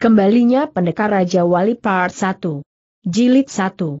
Kembalinya Pendekar Raja Wali Part 1. Jilid 1. 1.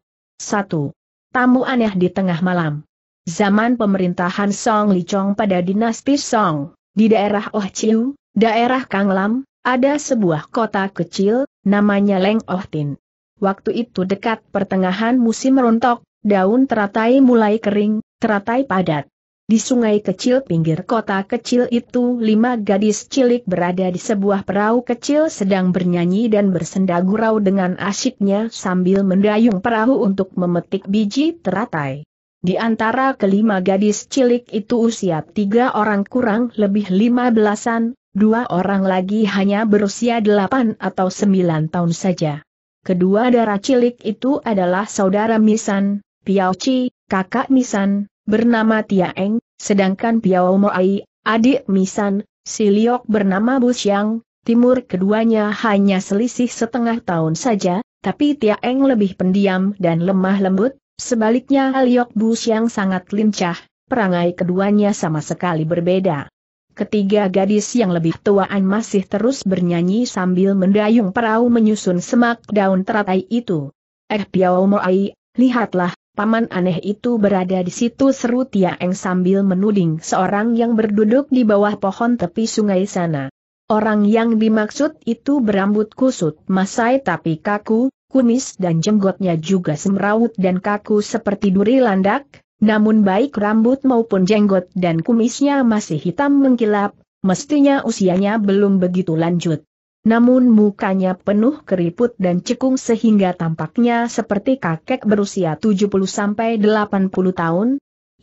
Tamu aneh di tengah malam. Zaman pemerintahan Song Li Chong pada dinasti Song, di daerah Oh Chiu, daerah Kanglam, ada sebuah kota kecil, namanya Leng Oh Tin. Waktu itu dekat pertengahan musim rontok, daun teratai mulai kering, teratai padat. Di sungai kecil pinggir kota kecil itu lima gadis cilik berada di sebuah perahu kecil sedang bernyanyi dan bersenda gurau dengan asyiknya sambil mendayung perahu untuk memetik biji teratai. Di antara kelima gadis cilik itu usia tiga orang kurang lebih lima belasan, dua orang lagi hanya berusia delapan atau sembilan tahun saja. Kedua darah cilik itu adalah saudara Misan, Piauci, kakak Misan, bernama Tiaeng, sedangkan Piao Moai, adik Misan, si Liok bernama Busyang, timur keduanya hanya selisih setengah tahun saja, tapi Tiaeng lebih pendiam dan lemah lembut, sebaliknya Liok Busyang sangat lincah, perangai keduanya sama sekali berbeda. Ketiga gadis yang lebih tuaan masih terus bernyanyi sambil mendayung perahu menyusun semak daun teratai itu. Eh Piao Moai, lihatlah, paman aneh itu berada di situ seru Eng sambil menuding seorang yang berduduk di bawah pohon tepi sungai sana. Orang yang dimaksud itu berambut kusut masai tapi kaku, kumis dan jenggotnya juga semrawut dan kaku seperti duri landak, namun baik rambut maupun jenggot dan kumisnya masih hitam mengkilap, mestinya usianya belum begitu lanjut. Namun mukanya penuh keriput dan cekung sehingga tampaknya seperti kakek berusia 70-80 tahun.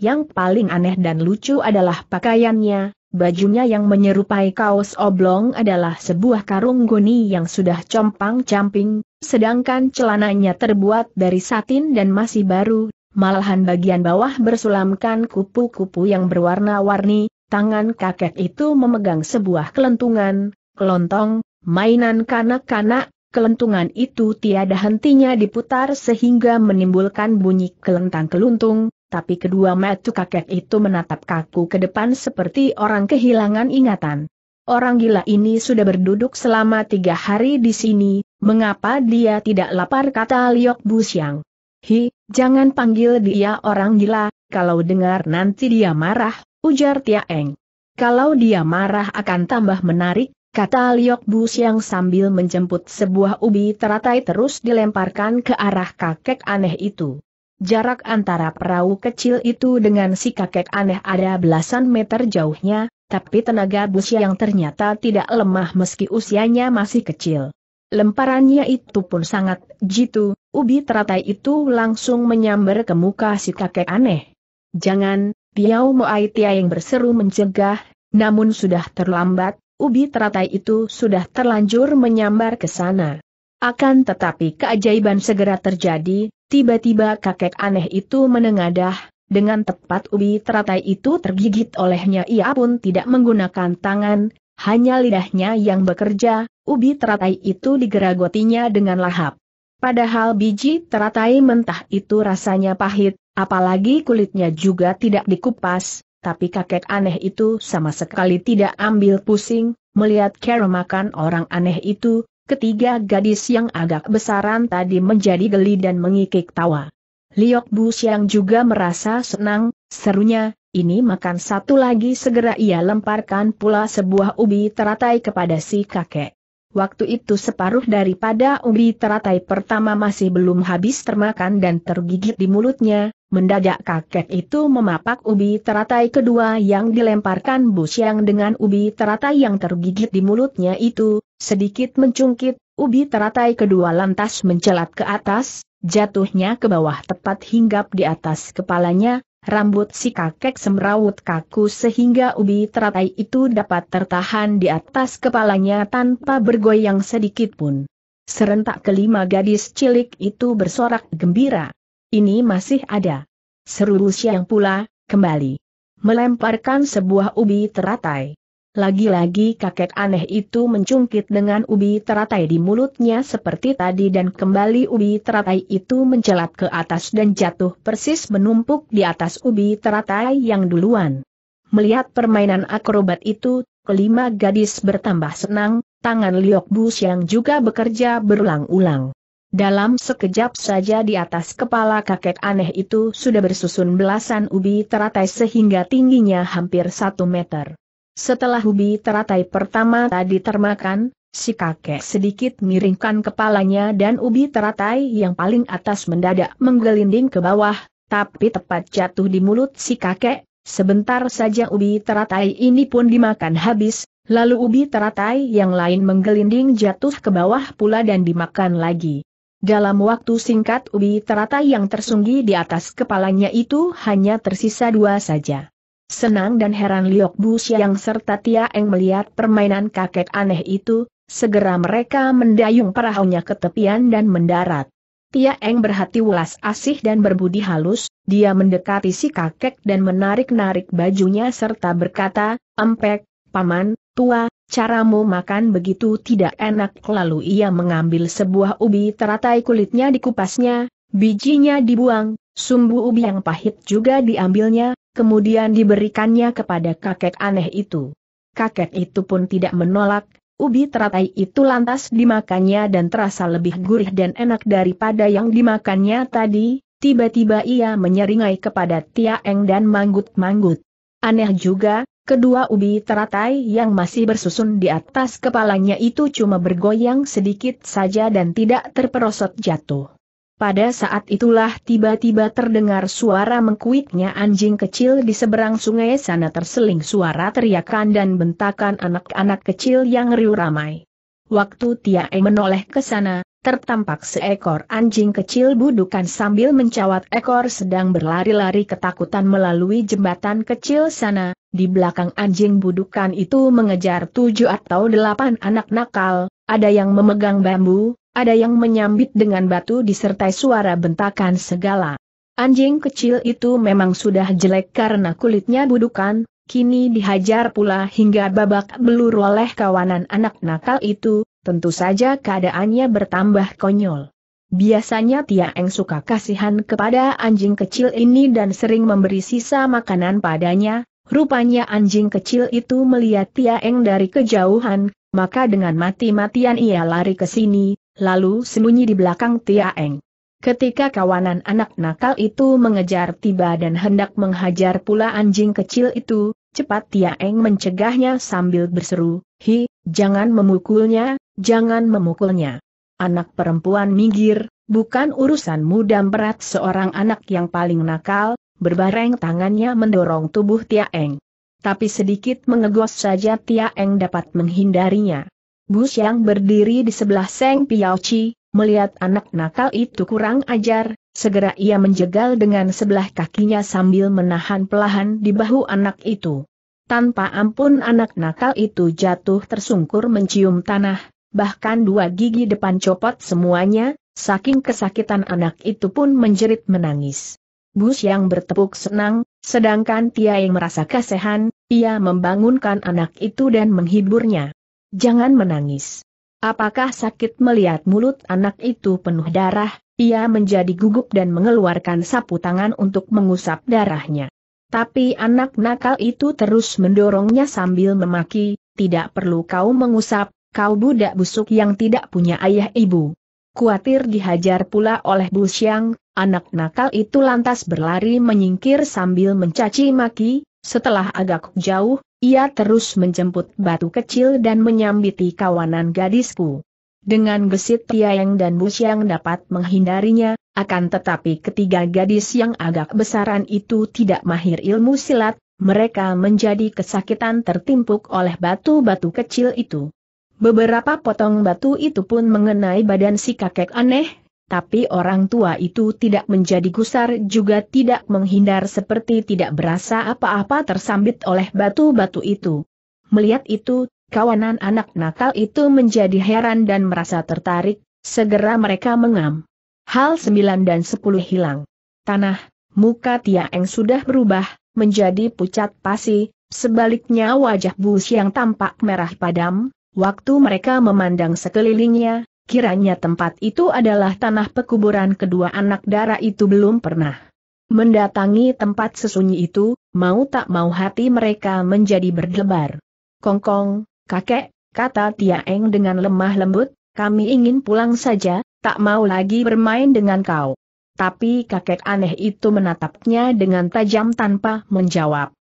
Yang paling aneh dan lucu adalah pakaiannya, bajunya yang menyerupai kaos oblong adalah sebuah karung goni yang sudah compang-camping, sedangkan celananya terbuat dari satin dan masih baru, malahan bagian bawah bersulamkan kupu-kupu yang berwarna-warni, tangan kakek itu memegang sebuah kelentungan, kelontong, Mainan kanak-kanak, kelentungan itu tiada hentinya diputar sehingga menimbulkan bunyi kelentang-keluntung, tapi kedua metu kakek itu menatap kaku ke depan seperti orang kehilangan ingatan. Orang gila ini sudah berduduk selama tiga hari di sini, mengapa dia tidak lapar kata Liok Busyang. Hi, jangan panggil dia orang gila, kalau dengar nanti dia marah, ujar Tiaeng. Kalau dia marah akan tambah menarik, kata Liok bus yang sambil menjemput sebuah ubi teratai terus dilemparkan ke arah kakek aneh itu. Jarak antara perahu kecil itu dengan si kakek aneh ada belasan meter jauhnya, tapi tenaga bus yang ternyata tidak lemah meski usianya masih kecil. Lemparannya itu pun sangat jitu, ubi teratai itu langsung menyambar ke muka si kakek aneh. Jangan, Piao Moai Tia yang berseru mencegah, namun sudah terlambat, ubi teratai itu sudah terlanjur menyambar ke sana. Akan tetapi keajaiban segera terjadi, tiba-tiba kakek aneh itu menengadah, dengan tepat ubi teratai itu tergigit olehnya ia pun tidak menggunakan tangan, hanya lidahnya yang bekerja, ubi teratai itu digeragotinya dengan lahap. Padahal biji teratai mentah itu rasanya pahit, apalagi kulitnya juga tidak dikupas, tapi kakek aneh itu sama sekali tidak ambil pusing, melihat cara makan orang aneh itu, ketiga gadis yang agak besaran tadi menjadi geli dan mengikik tawa. Liok Bu Siang juga merasa senang, serunya, ini makan satu lagi segera ia lemparkan pula sebuah ubi teratai kepada si kakek. Waktu itu separuh daripada ubi teratai pertama masih belum habis termakan dan tergigit di mulutnya, Mendadak kakek itu memapak ubi teratai kedua yang dilemparkan Bu yang dengan ubi teratai yang tergigit di mulutnya itu, sedikit mencungkit, ubi teratai kedua lantas mencelat ke atas, jatuhnya ke bawah tepat hinggap di atas kepalanya, rambut si kakek semrawut kaku sehingga ubi teratai itu dapat tertahan di atas kepalanya tanpa bergoyang sedikit pun. Serentak kelima gadis cilik itu bersorak gembira. Ini masih ada. Seru siang pula, kembali. Melemparkan sebuah ubi teratai. Lagi-lagi kakek aneh itu mencungkit dengan ubi teratai di mulutnya seperti tadi dan kembali ubi teratai itu mencelat ke atas dan jatuh persis menumpuk di atas ubi teratai yang duluan. Melihat permainan akrobat itu, kelima gadis bertambah senang, tangan Liok Bus yang juga bekerja berulang-ulang. Dalam sekejap saja di atas kepala kakek aneh itu sudah bersusun belasan ubi teratai sehingga tingginya hampir satu meter. Setelah ubi teratai pertama tadi termakan, si kakek sedikit miringkan kepalanya dan ubi teratai yang paling atas mendadak menggelinding ke bawah, tapi tepat jatuh di mulut si kakek, sebentar saja ubi teratai ini pun dimakan habis, lalu ubi teratai yang lain menggelinding jatuh ke bawah pula dan dimakan lagi. Dalam waktu singkat ubi teratai yang tersunggi di atas kepalanya itu hanya tersisa dua saja. Senang dan heran Liok Bu yang serta Tia Eng melihat permainan kakek aneh itu, segera mereka mendayung perahunya ke tepian dan mendarat. Tia Eng berhati welas asih dan berbudi halus, dia mendekati si kakek dan menarik-narik bajunya serta berkata, "Ampek, paman, tua, caramu makan begitu tidak enak. Lalu ia mengambil sebuah ubi teratai kulitnya dikupasnya, bijinya dibuang, sumbu ubi yang pahit juga diambilnya, kemudian diberikannya kepada kakek aneh itu. Kakek itu pun tidak menolak, ubi teratai itu lantas dimakannya dan terasa lebih gurih dan enak daripada yang dimakannya tadi, tiba-tiba ia menyeringai kepada Tia Eng dan manggut-manggut. Aneh juga, Kedua ubi teratai yang masih bersusun di atas kepalanya itu cuma bergoyang sedikit saja dan tidak terperosot jatuh. Pada saat itulah tiba-tiba terdengar suara mengkuiknya anjing kecil di seberang sungai sana terseling suara teriakan dan bentakan anak-anak kecil yang riuh ramai. Waktu Tiae menoleh ke sana, tertampak seekor anjing kecil budukan sambil mencawat ekor sedang berlari-lari ketakutan melalui jembatan kecil sana, di belakang anjing budukan itu mengejar tujuh atau delapan anak nakal, ada yang memegang bambu, ada yang menyambit dengan batu disertai suara bentakan segala. Anjing kecil itu memang sudah jelek karena kulitnya budukan, kini dihajar pula hingga babak belur oleh kawanan anak nakal itu, tentu saja keadaannya bertambah konyol. Biasanya Tia Eng suka kasihan kepada anjing kecil ini dan sering memberi sisa makanan padanya, Rupanya anjing kecil itu melihat Tiaeng dari kejauhan, maka dengan mati-matian ia lari ke sini, lalu sembunyi di belakang Tiaeng. Ketika kawanan anak nakal itu mengejar tiba dan hendak menghajar pula anjing kecil itu, cepat Tiaeng mencegahnya sambil berseru, Hi, jangan memukulnya, jangan memukulnya. Anak perempuan minggir, bukan urusan dan berat seorang anak yang paling nakal, berbareng tangannya mendorong tubuh Tiaeng. Tapi sedikit mengegos saja Tiaeng dapat menghindarinya. Bu Xiang berdiri di sebelah Seng Piao Chi, melihat anak nakal itu kurang ajar, segera ia menjegal dengan sebelah kakinya sambil menahan pelahan di bahu anak itu. Tanpa ampun anak nakal itu jatuh tersungkur mencium tanah, bahkan dua gigi depan copot semuanya, saking kesakitan anak itu pun menjerit menangis. Bus yang bertepuk senang, sedangkan Tia yang merasa kasihan, ia membangunkan anak itu dan menghiburnya. Jangan menangis. Apakah sakit melihat mulut anak itu penuh darah, ia menjadi gugup dan mengeluarkan sapu tangan untuk mengusap darahnya. Tapi anak nakal itu terus mendorongnya sambil memaki, tidak perlu kau mengusap, kau budak busuk yang tidak punya ayah ibu kuatir dihajar pula oleh Bu Xiang, anak nakal itu lantas berlari menyingkir sambil mencaci maki, setelah agak jauh, ia terus menjemput batu kecil dan menyambiti kawanan gadisku. Dengan gesit Tiayang dan Bu Xiang dapat menghindarinya, akan tetapi ketiga gadis yang agak besaran itu tidak mahir ilmu silat, mereka menjadi kesakitan tertimpuk oleh batu-batu kecil itu. Beberapa potong batu itu pun mengenai badan si kakek aneh, tapi orang tua itu tidak menjadi gusar juga tidak menghindar seperti tidak berasa apa-apa tersambit oleh batu-batu itu. Melihat itu, kawanan anak nakal itu menjadi heran dan merasa tertarik, segera mereka mengam. Hal 9 dan 10 hilang. Tanah, muka Tia Eng sudah berubah, menjadi pucat pasi, sebaliknya wajah Bus yang tampak merah padam, Waktu mereka memandang sekelilingnya, kiranya tempat itu adalah tanah pekuburan kedua anak dara itu belum pernah. Mendatangi tempat sesunyi itu, mau tak mau hati mereka menjadi berdebar. Kongkong, kakek, kata Tiaeng dengan lemah lembut, kami ingin pulang saja, tak mau lagi bermain dengan kau. Tapi kakek aneh itu menatapnya dengan tajam tanpa menjawab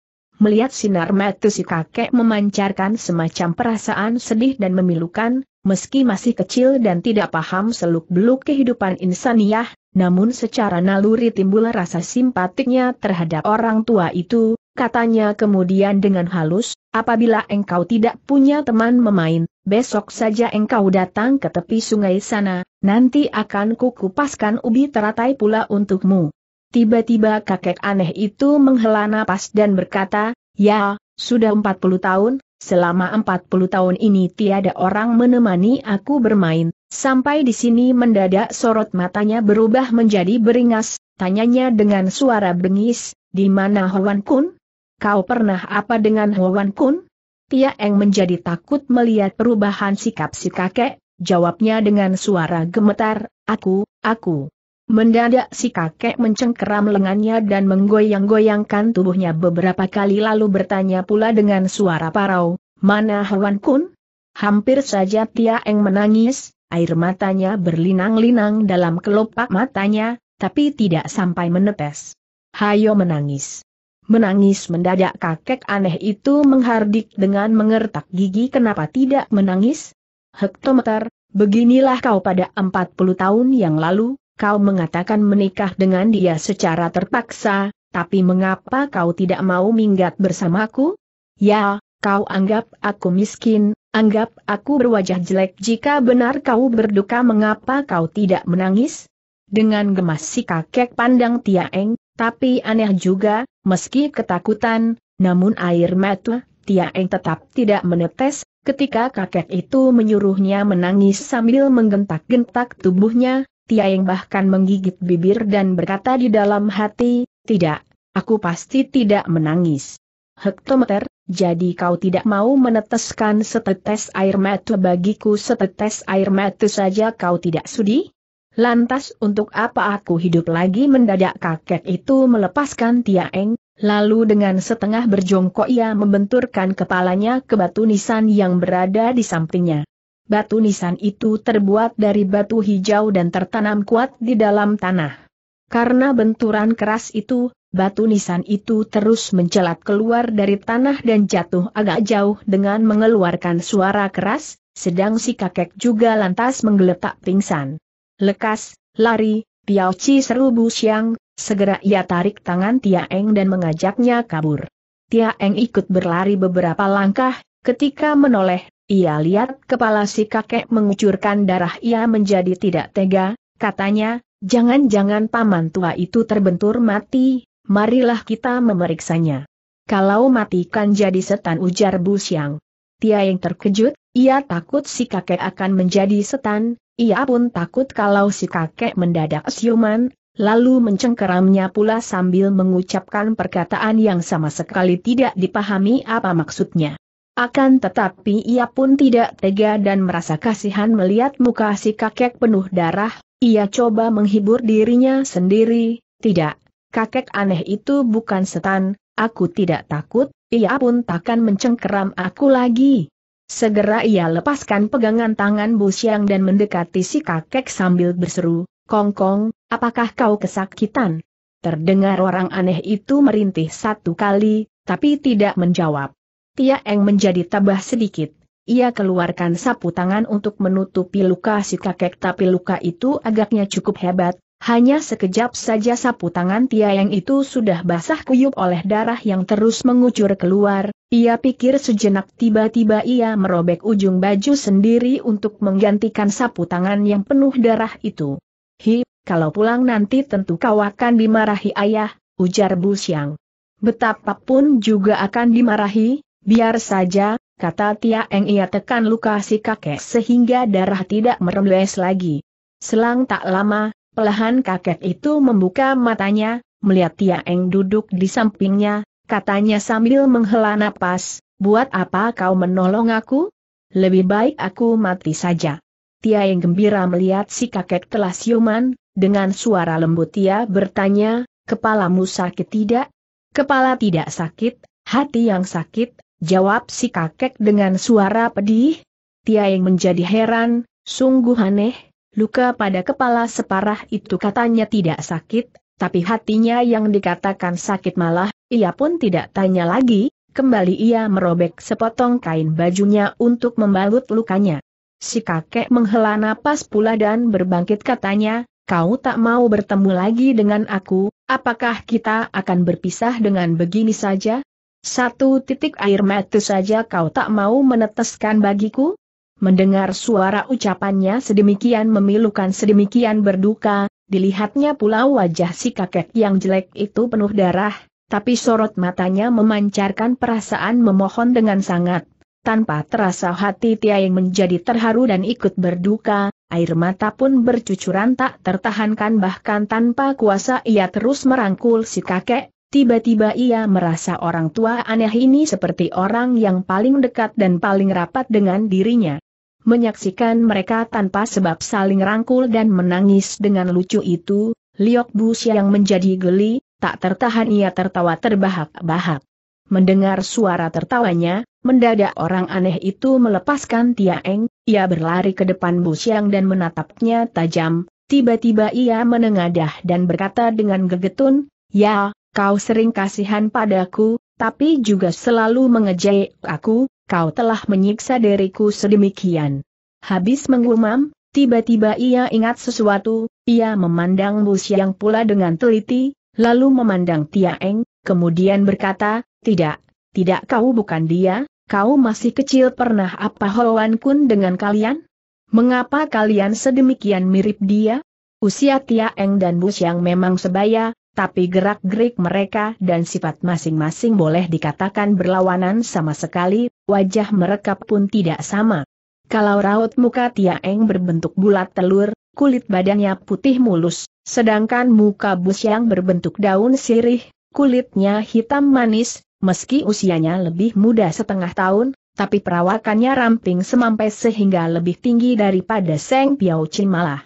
melihat sinar mata si kakek memancarkan semacam perasaan sedih dan memilukan, meski masih kecil dan tidak paham seluk-beluk kehidupan insaniah, namun secara naluri timbul rasa simpatiknya terhadap orang tua itu, katanya kemudian dengan halus, apabila engkau tidak punya teman memain, besok saja engkau datang ke tepi sungai sana, nanti akan kukupaskan ubi teratai pula untukmu. Tiba-tiba kakek aneh itu menghela napas dan berkata, Ya, sudah 40 tahun, selama 40 tahun ini tiada orang menemani aku bermain. Sampai di sini mendadak sorot matanya berubah menjadi beringas, tanyanya dengan suara bengis, di mana Hwan Kun? Kau pernah apa dengan Hwan Kun? Tia Eng menjadi takut melihat perubahan sikap si kakek, jawabnya dengan suara gemetar, aku, aku. Mendadak si kakek mencengkeram lengannya dan menggoyang-goyangkan tubuhnya beberapa kali lalu bertanya pula dengan suara parau, Mana Hewan Kun? Hampir saja Tia Eng menangis, air matanya berlinang-linang dalam kelopak matanya, tapi tidak sampai menetes. Hayo menangis. Menangis mendadak kakek aneh itu menghardik dengan mengertak gigi kenapa tidak menangis? Hektometer, beginilah kau pada 40 tahun yang lalu, kau mengatakan menikah dengan dia secara terpaksa, tapi mengapa kau tidak mau minggat bersamaku? Ya, kau anggap aku miskin, anggap aku berwajah jelek jika benar kau berduka mengapa kau tidak menangis? Dengan gemas si kakek pandang Tiaeng, tapi aneh juga, meski ketakutan, namun air mata Tiaeng tetap tidak menetes, ketika kakek itu menyuruhnya menangis sambil menggentak-gentak tubuhnya, Tiaeng bahkan menggigit bibir dan berkata di dalam hati, tidak, aku pasti tidak menangis. Hektometer, jadi kau tidak mau meneteskan setetes air mata bagiku setetes air mata saja kau tidak sudi? Lantas untuk apa aku hidup lagi mendadak kakek itu melepaskan Tiaeng, Lalu dengan setengah berjongkok ia membenturkan kepalanya ke batu nisan yang berada di sampingnya batu nisan itu terbuat dari batu hijau dan tertanam kuat di dalam tanah. Karena benturan keras itu, batu nisan itu terus mencelat keluar dari tanah dan jatuh agak jauh dengan mengeluarkan suara keras, sedang si kakek juga lantas menggeletak pingsan. Lekas, lari, Piao Chi seru Bu Xiang, segera ia tarik tangan Tia Eng dan mengajaknya kabur. Tia Eng ikut berlari beberapa langkah, ketika menoleh ia lihat kepala si kakek mengucurkan darah ia menjadi tidak tega, katanya, jangan-jangan paman tua itu terbentur mati, marilah kita memeriksanya. Kalau mati kan jadi setan ujar Bu Siang. Tia yang terkejut, ia takut si kakek akan menjadi setan, ia pun takut kalau si kakek mendadak siuman, lalu mencengkeramnya pula sambil mengucapkan perkataan yang sama sekali tidak dipahami apa maksudnya. Akan tetapi ia pun tidak tega dan merasa kasihan melihat muka si kakek penuh darah, ia coba menghibur dirinya sendiri, tidak, kakek aneh itu bukan setan, aku tidak takut, ia pun takkan mencengkeram aku lagi. Segera ia lepaskan pegangan tangan Bu Siang dan mendekati si kakek sambil berseru, Kongkong, -kong, apakah kau kesakitan? Terdengar orang aneh itu merintih satu kali, tapi tidak menjawab. Tia Eng menjadi tabah sedikit. Ia keluarkan sapu tangan untuk menutupi luka si kakek tapi luka itu agaknya cukup hebat, hanya sekejap saja sapu tangan Tia Eng itu sudah basah kuyup oleh darah yang terus mengucur keluar, ia pikir sejenak tiba-tiba ia merobek ujung baju sendiri untuk menggantikan sapu tangan yang penuh darah itu. Hi, kalau pulang nanti tentu kau akan dimarahi ayah, ujar Bu Siang. Betapapun juga akan dimarahi, Biar saja, kata Tia Eng ia tekan luka si kakek sehingga darah tidak merembes lagi. Selang tak lama, pelahan kakek itu membuka matanya, melihat Tia Eng duduk di sampingnya, katanya sambil menghela napas, buat apa kau menolong aku? Lebih baik aku mati saja. Tia Eng gembira melihat si kakek telah siuman, dengan suara lembut Tia bertanya, kepalamu sakit tidak? Kepala tidak sakit, hati yang sakit, jawab si kakek dengan suara pedih. Tia yang menjadi heran, sungguh aneh, luka pada kepala separah itu katanya tidak sakit, tapi hatinya yang dikatakan sakit malah, ia pun tidak tanya lagi, kembali ia merobek sepotong kain bajunya untuk membalut lukanya. Si kakek menghela napas pula dan berbangkit katanya, kau tak mau bertemu lagi dengan aku, apakah kita akan berpisah dengan begini saja? Satu titik air mata saja kau tak mau meneteskan bagiku? Mendengar suara ucapannya sedemikian memilukan sedemikian berduka, dilihatnya pula wajah si kakek yang jelek itu penuh darah, tapi sorot matanya memancarkan perasaan memohon dengan sangat. Tanpa terasa hati Tia yang menjadi terharu dan ikut berduka, air mata pun bercucuran tak tertahankan bahkan tanpa kuasa ia terus merangkul si kakek, Tiba-tiba ia merasa orang tua aneh ini seperti orang yang paling dekat dan paling rapat dengan dirinya. Menyaksikan mereka tanpa sebab saling rangkul dan menangis dengan lucu itu, Liok bu yang menjadi geli, tak tertahan ia tertawa terbahak-bahak. Mendengar suara tertawanya, mendadak orang aneh itu melepaskan Tiaeng, ia berlari ke depan Bu Siang dan menatapnya tajam, tiba-tiba ia menengadah dan berkata dengan gegetun, Ya, Kau sering kasihan padaku, tapi juga selalu mengejek aku, kau telah menyiksa diriku sedemikian. Habis menggumam, tiba-tiba ia ingat sesuatu, ia memandang Bu Siang pula dengan teliti, lalu memandang Tia Eng, kemudian berkata, tidak, tidak kau bukan dia, kau masih kecil pernah apa Hoan Kun dengan kalian? Mengapa kalian sedemikian mirip dia? Usia Tia Eng dan Bu Siang memang sebaya, tapi gerak-gerik mereka dan sifat masing-masing boleh dikatakan berlawanan sama sekali, wajah mereka pun tidak sama. Kalau raut muka Tiaeng berbentuk bulat telur, kulit badannya putih mulus, sedangkan muka Bus yang berbentuk daun sirih, kulitnya hitam manis, meski usianya lebih muda setengah tahun, tapi perawakannya ramping semampai sehingga lebih tinggi daripada Seng Piao Chin malah.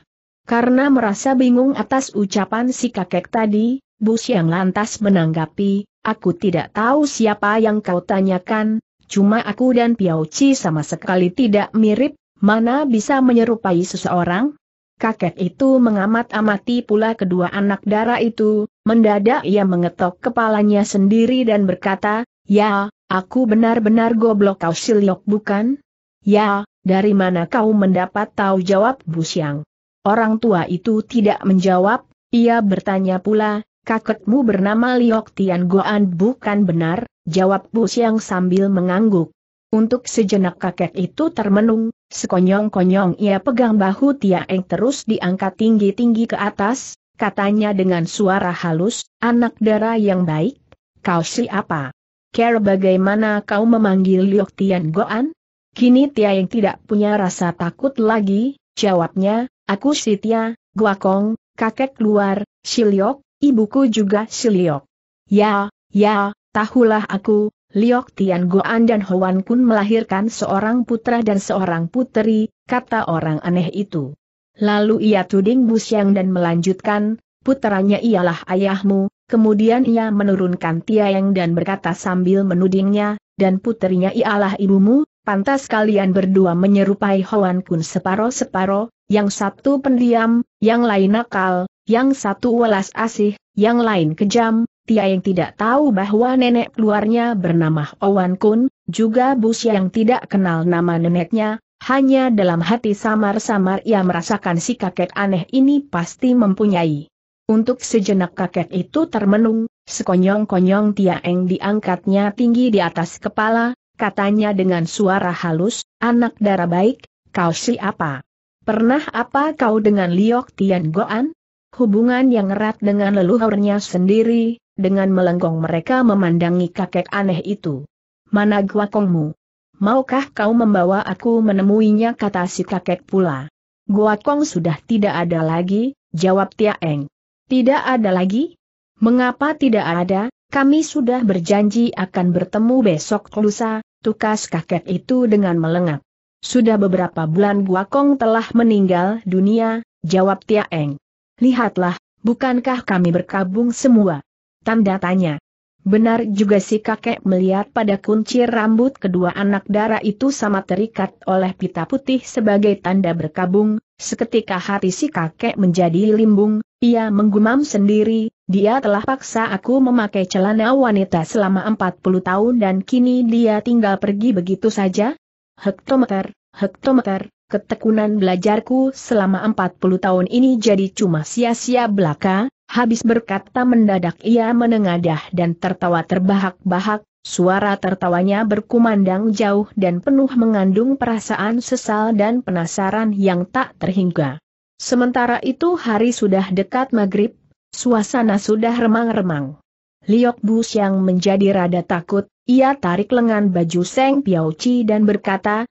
Karena merasa bingung atas ucapan si kakek tadi, Bu Siang lantas menanggapi, aku tidak tahu siapa yang kau tanyakan, cuma aku dan Piao Chi sama sekali tidak mirip, mana bisa menyerupai seseorang? Kakek itu mengamat-amati pula kedua anak dara itu, mendadak ia mengetok kepalanya sendiri dan berkata, Ya, aku benar-benar goblok kau siliok bukan? Ya, dari mana kau mendapat tahu jawab Bu Siang? Orang tua itu tidak menjawab, ia bertanya pula, kakekmu bernama Liok Tian Goan bukan benar, jawab Bu Siang sambil mengangguk. Untuk sejenak kakek itu termenung, sekonyong-konyong ia pegang bahu Tia Eng terus diangkat tinggi-tinggi ke atas, katanya dengan suara halus, anak darah yang baik, kau siapa? Care bagaimana kau memanggil Liok Tian Goan? Kini Tia Eng tidak punya rasa takut lagi, jawabnya, Aku Sitia, Guakong, kakek luar, Siliok, ibuku juga Siliok. Ya, ya, tahulah aku, Liok Tian Goan dan Hoan Kun melahirkan seorang putra dan seorang putri, kata orang aneh itu. Lalu ia tuding Bu dan melanjutkan, putranya ialah ayahmu, kemudian ia menurunkan Tiayang dan berkata sambil menudingnya, dan putrinya ialah ibumu, pantas kalian berdua menyerupai Hoan Kun separo-separo, yang satu pendiam, yang lain nakal, yang satu welas asih, yang lain kejam, Tia yang tidak tahu bahwa nenek keluarnya bernama Hoan Kun, juga Bus yang tidak kenal nama neneknya, hanya dalam hati samar-samar ia merasakan si kakek aneh ini pasti mempunyai. Untuk sejenak kakek itu termenung, sekonyong-konyong Tia Eng diangkatnya tinggi di atas kepala, katanya dengan suara halus, anak darah baik, kau siapa? Pernah apa kau dengan Liok Tian Goan? Hubungan yang erat dengan leluhurnya sendiri, dengan melenggong mereka memandangi kakek aneh itu. Mana Kongmu? Maukah kau membawa aku menemuinya kata si kakek pula. Kong sudah tidak ada lagi, jawab Tiaeng. Tidak ada lagi? Mengapa tidak ada, kami sudah berjanji akan bertemu besok lusa, tukas kakek itu dengan melengak. Sudah beberapa bulan gua kong telah meninggal dunia, jawab Tia Eng. Lihatlah, bukankah kami berkabung semua? Tanda tanya. Benar juga si kakek melihat pada kunci rambut kedua anak darah itu sama terikat oleh pita putih sebagai tanda berkabung, Seketika hati si kakek menjadi limbung, ia menggumam sendiri, dia telah paksa aku memakai celana wanita selama 40 tahun dan kini dia tinggal pergi begitu saja? Hektometer, hektometer, ketekunan belajarku selama 40 tahun ini jadi cuma sia-sia belaka, habis berkata mendadak ia menengadah dan tertawa terbahak-bahak, Suara tertawanya berkumandang jauh dan penuh mengandung perasaan sesal dan penasaran yang tak terhingga. Sementara itu hari sudah dekat maghrib, suasana sudah remang-remang. Liok Bus yang menjadi rada takut, ia tarik lengan baju Seng Chi dan berkata,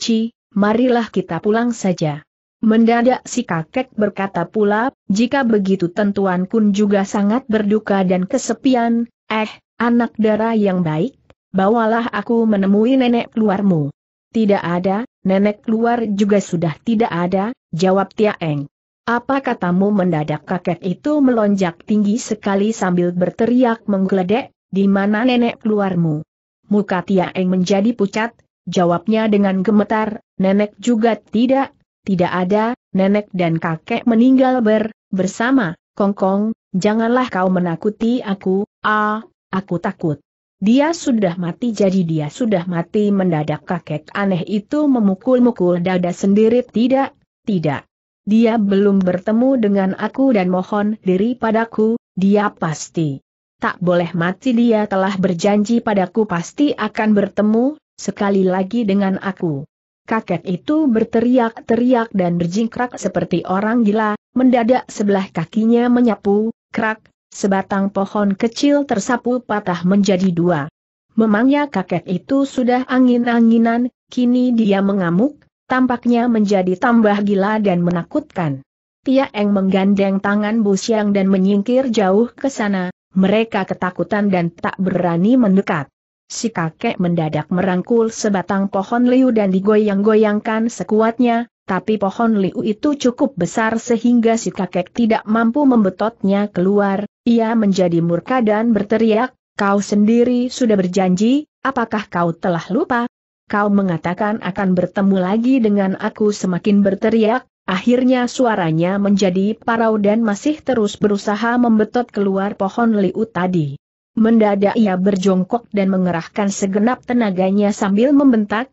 Chi, marilah kita pulang saja. Mendadak si kakek berkata pula, jika begitu tentuan kun juga sangat berduka dan kesepian, eh, Anak darah yang baik, bawalah aku menemui nenek keluarmu. Tidak ada, nenek keluar juga sudah tidak ada, jawab Tiaeng. Apa katamu mendadak kakek itu melonjak tinggi sekali sambil berteriak menggeledek, di mana nenek keluarmu? Muka Tiaeng menjadi pucat, jawabnya dengan gemetar, nenek juga tidak, tidak ada, nenek dan kakek meninggal ber, bersama, kongkong, janganlah kau menakuti aku, ah, Aku takut. Dia sudah mati jadi dia sudah mati mendadak kakek aneh itu memukul-mukul dada sendiri tidak, tidak. Dia belum bertemu dengan aku dan mohon diri padaku, dia pasti. Tak boleh mati dia telah berjanji padaku pasti akan bertemu, sekali lagi dengan aku. Kakek itu berteriak-teriak dan berjingkrak seperti orang gila, mendadak sebelah kakinya menyapu, krak, sebatang pohon kecil tersapu patah menjadi dua. Memangnya kakek itu sudah angin-anginan, kini dia mengamuk, tampaknya menjadi tambah gila dan menakutkan. Tia Eng menggandeng tangan Bu Siang dan menyingkir jauh ke sana, mereka ketakutan dan tak berani mendekat. Si kakek mendadak merangkul sebatang pohon liu dan digoyang-goyangkan sekuatnya, tapi pohon liu itu cukup besar sehingga si kakek tidak mampu membetotnya keluar, ia menjadi murka dan berteriak, kau sendiri sudah berjanji, apakah kau telah lupa? Kau mengatakan akan bertemu lagi dengan aku semakin berteriak, akhirnya suaranya menjadi parau dan masih terus berusaha membetot keluar pohon liu tadi. Mendadak ia berjongkok dan mengerahkan segenap tenaganya sambil membentak,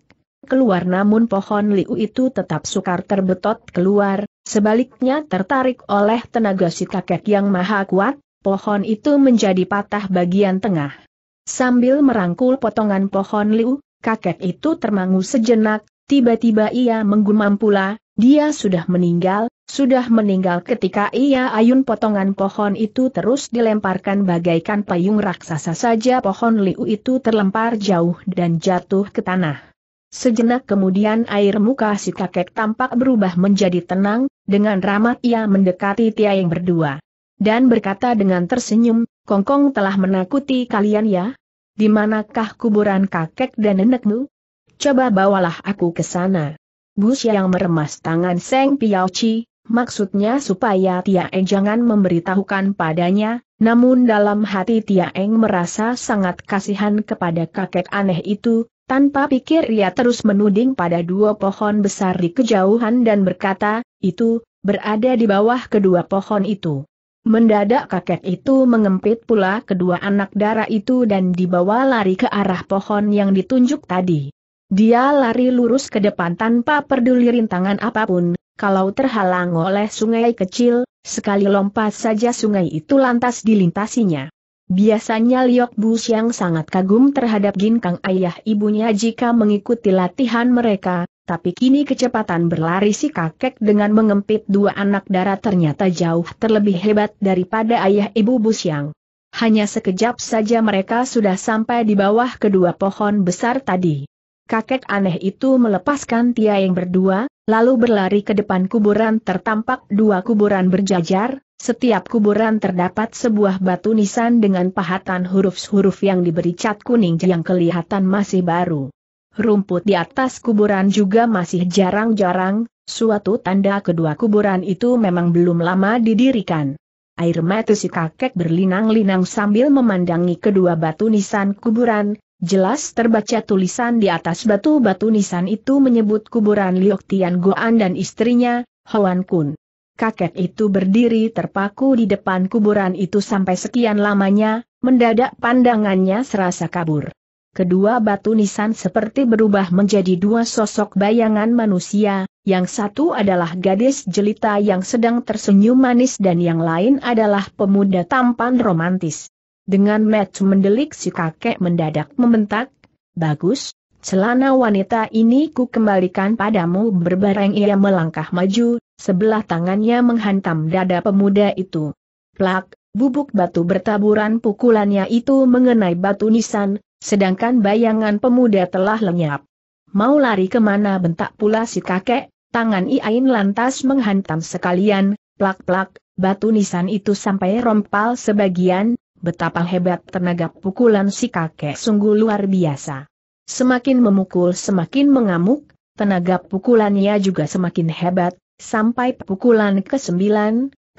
keluar namun pohon liu itu tetap sukar terbetot keluar, sebaliknya tertarik oleh tenaga si kakek yang maha kuat, pohon itu menjadi patah bagian tengah. Sambil merangkul potongan pohon liu, kakek itu termangu sejenak, tiba-tiba ia menggumam pula, dia sudah meninggal, sudah meninggal ketika ia ayun potongan pohon itu terus dilemparkan bagaikan payung raksasa saja pohon liu itu terlempar jauh dan jatuh ke tanah. Sejenak kemudian air muka si kakek tampak berubah menjadi tenang, dengan ramah ia mendekati tiang berdua dan berkata dengan tersenyum, Kongkong telah menakuti kalian ya? Di manakah kuburan kakek dan nenekmu? Coba bawalah aku ke sana. Bush yang meremas tangan Seng Chi, maksudnya supaya Tia Eng jangan memberitahukan padanya, namun dalam hati Tia Eng merasa sangat kasihan kepada kakek aneh itu, tanpa pikir ia terus menuding pada dua pohon besar di kejauhan dan berkata, itu, berada di bawah kedua pohon itu. Mendadak kakek itu mengempit pula kedua anak darah itu dan dibawa lari ke arah pohon yang ditunjuk tadi. Dia lari lurus ke depan tanpa peduli rintangan apapun, kalau terhalang oleh sungai kecil, sekali lompat saja sungai itu lantas dilintasinya. Biasanya Liok Bus yang sangat kagum terhadap ginkang ayah ibunya jika mengikuti latihan mereka, tapi kini kecepatan berlari si kakek dengan mengempit dua anak darah ternyata jauh terlebih hebat daripada ayah ibu Busyang. Hanya sekejap saja mereka sudah sampai di bawah kedua pohon besar tadi. Kakek aneh itu melepaskan Tia yang berdua, lalu berlari ke depan kuburan tertampak dua kuburan berjajar, setiap kuburan terdapat sebuah batu nisan dengan pahatan huruf-huruf yang diberi cat kuning yang kelihatan masih baru rumput di atas kuburan juga masih jarang-jarang, suatu tanda kedua kuburan itu memang belum lama didirikan. Air mata si kakek berlinang-linang sambil memandangi kedua batu nisan kuburan, jelas terbaca tulisan di atas batu-batu nisan itu menyebut kuburan Liok Tian Goan dan istrinya, Hoan Kun. Kakek itu berdiri terpaku di depan kuburan itu sampai sekian lamanya, mendadak pandangannya serasa kabur kedua batu nisan seperti berubah menjadi dua sosok bayangan manusia, yang satu adalah gadis jelita yang sedang tersenyum manis dan yang lain adalah pemuda tampan romantis. Dengan match mendelik si kakek mendadak membentak, Bagus, celana wanita ini ku kembalikan padamu berbareng ia melangkah maju, sebelah tangannya menghantam dada pemuda itu. Plak, bubuk batu bertaburan pukulannya itu mengenai batu nisan, Sedangkan bayangan pemuda telah lenyap. Mau lari kemana bentak pula si kakek, tangan Iain lantas menghantam sekalian, plak-plak, batu nisan itu sampai rompal sebagian, betapa hebat tenaga pukulan si kakek sungguh luar biasa. Semakin memukul semakin mengamuk, tenaga pukulannya juga semakin hebat, sampai pukulan ke-9,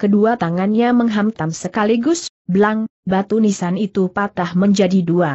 kedua tangannya menghantam sekaligus, blang, batu nisan itu patah menjadi dua.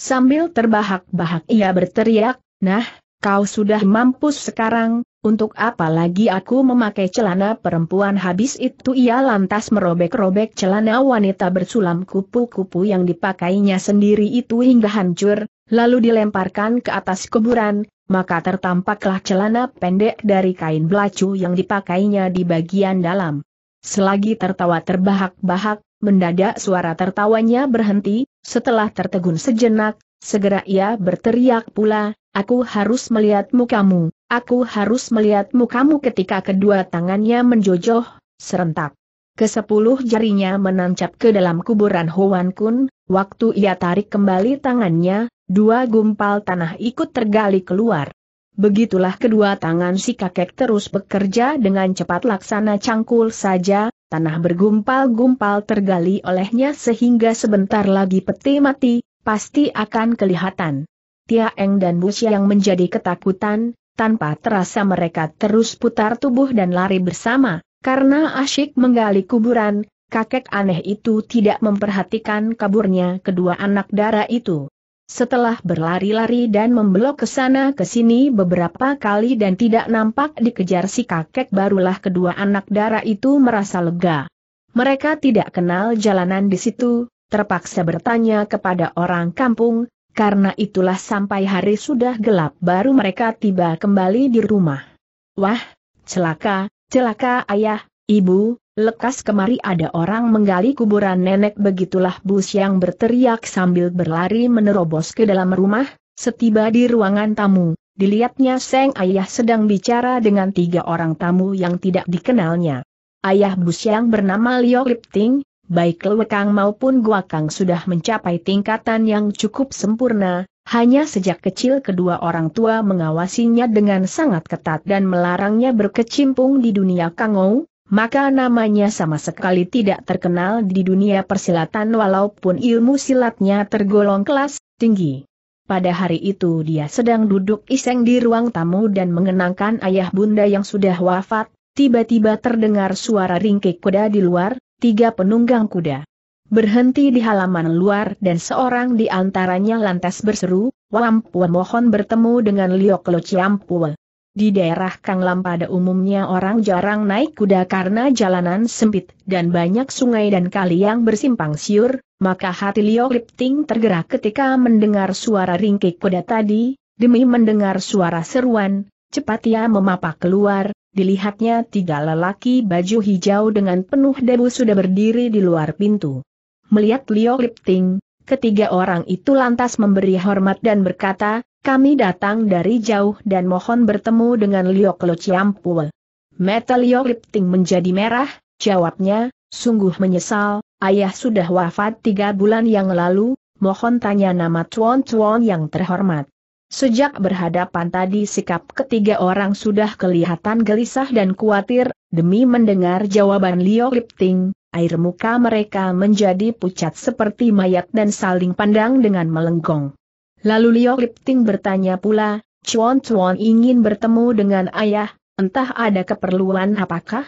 Sambil terbahak-bahak ia berteriak, Nah, kau sudah mampus sekarang, untuk apa lagi aku memakai celana perempuan habis itu ia lantas merobek-robek celana wanita bersulam kupu-kupu yang dipakainya sendiri itu hingga hancur, lalu dilemparkan ke atas kuburan, maka tertampaklah celana pendek dari kain belacu yang dipakainya di bagian dalam. Selagi tertawa terbahak-bahak, mendadak suara tertawanya berhenti, setelah tertegun sejenak, segera ia berteriak pula, aku harus melihat mukamu, aku harus melihat mukamu ketika kedua tangannya menjojoh, serentak. Kesepuluh jarinya menancap ke dalam kuburan Hoan Kun, waktu ia tarik kembali tangannya, dua gumpal tanah ikut tergali keluar. Begitulah kedua tangan si kakek terus bekerja dengan cepat laksana cangkul saja, tanah bergumpal-gumpal tergali olehnya sehingga sebentar lagi peti mati, pasti akan kelihatan. Tia Eng dan busya yang menjadi ketakutan, tanpa terasa mereka terus putar tubuh dan lari bersama, karena asyik menggali kuburan, kakek aneh itu tidak memperhatikan kaburnya kedua anak dara itu. Setelah berlari-lari dan membelok ke sana ke sini beberapa kali dan tidak nampak dikejar si kakek barulah kedua anak dara itu merasa lega. Mereka tidak kenal jalanan di situ, terpaksa bertanya kepada orang kampung, karena itulah sampai hari sudah gelap baru mereka tiba kembali di rumah. Wah, celaka, celaka ayah, ibu, lekas kemari ada orang menggali kuburan nenek begitulah bus yang berteriak sambil berlari menerobos ke dalam rumah, setiba di ruangan tamu, dilihatnya Seng Ayah sedang bicara dengan tiga orang tamu yang tidak dikenalnya. Ayah bus yang bernama Liu Lipting, baik Lewekang maupun gua kang sudah mencapai tingkatan yang cukup sempurna, hanya sejak kecil kedua orang tua mengawasinya dengan sangat ketat dan melarangnya berkecimpung di dunia kangou, maka namanya sama sekali tidak terkenal di dunia persilatan walaupun ilmu silatnya tergolong kelas tinggi. Pada hari itu dia sedang duduk iseng di ruang tamu dan mengenangkan ayah bunda yang sudah wafat, tiba-tiba terdengar suara ringkik kuda di luar, tiga penunggang kuda. Berhenti di halaman luar dan seorang di antaranya lantas berseru, Wampua mohon bertemu dengan Lioklo Lo di daerah Kanglam pada umumnya orang jarang naik kuda karena jalanan sempit dan banyak sungai dan kali yang bersimpang siur, maka hati Liu Lipting tergerak ketika mendengar suara ringkik kuda tadi, demi mendengar suara seruan, cepat ia memapak keluar, dilihatnya tiga lelaki baju hijau dengan penuh debu sudah berdiri di luar pintu. Melihat Liu Lipting, Ketiga orang itu lantas memberi hormat dan berkata, kami datang dari jauh dan mohon bertemu dengan Liu Lo Ciampul. Mata Liok Lipting menjadi merah, jawabnya, sungguh menyesal, ayah sudah wafat tiga bulan yang lalu, mohon tanya nama Tuan Tuan yang terhormat. Sejak berhadapan tadi sikap ketiga orang sudah kelihatan gelisah dan khawatir, demi mendengar jawaban Leo Lipting, air muka mereka menjadi pucat seperti mayat dan saling pandang dengan melenggong. Lalu Leo Lipting bertanya pula, Chuan Chuan ingin bertemu dengan ayah, entah ada keperluan apakah?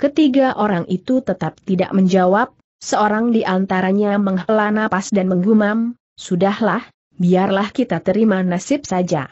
Ketiga orang itu tetap tidak menjawab, seorang di antaranya menghela napas dan menggumam, Sudahlah, biarlah kita terima nasib saja.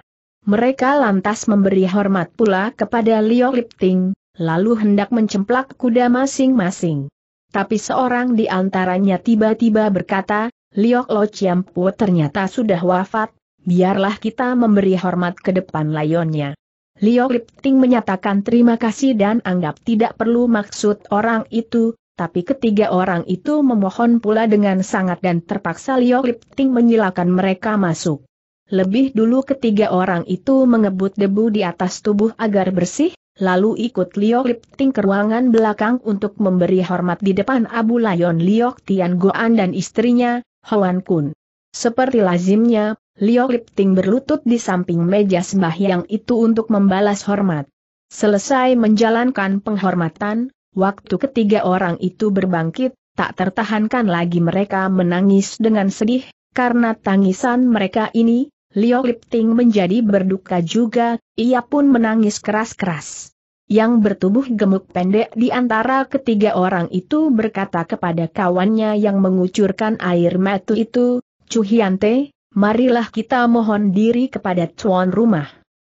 Mereka lantas memberi hormat pula kepada Liok Lipting, lalu hendak mencemplak kuda masing-masing. Tapi seorang di antaranya tiba-tiba berkata, Liok Lo Chiampu ternyata sudah wafat, biarlah kita memberi hormat ke depan layonnya. Liok Lipting menyatakan terima kasih dan anggap tidak perlu maksud orang itu, tapi ketiga orang itu memohon pula dengan sangat dan terpaksa Liu Lipting menyilakan mereka masuk. Lebih dulu ketiga orang itu mengebut debu di atas tubuh agar bersih, lalu ikut Liu Lipting ke ruangan belakang untuk memberi hormat di depan Abu Layon Liu Tian Goan dan istrinya, Hoan Kun. Seperti lazimnya, Liu Lipting berlutut di samping meja sembahyang itu untuk membalas hormat. Selesai menjalankan penghormatan, Waktu ketiga orang itu berbangkit, tak tertahankan lagi mereka menangis dengan sedih, karena tangisan mereka ini, Liu Lipting menjadi berduka juga, ia pun menangis keras-keras. Yang bertubuh gemuk pendek di antara ketiga orang itu berkata kepada kawannya yang mengucurkan air mata itu, Hyante, marilah kita mohon diri kepada tuan rumah.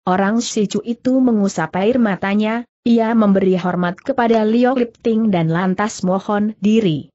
Orang Sicu itu mengusap air matanya, ia memberi hormat kepada Leo Lipting dan lantas mohon diri.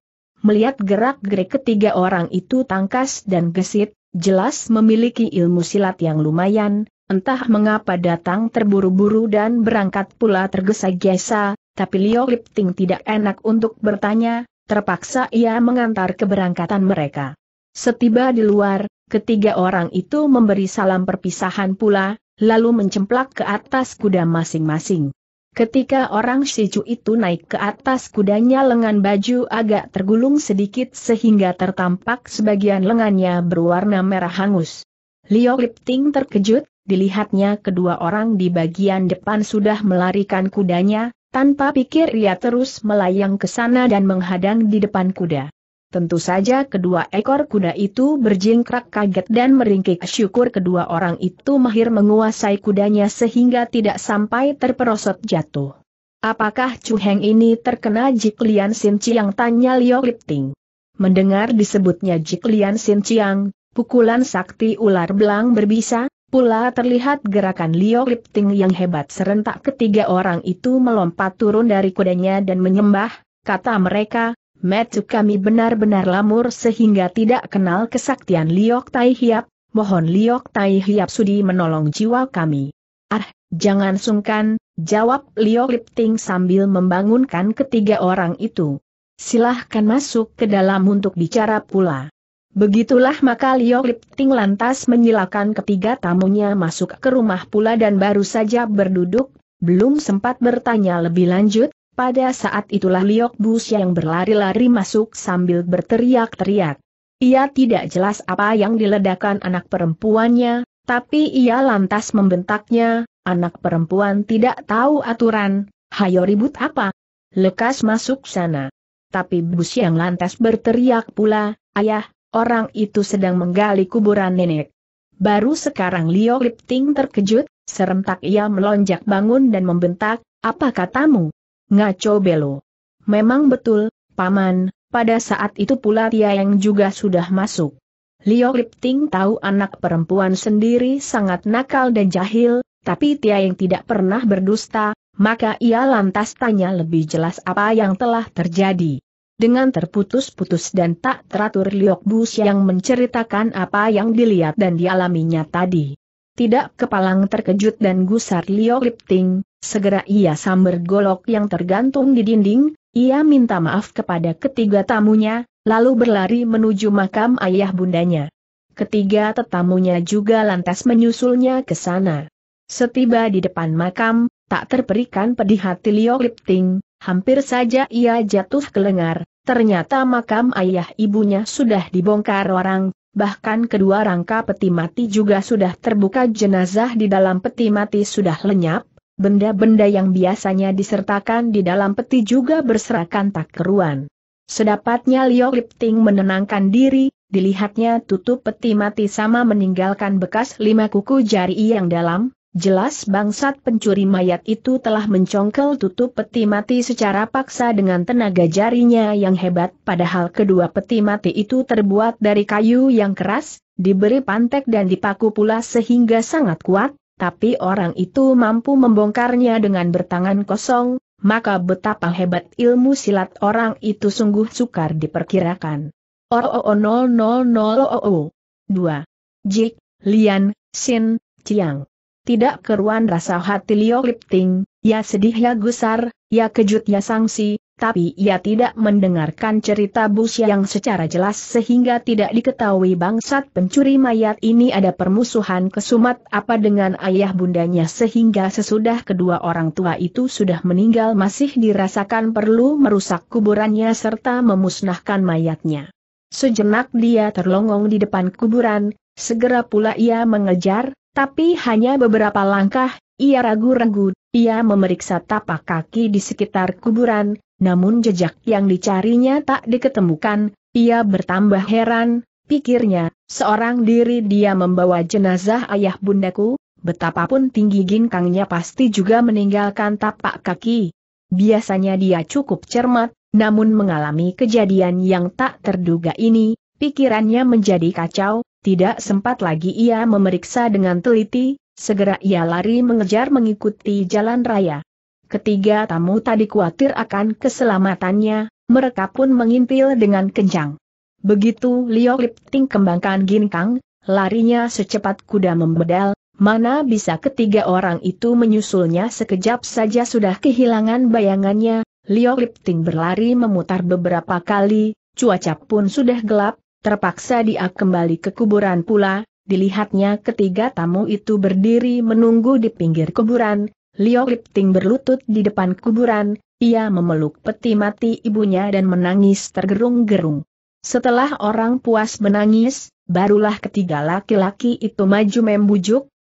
Melihat gerak-gerik ketiga orang itu tangkas dan gesit, jelas memiliki ilmu silat yang lumayan, entah mengapa datang terburu-buru dan berangkat pula tergesa-gesa, tapi Leo Lipting tidak enak untuk bertanya, terpaksa ia mengantar keberangkatan mereka. Setiba di luar, ketiga orang itu memberi salam perpisahan pula, lalu mencemplak ke atas kuda masing-masing. Ketika orang Shiju itu naik ke atas kudanya lengan baju agak tergulung sedikit sehingga tertampak sebagian lengannya berwarna merah hangus. Lio Lipting terkejut, dilihatnya kedua orang di bagian depan sudah melarikan kudanya, tanpa pikir ia terus melayang ke sana dan menghadang di depan kuda. Tentu saja kedua ekor kuda itu berjingkrak kaget dan meringkik syukur kedua orang itu mahir menguasai kudanya sehingga tidak sampai terperosot jatuh. Apakah Chu Heng ini terkena Jiklian Sin Chiang tanya Liu Lipting. Mendengar disebutnya Jiklian Sin Chiang, pukulan sakti ular belang berbisa, pula terlihat gerakan Liu Lipting yang hebat serentak ketiga orang itu melompat turun dari kudanya dan menyembah, kata mereka, Metu kami benar-benar lamur sehingga tidak kenal kesaktian Liok Tai Hiap, mohon Liok Tai Hiap sudi menolong jiwa kami. Ah, jangan sungkan, jawab Liok Lipting sambil membangunkan ketiga orang itu. Silahkan masuk ke dalam untuk bicara pula. Begitulah maka Liok Lipting lantas menyilakan ketiga tamunya masuk ke rumah pula dan baru saja berduduk, belum sempat bertanya lebih lanjut, pada saat itulah Liok Bus yang berlari-lari masuk sambil berteriak-teriak. Ia tidak jelas apa yang diledakan anak perempuannya, tapi ia lantas membentaknya, anak perempuan tidak tahu aturan, hayo ribut apa? Lekas masuk sana. Tapi Bus yang lantas berteriak pula, ayah, orang itu sedang menggali kuburan nenek. Baru sekarang Liok Lipting terkejut, serentak ia melonjak bangun dan membentak, apa katamu? Ngaco Belo. Memang betul, Paman, pada saat itu pula Tia yang juga sudah masuk. Liu Lipting tahu anak perempuan sendiri sangat nakal dan jahil, tapi Tia yang tidak pernah berdusta, maka ia lantas tanya lebih jelas apa yang telah terjadi. Dengan terputus-putus dan tak teratur Liok Bus yang menceritakan apa yang dilihat dan dialaminya tadi. Tidak kepalang terkejut dan gusar Liu Lipting, segera ia samber golok yang tergantung di dinding, ia minta maaf kepada ketiga tamunya, lalu berlari menuju makam ayah bundanya. Ketiga tetamunya juga lantas menyusulnya ke sana. Setiba di depan makam, tak terperikan pedih hati Liu Lipting, hampir saja ia jatuh kelengar, ternyata makam ayah ibunya sudah dibongkar orang, bahkan kedua rangka peti mati juga sudah terbuka jenazah di dalam peti mati sudah lenyap, benda-benda yang biasanya disertakan di dalam peti juga berserakan tak keruan. Sedapatnya Lio Lipting menenangkan diri, dilihatnya tutup peti mati sama meninggalkan bekas lima kuku jari yang dalam, Jelas bangsat pencuri mayat itu telah mencongkel tutup peti mati secara paksa dengan tenaga jarinya yang hebat padahal kedua peti mati itu terbuat dari kayu yang keras, diberi pantek dan dipaku pula sehingga sangat kuat, tapi orang itu mampu membongkarnya dengan bertangan kosong, maka betapa hebat ilmu silat orang itu sungguh sukar diperkirakan. Oroo 0000 2. Jik, Lian, Sin, Chiang tidak keruan rasa hati Liu Lipting, ya sedih ya gusar, ya kejut ya sangsi, tapi ia tidak mendengarkan cerita Bus yang secara jelas sehingga tidak diketahui bangsat pencuri mayat ini ada permusuhan kesumat apa dengan ayah bundanya sehingga sesudah kedua orang tua itu sudah meninggal masih dirasakan perlu merusak kuburannya serta memusnahkan mayatnya. Sejenak dia terlongong di depan kuburan, segera pula ia mengejar, tapi hanya beberapa langkah, ia ragu-ragu, ia memeriksa tapak kaki di sekitar kuburan, namun jejak yang dicarinya tak diketemukan, ia bertambah heran, pikirnya, seorang diri dia membawa jenazah ayah bundaku, betapapun tinggi ginkangnya pasti juga meninggalkan tapak kaki. Biasanya dia cukup cermat, namun mengalami kejadian yang tak terduga ini, pikirannya menjadi kacau, tidak sempat lagi ia memeriksa dengan teliti, segera ia lari mengejar mengikuti jalan raya. Ketiga tamu tadi khawatir akan keselamatannya, mereka pun mengintil dengan kencang. Begitu Liu Lipting kembangkan ginkang, larinya secepat kuda membedal, Mana bisa ketiga orang itu menyusulnya sekejap saja sudah kehilangan bayangannya, Liu Lipting berlari memutar beberapa kali, cuaca pun sudah gelap, Terpaksa dia kembali ke kuburan pula, dilihatnya ketiga tamu itu berdiri menunggu di pinggir kuburan, Leo Lipting berlutut di depan kuburan, ia memeluk peti mati ibunya dan menangis tergerung-gerung. Setelah orang puas menangis, barulah ketiga laki-laki itu maju membujuk,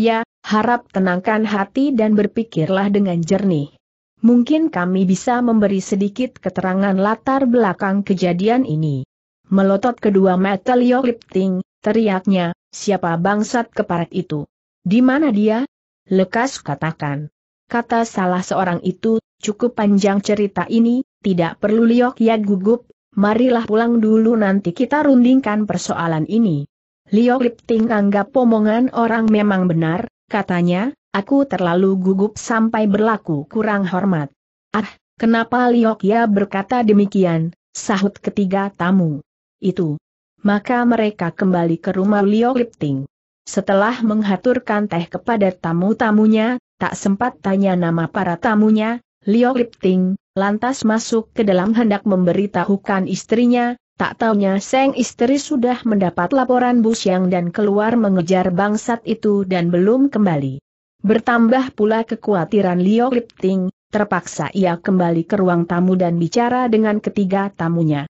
ya, harap tenangkan hati dan berpikirlah dengan jernih. Mungkin kami bisa memberi sedikit keterangan latar belakang kejadian ini. Melotot kedua mata Lio Lipting, teriaknya, siapa bangsat keparat itu? Di mana dia? Lekas katakan. Kata salah seorang itu, cukup panjang cerita ini, tidak perlu Lio ya gugup, marilah pulang dulu nanti kita rundingkan persoalan ini. Lio Lipting anggap omongan orang memang benar, katanya, aku terlalu gugup sampai berlaku kurang hormat. Ah, kenapa ya berkata demikian, sahut ketiga tamu itu. Maka mereka kembali ke rumah Liu Lipting. Setelah menghaturkan teh kepada tamu-tamunya, tak sempat tanya nama para tamunya, Liu Lipting, lantas masuk ke dalam hendak memberitahukan istrinya, tak taunya Seng istri sudah mendapat laporan bus yang dan keluar mengejar bangsat itu dan belum kembali. Bertambah pula kekhawatiran Liu Lipting, terpaksa ia kembali ke ruang tamu dan bicara dengan ketiga tamunya.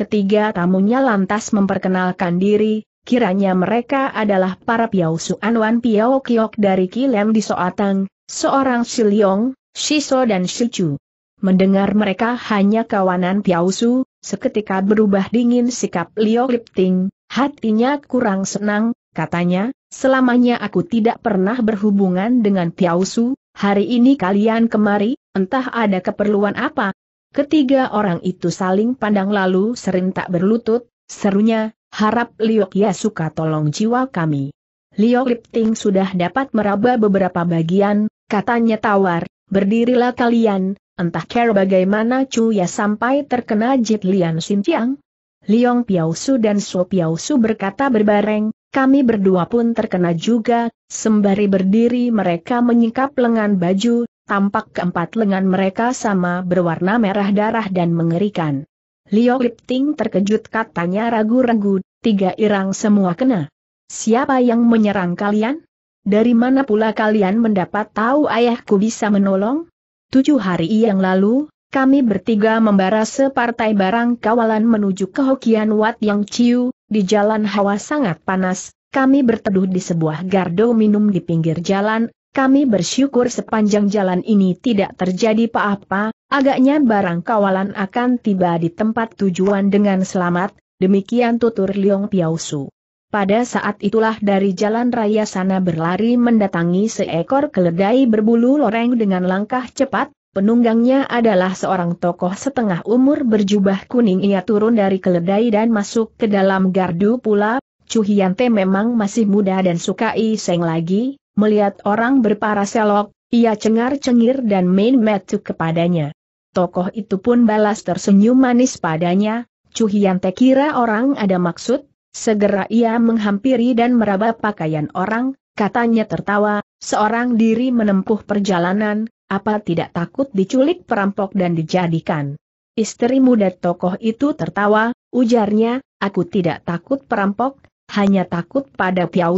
Ketiga tamunya lantas memperkenalkan diri, kiranya mereka adalah para Piao Wan Piao Kiok dari Kilem di Soatang, seorang Siliong, Shiso dan Shichu. Mendengar mereka hanya kawanan Piao Su, seketika berubah dingin sikap liu Lipting, hatinya kurang senang, katanya, selamanya aku tidak pernah berhubungan dengan Piao Su, hari ini kalian kemari, entah ada keperluan apa, Ketiga orang itu saling pandang lalu serentak berlutut, serunya, harap Liok Ya suka tolong jiwa kami. Liok Lipting sudah dapat meraba beberapa bagian, katanya tawar, berdirilah kalian, entah care bagaimana cu Ya sampai terkena Jit Lian Xinjiang. Liong Piausu dan Suo Piausu berkata berbareng, kami berdua pun terkena juga, sembari berdiri mereka menyingkap lengan baju, Tampak keempat lengan mereka sama berwarna merah darah dan mengerikan. Liu Lipting terkejut katanya ragu-ragu, tiga irang semua kena. Siapa yang menyerang kalian? Dari mana pula kalian mendapat tahu ayahku bisa menolong? Tujuh hari yang lalu, kami bertiga membara separtai barang kawalan menuju ke Hokian Wat Yang Chiu, di jalan hawa sangat panas, kami berteduh di sebuah gardo minum di pinggir jalan, kami bersyukur sepanjang jalan ini tidak terjadi apa-apa, agaknya barang kawalan akan tiba di tempat tujuan dengan selamat, demikian tutur Liong Piausu. Pada saat itulah dari jalan raya sana berlari mendatangi seekor keledai berbulu loreng dengan langkah cepat, penunggangnya adalah seorang tokoh setengah umur berjubah kuning ia turun dari keledai dan masuk ke dalam gardu pula, Cuhiante memang masih muda dan suka iseng lagi, Melihat orang berparaselok, ia cengar-cengir dan main metu kepadanya. Tokoh itu pun balas tersenyum manis padanya, Cuhiante kira orang ada maksud, segera ia menghampiri dan meraba pakaian orang, katanya tertawa, seorang diri menempuh perjalanan, apa tidak takut diculik perampok dan dijadikan. Istri muda tokoh itu tertawa, ujarnya, aku tidak takut perampok, hanya takut pada Piao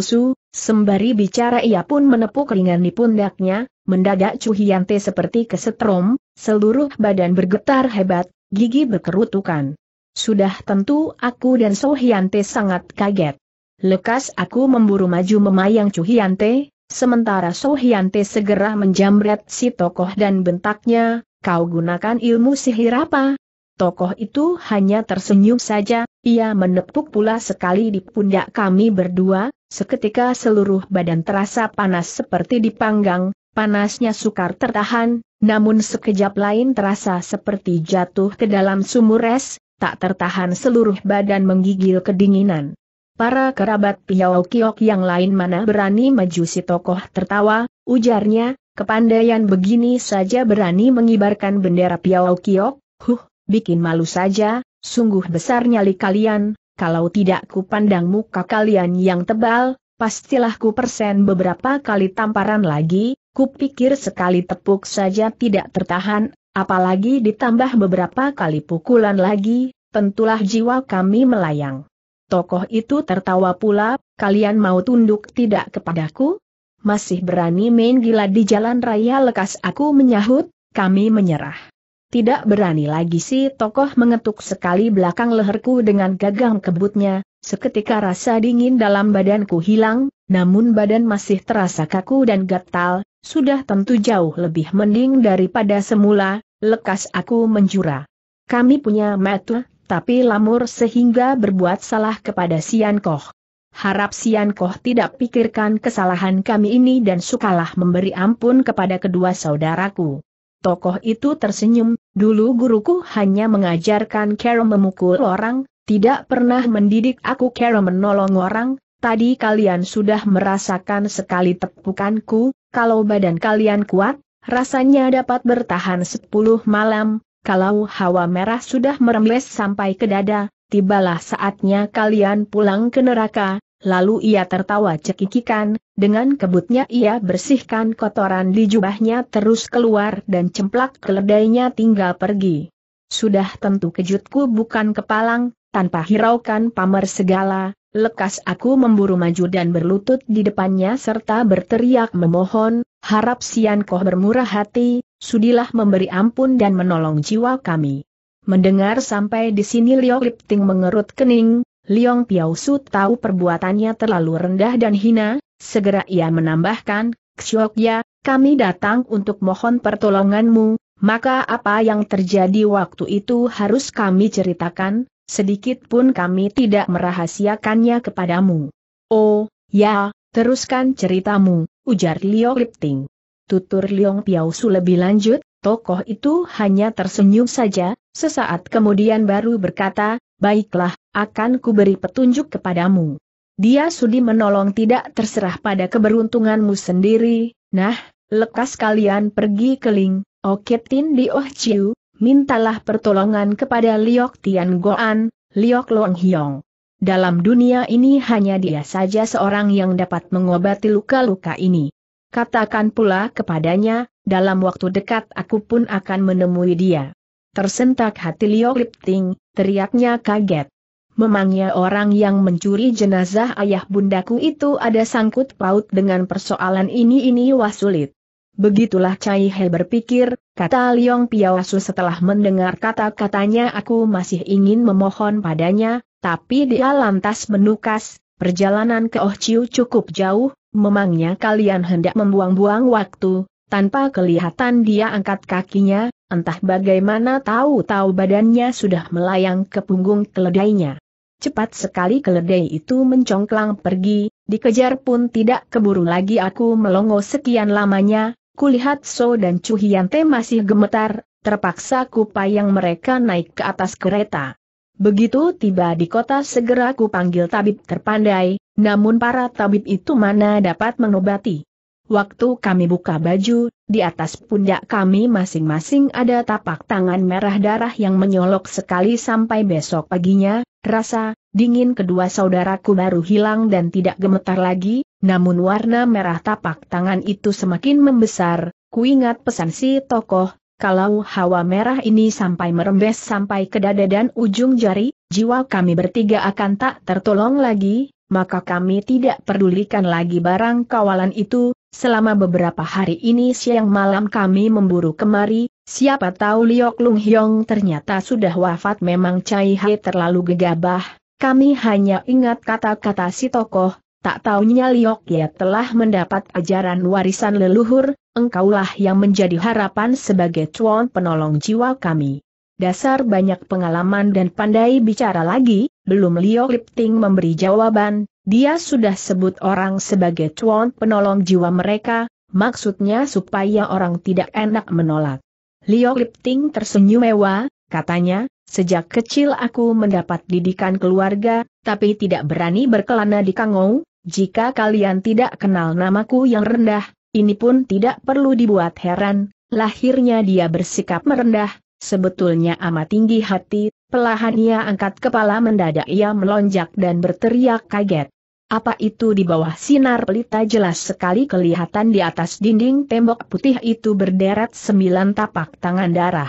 sembari bicara ia pun menepuk ringan di pundaknya, mendadak Cuhiante seperti kesetrum, seluruh badan bergetar hebat, gigi berkerutukan. Sudah tentu aku dan Sohyante sangat kaget. Lekas aku memburu maju memayang Cuhiante, sementara Sohyante segera menjamret si tokoh dan bentaknya, kau gunakan ilmu sihir apa? Tokoh itu hanya tersenyum saja, ia menepuk pula sekali di pundak kami berdua, seketika seluruh badan terasa panas seperti dipanggang, panasnya sukar tertahan, namun sekejap lain terasa seperti jatuh ke dalam sumur es, tak tertahan seluruh badan menggigil kedinginan. Para kerabat Piao Kiok yang lain mana berani maju si tokoh tertawa, ujarnya, kepandaian begini saja berani mengibarkan bendera Piao Kiok, huh, bikin malu saja, sungguh besar nyali kalian, kalau tidak ku pandang muka kalian yang tebal, pastilah ku persen beberapa kali tamparan lagi, ku pikir sekali tepuk saja tidak tertahan, apalagi ditambah beberapa kali pukulan lagi, tentulah jiwa kami melayang. Tokoh itu tertawa pula, kalian mau tunduk tidak kepadaku? Masih berani main gila di jalan raya lekas aku menyahut, kami menyerah. Tidak berani lagi si tokoh mengetuk sekali belakang leherku dengan gagang kebutnya, seketika rasa dingin dalam badanku hilang, namun badan masih terasa kaku dan gatal, sudah tentu jauh lebih mending daripada semula, lekas aku menjura. Kami punya metu, tapi lamur sehingga berbuat salah kepada Sian Koh. Harap Sian Koh tidak pikirkan kesalahan kami ini dan sukalah memberi ampun kepada kedua saudaraku. Tokoh itu tersenyum, Dulu guruku hanya mengajarkan cara memukul orang, tidak pernah mendidik aku cara menolong orang, tadi kalian sudah merasakan sekali tepukanku, kalau badan kalian kuat, rasanya dapat bertahan sepuluh malam, kalau hawa merah sudah merembes sampai ke dada, tibalah saatnya kalian pulang ke neraka, lalu ia tertawa cekikikan, dengan kebutnya ia bersihkan kotoran di jubahnya terus keluar dan cemplak keledainya tinggal pergi. Sudah tentu kejutku bukan kepalang, tanpa hiraukan pamer segala, lekas aku memburu maju dan berlutut di depannya serta berteriak memohon, harap Sian Koh bermurah hati, sudilah memberi ampun dan menolong jiwa kami. Mendengar sampai di sini Lio Lipting mengerut kening, Liong Piao tahu perbuatannya terlalu rendah dan hina, segera ia menambahkan, Xiokya, kami datang untuk mohon pertolonganmu, maka apa yang terjadi waktu itu harus kami ceritakan, sedikit pun kami tidak merahasiakannya kepadamu. Oh, ya, teruskan ceritamu, ujar Lio Lipting. Tutur Liong Piao lebih lanjut, tokoh itu hanya tersenyum saja, sesaat kemudian baru berkata, baiklah, akan kuberi petunjuk kepadamu. Dia sudi menolong tidak terserah pada keberuntunganmu sendiri, nah, lekas kalian pergi ke Ling, Oketin di Oh Chiu, mintalah pertolongan kepada Liok Tian Goan, Liok Long Hiong. Dalam dunia ini hanya dia saja seorang yang dapat mengobati luka-luka ini. Katakan pula kepadanya, dalam waktu dekat aku pun akan menemui dia. Tersentak hati Liok Lipting, teriaknya kaget. Memangnya orang yang mencuri jenazah ayah bundaku itu ada sangkut paut dengan persoalan ini-ini wah sulit. Begitulah Cai He berpikir, kata Liong Piawasu setelah mendengar kata-katanya aku masih ingin memohon padanya, tapi dia lantas menukas, perjalanan ke Oh Chiu cukup jauh, memangnya kalian hendak membuang-buang waktu, tanpa kelihatan dia angkat kakinya, entah bagaimana tahu-tahu badannya sudah melayang ke punggung keledainya. Cepat sekali keledai itu mencongklang pergi, dikejar pun tidak keburu lagi aku melongo sekian lamanya, kulihat So dan Chu Hyante masih gemetar, terpaksa kupayang mereka naik ke atas kereta. Begitu tiba di kota segera ku panggil tabib terpandai, namun para tabib itu mana dapat mengobati. Waktu kami buka baju, di atas pundak kami masing-masing ada tapak tangan merah darah yang menyolok sekali sampai besok paginya, Rasa dingin kedua saudaraku baru hilang dan tidak gemetar lagi, namun warna merah tapak tangan itu semakin membesar. Kuingat pesan si tokoh, kalau hawa merah ini sampai merembes sampai ke dada dan ujung jari, jiwa kami bertiga akan tak tertolong lagi, maka kami tidak pedulikan lagi barang kawalan itu. Selama beberapa hari ini siang malam kami memburu kemari, Siapa tahu Liok Lung Hyong ternyata sudah wafat memang Cai Hai terlalu gegabah, kami hanya ingat kata-kata si tokoh, tak taunya Liok ya telah mendapat ajaran warisan leluhur, engkaulah yang menjadi harapan sebagai cuan penolong jiwa kami. Dasar banyak pengalaman dan pandai bicara lagi, belum Liok Lipting memberi jawaban, dia sudah sebut orang sebagai cuan penolong jiwa mereka, maksudnya supaya orang tidak enak menolak. Lio Lipting tersenyum mewah, katanya, sejak kecil aku mendapat didikan keluarga, tapi tidak berani berkelana di Kangou, jika kalian tidak kenal namaku yang rendah, ini pun tidak perlu dibuat heran, lahirnya dia bersikap merendah, sebetulnya amat tinggi hati, pelahan ia angkat kepala mendadak ia melonjak dan berteriak kaget. Apa itu di bawah sinar pelita jelas sekali kelihatan di atas dinding tembok putih itu berderet sembilan tapak tangan darah.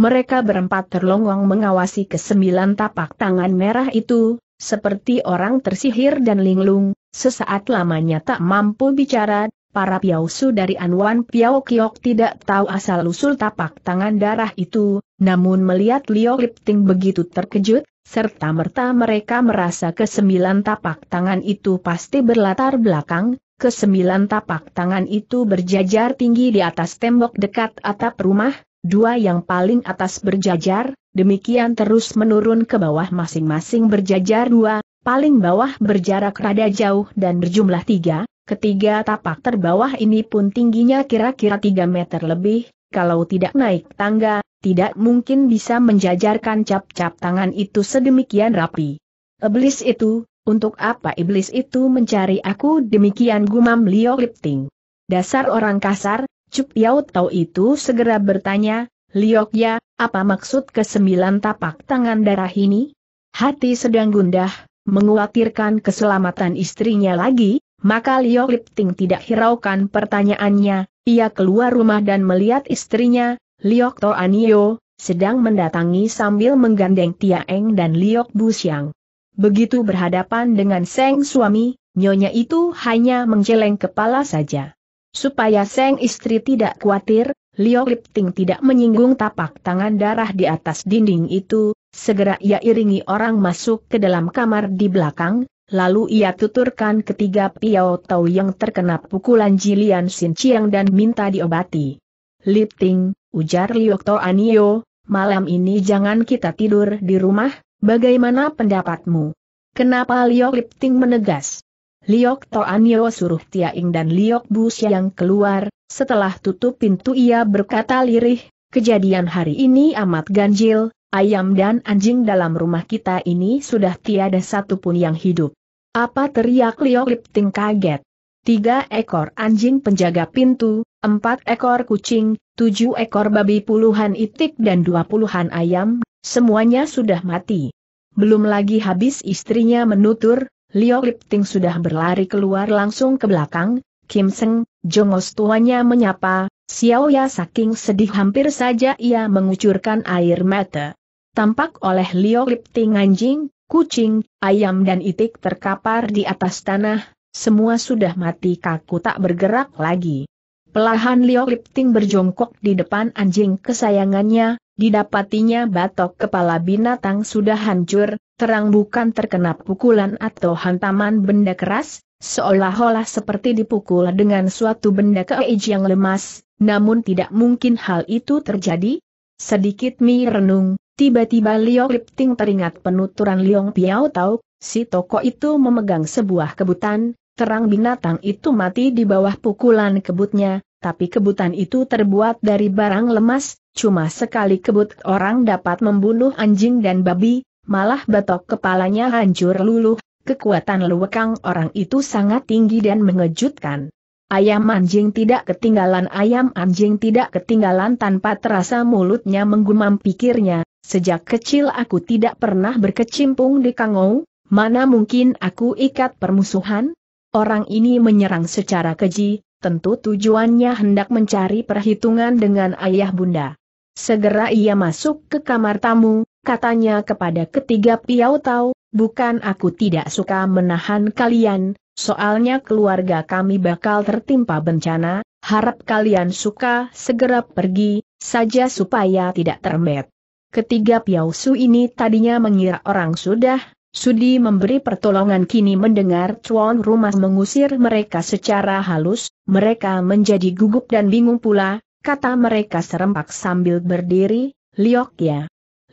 Mereka berempat terlongong mengawasi ke sembilan tapak tangan merah itu, seperti orang tersihir dan linglung, sesaat lamanya tak mampu bicara, para piausu dari Anwan Piao Kiok tidak tahu asal-usul tapak tangan darah itu, namun melihat Liu Lipting begitu terkejut, serta merta mereka merasa kesembilan tapak tangan itu pasti berlatar belakang, kesembilan tapak tangan itu berjajar tinggi di atas tembok dekat atap rumah, dua yang paling atas berjajar, demikian terus menurun ke bawah masing-masing berjajar dua, paling bawah berjarak rada jauh dan berjumlah tiga, Ketiga tapak terbawah ini pun tingginya kira-kira 3 meter lebih, kalau tidak naik tangga, tidak mungkin bisa menjajarkan cap-cap tangan itu sedemikian rapi. Iblis itu, untuk apa iblis itu mencari aku demikian gumam Leo Lipting. Dasar orang kasar, Cup Yau Tau itu segera bertanya, ya, apa maksud kesembilan tapak tangan darah ini? Hati sedang gundah, menguatirkan keselamatan istrinya lagi, maka Lip Ting tidak hiraukan pertanyaannya, ia keluar rumah dan melihat istrinya, Liok Anio, sedang mendatangi sambil menggandeng Tiaeng dan Liok Busiang. Begitu berhadapan dengan Seng suami, nyonya itu hanya menjeleng kepala saja. Supaya Seng istri tidak khawatir, Liok Ting tidak menyinggung tapak tangan darah di atas dinding itu, segera ia iringi orang masuk ke dalam kamar di belakang, Lalu ia tuturkan ketiga Piao Tau yang terkena pukulan Jilian Sin Chiang dan minta diobati. Lipting, ujar Liok Anio, malam ini jangan kita tidur di rumah, bagaimana pendapatmu? Kenapa Liok Lipting menegas? Liok Anio suruh Tia Ing dan Liok Bu yang keluar, setelah tutup pintu ia berkata lirih, kejadian hari ini amat ganjil, ayam dan anjing dalam rumah kita ini sudah tiada satupun yang hidup. Apa teriak Leo Lipting kaget? Tiga ekor anjing penjaga pintu, empat ekor kucing, tujuh ekor babi puluhan itik dan dua puluhan ayam, semuanya sudah mati. Belum lagi habis istrinya menutur, Leo Lipting sudah berlari keluar langsung ke belakang, Kim Seng, jongos tuanya menyapa, Xiao Ya saking sedih hampir saja ia mengucurkan air mata. Tampak oleh Leo Lipting anjing, kucing, ayam dan itik terkapar di atas tanah, semua sudah mati kaku tak bergerak lagi. Pelahan Liok Lipting berjongkok di depan anjing kesayangannya, didapatinya batok kepala binatang sudah hancur, terang bukan terkena pukulan atau hantaman benda keras, seolah-olah seperti dipukul dengan suatu benda keij yang lemas, namun tidak mungkin hal itu terjadi. Sedikit Mi renung, Tiba-tiba Liu Lipting teringat penuturan Liong Piao Tau, si toko itu memegang sebuah kebutan, terang binatang itu mati di bawah pukulan kebutnya, tapi kebutan itu terbuat dari barang lemas, cuma sekali kebut orang dapat membunuh anjing dan babi, malah batok kepalanya hancur luluh, kekuatan luwekang orang itu sangat tinggi dan mengejutkan. Ayam anjing tidak ketinggalan ayam anjing tidak ketinggalan tanpa terasa mulutnya menggumam pikirnya, Sejak kecil aku tidak pernah berkecimpung di Kangou, mana mungkin aku ikat permusuhan? Orang ini menyerang secara keji, tentu tujuannya hendak mencari perhitungan dengan ayah bunda. Segera ia masuk ke kamar tamu, katanya kepada ketiga piau tahu, bukan aku tidak suka menahan kalian, soalnya keluarga kami bakal tertimpa bencana, harap kalian suka segera pergi, saja supaya tidak termet. Ketiga Piausu ini tadinya mengira orang sudah, Sudi memberi pertolongan kini mendengar cuan rumah mengusir mereka secara halus, mereka menjadi gugup dan bingung pula, kata mereka serempak sambil berdiri, Liok ya,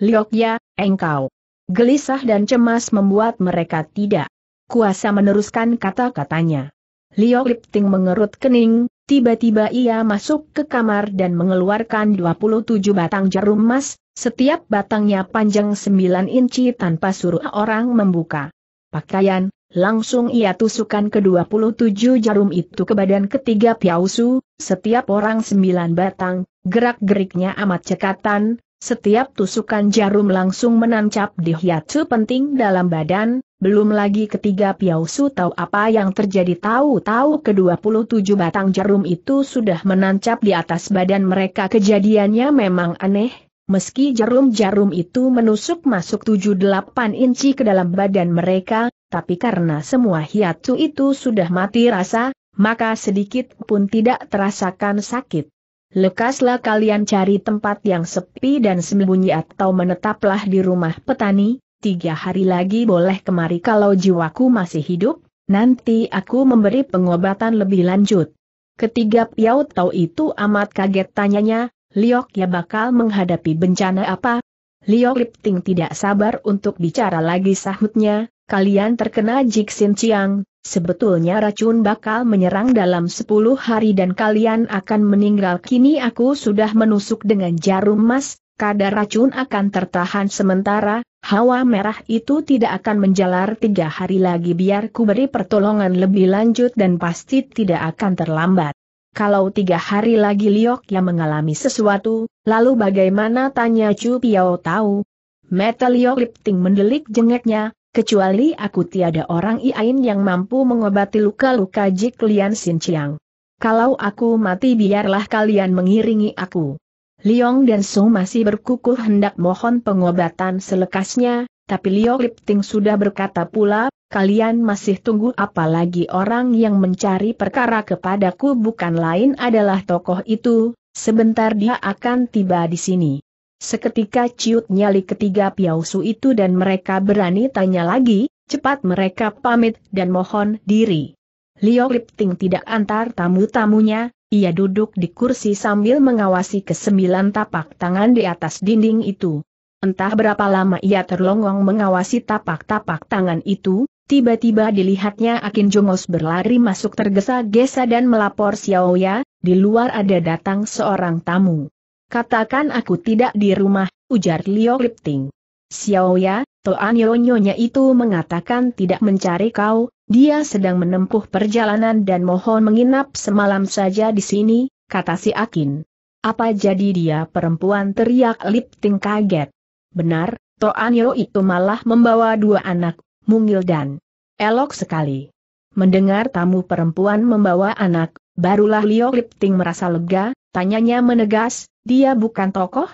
Liok ya, engkau. Gelisah dan cemas membuat mereka tidak kuasa meneruskan kata-katanya. Liok Lipting mengerut kening, Tiba-tiba ia masuk ke kamar dan mengeluarkan 27 batang jarum emas, setiap batangnya panjang 9 inci tanpa suruh orang membuka pakaian, langsung ia tusukan ke-27 jarum itu ke badan ketiga Piausu, setiap orang 9 batang, gerak-geriknya amat cekatan, setiap tusukan jarum langsung menancap di hiatu penting dalam badan, belum lagi ketiga piausu tahu apa yang terjadi tahu-tahu ke-27 batang jarum itu sudah menancap di atas badan mereka kejadiannya memang aneh, meski jarum-jarum itu menusuk masuk 7-8 inci ke dalam badan mereka, tapi karena semua hiatu itu sudah mati rasa, maka sedikit pun tidak terasakan sakit lekaslah kalian cari tempat yang sepi dan sembunyi atau menetaplah di rumah petani, tiga hari lagi boleh kemari kalau jiwaku masih hidup, nanti aku memberi pengobatan lebih lanjut. Ketiga Piau tahu itu amat kaget tanyanya, Liok ya bakal menghadapi bencana apa? Liok Lipting tidak sabar untuk bicara lagi sahutnya, kalian terkena Jiksin Ciang, Sebetulnya racun bakal menyerang dalam 10 hari dan kalian akan meninggal. Kini aku sudah menusuk dengan jarum emas, kadar racun akan tertahan sementara, hawa merah itu tidak akan menjalar tiga hari lagi biar ku beri pertolongan lebih lanjut dan pasti tidak akan terlambat. Kalau tiga hari lagi Liok yang mengalami sesuatu, lalu bagaimana tanya Chu Piao tahu? Metal Liok Lipting mendelik jengeknya, kecuali aku tiada orang iain yang mampu mengobati luka-luka Jik Lian Sin Chiang. Kalau aku mati biarlah kalian mengiringi aku. Liong dan Su masih berkukuh hendak mohon pengobatan selekasnya, tapi Lio Lipting sudah berkata pula, kalian masih tunggu apalagi orang yang mencari perkara kepadaku bukan lain adalah tokoh itu, sebentar dia akan tiba di sini. Seketika ciut nyali ketiga piausu itu dan mereka berani tanya lagi, cepat mereka pamit dan mohon diri. Leo Lipting tidak antar tamu-tamunya, ia duduk di kursi sambil mengawasi kesembilan tapak tangan di atas dinding itu. Entah berapa lama ia terlongong mengawasi tapak-tapak tangan itu, tiba-tiba dilihatnya Akin Jongos berlari masuk tergesa-gesa dan melapor Xiaoya, di luar ada datang seorang tamu. Katakan aku tidak di rumah, ujar Liu Lipting. Xiaoya, Toan Yonyonya itu mengatakan tidak mencari kau, dia sedang menempuh perjalanan dan mohon menginap semalam saja di sini, kata si Akin. Apa jadi dia perempuan teriak Lipting kaget. Benar, Toan Yo itu malah membawa dua anak, mungil dan elok sekali. Mendengar tamu perempuan membawa anak, Barulah Liu Lipting merasa lega, tanyanya menegas, dia bukan tokoh?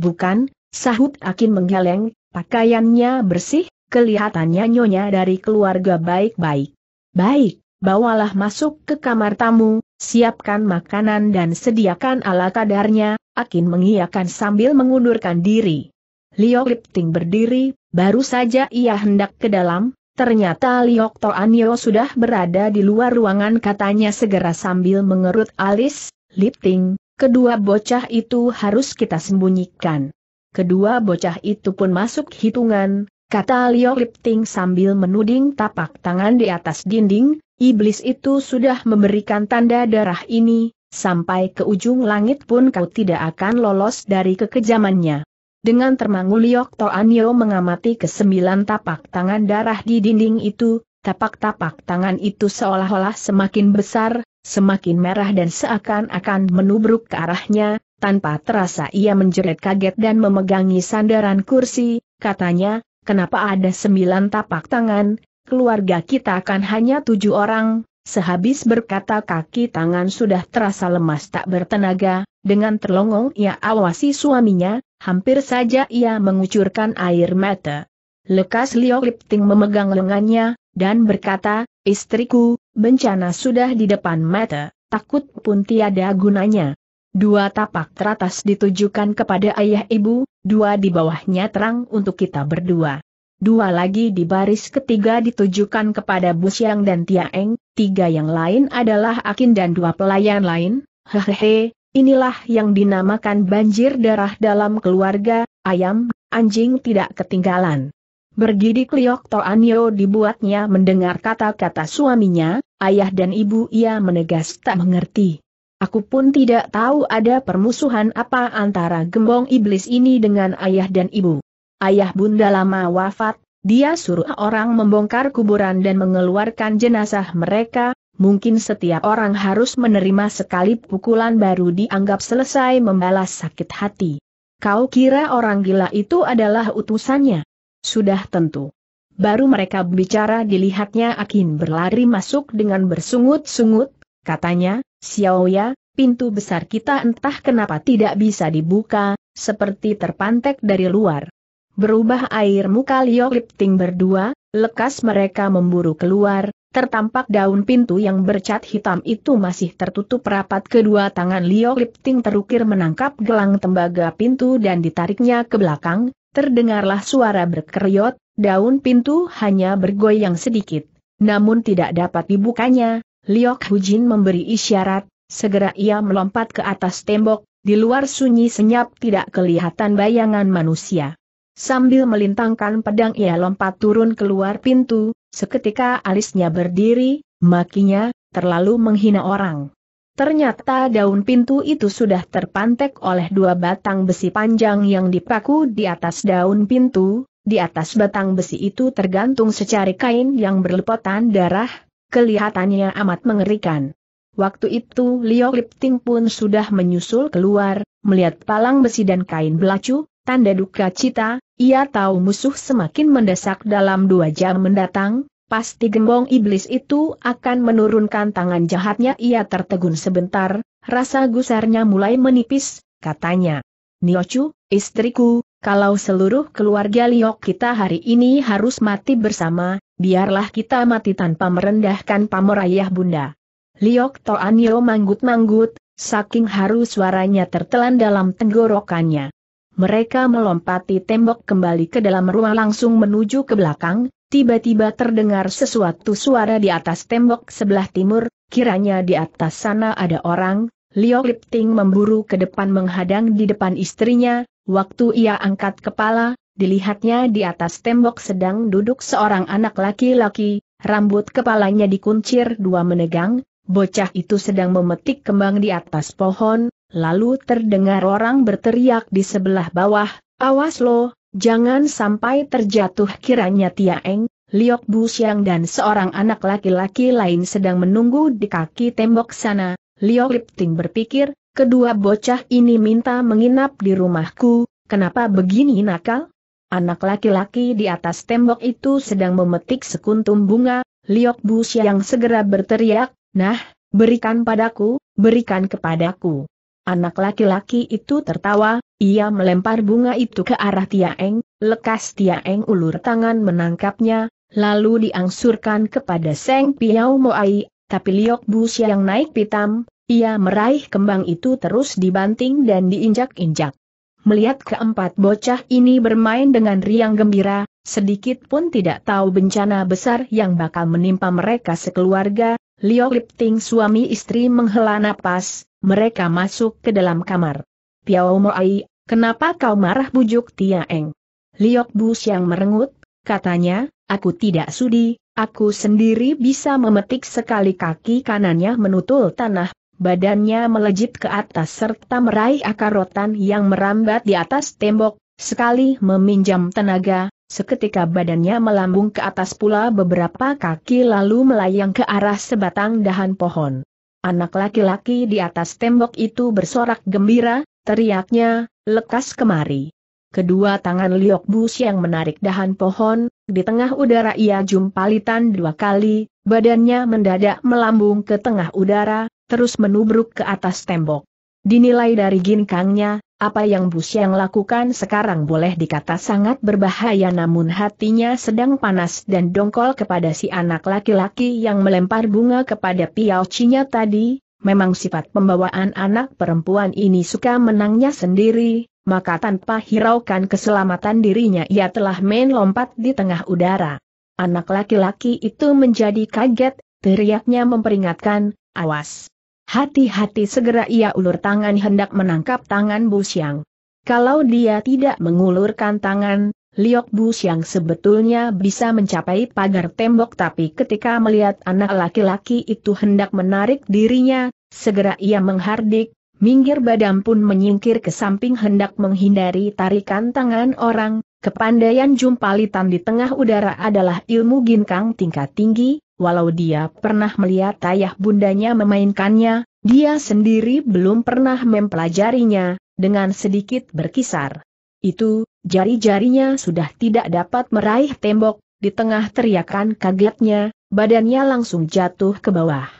Bukan, sahut Akin menggeleng, pakaiannya bersih, kelihatannya nyonya dari keluarga baik-baik. Baik, bawalah masuk ke kamar tamu, siapkan makanan dan sediakan ala kadarnya, Akin mengiyakan sambil mengundurkan diri. Liu Lipting berdiri, baru saja ia hendak ke dalam, Ternyata Liok Anio sudah berada di luar ruangan katanya segera sambil mengerut alis, Lipting, kedua bocah itu harus kita sembunyikan. Kedua bocah itu pun masuk hitungan, kata Liok Lipting sambil menuding tapak tangan di atas dinding, iblis itu sudah memberikan tanda darah ini, sampai ke ujung langit pun kau tidak akan lolos dari kekejamannya. Dengan termangu Liok Toanyo mengamati kesembilan tapak tangan darah di dinding itu, tapak-tapak tangan itu seolah-olah semakin besar, semakin merah dan seakan-akan menubruk ke arahnya, tanpa terasa ia menjerit kaget dan memegangi sandaran kursi, katanya, kenapa ada sembilan tapak tangan, keluarga kita akan hanya tujuh orang, Sehabis berkata kaki tangan sudah terasa lemas tak bertenaga, dengan terlongong ia awasi suaminya, Hampir saja ia mengucurkan air mata. Lekas Leo Lipting memegang lengannya, dan berkata, Istriku, bencana sudah di depan mata, takut pun tiada gunanya. Dua tapak teratas ditujukan kepada ayah ibu, dua di bawahnya terang untuk kita berdua. Dua lagi di baris ketiga ditujukan kepada Busyang dan Tiaeng, tiga yang lain adalah Akin dan dua pelayan lain, hehehe, Inilah yang dinamakan banjir darah dalam keluarga, ayam, anjing tidak ketinggalan. Bergidik Liok Toanyo dibuatnya mendengar kata-kata suaminya, ayah dan ibu ia menegas tak mengerti. Aku pun tidak tahu ada permusuhan apa antara gembong iblis ini dengan ayah dan ibu. Ayah bunda lama wafat, dia suruh orang membongkar kuburan dan mengeluarkan jenazah mereka, mungkin setiap orang harus menerima sekali pukulan baru dianggap selesai membalas sakit hati. Kau kira orang gila itu adalah utusannya? Sudah tentu. Baru mereka bicara dilihatnya Akin berlari masuk dengan bersungut-sungut, katanya, Xiaoya, pintu besar kita entah kenapa tidak bisa dibuka, seperti terpantek dari luar. Berubah air muka Lio Lipting berdua, lekas mereka memburu keluar, Tertampak daun pintu yang bercat hitam itu masih tertutup rapat kedua tangan Liu Lipting terukir menangkap gelang tembaga pintu dan ditariknya ke belakang, terdengarlah suara berkeriot, daun pintu hanya bergoyang sedikit, namun tidak dapat dibukanya, Liok Hujin memberi isyarat, segera ia melompat ke atas tembok, di luar sunyi senyap tidak kelihatan bayangan manusia. Sambil melintangkan pedang ia lompat turun keluar pintu, Seketika alisnya berdiri, makinya, terlalu menghina orang. Ternyata daun pintu itu sudah terpantek oleh dua batang besi panjang yang dipaku di atas daun pintu, di atas batang besi itu tergantung secari kain yang berlepotan darah, kelihatannya amat mengerikan. Waktu itu Leo Lipting pun sudah menyusul keluar, melihat palang besi dan kain belacu, tanda duka cita, ia tahu musuh semakin mendesak dalam dua jam mendatang, pasti gembong iblis itu akan menurunkan tangan jahatnya ia tertegun sebentar, rasa gusarnya mulai menipis, katanya. Niochu, istriku, kalau seluruh keluarga Liok kita hari ini harus mati bersama, biarlah kita mati tanpa merendahkan pamor ayah bunda. Liok Toanyo manggut-manggut, saking haru suaranya tertelan dalam tenggorokannya. Mereka melompati tembok kembali ke dalam ruang langsung menuju ke belakang, tiba-tiba terdengar sesuatu suara di atas tembok sebelah timur, kiranya di atas sana ada orang, Liu Lipting memburu ke depan menghadang di depan istrinya, waktu ia angkat kepala, dilihatnya di atas tembok sedang duduk seorang anak laki-laki, rambut kepalanya dikuncir dua menegang, bocah itu sedang memetik kembang di atas pohon, Lalu terdengar orang berteriak di sebelah bawah, awas lo, jangan sampai terjatuh kiranya Tiaeng, Liok Bu Siang dan seorang anak laki-laki lain sedang menunggu di kaki tembok sana. Liok Lipting berpikir, kedua bocah ini minta menginap di rumahku, kenapa begini nakal? Anak laki-laki di atas tembok itu sedang memetik sekuntum bunga, Liok Bu Siang segera berteriak, nah, berikan padaku, berikan kepadaku. Anak laki-laki itu tertawa, ia melempar bunga itu ke arah Tiaeng, lekas Tiaeng ulur tangan menangkapnya, lalu diangsurkan kepada Seng Piau Moai, tapi Liok Bu yang naik pitam, ia meraih kembang itu terus dibanting dan diinjak-injak. Melihat keempat bocah ini bermain dengan riang gembira, sedikit pun tidak tahu bencana besar yang bakal menimpa mereka sekeluarga, Liok Lipting suami istri menghela napas, mereka masuk ke dalam kamar. Piao Moai, kenapa kau marah bujuk Tia Eng? Liok Bus yang merengut, katanya, aku tidak sudi, aku sendiri bisa memetik sekali kaki kanannya menutul tanah, badannya melejit ke atas serta meraih akar rotan yang merambat di atas tembok, sekali meminjam tenaga, Seketika badannya melambung ke atas pula beberapa kaki lalu melayang ke arah sebatang dahan pohon. Anak laki-laki di atas tembok itu bersorak gembira, teriaknya, lekas kemari. Kedua tangan Liok Bus yang menarik dahan pohon, di tengah udara ia jumpalitan dua kali, badannya mendadak melambung ke tengah udara, terus menubruk ke atas tembok. Dinilai dari ginkangnya, apa yang Bu yang lakukan sekarang boleh dikata sangat berbahaya namun hatinya sedang panas dan dongkol kepada si anak laki-laki yang melempar bunga kepada Piao Chinya tadi, memang sifat pembawaan anak perempuan ini suka menangnya sendiri, maka tanpa hiraukan keselamatan dirinya ia telah main lompat di tengah udara. Anak laki-laki itu menjadi kaget, teriaknya memperingatkan, awas. Hati-hati segera ia ulur tangan hendak menangkap tangan Bu Xiang. Kalau dia tidak mengulurkan tangan, Liok Bu Xiang sebetulnya bisa mencapai pagar tembok tapi ketika melihat anak laki-laki itu hendak menarik dirinya, segera ia menghardik, minggir badan pun menyingkir ke samping hendak menghindari tarikan tangan orang, kepandaian jumpalitan di tengah udara adalah ilmu ginkang tingkat tinggi, walau dia pernah melihat ayah bundanya memainkannya, dia sendiri belum pernah mempelajarinya, dengan sedikit berkisar. Itu, jari-jarinya sudah tidak dapat meraih tembok, di tengah teriakan kagetnya, badannya langsung jatuh ke bawah.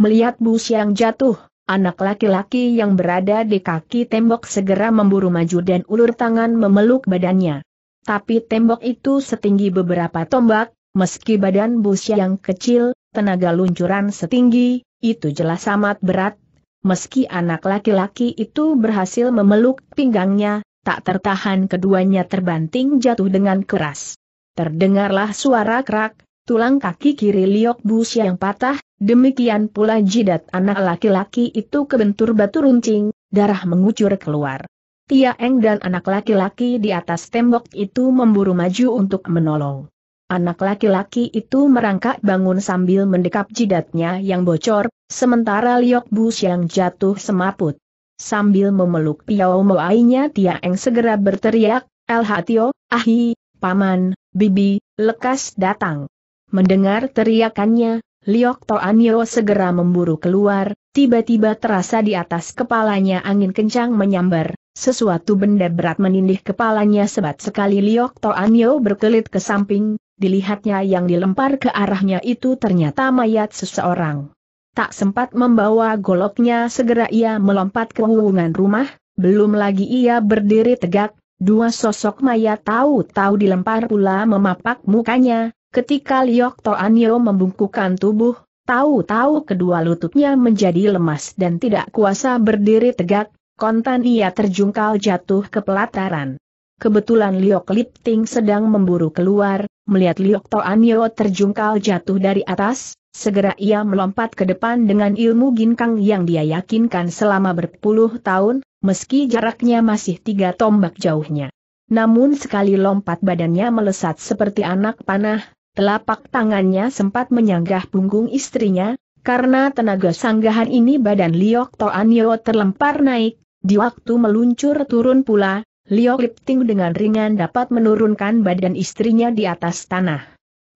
Melihat bus yang jatuh, anak laki-laki yang berada di kaki tembok segera memburu maju dan ulur tangan memeluk badannya. Tapi tembok itu setinggi beberapa tombak, Meski badan bus yang kecil, tenaga luncuran setinggi, itu jelas amat berat. Meski anak laki-laki itu berhasil memeluk pinggangnya, tak tertahan keduanya terbanting jatuh dengan keras. Terdengarlah suara kerak, tulang kaki kiri liok bus yang patah, demikian pula jidat anak laki-laki itu kebentur batu runcing, darah mengucur keluar. Tia Eng dan anak laki-laki di atas tembok itu memburu maju untuk menolong. Anak laki-laki itu merangkak bangun sambil mendekap jidatnya yang bocor, sementara Liok Bus yang jatuh semaput. Sambil memeluk Piao Moainya Eng segera berteriak, El Hatio, Ahi, Paman, Bibi, lekas datang. Mendengar teriakannya, Liok Toanio segera memburu keluar, tiba-tiba terasa di atas kepalanya angin kencang menyambar, sesuatu benda berat menindih kepalanya sebat sekali Liok Toanio berkelit ke samping, dilihatnya yang dilempar ke arahnya itu ternyata mayat seseorang. Tak sempat membawa goloknya segera ia melompat ke hubungan rumah, belum lagi ia berdiri tegak, dua sosok mayat tahu-tahu dilempar pula memapak mukanya, ketika Liok Toanyo membungkukan tubuh, tahu-tahu kedua lututnya menjadi lemas dan tidak kuasa berdiri tegak, kontan ia terjungkal jatuh ke pelataran. Kebetulan Liok Lip Ting sedang memburu keluar, melihat Liok Toan terjungkal jatuh dari atas, segera ia melompat ke depan dengan ilmu ginkang yang dia yakinkan selama berpuluh tahun, meski jaraknya masih tiga tombak jauhnya. Namun sekali lompat badannya melesat seperti anak panah, telapak tangannya sempat menyanggah punggung istrinya, karena tenaga sanggahan ini badan Liok Toan terlempar naik, di waktu meluncur turun pula, Lio Lipting dengan ringan dapat menurunkan badan istrinya di atas tanah.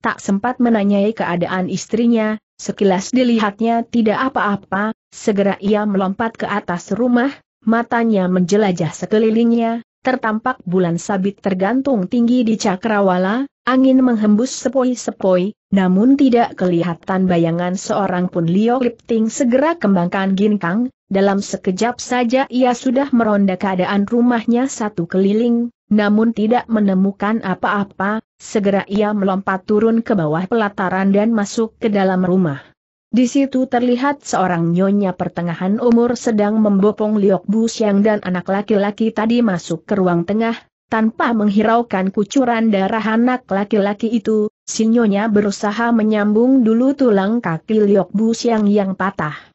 Tak sempat menanyai keadaan istrinya, sekilas dilihatnya tidak apa-apa, segera ia melompat ke atas rumah, matanya menjelajah sekelilingnya, tertampak bulan sabit tergantung tinggi di cakrawala, angin menghembus sepoi-sepoi, namun tidak kelihatan bayangan seorang pun Lio Lipting segera kembangkan ginkang, dalam sekejap saja ia sudah meronda keadaan rumahnya satu keliling, namun tidak menemukan apa-apa, segera ia melompat turun ke bawah pelataran dan masuk ke dalam rumah. Di situ terlihat seorang nyonya pertengahan umur sedang membopong Liok Bu Siang dan anak laki-laki tadi masuk ke ruang tengah, tanpa menghiraukan kucuran darah anak laki-laki itu, si nyonya berusaha menyambung dulu tulang kaki Liok Bu Siang yang patah.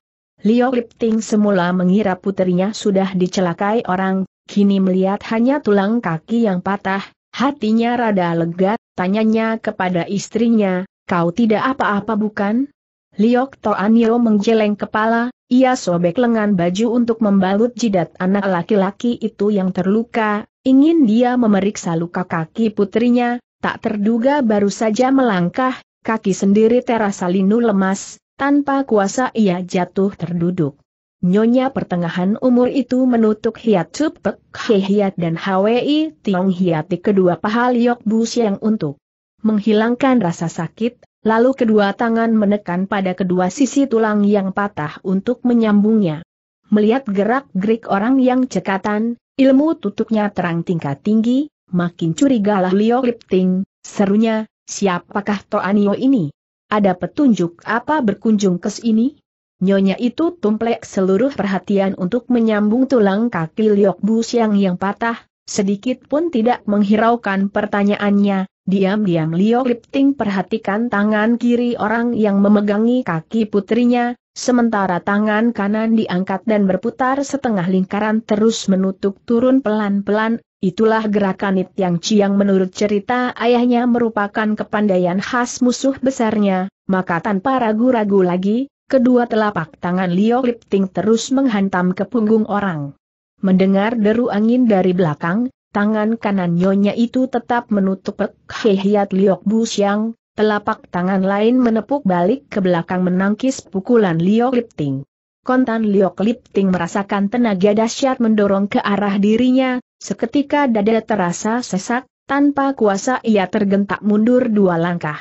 Leo Lipting semula mengira putrinya sudah dicelakai orang, kini melihat hanya tulang kaki yang patah, hatinya rada lega, tanyanya kepada istrinya, kau tidak apa-apa bukan? Liok Toanio menggeleng kepala, ia sobek lengan baju untuk membalut jidat anak laki-laki itu yang terluka, ingin dia memeriksa luka kaki putrinya, tak terduga baru saja melangkah, kaki sendiri terasa linu lemas, tanpa kuasa ia jatuh terduduk. Nyonya pertengahan umur itu menutup hiat cupek, He Hiat dan Hwi Tiong di kedua paha Liok Bu Siang untuk menghilangkan rasa sakit, lalu kedua tangan menekan pada kedua sisi tulang yang patah untuk menyambungnya. Melihat gerak-gerik orang yang cekatan, ilmu tutupnya terang tingkat tinggi, makin curigalah Liok Lipting, serunya, siapakah Toanio ini? Ada petunjuk apa berkunjung ke sini? Nyonya itu tumplek seluruh perhatian untuk menyambung tulang kaki Liok Bu Siang yang patah, sedikit pun tidak menghiraukan pertanyaannya, diam-diam Liok Lipting perhatikan tangan kiri orang yang memegangi kaki putrinya, sementara tangan kanan diangkat dan berputar setengah lingkaran terus menutup turun pelan-pelan, Itulah gerakan It Yang Chiang menurut cerita ayahnya merupakan kepandaian khas musuh besarnya, maka tanpa ragu-ragu lagi, kedua telapak tangan Liu Lipting terus menghantam ke punggung orang. Mendengar deru angin dari belakang, tangan kanan nyonya itu tetap menutup kehiat Liok Bu Xiang, telapak tangan lain menepuk balik ke belakang menangkis pukulan Liok Lipting. Kontan Liok Lipting merasakan tenaga dahsyat mendorong ke arah dirinya, Seketika dada terasa sesak, tanpa kuasa ia tergentak mundur dua langkah.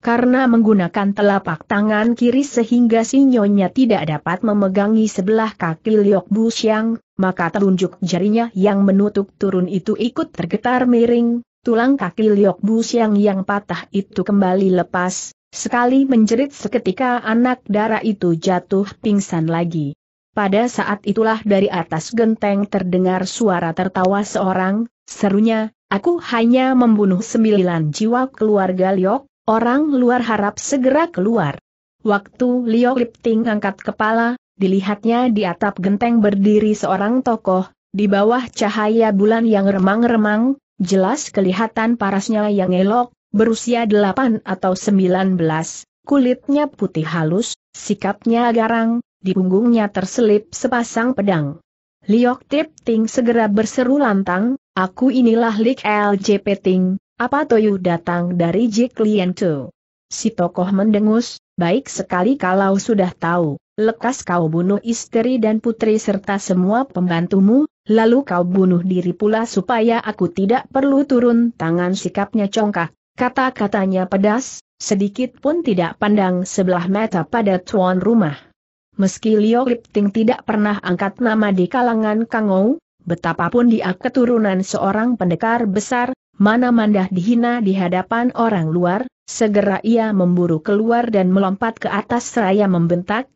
Karena menggunakan telapak tangan kiri sehingga sinyonya tidak dapat memegangi sebelah kaki Liok Bu Xiang, maka telunjuk jarinya yang menutup turun itu ikut tergetar miring, tulang kaki Liok Bu Xiang yang patah itu kembali lepas, sekali menjerit seketika anak darah itu jatuh pingsan lagi. Pada saat itulah dari atas genteng terdengar suara tertawa seorang, serunya, aku hanya membunuh sembilan jiwa keluarga Liok, orang luar harap segera keluar. Waktu Liok Lipting angkat kepala, dilihatnya di atap genteng berdiri seorang tokoh, di bawah cahaya bulan yang remang-remang, jelas kelihatan parasnya yang elok, berusia delapan atau sembilan belas, kulitnya putih halus, sikapnya garang, di punggungnya terselip sepasang pedang. Liok Tip Ting segera berseru lantang, aku inilah Lik LJP Ting, apa Toyu datang dari Jik Lian Tu. Si tokoh mendengus, baik sekali kalau sudah tahu, lekas kau bunuh istri dan putri serta semua pembantumu, lalu kau bunuh diri pula supaya aku tidak perlu turun tangan sikapnya congkak, kata-katanya pedas, sedikit pun tidak pandang sebelah mata pada tuan rumah meski Liu Lipting tidak pernah angkat nama di kalangan Kangou, betapapun dia keturunan seorang pendekar besar, mana mandah dihina di hadapan orang luar, segera ia memburu keluar dan melompat ke atas seraya membentak,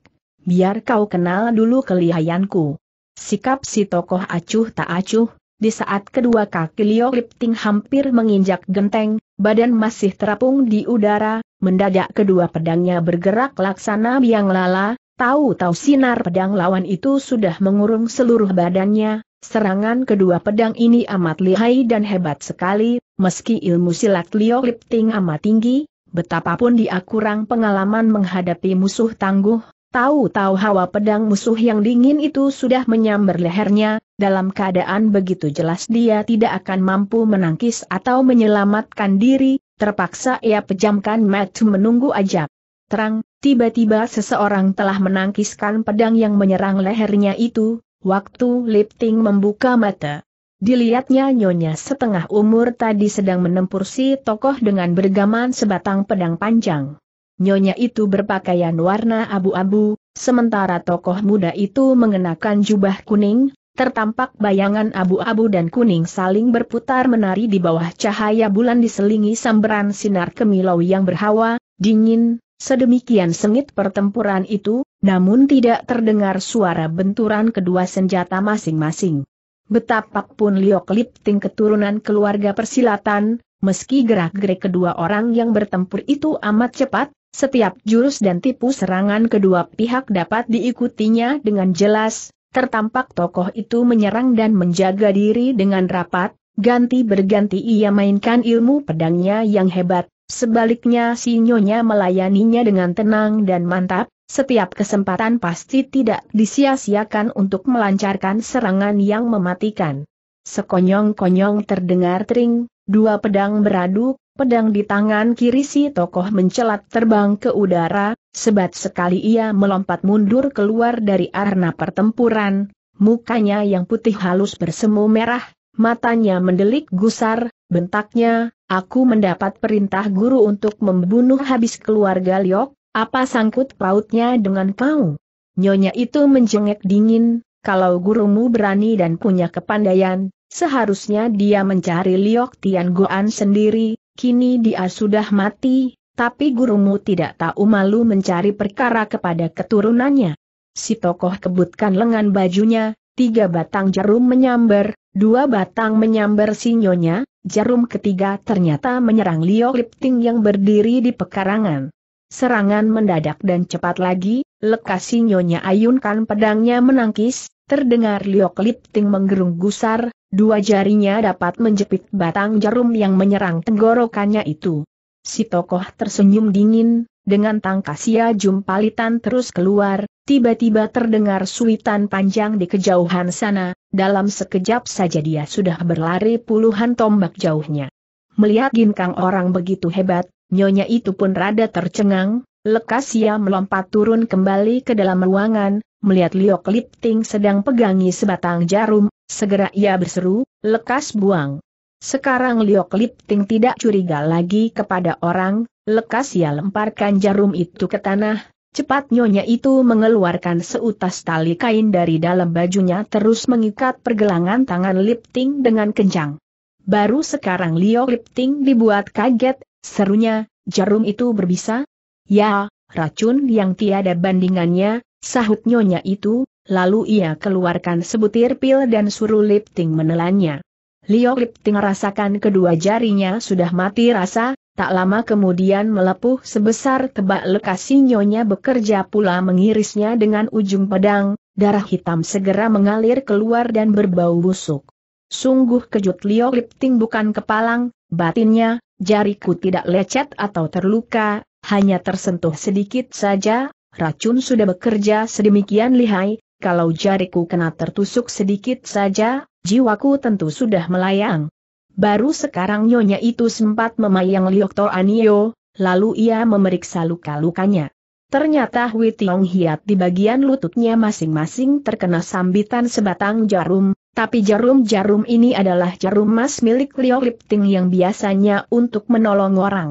biar kau kenal dulu kelihayanku. Sikap si tokoh acuh tak acuh, di saat kedua kaki Liu Lipting hampir menginjak genteng, badan masih terapung di udara, mendadak kedua pedangnya bergerak laksana biang lala, Tahu-tahu sinar pedang lawan itu sudah mengurung seluruh badannya, serangan kedua pedang ini amat lihai dan hebat sekali, meski ilmu silat Liu Lipting amat tinggi, betapapun dia kurang pengalaman menghadapi musuh tangguh, tahu-tahu hawa pedang musuh yang dingin itu sudah menyambar lehernya, dalam keadaan begitu jelas dia tidak akan mampu menangkis atau menyelamatkan diri, terpaksa ia pejamkan mata menunggu ajab. Terang, Tiba-tiba seseorang telah menangkiskan pedang yang menyerang lehernya itu, waktu Lipting membuka mata. Dilihatnya nyonya setengah umur tadi sedang menempur si tokoh dengan bergaman sebatang pedang panjang. Nyonya itu berpakaian warna abu-abu, sementara tokoh muda itu mengenakan jubah kuning, tertampak bayangan abu-abu dan kuning saling berputar menari di bawah cahaya bulan diselingi sambaran sinar kemilau yang berhawa, dingin, Sedemikian sengit pertempuran itu, namun tidak terdengar suara benturan kedua senjata masing-masing. Betapapun Liok Ting keturunan keluarga persilatan, meski gerak-gerik kedua orang yang bertempur itu amat cepat, setiap jurus dan tipu serangan kedua pihak dapat diikutinya dengan jelas, tertampak tokoh itu menyerang dan menjaga diri dengan rapat, ganti berganti ia mainkan ilmu pedangnya yang hebat, Sebaliknya si Nyonya melayaninya dengan tenang dan mantap, setiap kesempatan pasti tidak disia-siakan untuk melancarkan serangan yang mematikan. Sekonyong-konyong terdengar tering, dua pedang beradu, pedang di tangan kiri si tokoh mencelat terbang ke udara, sebat sekali ia melompat mundur keluar dari arena pertempuran, mukanya yang putih halus bersemu merah, matanya mendelik gusar, bentaknya, Aku mendapat perintah guru untuk membunuh habis keluarga Liok, apa sangkut pautnya dengan kau? Nyonya itu menjengek dingin, kalau gurumu berani dan punya kepandaian, seharusnya dia mencari Liok Tian Goan sendiri, kini dia sudah mati, tapi gurumu tidak tahu malu mencari perkara kepada keturunannya. Si tokoh kebutkan lengan bajunya, tiga batang jarum menyambar, dua batang menyambar si nyonya, jarum ketiga ternyata menyerang Liu Lipting yang berdiri di pekarangan. Serangan mendadak dan cepat lagi, lekas Nyonya Ayunkan pedangnya menangkis, terdengar Liu Lipting menggerung gusar, dua jarinya dapat menjepit batang jarum yang menyerang tenggorokannya itu. Si tokoh tersenyum dingin, dengan tangkas ia jumpalitan terus keluar, tiba-tiba terdengar suitan panjang di kejauhan sana, dalam sekejap saja dia sudah berlari puluhan tombak jauhnya. Melihat ginkang orang begitu hebat, nyonya itu pun rada tercengang, lekas ia melompat turun kembali ke dalam ruangan, melihat Liok Lipting sedang pegangi sebatang jarum, segera ia berseru, lekas buang. Sekarang Liok Lipting tidak curiga lagi kepada orang, Lekas ia lemparkan jarum itu ke tanah, cepat nyonya itu mengeluarkan seutas tali kain dari dalam bajunya terus mengikat pergelangan tangan Lipting dengan kencang. Baru sekarang Leo Lipting dibuat kaget, serunya, jarum itu berbisa? Ya, racun yang tiada bandingannya, sahut nyonya itu, lalu ia keluarkan sebutir pil dan suruh Lipting menelannya. Leo Lipting rasakan kedua jarinya sudah mati rasa, Tak lama kemudian melepuh sebesar tebak lekasi nyonya bekerja pula mengirisnya dengan ujung pedang, darah hitam segera mengalir keluar dan berbau busuk. Sungguh kejut Leo Lipting bukan kepalang, batinnya, jariku tidak lecet atau terluka, hanya tersentuh sedikit saja, racun sudah bekerja sedemikian lihai, kalau jariku kena tertusuk sedikit saja, jiwaku tentu sudah melayang. Baru sekarang nyonya itu sempat memayang Liok Anio, lalu ia memeriksa luka-lukanya. Ternyata Hui Tiong Hiat di bagian lututnya masing-masing terkena sambitan sebatang jarum, tapi jarum-jarum ini adalah jarum emas milik Liu Lipting yang biasanya untuk menolong orang.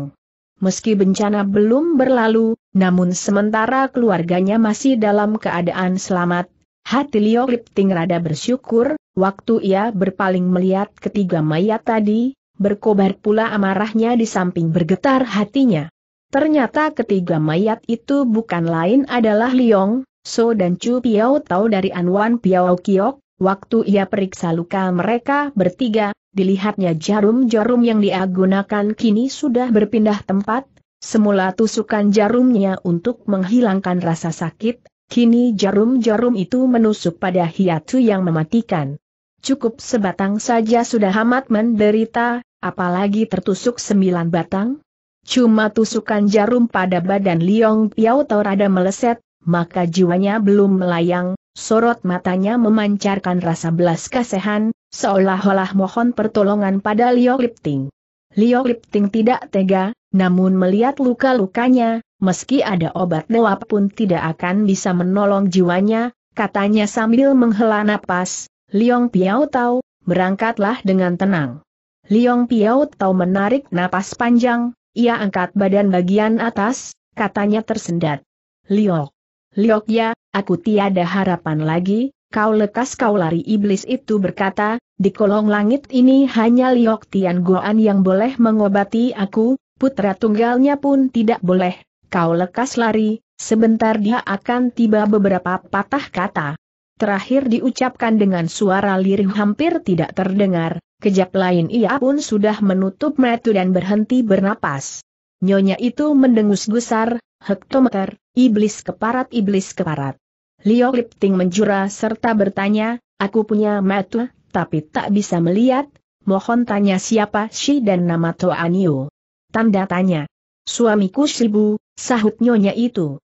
Meski bencana belum berlalu, namun sementara keluarganya masih dalam keadaan selamat, Hati Lio Ripting rada bersyukur, waktu ia berpaling melihat ketiga mayat tadi, berkobar pula amarahnya di samping bergetar hatinya. Ternyata ketiga mayat itu bukan lain adalah Liong, So dan Chu Piao Tahu dari Anwan Piao Kiok, waktu ia periksa luka mereka bertiga, dilihatnya jarum-jarum yang diagunakan kini sudah berpindah tempat, semula tusukan jarumnya untuk menghilangkan rasa sakit, Kini jarum-jarum itu menusuk pada hiatu yang mematikan. Cukup sebatang saja sudah hamat menderita, apalagi tertusuk sembilan batang. Cuma tusukan jarum pada badan Liong Piao Torada meleset, maka jiwanya belum melayang, sorot matanya memancarkan rasa belas kasihan, seolah-olah mohon pertolongan pada Liong Lipting. Liong Lipting tidak tega, namun melihat luka-lukanya, Meski ada obat dewa pun tidak akan bisa menolong jiwanya, katanya sambil menghela napas, Liong Piao Tao, berangkatlah dengan tenang. Liong Piao Tao menarik napas panjang, ia angkat badan bagian atas, katanya tersendat. Liok. Liok ya, aku tiada harapan lagi, kau lekas kau lari iblis itu berkata, di kolong langit ini hanya Liok Tian Goan yang boleh mengobati aku, putra tunggalnya pun tidak boleh, Kau lekas lari, sebentar dia akan tiba beberapa patah kata. Terakhir diucapkan dengan suara lirih hampir tidak terdengar, kejap lain ia pun sudah menutup metu dan berhenti bernapas. Nyonya itu mendengus gusar, hektometer, iblis keparat iblis keparat. Liok Lipting menjura serta bertanya, aku punya metu, tapi tak bisa melihat, mohon tanya siapa si dan nama Toanio. Tanda tanya. Suamiku Shibu, Sahut nyonya itu.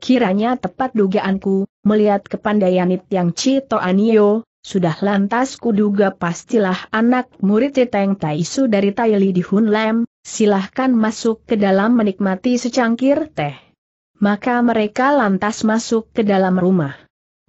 Kiranya tepat dugaanku, melihat kepandaian yang Cito Anio, sudah lantas kuduga pastilah anak murid Citeng Taisu dari Taili di Hunlem, silahkan masuk ke dalam menikmati secangkir teh. Maka mereka lantas masuk ke dalam rumah.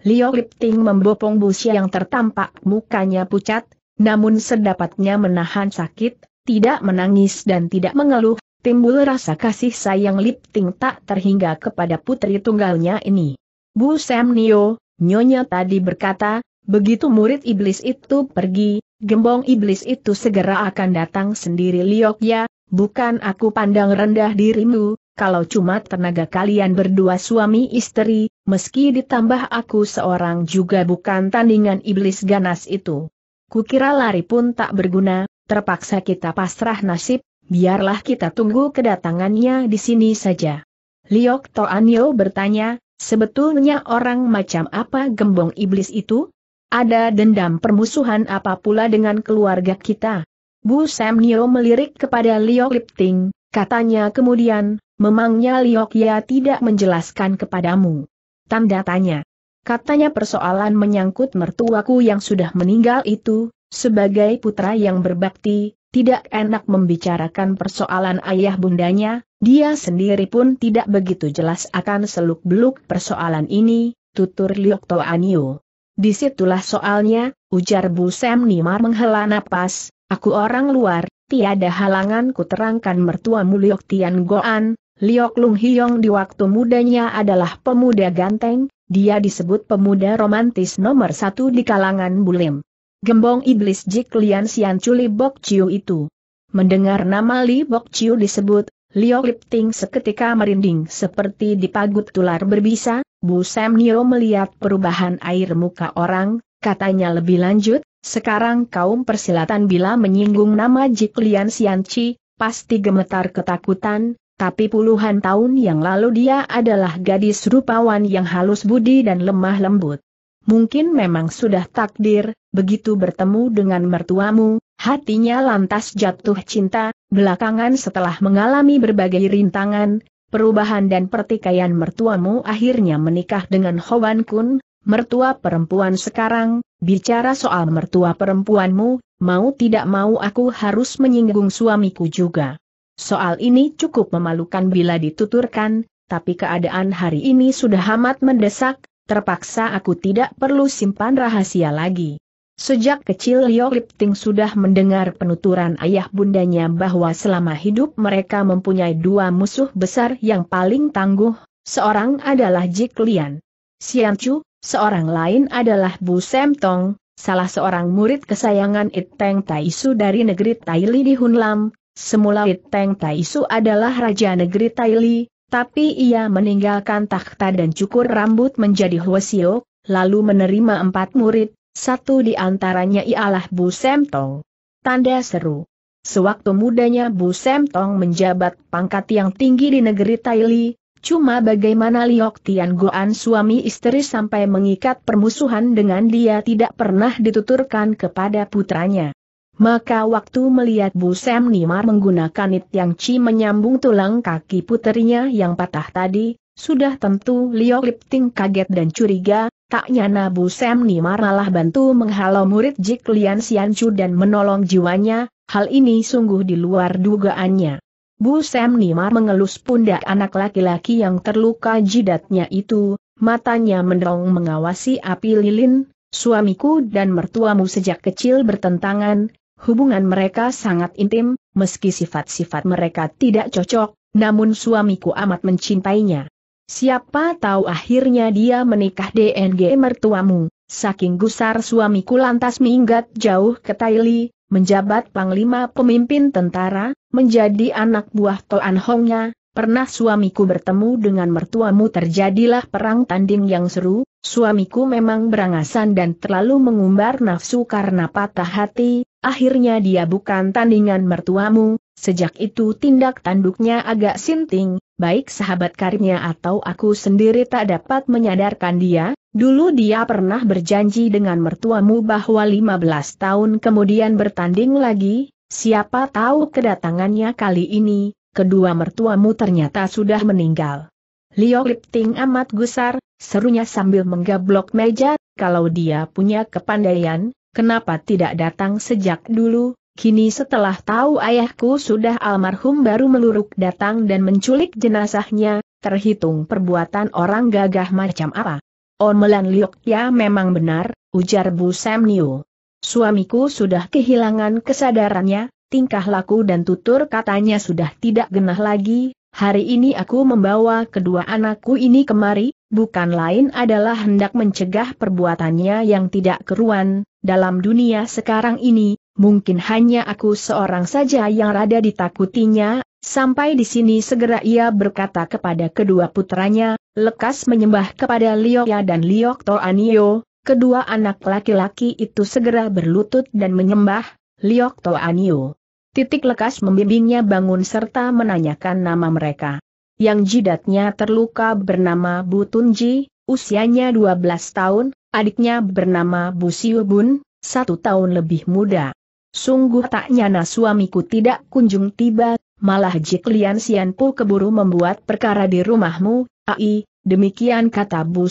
Lio Lipting membopong busi yang tertampak mukanya pucat, namun sedapatnya menahan sakit, tidak menangis dan tidak mengeluh, timbul rasa kasih sayang Ting tak terhingga kepada putri tunggalnya ini. Bu Sam Nio, nyonya tadi berkata, begitu murid iblis itu pergi, gembong iblis itu segera akan datang sendiri liok ya. bukan aku pandang rendah dirimu, kalau cuma tenaga kalian berdua suami istri, meski ditambah aku seorang juga bukan tandingan iblis ganas itu. Kukira lari pun tak berguna, terpaksa kita pasrah nasib, Biarlah kita tunggu kedatangannya di sini saja. Liok Toanyo bertanya, sebetulnya orang macam apa gembong iblis itu? Ada dendam permusuhan apa pula dengan keluarga kita? Bu Sam Nyo melirik kepada Liok Lipting, katanya kemudian, memangnya Liok Ya tidak menjelaskan kepadamu. Tanda tanya. Katanya persoalan menyangkut mertuaku yang sudah meninggal itu, sebagai putra yang berbakti, tidak enak membicarakan persoalan ayah bundanya, dia sendiri pun tidak begitu jelas akan seluk-beluk persoalan ini, tutur Liok Toanio. Disitulah soalnya, ujar Bu Sam Nimar menghela napas, aku orang luar, tiada halangan ku terangkan mertuamu Liok Tian Goan, Liok Lung Hiong di waktu mudanya adalah pemuda ganteng, dia disebut pemuda romantis nomor satu di kalangan Bulim gembong iblis Jik Lian Sian Chuli Bok Chiu itu. Mendengar nama Li Bok Chiu disebut, Lip Ting seketika merinding seperti dipagut tular berbisa, Bu Sam Nio melihat perubahan air muka orang, katanya lebih lanjut, sekarang kaum persilatan bila menyinggung nama Jik Lian Sian Chi, pasti gemetar ketakutan, tapi puluhan tahun yang lalu dia adalah gadis rupawan yang halus budi dan lemah lembut mungkin memang sudah takdir, begitu bertemu dengan mertuamu, hatinya lantas jatuh cinta, belakangan setelah mengalami berbagai rintangan, perubahan dan pertikaian mertuamu akhirnya menikah dengan Hoan Kun, mertua perempuan sekarang, bicara soal mertua perempuanmu, mau tidak mau aku harus menyinggung suamiku juga. Soal ini cukup memalukan bila dituturkan, tapi keadaan hari ini sudah amat mendesak, terpaksa aku tidak perlu simpan rahasia lagi. Sejak kecil Liu Lipting sudah mendengar penuturan ayah bundanya bahwa selama hidup mereka mempunyai dua musuh besar yang paling tangguh, seorang adalah Jik Lian. Sian Chu, seorang lain adalah Bu Sem Tong, salah seorang murid kesayangan It Teng Taisu dari negeri Taili di Hunlam, semula It Teng Taisu adalah raja negeri Taili, tapi ia meninggalkan takhta dan cukur rambut menjadi Hwasio, lalu menerima empat murid, satu di antaranya ialah Bu Semtong. Tanda seru. Sewaktu mudanya Bu Semtong menjabat pangkat yang tinggi di negeri Taili, Cuma bagaimana Liok Tian Goan suami istri sampai mengikat permusuhan dengan dia tidak pernah dituturkan kepada putranya. Maka waktu melihat Bu Sam Nimar menggunakan it yang Ci menyambung tulang kaki puterinya yang patah tadi, sudah tentu Leo Lipting kaget dan curiga, tak nyana Bu Sam Nimar malah bantu menghalau murid Jik Lian Sian Chu dan menolong jiwanya, hal ini sungguh di luar dugaannya. Bu Sam Nimar mengelus pundak anak laki-laki yang terluka jidatnya itu, matanya mendong mengawasi api lilin, suamiku dan mertuamu sejak kecil bertentangan, Hubungan mereka sangat intim, meski sifat-sifat mereka tidak cocok, namun suamiku amat mencintainya. Siapa tahu akhirnya dia menikah DNG mertuamu, saking gusar suamiku lantas minggat jauh ke Taili, menjabat panglima pemimpin tentara, menjadi anak buah Toan Hongnya, pernah suamiku bertemu dengan mertuamu terjadilah perang tanding yang seru, suamiku memang berangasan dan terlalu mengumbar nafsu karena patah hati, akhirnya dia bukan tandingan mertuamu, sejak itu tindak tanduknya agak sinting, baik sahabat karibnya atau aku sendiri tak dapat menyadarkan dia, dulu dia pernah berjanji dengan mertuamu bahwa 15 tahun kemudian bertanding lagi, siapa tahu kedatangannya kali ini, kedua mertuamu ternyata sudah meninggal. Leo Lipting amat gusar, serunya sambil menggablok meja, kalau dia punya kepandaian, Kenapa tidak datang sejak dulu, kini setelah tahu ayahku sudah almarhum baru meluruk datang dan menculik jenazahnya, terhitung perbuatan orang gagah macam apa. Omelan oh, Liok ya memang benar, ujar Bu Niu. Suamiku sudah kehilangan kesadarannya, tingkah laku dan tutur katanya sudah tidak genah lagi, hari ini aku membawa kedua anakku ini kemari, bukan lain adalah hendak mencegah perbuatannya yang tidak keruan, dalam dunia sekarang ini, mungkin hanya aku seorang saja yang rada ditakutinya, sampai di sini segera ia berkata kepada kedua putranya, lekas menyembah kepada Lioya dan Liok Toanio, kedua anak laki-laki itu segera berlutut dan menyembah, Liok Toanio. Titik lekas membimbingnya bangun serta menanyakan nama mereka yang jidatnya terluka bernama Bu Tunji, usianya 12 tahun, adiknya bernama Bu Siubun, satu tahun lebih muda. Sungguh tak nyana suamiku tidak kunjung tiba, malah Jiklian Sianpu keburu membuat perkara di rumahmu, ai, demikian kata Bu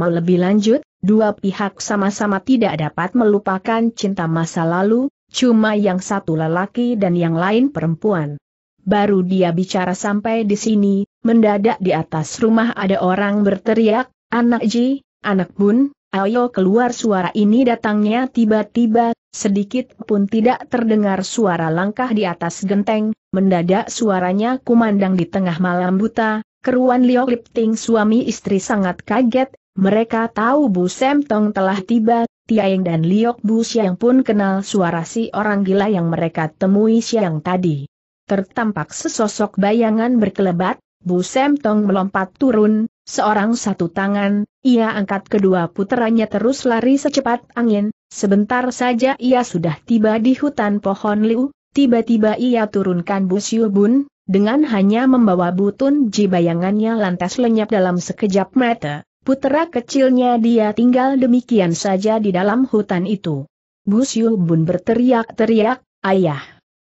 mau lebih lanjut, dua pihak sama-sama tidak dapat melupakan cinta masa lalu, cuma yang satu lelaki dan yang lain perempuan. Baru dia bicara sampai di sini, mendadak di atas rumah ada orang berteriak, anak Ji, anak Bun, ayo keluar suara ini datangnya tiba-tiba, sedikit pun tidak terdengar suara langkah di atas genteng, mendadak suaranya kumandang di tengah malam buta, keruan Liok Lipting suami istri sangat kaget, mereka tahu Bu Sem Tong telah tiba, Tiaeng dan Liok Bu Siang pun kenal suara si orang gila yang mereka temui siang tadi tertampak sesosok bayangan berkelebat, Bu Semtong melompat turun, seorang satu tangan, ia angkat kedua puteranya terus lari secepat angin, sebentar saja ia sudah tiba di hutan pohon liu, tiba-tiba ia turunkan Bu Bun, dengan hanya membawa butun ji bayangannya lantas lenyap dalam sekejap mata, putera kecilnya dia tinggal demikian saja di dalam hutan itu. Bu Bun berteriak-teriak, ayah,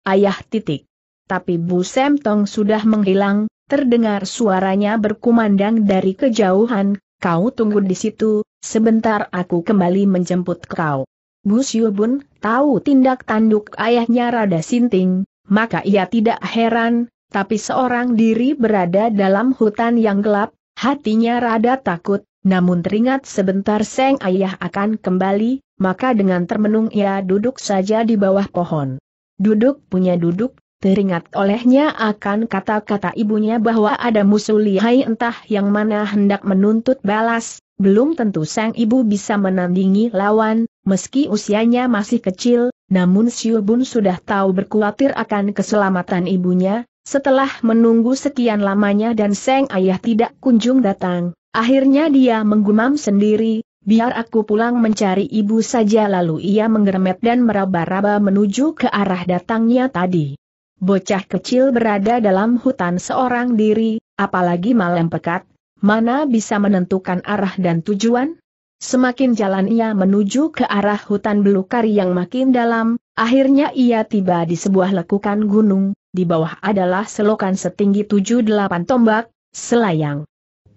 ayah titik tapi Bu Semtong sudah menghilang, terdengar suaranya berkumandang dari kejauhan, kau tunggu di situ, sebentar aku kembali menjemput kau. Bu Siubun tahu tindak tanduk ayahnya rada sinting, maka ia tidak heran, tapi seorang diri berada dalam hutan yang gelap, hatinya rada takut, namun teringat sebentar Seng Ayah akan kembali, maka dengan termenung ia duduk saja di bawah pohon. Duduk punya duduk, Teringat olehnya akan kata-kata ibunya bahwa ada musuh lihai entah yang mana hendak menuntut balas, belum tentu sang ibu bisa menandingi lawan, meski usianya masih kecil, namun Siu Bun sudah tahu berkhawatir akan keselamatan ibunya, setelah menunggu sekian lamanya dan sang ayah tidak kunjung datang, akhirnya dia menggumam sendiri, biar aku pulang mencari ibu saja lalu ia menggeremet dan meraba-raba menuju ke arah datangnya tadi. Bocah kecil berada dalam hutan seorang diri, apalagi malam pekat, mana bisa menentukan arah dan tujuan? Semakin jalan ia menuju ke arah hutan belukar yang makin dalam, akhirnya ia tiba di sebuah lekukan gunung, di bawah adalah selokan setinggi 7-8 tombak, selayang.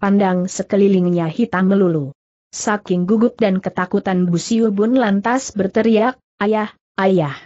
Pandang sekelilingnya hitam melulu. Saking gugup dan ketakutan Bu Bun lantas berteriak, Ayah, ayah.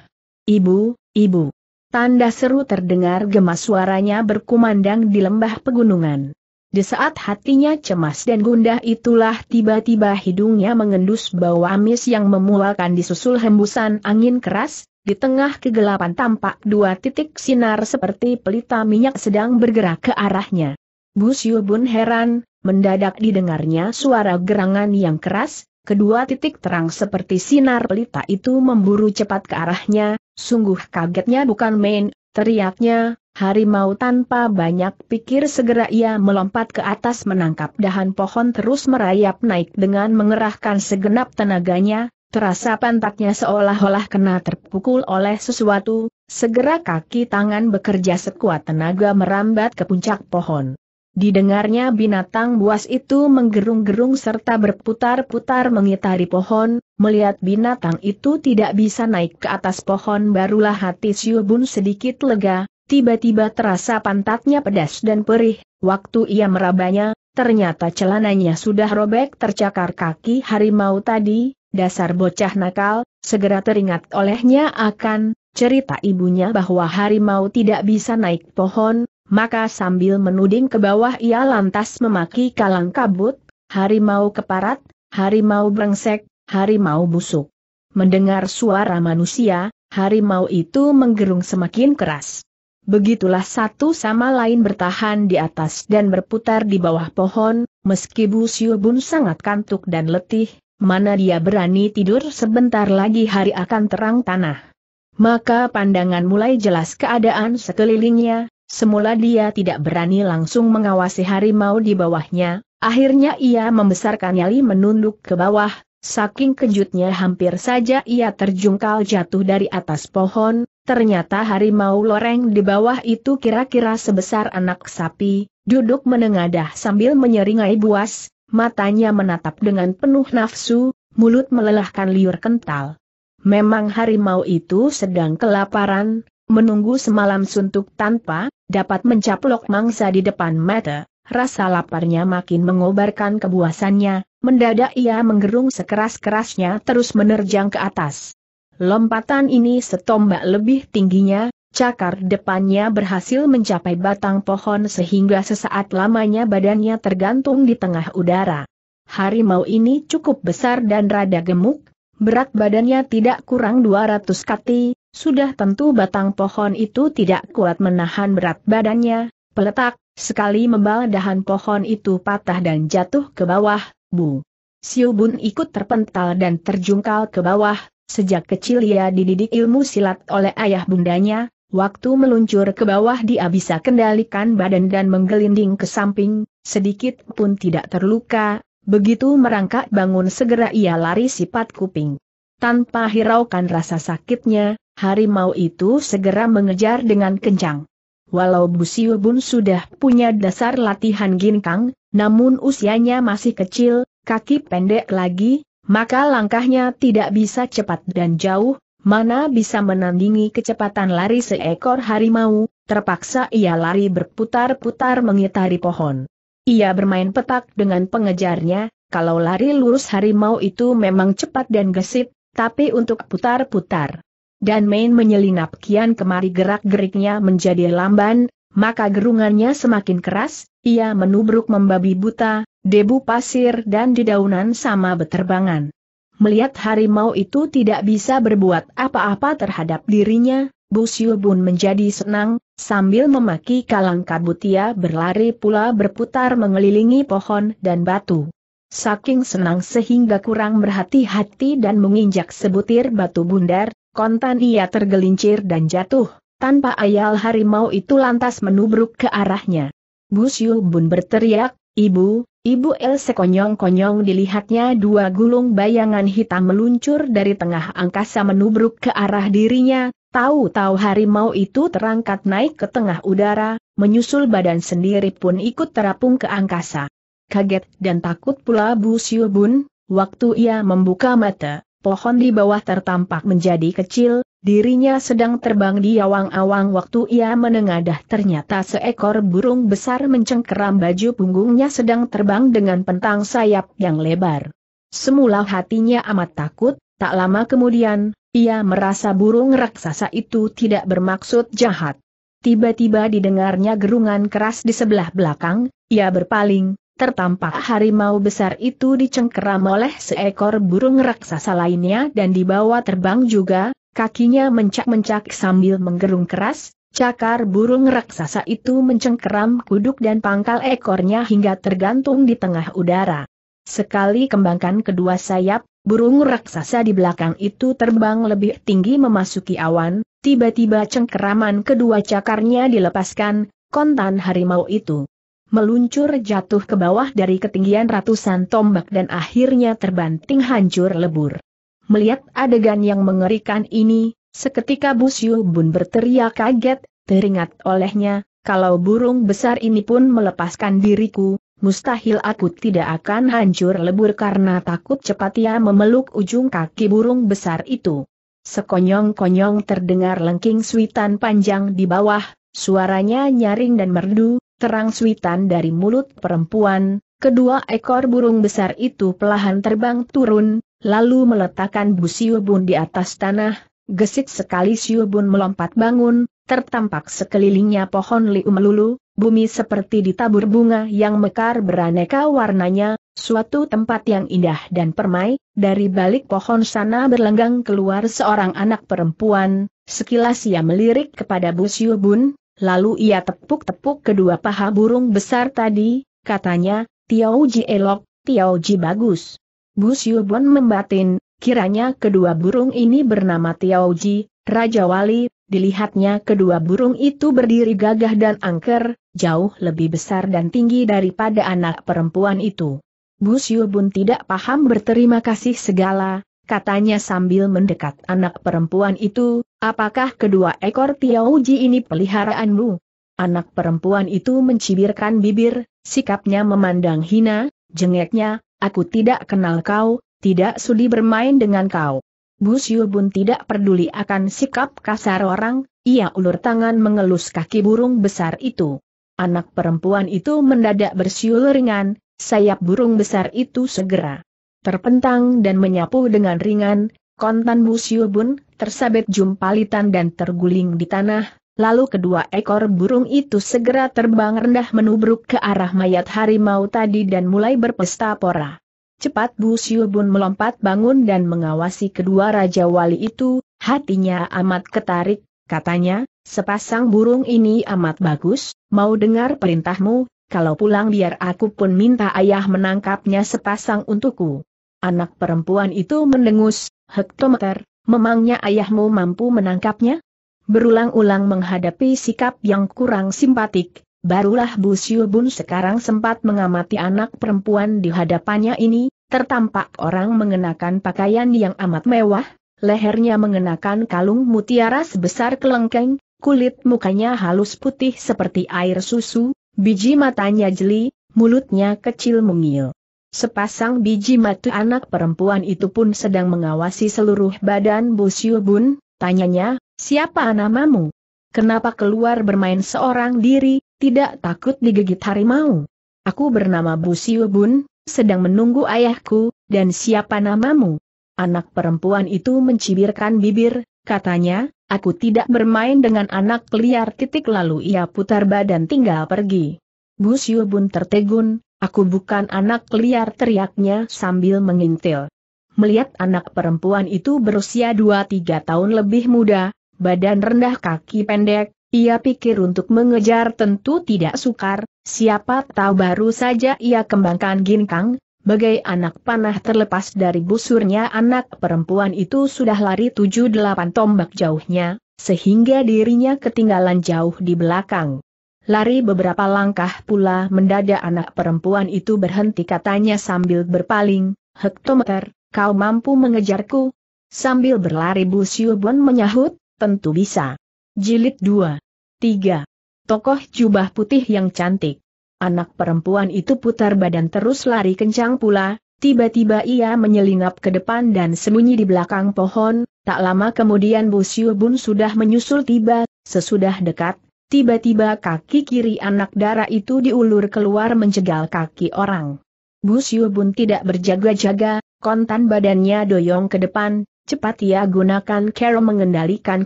Ibu, ibu. Tanda seru terdengar gemas suaranya berkumandang di lembah pegunungan. Di saat hatinya cemas dan gundah itulah tiba-tiba hidungnya mengendus bau amis yang memualkan disusul hembusan angin keras, di tengah kegelapan tampak dua titik sinar seperti pelita minyak sedang bergerak ke arahnya. Bu Bun heran, mendadak didengarnya suara gerangan yang keras, kedua titik terang seperti sinar pelita itu memburu cepat ke arahnya, Sungguh kagetnya bukan main, teriaknya, harimau tanpa banyak pikir segera ia melompat ke atas menangkap dahan pohon terus merayap naik dengan mengerahkan segenap tenaganya, terasa pantatnya seolah-olah kena terpukul oleh sesuatu, segera kaki tangan bekerja sekuat tenaga merambat ke puncak pohon. Didengarnya binatang buas itu menggerung-gerung serta berputar-putar mengitari pohon, melihat binatang itu tidak bisa naik ke atas pohon barulah hati Siubun sedikit lega, tiba-tiba terasa pantatnya pedas dan perih, waktu ia merabanya, ternyata celananya sudah robek tercakar kaki harimau tadi, dasar bocah nakal, segera teringat olehnya akan cerita ibunya bahwa harimau tidak bisa naik pohon, maka sambil menuding ke bawah ia lantas memaki kalang kabut, harimau keparat, harimau brengsek, harimau busuk. Mendengar suara manusia, harimau itu menggerung semakin keras. Begitulah satu sama lain bertahan di atas dan berputar di bawah pohon, meski Bu Bun sangat kantuk dan letih, mana dia berani tidur sebentar lagi hari akan terang tanah. Maka pandangan mulai jelas keadaan sekelilingnya, semula dia tidak berani langsung mengawasi harimau di bawahnya, akhirnya ia membesarkan nyali menunduk ke bawah, saking kejutnya hampir saja ia terjungkal jatuh dari atas pohon, ternyata harimau loreng di bawah itu kira-kira sebesar anak sapi, duduk menengadah sambil menyeringai buas, matanya menatap dengan penuh nafsu, mulut melelahkan liur kental. Memang harimau itu sedang kelaparan, menunggu semalam suntuk tanpa dapat mencaplok mangsa di depan mata. Rasa laparnya makin mengobarkan kebuasannya, mendadak ia menggerung sekeras-kerasnya terus menerjang ke atas. Lompatan ini setombak lebih tingginya, cakar depannya berhasil mencapai batang pohon sehingga sesaat lamanya badannya tergantung di tengah udara. Harimau ini cukup besar dan rada gemuk, Berat badannya tidak kurang 200 kati, sudah tentu batang pohon itu tidak kuat menahan berat badannya, peletak, sekali membal dahan pohon itu patah dan jatuh ke bawah, bu. Siu Bun ikut terpental dan terjungkal ke bawah, sejak kecil ia dididik ilmu silat oleh ayah bundanya, Waktu meluncur ke bawah dia bisa kendalikan badan dan menggelinding ke samping, sedikit pun tidak terluka, Begitu merangkak bangun segera ia lari sifat kuping. Tanpa hiraukan rasa sakitnya, harimau itu segera mengejar dengan kencang. Walau Busiu Bun sudah punya dasar latihan ginkang, namun usianya masih kecil, kaki pendek lagi, maka langkahnya tidak bisa cepat dan jauh, mana bisa menandingi kecepatan lari seekor harimau, terpaksa ia lari berputar-putar mengitari pohon. Ia bermain petak dengan pengejarnya, kalau lari lurus harimau itu memang cepat dan gesit, tapi untuk putar-putar. Dan main menyelinap kian kemari gerak-geriknya menjadi lamban, maka gerungannya semakin keras, ia menubruk membabi buta, debu pasir dan dedaunan sama beterbangan. Melihat harimau itu tidak bisa berbuat apa-apa terhadap dirinya, Bu Bun menjadi senang, sambil memaki kalang kabutia berlari pula berputar mengelilingi pohon dan batu. Saking senang sehingga kurang berhati-hati dan menginjak sebutir batu bundar, kontan ia tergelincir dan jatuh, tanpa ayal harimau itu lantas menubruk ke arahnya. Bu Bun berteriak, Ibu, Ibu El sekonyong-konyong dilihatnya dua gulung bayangan hitam meluncur dari tengah angkasa menubruk ke arah dirinya, Tahu-tahu harimau itu terangkat naik ke tengah udara, menyusul badan sendiri pun ikut terapung ke angkasa. Kaget dan takut pula Bu Siubun, waktu ia membuka mata, pohon di bawah tertampak menjadi kecil, dirinya sedang terbang di awang-awang waktu ia menengadah ternyata seekor burung besar mencengkeram baju punggungnya sedang terbang dengan pentang sayap yang lebar. Semula hatinya amat takut, tak lama kemudian, ia merasa burung raksasa itu tidak bermaksud jahat. Tiba-tiba didengarnya gerungan keras di sebelah belakang, ia berpaling, tertampak harimau besar itu dicengkeram oleh seekor burung raksasa lainnya dan dibawa terbang juga, kakinya mencak-mencak sambil menggerung keras, cakar burung raksasa itu mencengkeram kuduk dan pangkal ekornya hingga tergantung di tengah udara. Sekali kembangkan kedua sayap, Burung raksasa di belakang itu terbang lebih tinggi memasuki awan, tiba-tiba cengkeraman kedua cakarnya dilepaskan, kontan harimau itu meluncur jatuh ke bawah dari ketinggian ratusan tombak dan akhirnya terbanting hancur lebur. Melihat adegan yang mengerikan ini, seketika Busyu Bun berteriak kaget, teringat olehnya, kalau burung besar ini pun melepaskan diriku, mustahil aku tidak akan hancur lebur karena takut cepat ia memeluk ujung kaki burung besar itu. Sekonyong-konyong terdengar lengking suitan panjang di bawah, suaranya nyaring dan merdu, terang suitan dari mulut perempuan, kedua ekor burung besar itu pelahan terbang turun, lalu meletakkan Bu Siubun di atas tanah, gesit sekali Siubun melompat bangun, tertampak sekelilingnya pohon liu melulu, Bumi seperti ditabur bunga yang mekar beraneka warnanya, suatu tempat yang indah dan permai, dari balik pohon sana berlenggang keluar seorang anak perempuan, sekilas ia melirik kepada Bu Bun, lalu ia tepuk-tepuk kedua paha burung besar tadi, katanya, Tiao Ji elok, Tiao Ji bagus. Bu Bun membatin, kiranya kedua burung ini bernama Tiao Ji, Raja Wali, dilihatnya kedua burung itu berdiri gagah dan angker, jauh lebih besar dan tinggi daripada anak perempuan itu. Bu Xiu Bun tidak paham berterima kasih segala, katanya sambil mendekat anak perempuan itu, apakah kedua ekor Tiauji ini peliharaanmu? Anak perempuan itu mencibirkan bibir, sikapnya memandang hina, jengeknya, aku tidak kenal kau, tidak sudi bermain dengan kau. Bu Xiu Bun tidak peduli akan sikap kasar orang, ia ulur tangan mengelus kaki burung besar itu. Anak perempuan itu mendadak bersiul ringan, sayap burung besar itu segera terpentang dan menyapu dengan ringan, kontan busiu bun, tersabet jumpalitan dan terguling di tanah, lalu kedua ekor burung itu segera terbang rendah menubruk ke arah mayat harimau tadi dan mulai berpesta pora. Cepat Bu Siubun melompat bangun dan mengawasi kedua Raja Wali itu, hatinya amat ketarik, Katanya, sepasang burung ini amat bagus, mau dengar perintahmu, kalau pulang biar aku pun minta ayah menangkapnya sepasang untukku. Anak perempuan itu mendengus, hektometer, memangnya ayahmu mampu menangkapnya? Berulang-ulang menghadapi sikap yang kurang simpatik, barulah Bu Bun sekarang sempat mengamati anak perempuan di hadapannya ini, tertampak orang mengenakan pakaian yang amat mewah, lehernya mengenakan kalung mutiara sebesar kelengkeng, kulit mukanya halus putih seperti air susu, biji matanya jeli, mulutnya kecil mungil. Sepasang biji mata anak perempuan itu pun sedang mengawasi seluruh badan Bu Bun, tanyanya, siapa namamu? Kenapa keluar bermain seorang diri, tidak takut digigit harimau? Aku bernama Bu Bun, sedang menunggu ayahku, dan siapa namamu? Anak perempuan itu mencibirkan bibir, katanya, aku tidak bermain dengan anak liar titik lalu ia putar badan tinggal pergi. Bu bun tertegun, aku bukan anak liar teriaknya sambil mengintil. Melihat anak perempuan itu berusia 2-3 tahun lebih muda, badan rendah kaki pendek, ia pikir untuk mengejar tentu tidak sukar, siapa tahu baru saja ia kembangkan ginkang, Bagai anak panah terlepas dari busurnya anak perempuan itu sudah lari tujuh delapan tombak jauhnya, sehingga dirinya ketinggalan jauh di belakang. Lari beberapa langkah pula mendadak anak perempuan itu berhenti katanya sambil berpaling, Hektometer, kau mampu mengejarku? Sambil berlari Bu Siubon menyahut, tentu bisa. Jilid 2. 3. Tokoh jubah putih yang cantik Anak perempuan itu putar badan terus lari kencang pula, tiba-tiba ia menyelinap ke depan dan sembunyi di belakang pohon, tak lama kemudian Bu Siu Bun sudah menyusul tiba, sesudah dekat, tiba-tiba kaki kiri anak darah itu diulur keluar menjegal kaki orang. Bu Siu Bun tidak berjaga-jaga, kontan badannya doyong ke depan, Cepat ia ya gunakan cara mengendalikan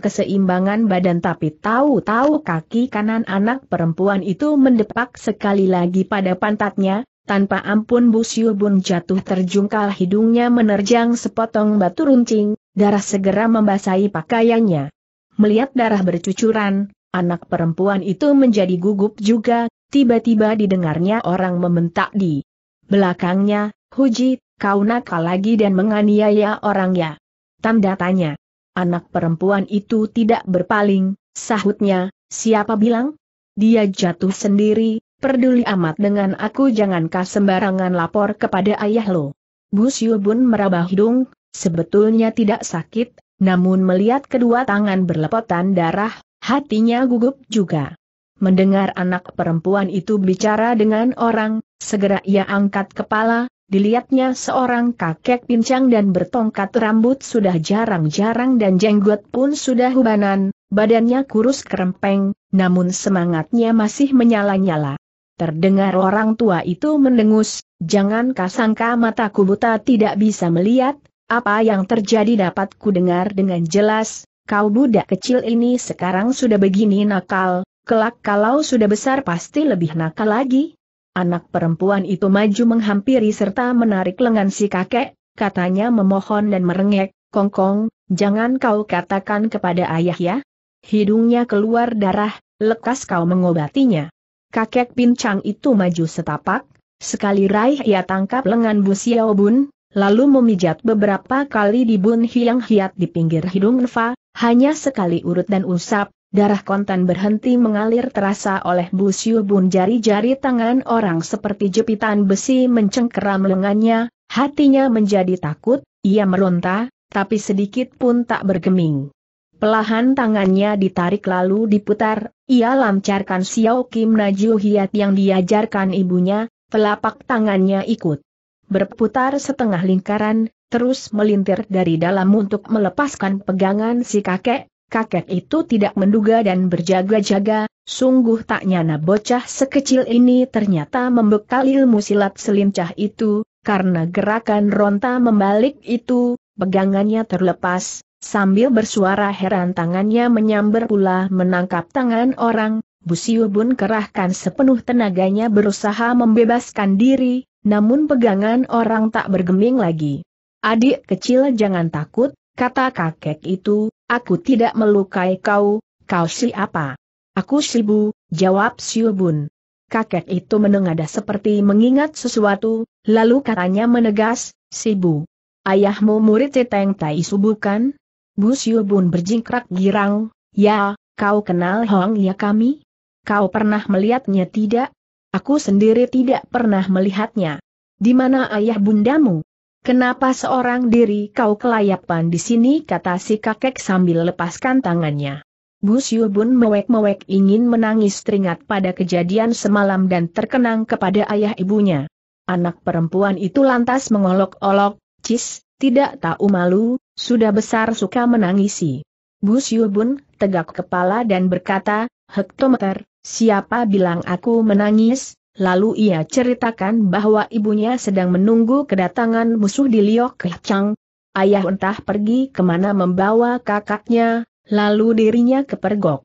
keseimbangan badan tapi tahu-tahu kaki kanan anak perempuan itu mendepak sekali lagi pada pantatnya, tanpa ampun Busyu Bun jatuh terjungkal hidungnya menerjang sepotong batu runcing, darah segera membasahi pakaiannya. Melihat darah bercucuran, anak perempuan itu menjadi gugup juga, tiba-tiba didengarnya orang membentak di belakangnya, Huji, kau nakal lagi dan menganiaya orang ya. Tanda tanya. Anak perempuan itu tidak berpaling, sahutnya, siapa bilang? Dia jatuh sendiri, peduli amat dengan aku jangankah sembarangan lapor kepada ayah lo. Bu Siubun meraba hidung, sebetulnya tidak sakit, namun melihat kedua tangan berlepotan darah, hatinya gugup juga. Mendengar anak perempuan itu bicara dengan orang, segera ia angkat kepala, dilihatnya seorang kakek pincang dan bertongkat rambut sudah jarang-jarang dan jenggot pun sudah hubanan, badannya kurus kerempeng, namun semangatnya masih menyala-nyala. Terdengar orang tua itu mendengus, jangan kasangka mataku buta tidak bisa melihat, apa yang terjadi dapat ku dengar dengan jelas, kau budak kecil ini sekarang sudah begini nakal, kelak kalau sudah besar pasti lebih nakal lagi, Anak perempuan itu maju menghampiri serta menarik lengan si kakek, katanya memohon dan merengek, Kongkong, jangan kau katakan kepada ayah ya. Hidungnya keluar darah, lekas kau mengobatinya. Kakek pincang itu maju setapak, sekali raih ia tangkap lengan Bu Bun, lalu memijat beberapa kali di Bun Hiang Hiat di pinggir hidung Nfa, hanya sekali urut dan usap, Darah kontan berhenti mengalir terasa oleh Bu Bun jari-jari tangan orang seperti jepitan besi mencengkeram lengannya, hatinya menjadi takut, ia meronta, tapi sedikit pun tak bergeming. Pelahan tangannya ditarik lalu diputar, ia lancarkan Xiao Kim Naju Hiat yang diajarkan ibunya, telapak tangannya ikut. Berputar setengah lingkaran, terus melintir dari dalam untuk melepaskan pegangan si kakek, kakek itu tidak menduga dan berjaga-jaga, sungguh tak nyana bocah sekecil ini ternyata membekal ilmu silat selincah itu, karena gerakan ronta membalik itu, pegangannya terlepas, sambil bersuara heran tangannya menyamber pula menangkap tangan orang, Busiu pun kerahkan sepenuh tenaganya berusaha membebaskan diri, namun pegangan orang tak bergeming lagi. Adik kecil jangan takut, kata kakek itu, Aku tidak melukai kau, kau siapa? Aku Sibu, jawab Siubun. Kakek itu menengada seperti mengingat sesuatu, lalu katanya menegas, Sibu. Ayahmu murid Ceteng Tai Subu kan? Bu Siubun berjingkrak girang, ya, kau kenal Hong ya kami? Kau pernah melihatnya tidak? Aku sendiri tidak pernah melihatnya. Di mana ayah bundamu? Kenapa seorang diri kau kelayapan di sini kata si kakek sambil lepaskan tangannya. Bu bun mewek-mewek ingin menangis teringat pada kejadian semalam dan terkenang kepada ayah ibunya. Anak perempuan itu lantas mengolok-olok, cis, tidak tahu malu, sudah besar suka menangisi. Bu bun tegak kepala dan berkata, hektometer, siapa bilang aku menangis, Lalu ia ceritakan bahwa ibunya sedang menunggu kedatangan musuh di Liok Kehcang. Ayah entah pergi kemana membawa kakaknya, lalu dirinya kepergok.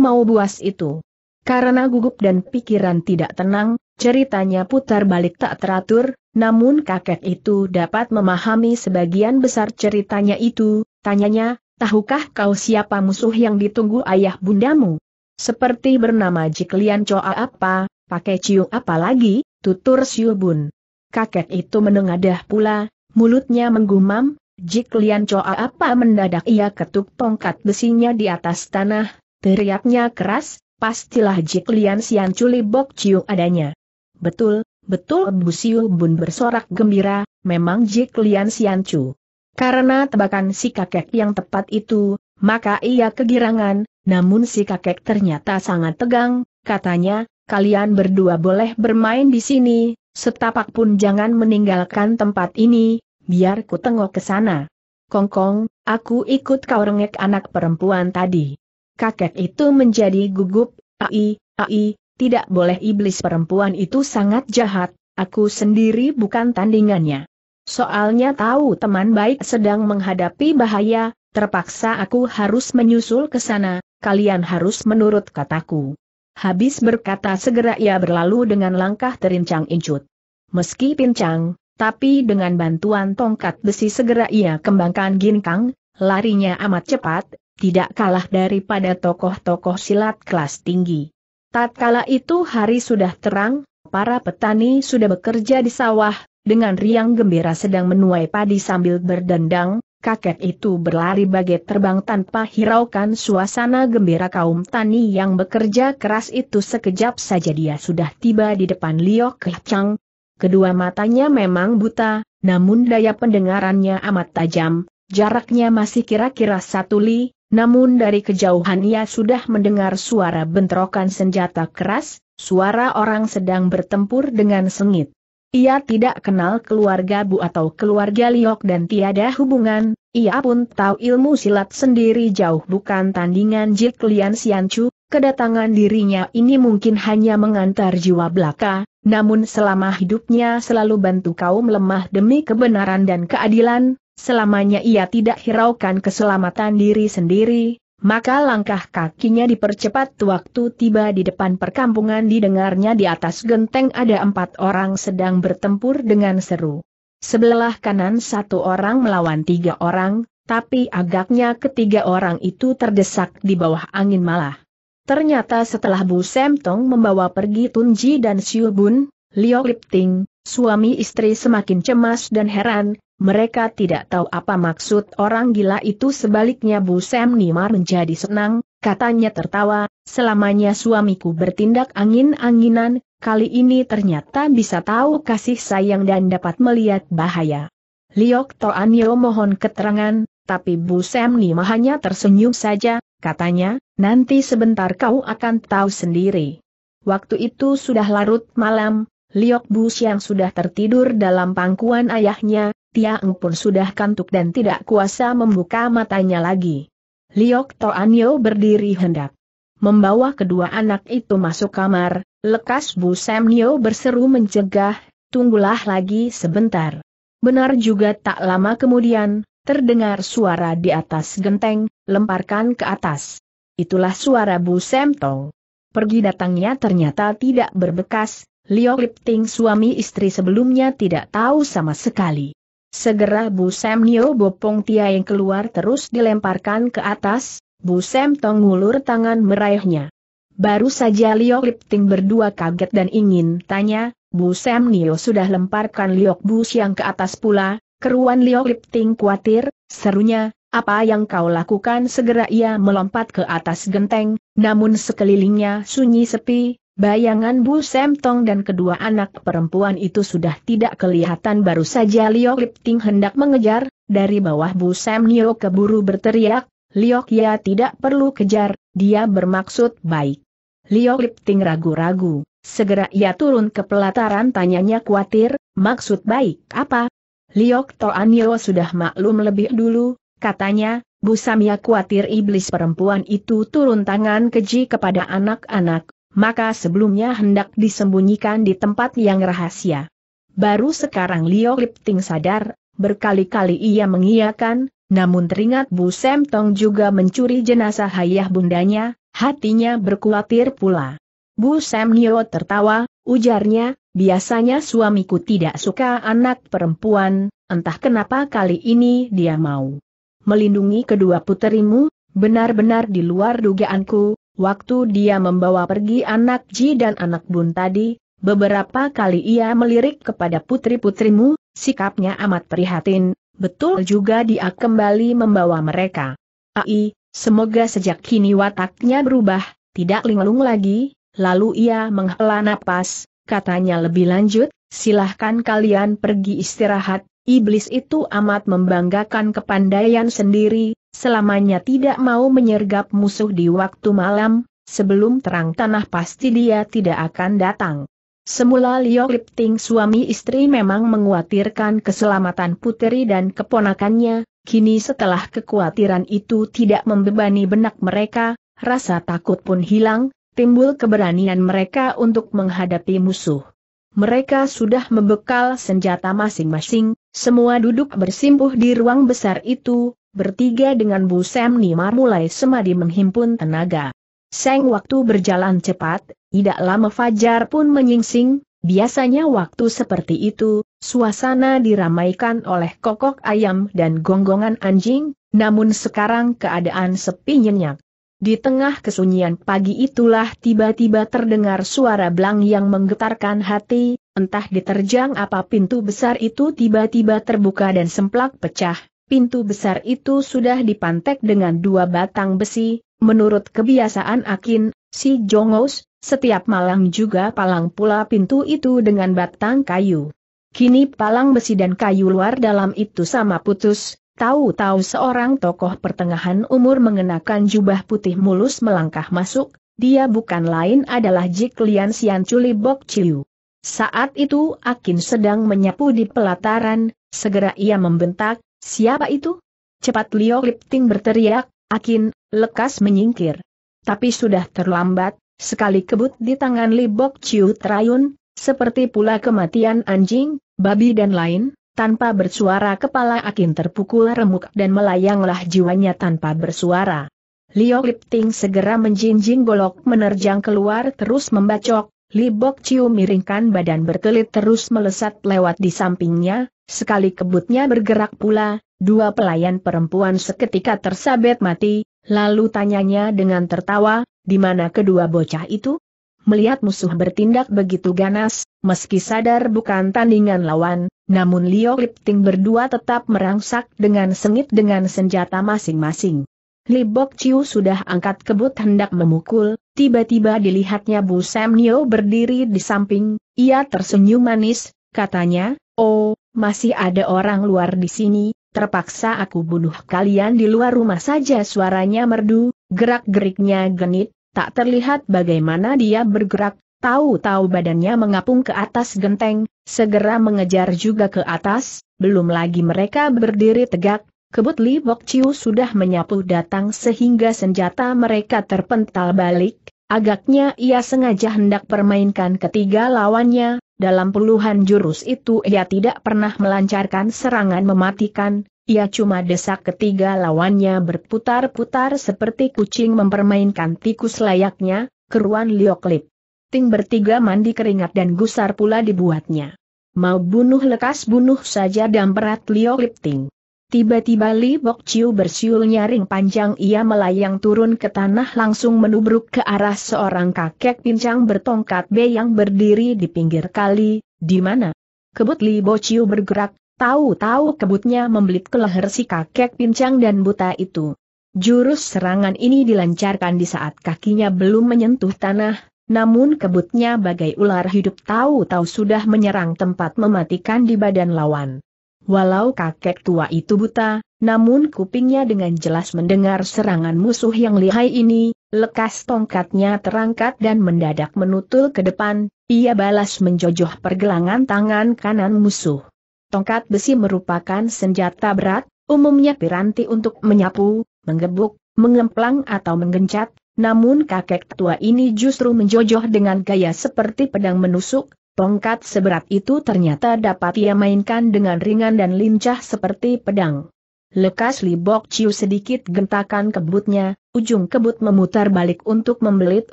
mau buas itu. Karena gugup dan pikiran tidak tenang, ceritanya putar balik tak teratur, namun kakek itu dapat memahami sebagian besar ceritanya itu, tanyanya, tahukah kau siapa musuh yang ditunggu ayah bundamu? Seperti bernama Jiklian Coa apa, Pakai ciu apa lagi, tutur Siu Bun. Kakek itu menengadah pula, mulutnya menggumam, Jik Lian coa apa mendadak ia ketuk tongkat besinya di atas tanah, teriaknya keras, pastilah Jik Lian Sian Culi Bok Ciu adanya. Betul, betul Bu Siu Bun bersorak gembira, memang Jik Lian Sian Cu. Karena tebakan si kakek yang tepat itu, maka ia kegirangan, namun si kakek ternyata sangat tegang, katanya, kalian berdua boleh bermain di sini, setapak pun jangan meninggalkan tempat ini, biar ku tengok ke sana. Kongkong, aku ikut kau rengek anak perempuan tadi. Kakek itu menjadi gugup, ai, ai, tidak boleh iblis perempuan itu sangat jahat, aku sendiri bukan tandingannya. Soalnya tahu teman baik sedang menghadapi bahaya, terpaksa aku harus menyusul ke sana, kalian harus menurut kataku. Habis berkata segera ia berlalu dengan langkah terincang incut. Meski pincang, tapi dengan bantuan tongkat besi segera ia kembangkan ginkang, larinya amat cepat, tidak kalah daripada tokoh-tokoh silat kelas tinggi. Tatkala itu hari sudah terang, para petani sudah bekerja di sawah, dengan riang gembira sedang menuai padi sambil berdendang, kakek itu berlari bagai terbang tanpa hiraukan suasana gembira kaum tani yang bekerja keras itu sekejap saja dia sudah tiba di depan Liok Kecang. Kedua matanya memang buta, namun daya pendengarannya amat tajam, jaraknya masih kira-kira satu li, namun dari kejauhan ia sudah mendengar suara bentrokan senjata keras, suara orang sedang bertempur dengan sengit. Ia tidak kenal keluarga Bu atau keluarga Liok dan tiada hubungan, ia pun tahu ilmu silat sendiri jauh bukan tandingan Jit Lian Siancu, kedatangan dirinya ini mungkin hanya mengantar jiwa belaka, namun selama hidupnya selalu bantu kaum lemah demi kebenaran dan keadilan, selamanya ia tidak hiraukan keselamatan diri sendiri, maka langkah kakinya dipercepat waktu tiba di depan perkampungan didengarnya di atas genteng ada empat orang sedang bertempur dengan seru. Sebelah kanan satu orang melawan tiga orang, tapi agaknya ketiga orang itu terdesak di bawah angin malah. Ternyata setelah Bu Semtong membawa pergi Tunji dan Siu Bun, Liu Lipting, suami istri semakin cemas dan heran, mereka tidak tahu apa maksud orang gila itu sebaliknya Bu Sam Nimar menjadi senang, katanya tertawa, selamanya suamiku bertindak angin-anginan, kali ini ternyata bisa tahu kasih sayang dan dapat melihat bahaya. Liok Toanyo mohon keterangan, tapi Bu Sam Nima hanya tersenyum saja, katanya, nanti sebentar kau akan tahu sendiri. Waktu itu sudah larut malam, Liok Bu Siang sudah tertidur dalam pangkuan ayahnya, Tia pun sudah kantuk dan tidak kuasa membuka matanya lagi. Liok Toanyo berdiri hendak membawa kedua anak itu masuk kamar, lekas Bu Semnyo berseru mencegah, tunggulah lagi sebentar. Benar juga tak lama kemudian, terdengar suara di atas genteng, lemparkan ke atas. Itulah suara Bu Semtong. Pergi datangnya ternyata tidak berbekas, Liok Lipting suami istri sebelumnya tidak tahu sama sekali. Segera Bu Sam Nio Bopong Tia yang keluar terus dilemparkan ke atas, Bu Sam Tong ngulur tangan meraihnya. Baru saja Liok Lipting berdua kaget dan ingin tanya, Bu Sam Nio sudah lemparkan Liok Bu Siang ke atas pula, keruan Liok Lipting khawatir, serunya, apa yang kau lakukan segera ia melompat ke atas genteng, namun sekelilingnya sunyi sepi, Bayangan Bu Semtong dan kedua anak perempuan itu sudah tidak kelihatan baru saja Liok Lipting hendak mengejar, dari bawah Bu Sem Nio keburu berteriak, Liok Ya tidak perlu kejar, dia bermaksud baik. Liok Lipting ragu-ragu, segera ia turun ke pelataran tanyanya khawatir, maksud baik apa? Liok Toan Nio sudah maklum lebih dulu, katanya, Bu Sam Samia ya khawatir iblis perempuan itu turun tangan keji kepada anak-anak maka sebelumnya hendak disembunyikan di tempat yang rahasia. Baru sekarang Liu Lipting sadar, berkali-kali ia mengiyakan, namun teringat Bu Sem Tong juga mencuri jenazah ayah bundanya, hatinya berkuatir pula. Bu Sem Nio tertawa, ujarnya, biasanya suamiku tidak suka anak perempuan, entah kenapa kali ini dia mau. Melindungi kedua puterimu, benar-benar di luar dugaanku, Waktu dia membawa pergi anak Ji dan anak Bun tadi, beberapa kali ia melirik kepada putri-putrimu, sikapnya amat prihatin, betul juga dia kembali membawa mereka. Ai, semoga sejak kini wataknya berubah, tidak linglung lagi, lalu ia menghela napas, katanya lebih lanjut, silahkan kalian pergi istirahat, iblis itu amat membanggakan kepandaian sendiri, Selamanya tidak mau menyergap musuh di waktu malam, sebelum terang tanah pasti dia tidak akan datang. Semula Liu Lipting suami istri memang menguatirkan keselamatan puteri dan keponakannya, kini setelah kekhawatiran itu tidak membebani benak mereka, rasa takut pun hilang, timbul keberanian mereka untuk menghadapi musuh. Mereka sudah membekal senjata masing-masing, semua duduk bersimpuh di ruang besar itu, bertiga dengan Bu Sam Nimar mulai semadi menghimpun tenaga. Seng waktu berjalan cepat, tidak lama Fajar pun menyingsing, biasanya waktu seperti itu, suasana diramaikan oleh kokok ayam dan gonggongan anjing, namun sekarang keadaan sepi nyenyak. Di tengah kesunyian pagi itulah tiba-tiba terdengar suara belang yang menggetarkan hati, entah diterjang apa pintu besar itu tiba-tiba terbuka dan semplak pecah, pintu besar itu sudah dipantek dengan dua batang besi, menurut kebiasaan Akin, si Jongos, setiap malam juga palang pula pintu itu dengan batang kayu. Kini palang besi dan kayu luar dalam itu sama putus, tahu-tahu seorang tokoh pertengahan umur mengenakan jubah putih mulus melangkah masuk, dia bukan lain adalah Jik Lian Sian Chuli Bok Chiu. Saat itu Akin sedang menyapu di pelataran, segera ia membentak, Siapa itu? Cepat Liu Lipting berteriak, Akin, lekas menyingkir. Tapi sudah terlambat, sekali kebut di tangan Bok Chiu Trayun, seperti pula kematian anjing, babi dan lain, tanpa bersuara kepala Akin terpukul remuk dan melayanglah jiwanya tanpa bersuara. Liu Lipting segera menjinjing golok menerjang keluar terus membacok, Libok Ciu miringkan badan berkelit terus melesat lewat di sampingnya, sekali kebutnya bergerak pula, dua pelayan perempuan seketika tersabet mati, lalu tanyanya dengan tertawa, di mana kedua bocah itu? Melihat musuh bertindak begitu ganas, meski sadar bukan tandingan lawan, namun Liu Lipting berdua tetap merangsak dengan sengit dengan senjata masing-masing. Libok Ciu sudah angkat kebut hendak memukul, tiba-tiba dilihatnya Bu Samnio berdiri di samping, ia tersenyum manis, katanya, Oh, masih ada orang luar di sini, terpaksa aku bunuh kalian di luar rumah saja suaranya merdu, gerak-geriknya genit, tak terlihat bagaimana dia bergerak, tahu-tahu badannya mengapung ke atas genteng, segera mengejar juga ke atas, belum lagi mereka berdiri tegak, Kebut Li Bok Chiu sudah menyapu datang sehingga senjata mereka terpental balik, agaknya ia sengaja hendak permainkan ketiga lawannya, dalam puluhan jurus itu ia tidak pernah melancarkan serangan mematikan, ia cuma desak ketiga lawannya berputar-putar seperti kucing mempermainkan tikus layaknya, keruan Lioklip. Ting bertiga mandi keringat dan gusar pula dibuatnya. Mau bunuh lekas bunuh saja dan berat Lioklip Ting. Tiba-tiba Li Bok Chiu bersiul nyaring panjang ia melayang turun ke tanah langsung menubruk ke arah seorang kakek pincang bertongkat B yang berdiri di pinggir kali, di mana kebut Li Bok Chiu bergerak, tahu-tahu kebutnya membelit ke leher si kakek pincang dan buta itu. Jurus serangan ini dilancarkan di saat kakinya belum menyentuh tanah, namun kebutnya bagai ular hidup tahu-tahu sudah menyerang tempat mematikan di badan lawan. Walau kakek tua itu buta, namun kupingnya dengan jelas mendengar serangan musuh yang lihai ini, lekas tongkatnya terangkat dan mendadak menutul ke depan, ia balas menjojoh pergelangan tangan kanan musuh. Tongkat besi merupakan senjata berat, umumnya piranti untuk menyapu, menggebuk, mengemplang atau menggencat, namun kakek tua ini justru menjojoh dengan gaya seperti pedang menusuk, Tongkat seberat itu ternyata dapat ia mainkan dengan ringan dan lincah seperti pedang. Lekas Libok Ciu sedikit gentakan kebutnya, ujung kebut memutar balik untuk membelit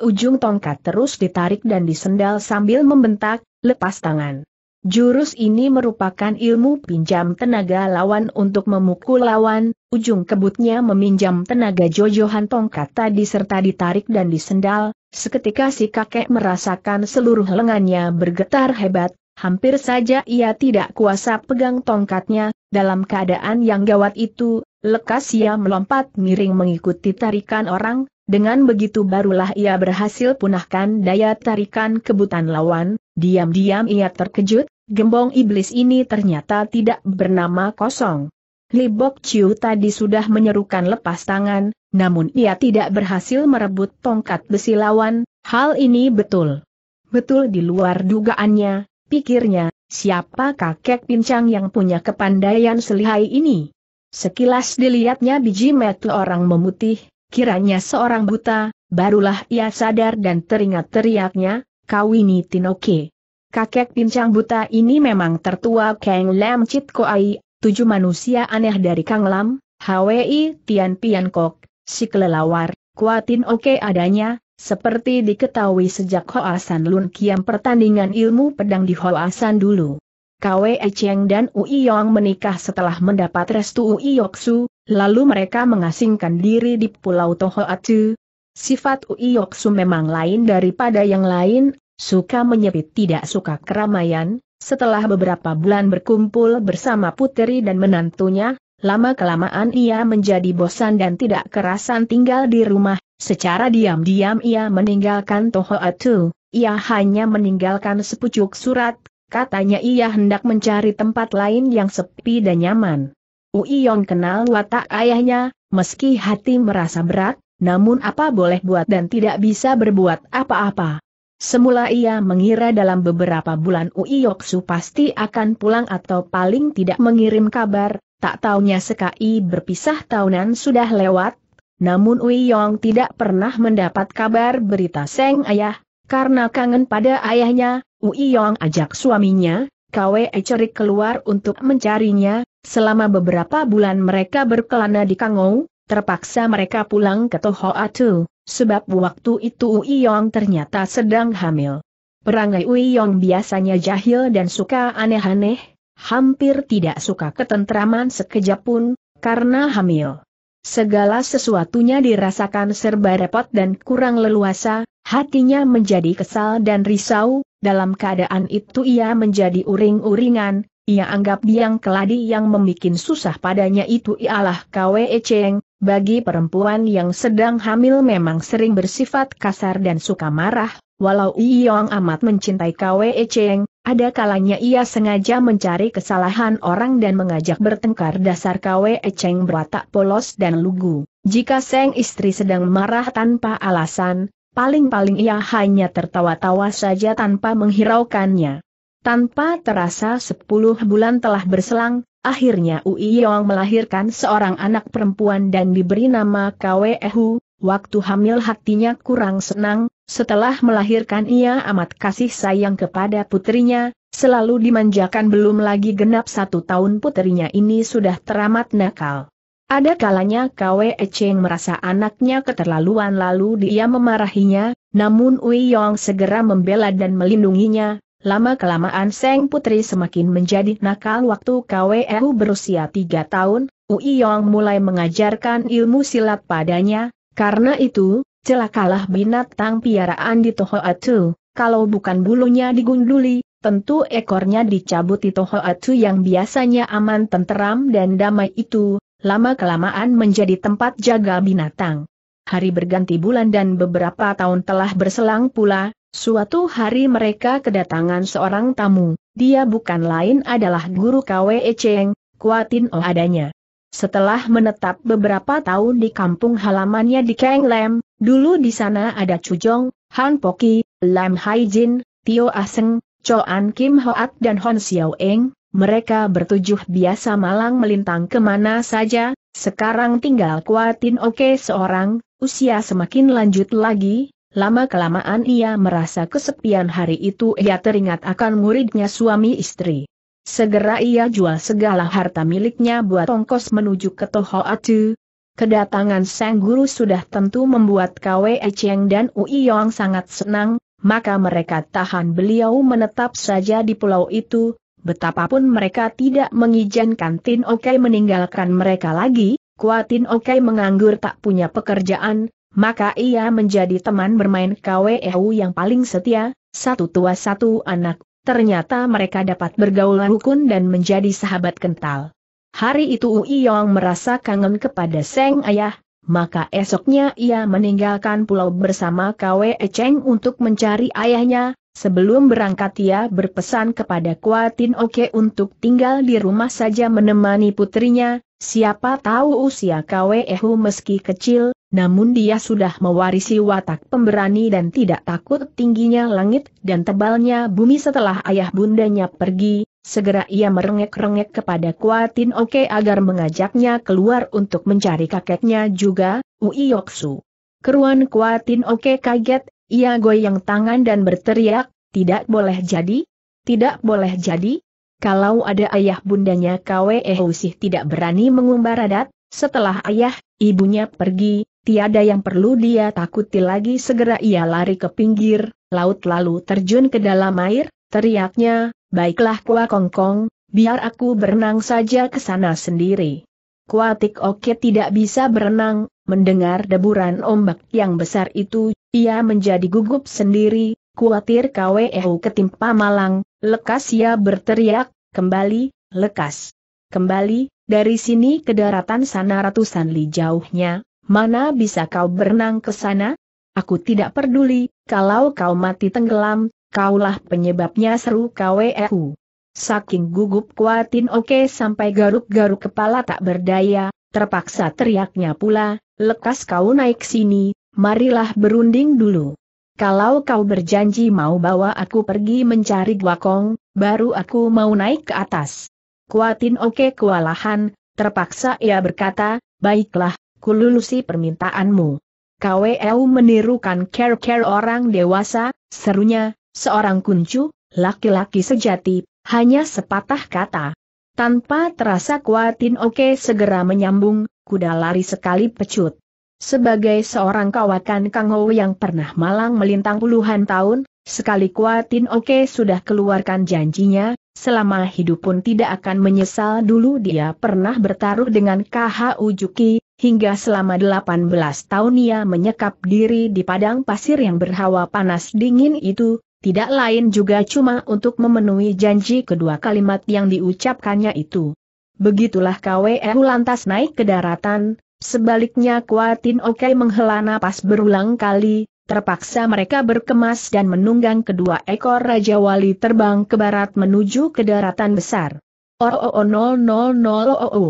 ujung tongkat terus ditarik dan disendal sambil membentak, lepas tangan. Jurus ini merupakan ilmu pinjam tenaga lawan untuk memukul lawan, ujung kebutnya meminjam tenaga jojohan tongkat tadi serta ditarik dan disendal, Seketika si kakek merasakan seluruh lengannya bergetar hebat, hampir saja ia tidak kuasa pegang tongkatnya, dalam keadaan yang gawat itu, lekas ia melompat miring mengikuti tarikan orang, dengan begitu barulah ia berhasil punahkan daya tarikan kebutan lawan, diam-diam ia terkejut, gembong iblis ini ternyata tidak bernama kosong. Libok Bok Chiu tadi sudah menyerukan lepas tangan, namun ia tidak berhasil merebut tongkat besi lawan, hal ini betul. Betul di luar dugaannya, pikirnya, siapa kakek pincang yang punya kepandaian selihai ini? Sekilas dilihatnya biji metu orang memutih, kiranya seorang buta, barulah ia sadar dan teringat teriaknya, kau ini Tinoke. Kakek pincang buta ini memang tertua Kang Lam Chit Koai tujuh manusia aneh dari Kang Lam, Hwi Tian Pian Kok, si kelelawar, kuatin oke adanya, seperti diketahui sejak Hoasan Lun Kiam pertandingan ilmu pedang di Hoasan dulu. Kwe Cheng dan Ui Yong menikah setelah mendapat restu Ui Yoksu, lalu mereka mengasingkan diri di Pulau Toho Tohoatsu. Sifat Ui Yoksu memang lain daripada yang lain, suka menyepit tidak suka keramaian, setelah beberapa bulan berkumpul bersama putri dan menantunya, lama-kelamaan ia menjadi bosan dan tidak kerasan tinggal di rumah, secara diam-diam ia meninggalkan Toho Atu, ia hanya meninggalkan sepucuk surat, katanya ia hendak mencari tempat lain yang sepi dan nyaman. Uiyong kenal watak ayahnya, meski hati merasa berat, namun apa boleh buat dan tidak bisa berbuat apa-apa. Semula ia mengira dalam beberapa bulan Uiyoksu pasti akan pulang atau paling tidak mengirim kabar, tak taunya Sekai berpisah tahunan sudah lewat, namun Uiyong tidak pernah mendapat kabar berita Seng Ayah, karena kangen pada ayahnya, Uiyong ajak suaminya, Kwe Cerik keluar untuk mencarinya, selama beberapa bulan mereka berkelana di Kangou, terpaksa mereka pulang ke Tohoatu sebab waktu itu Uyong ternyata sedang hamil. Perangai Uyong biasanya jahil dan suka aneh-aneh, hampir tidak suka ketentraman sekejap pun, karena hamil. Segala sesuatunya dirasakan serba repot dan kurang leluasa, hatinya menjadi kesal dan risau, dalam keadaan itu ia menjadi uring-uringan, ia anggap biang keladi yang membuat susah padanya itu ialah KWE Cheng, bagi perempuan yang sedang hamil memang sering bersifat kasar dan suka marah, walau Iyong amat mencintai Kwe Cheng, ada kalanya ia sengaja mencari kesalahan orang dan mengajak bertengkar dasar Kwe Cheng berwatak polos dan lugu. Jika Seng istri sedang marah tanpa alasan, paling-paling ia hanya tertawa-tawa saja tanpa menghiraukannya. Tanpa terasa sepuluh bulan telah berselang, Akhirnya Ui Yong melahirkan seorang anak perempuan dan diberi nama Kwe Hu. waktu hamil hatinya kurang senang, setelah melahirkan ia amat kasih sayang kepada putrinya, selalu dimanjakan belum lagi genap satu tahun putrinya ini sudah teramat nakal. Ada kalanya Kwe Cheng merasa anaknya keterlaluan lalu dia memarahinya, namun Ui Yong segera membela dan melindunginya, Lama-kelamaan Seng Putri semakin menjadi nakal waktu KWU berusia tiga tahun, Ui Yong mulai mengajarkan ilmu silat padanya, karena itu, celakalah binatang piaraan di Toho Tohoatu, kalau bukan bulunya digunduli, tentu ekornya dicabut di Toho Tohoatu yang biasanya aman tenteram dan damai itu, lama-kelamaan menjadi tempat jaga binatang. Hari berganti bulan dan beberapa tahun telah berselang pula, Suatu hari mereka kedatangan seorang tamu, dia bukan lain adalah guru KW e Cheng, Kuatin oh adanya. Setelah menetap beberapa tahun di kampung halamannya di Keng Lem, dulu di sana ada Chujong, Han Poki, Lam jin, Tio Aseng, ah Choan Kim Hoat dan Hon Xiao Eng, mereka bertujuh biasa malang melintang kemana saja, sekarang tinggal Kuatin Oke seorang, usia semakin lanjut lagi, Lama-kelamaan ia merasa kesepian hari itu ia teringat akan muridnya suami istri. Segera ia jual segala harta miliknya buat ongkos menuju ke Toho Atu. Kedatangan sang guru sudah tentu membuat Kwe Cheng dan Ui Yong sangat senang, maka mereka tahan beliau menetap saja di pulau itu, betapapun mereka tidak mengizinkan Tin Oke meninggalkan mereka lagi, Kuatin Oke menganggur tak punya pekerjaan, maka ia menjadi teman bermain KWEU yang paling setia, satu tua satu anak, ternyata mereka dapat bergaul rukun dan menjadi sahabat kental. Hari itu Ui Yong merasa kangen kepada Seng Ayah, maka esoknya ia meninggalkan pulau bersama Kwe Echeng untuk mencari ayahnya, Sebelum berangkat ia berpesan kepada Kuatin Oke untuk tinggal di rumah saja menemani putrinya, siapa tahu usia Kwehu meski kecil, namun dia sudah mewarisi watak pemberani dan tidak takut tingginya langit dan tebalnya bumi setelah ayah bundanya pergi, segera ia merengek-rengek kepada Kuatin Oke agar mengajaknya keluar untuk mencari kakeknya juga, Uiyoksu. Keruan Kuatin Oke kaget, ia goyang tangan dan berteriak, tidak boleh jadi, tidak boleh jadi. Kalau ada ayah bundanya Kwe eh Husih tidak berani mengumbar adat, setelah ayah, ibunya pergi, tiada yang perlu dia takuti lagi segera ia lari ke pinggir, laut lalu terjun ke dalam air, teriaknya, baiklah Kua Kongkong, biar aku berenang saja ke sana sendiri. Tik Oke tidak bisa berenang, mendengar deburan ombak yang besar itu ia menjadi gugup sendiri, kuatir KWEU ketimpa malang, lekas ia berteriak, kembali, lekas. Kembali, dari sini ke daratan sana ratusan li jauhnya, mana bisa kau berenang ke sana? Aku tidak peduli, kalau kau mati tenggelam, kaulah penyebabnya seru KWEU. Saking gugup kuatin oke sampai garuk-garuk kepala tak berdaya, terpaksa teriaknya pula, lekas kau naik sini, Marilah berunding dulu. Kalau kau berjanji mau bawa aku pergi mencari Guakong, baru aku mau naik ke atas. Kuatin oke kewalahan, terpaksa ia berkata, baiklah, kululusi permintaanmu. KWL menirukan care-care orang dewasa, serunya, seorang kuncu, laki-laki sejati, hanya sepatah kata. Tanpa terasa Kuatin oke segera menyambung, kuda lari sekali pecut. Sebagai seorang kawakan Kang Ho yang pernah malang melintang puluhan tahun, sekali Kuatin Oke sudah keluarkan janjinya, selama hidup pun tidak akan menyesal dulu dia pernah bertaruh dengan KH Ujuki, hingga selama 18 tahun ia menyekap diri di padang pasir yang berhawa panas dingin itu, tidak lain juga cuma untuk memenuhi janji kedua kalimat yang diucapkannya itu. Begitulah KWU e lantas naik ke daratan, Sebaliknya Kuatin Oke menghela napas berulang kali, terpaksa mereka berkemas dan menunggang kedua ekor Raja Wali terbang ke barat menuju ke daratan besar. 000 OOO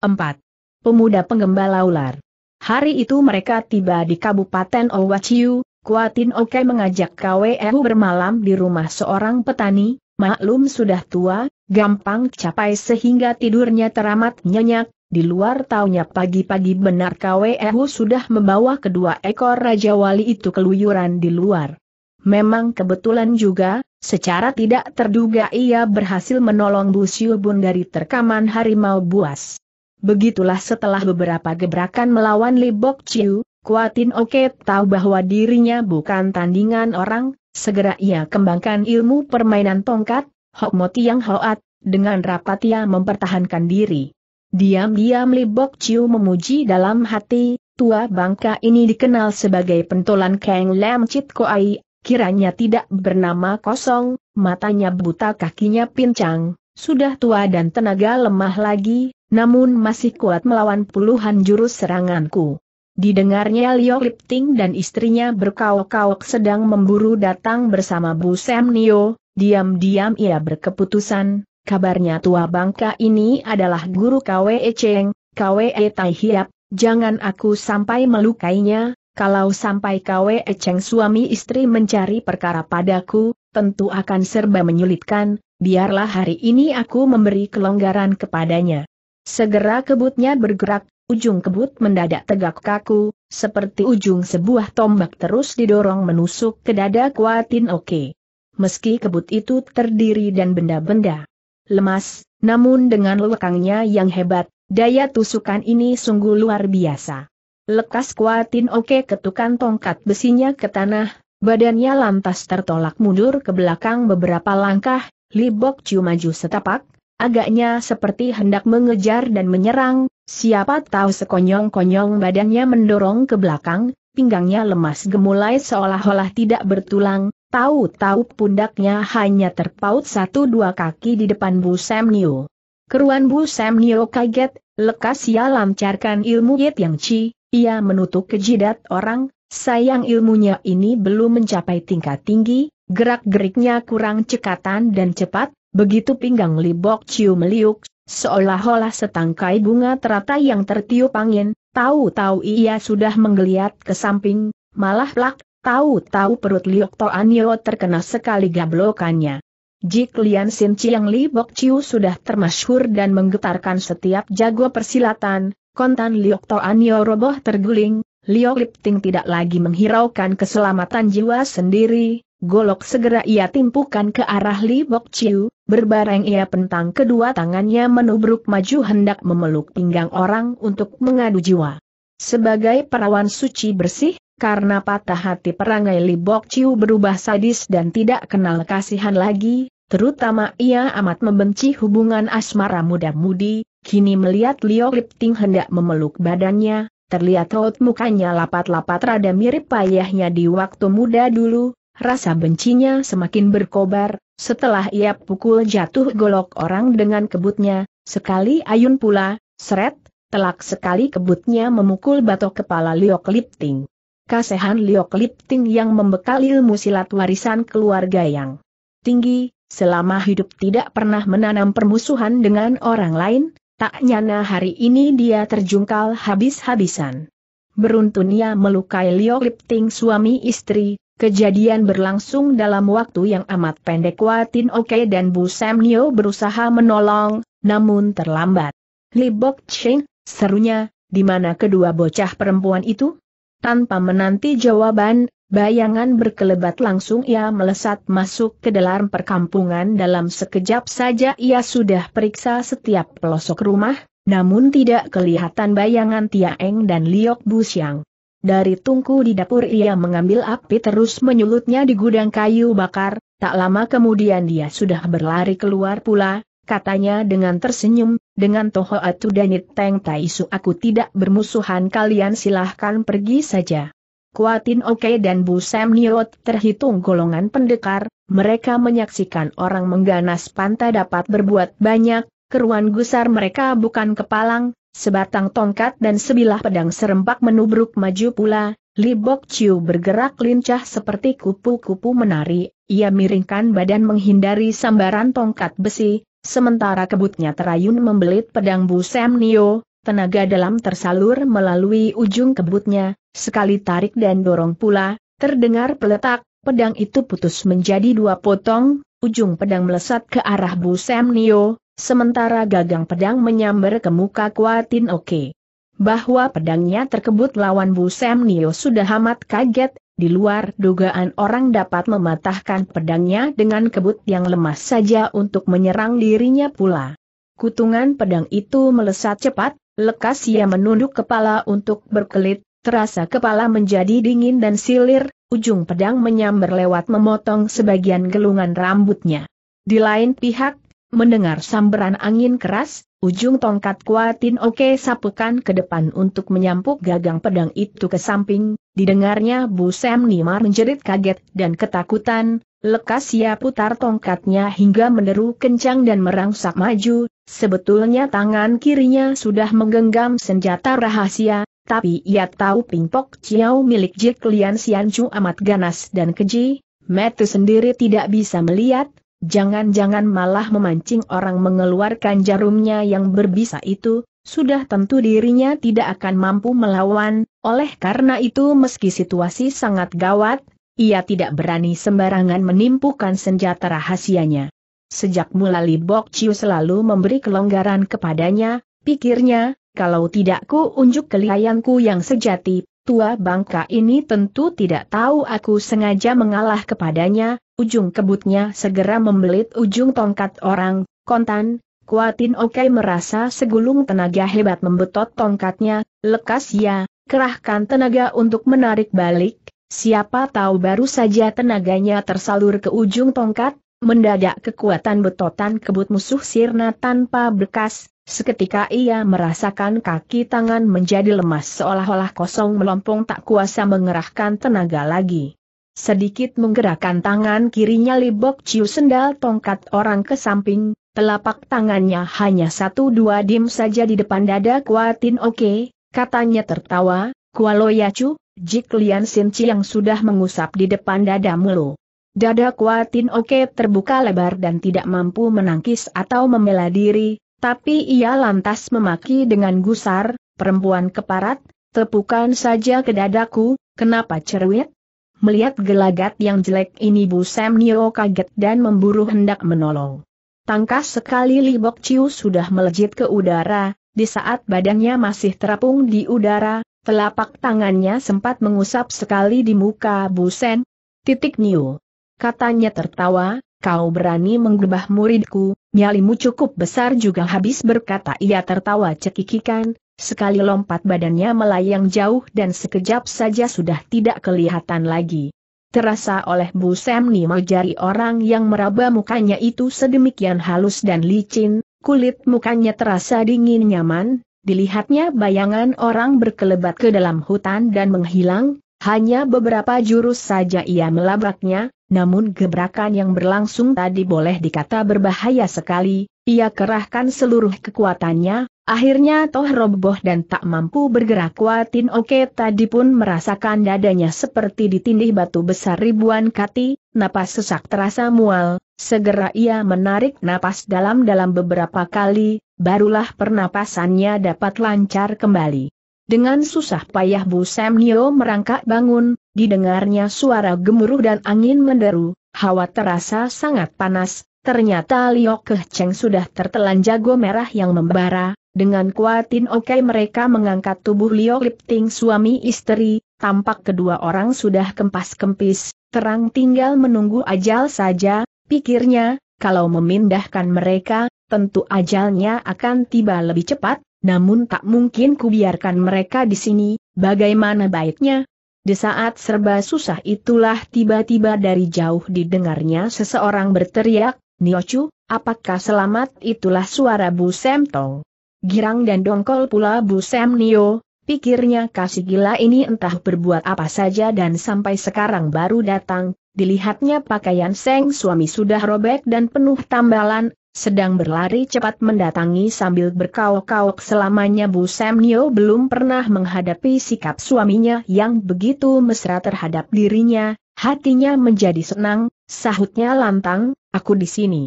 4. Pemuda penggembala ular. Hari itu mereka tiba di Kabupaten Owachiu, Kuatin Oke mengajak KWU e bermalam di rumah seorang petani, maklum sudah tua, Gampang capai sehingga tidurnya teramat nyenyak, di luar taunya pagi-pagi benar KWEHU sudah membawa kedua ekor Raja Wali itu keluyuran di luar. Memang kebetulan juga, secara tidak terduga ia berhasil menolong Bu Siubun dari terkaman harimau buas. Begitulah setelah beberapa gebrakan melawan Libok Chiu, Kuatin Oke tahu bahwa dirinya bukan tandingan orang, segera ia kembangkan ilmu permainan tongkat, Hokmo Tiang Hoat, dengan rapat ia mempertahankan diri. Diam-diam Li Bok Chiu memuji dalam hati, tua bangka ini dikenal sebagai pentolan Kang Lam Chit Koai, kiranya tidak bernama kosong, matanya buta kakinya pincang, sudah tua dan tenaga lemah lagi, namun masih kuat melawan puluhan jurus seranganku. Didengarnya Leo Lipting dan istrinya berkau-kau sedang memburu datang bersama Bu Sam Nio, Diam-diam ia berkeputusan, kabarnya tua bangka ini adalah guru KWE Cheng, KWE Tai Hiap, jangan aku sampai melukainya, kalau sampai KWE Cheng suami istri mencari perkara padaku, tentu akan serba menyulitkan, biarlah hari ini aku memberi kelonggaran kepadanya. Segera kebutnya bergerak, ujung kebut mendadak tegak kaku, seperti ujung sebuah tombak terus didorong menusuk ke dada Kuatin Oke meski kebut itu terdiri dan benda-benda lemas, namun dengan lekangnya yang hebat, daya tusukan ini sungguh luar biasa. Lekas kuatin oke ketukan tongkat besinya ke tanah, badannya lantas tertolak mundur ke belakang beberapa langkah, Libok Ciu maju setapak, agaknya seperti hendak mengejar dan menyerang, siapa tahu sekonyong-konyong badannya mendorong ke belakang, pinggangnya lemas gemulai seolah-olah tidak bertulang, Tahu-tahu pundaknya hanya terpaut satu dua kaki di depan Bu Samnio. Keruan Bu Samnio kaget, lekas ia ya, lancarkan ilmu Yit Yang Chi, ia menutup kejidat orang, sayang ilmunya ini belum mencapai tingkat tinggi, gerak-geriknya kurang cekatan dan cepat, begitu pinggang Libok Ciu meliuk, seolah-olah setangkai bunga teratai yang tertiup angin, tahu-tahu ia sudah menggeliat ke samping, malah plak. Tahu-tahu perut Liok Toanio terkena sekali gablokannya. Jik Lian Sin Chiang Li Bok Chiu sudah termasyhur dan menggetarkan setiap jago persilatan, kontan Liok Toanio roboh terguling, Liok Lipting tidak lagi menghiraukan keselamatan jiwa sendiri, golok segera ia timpukan ke arah Li Bok Chiu, berbareng ia pentang kedua tangannya menubruk maju hendak memeluk pinggang orang untuk mengadu jiwa. Sebagai perawan suci bersih, karena patah hati perangai Libok Ciu berubah sadis dan tidak kenal kasihan lagi, terutama ia amat membenci hubungan asmara muda-mudi, kini melihat Lio Lipting hendak memeluk badannya, terlihat raut mukanya lapat-lapat rada mirip payahnya di waktu muda dulu, rasa bencinya semakin berkobar, setelah ia pukul jatuh golok orang dengan kebutnya, sekali ayun pula, seret, telak sekali kebutnya memukul batok kepala Lio Lipting kasehan Liok Ting yang membekal ilmu silat warisan keluarga yang tinggi, selama hidup tidak pernah menanam permusuhan dengan orang lain, tak nyana hari ini dia terjungkal habis-habisan. Beruntunnya melukai Liok Ting suami istri, kejadian berlangsung dalam waktu yang amat pendek Watin Oke dan Bu Samnio berusaha menolong, namun terlambat. Libok Cheng, serunya, di mana kedua bocah perempuan itu? Tanpa menanti jawaban, bayangan berkelebat langsung ia melesat masuk ke dalam perkampungan dalam sekejap saja ia sudah periksa setiap pelosok rumah, namun tidak kelihatan bayangan Tiaeng dan Liok Busiang. Dari tungku di dapur ia mengambil api terus menyulutnya di gudang kayu bakar, tak lama kemudian dia sudah berlari keluar pula, katanya dengan tersenyum, dengan Toho Atu dan Teng Taisu aku tidak bermusuhan kalian silahkan pergi saja. Kuatin Oke dan Bu Sam Niot terhitung golongan pendekar, mereka menyaksikan orang mengganas pantai dapat berbuat banyak, keruan gusar mereka bukan kepalang, sebatang tongkat dan sebilah pedang serempak menubruk maju pula, Li Bok Chiu bergerak lincah seperti kupu-kupu menari, ia miringkan badan menghindari sambaran tongkat besi, Sementara kebutnya terayun membelit pedang Busem Nio, tenaga dalam tersalur melalui ujung kebutnya, sekali tarik dan dorong pula, terdengar peletak, pedang itu putus menjadi dua potong, ujung pedang melesat ke arah Busem Nio, sementara gagang pedang menyambar ke muka Kuatin Oke. Bahwa pedangnya terkebut lawan Bu Sam Nio sudah amat kaget, di luar dugaan orang dapat mematahkan pedangnya dengan kebut yang lemas saja untuk menyerang dirinya pula. Kutungan pedang itu melesat cepat, lekas ia menunduk kepala untuk berkelit, terasa kepala menjadi dingin dan silir, ujung pedang menyambar lewat memotong sebagian gelungan rambutnya. Di lain pihak, mendengar sambaran angin keras, Ujung tongkat Kuatin Oke sapukan ke depan untuk menyampuk gagang pedang itu ke samping, didengarnya Bu Sam Nimar menjerit kaget dan ketakutan, lekas ia ya putar tongkatnya hingga meneru kencang dan merangsak maju, sebetulnya tangan kirinya sudah menggenggam senjata rahasia, tapi ia tahu pingpok ciao milik Jik Lian Chu amat ganas dan keji, Matthew sendiri tidak bisa melihat, Jangan-jangan malah memancing orang mengeluarkan jarumnya yang berbisa itu, sudah tentu dirinya tidak akan mampu melawan, oleh karena itu meski situasi sangat gawat, ia tidak berani sembarangan menimpukan senjata rahasianya. Sejak mula Li Bok Chiu selalu memberi kelonggaran kepadanya, pikirnya, kalau tidak ku unjuk kelihayanku yang sejati, tua bangka ini tentu tidak tahu aku sengaja mengalah kepadanya, ujung kebutnya segera membelit ujung tongkat orang, kontan, Kuatin Oke merasa segulung tenaga hebat membetot tongkatnya, lekas ya, kerahkan tenaga untuk menarik balik, siapa tahu baru saja tenaganya tersalur ke ujung tongkat, mendadak kekuatan betotan kebut musuh sirna tanpa bekas, seketika ia merasakan kaki tangan menjadi lemas seolah-olah kosong melompong tak kuasa mengerahkan tenaga lagi sedikit menggerakkan tangan kirinya Libok Ciu sendal tongkat orang ke samping, telapak tangannya hanya satu dua dim saja di depan dada Kuatin Oke, katanya tertawa, Kualo Yacu, Jik Lian Sin yang sudah mengusap di depan dada mulu. Dada Kuatin Oke terbuka lebar dan tidak mampu menangkis atau membela diri, tapi ia lantas memaki dengan gusar, perempuan keparat, tepukan saja ke dadaku, kenapa cerewet? Melihat gelagat yang jelek ini Bu Sam Nio kaget dan memburu hendak menolong. Tangkas sekali Li Bok Chiu sudah melejit ke udara, di saat badannya masih terapung di udara, telapak tangannya sempat mengusap sekali di muka Bu Sen. Titik Nio. Katanya tertawa, kau berani menggebah muridku, nyalimu cukup besar juga habis berkata ia tertawa cekikikan, Sekali lompat badannya melayang jauh dan sekejap saja sudah tidak kelihatan lagi. Terasa oleh Bu Semni jari orang yang meraba mukanya itu sedemikian halus dan licin, kulit mukanya terasa dingin nyaman, dilihatnya bayangan orang berkelebat ke dalam hutan dan menghilang, hanya beberapa jurus saja ia melabraknya, namun gebrakan yang berlangsung tadi boleh dikata berbahaya sekali, ia kerahkan seluruh kekuatannya, Akhirnya toh roboh dan tak mampu bergerak kuatin Oke tadi pun merasakan dadanya seperti ditindih batu besar ribuan kati, napas sesak terasa mual, segera ia menarik napas dalam-dalam beberapa kali, barulah pernapasannya dapat lancar kembali. Dengan susah payah Bu Samnio merangkak bangun, didengarnya suara gemuruh dan angin menderu, hawa terasa sangat panas, ternyata Liok Keh Cheng sudah tertelan jago merah yang membara, dengan kuatin oke mereka mengangkat tubuh Liu Lipting suami istri, tampak kedua orang sudah kempas-kempis, terang tinggal menunggu ajal saja, pikirnya, kalau memindahkan mereka, tentu ajalnya akan tiba lebih cepat, namun tak mungkin kubiarkan mereka di sini, bagaimana baiknya? Di saat serba susah itulah tiba-tiba dari jauh didengarnya seseorang berteriak, Niochu, apakah selamat itulah suara Bu Semtong. Girang dan dongkol pula Bu Nio, pikirnya kasih gila ini entah berbuat apa saja dan sampai sekarang baru datang, dilihatnya pakaian seng suami sudah robek dan penuh tambalan, sedang berlari cepat mendatangi sambil berkauk kauk selamanya Bu Nio belum pernah menghadapi sikap suaminya yang begitu mesra terhadap dirinya, hatinya menjadi senang, sahutnya lantang, aku di sini.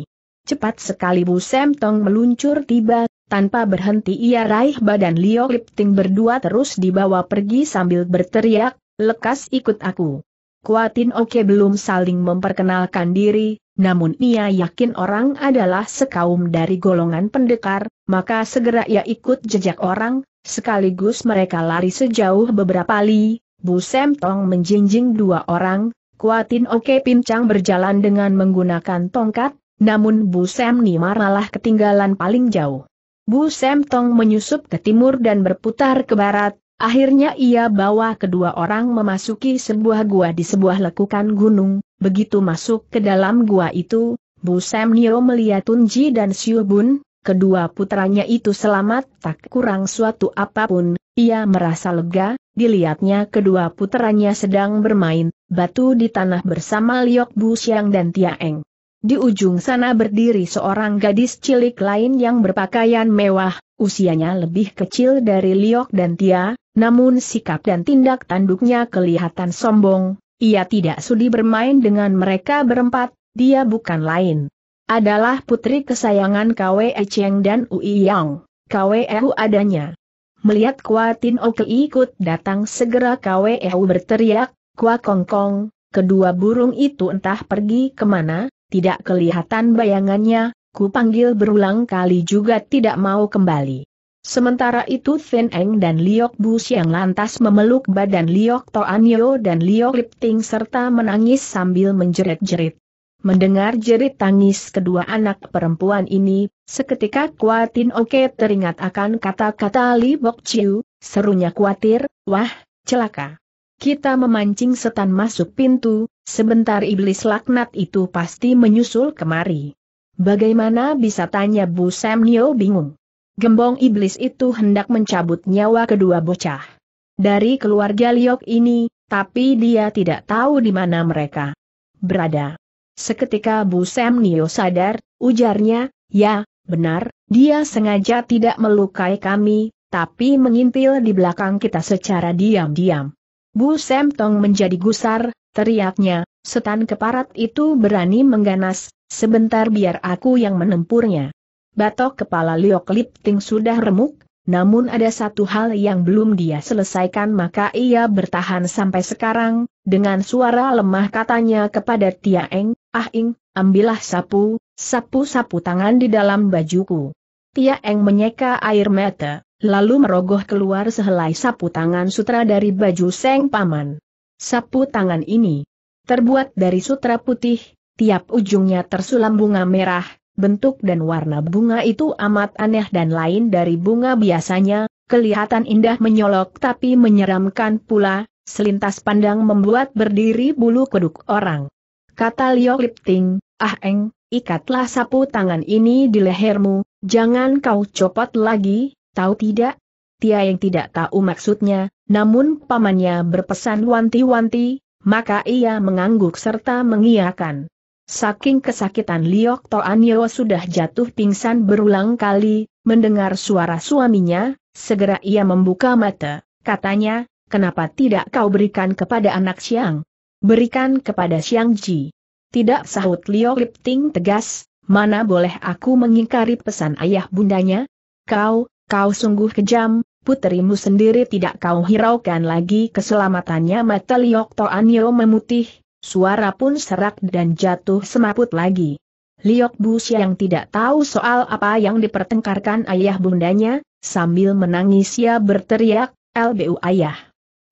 Cepat sekali Bu Tong meluncur tiba tanpa berhenti ia raih badan Liu Lipting berdua terus dibawa pergi sambil berteriak, lekas ikut aku. Kuatin Oke belum saling memperkenalkan diri, namun ia yakin orang adalah sekaum dari golongan pendekar, maka segera ia ikut jejak orang, sekaligus mereka lari sejauh beberapa li, Bu Semtong menjinjing dua orang, Kuatin Oke pincang berjalan dengan menggunakan tongkat, namun Bu Sem Semni malah ketinggalan paling jauh. Bu Semtong menyusup ke timur dan berputar ke barat, akhirnya ia bawa kedua orang memasuki sebuah gua di sebuah lekukan gunung, begitu masuk ke dalam gua itu, Bu Sem Nio melihat Tun Ji dan Siu Bun, kedua putranya itu selamat tak kurang suatu apapun, ia merasa lega, dilihatnya kedua putranya sedang bermain, batu di tanah bersama Liok Bu Siang dan Tia Eng. Di ujung sana berdiri seorang gadis cilik lain yang berpakaian mewah, usianya lebih kecil dari Liok dan Tia, namun sikap dan tindak tanduknya kelihatan sombong, ia tidak sudi bermain dengan mereka berempat, dia bukan lain. Adalah putri kesayangan Kwe Cheng dan Ui Yang, Kwe Ehu adanya. Melihat Kwa Tin Oke ikut datang segera Kwe Ehu berteriak, Kwa Kong Kong, kedua burung itu entah pergi kemana, tidak kelihatan bayangannya, ku panggil berulang kali juga tidak mau kembali. Sementara itu Thin Eng dan Liok Bus yang lantas memeluk badan Liok Toanyo dan Liok Lipting serta menangis sambil menjerit-jerit. Mendengar jerit tangis kedua anak perempuan ini, seketika Kuatin Oke teringat akan kata-kata Li Bok Chiu, serunya khawatir, wah, celaka. Kita memancing setan masuk pintu, Sebentar iblis laknat itu pasti menyusul kemari. Bagaimana bisa tanya Bu Samnio bingung. Gembong iblis itu hendak mencabut nyawa kedua bocah. Dari keluarga Liok ini, tapi dia tidak tahu di mana mereka berada. Seketika Bu Samnio sadar, ujarnya, ya, benar, dia sengaja tidak melukai kami, tapi mengintil di belakang kita secara diam-diam. Bu Sam Tong menjadi gusar, Teriaknya, setan keparat itu berani mengganas, sebentar biar aku yang menempurnya. Batok kepala Liok Lip Ting sudah remuk, namun ada satu hal yang belum dia selesaikan maka ia bertahan sampai sekarang, dengan suara lemah katanya kepada Tia Eng, Ah Ing, ambillah sapu, sapu-sapu tangan di dalam bajuku. Tia Eng menyeka air mata, lalu merogoh keluar sehelai sapu tangan sutra dari baju Seng Paman. Sapu tangan ini terbuat dari sutra putih, tiap ujungnya tersulam bunga merah, bentuk dan warna bunga itu amat aneh dan lain dari bunga biasanya, kelihatan indah menyolok tapi menyeramkan pula, selintas pandang membuat berdiri bulu kuduk orang. Kata Lio Lipting, ah eng, ikatlah sapu tangan ini di lehermu, jangan kau copot lagi, tahu tidak? Tia yang tidak tahu maksudnya, namun pamannya berpesan wanti-wanti, maka ia mengangguk serta mengiakan. Saking kesakitan Liok Toanyo sudah jatuh pingsan berulang kali, mendengar suara suaminya, segera ia membuka mata, katanya, kenapa tidak kau berikan kepada anak Siang? Berikan kepada Siang Ji. Tidak sahut Liok Lipting tegas, mana boleh aku mengingkari pesan ayah bundanya? Kau, kau sungguh kejam, puterimu sendiri tidak kau hiraukan lagi keselamatannya mata Liok Toanyo memutih, suara pun serak dan jatuh semaput lagi. Liok Bus yang tidak tahu soal apa yang dipertengkarkan ayah bundanya, sambil menangis ia berteriak, LBU ayah.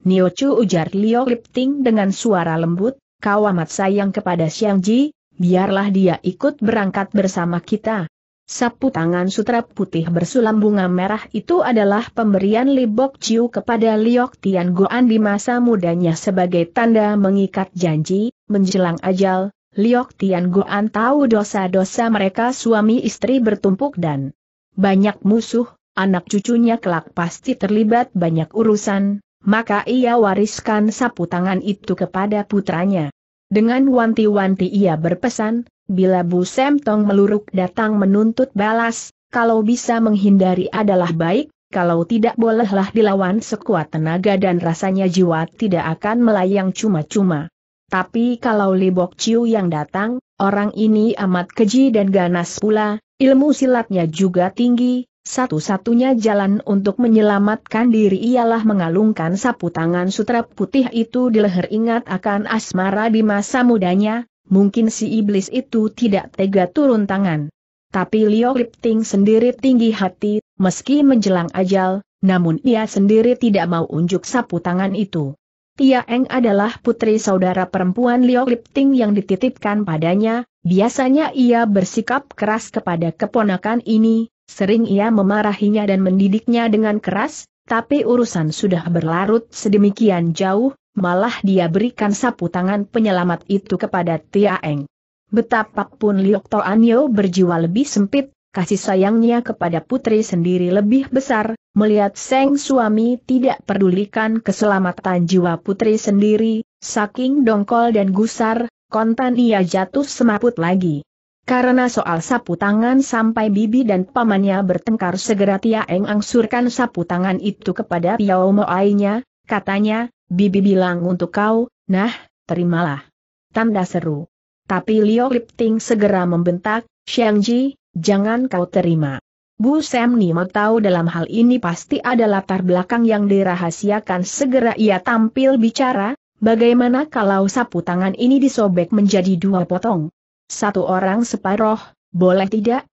Niochu ujar Liok Lipting dengan suara lembut, kau amat sayang kepada Xiang Ji, biarlah dia ikut berangkat bersama kita, Sapu tangan sutra putih bersulam bunga merah itu adalah pemberian Li Bok Chiu kepada Liok Tian Guan di masa mudanya sebagai tanda mengikat janji, menjelang ajal, Liok Tian Guan tahu dosa-dosa mereka suami istri bertumpuk dan banyak musuh, anak cucunya kelak pasti terlibat banyak urusan, maka ia wariskan sapu tangan itu kepada putranya. Dengan wanti-wanti ia berpesan, bila Bu Semtong meluruk datang menuntut balas, kalau bisa menghindari adalah baik, kalau tidak bolehlah dilawan sekuat tenaga dan rasanya jiwa tidak akan melayang cuma-cuma. Tapi kalau Bok Chiu yang datang, orang ini amat keji dan ganas pula, ilmu silatnya juga tinggi, satu-satunya jalan untuk menyelamatkan diri ialah mengalungkan sapu tangan sutra putih itu di leher ingat akan asmara di masa mudanya, mungkin si iblis itu tidak tega turun tangan. Tapi Liu Lipting sendiri tinggi hati, meski menjelang ajal, namun ia sendiri tidak mau unjuk sapu tangan itu. Tia Eng adalah putri saudara perempuan Liu Lipting yang dititipkan padanya, biasanya ia bersikap keras kepada keponakan ini, sering ia memarahinya dan mendidiknya dengan keras, tapi urusan sudah berlarut sedemikian jauh, malah dia berikan sapu tangan penyelamat itu kepada Tia Eng. Betapapun Liok Toanyo berjiwa lebih sempit, kasih sayangnya kepada putri sendiri lebih besar, melihat Seng suami tidak pedulikan keselamatan jiwa putri sendiri, saking dongkol dan gusar, kontan ia jatuh semaput lagi. Karena soal sapu tangan sampai bibi dan pamannya bertengkar segera Tia Eng angsurkan sapu tangan itu kepada Piao Moainya, katanya, Bibi bilang untuk kau, nah, terimalah. Tanda seru. Tapi Liu Lipting segera membentak, Xiang Ji, jangan kau terima. Bu Sam mau tahu dalam hal ini pasti ada latar belakang yang dirahasiakan segera ia tampil bicara, bagaimana kalau sapu tangan ini disobek menjadi dua potong? Satu orang separoh, boleh tidak?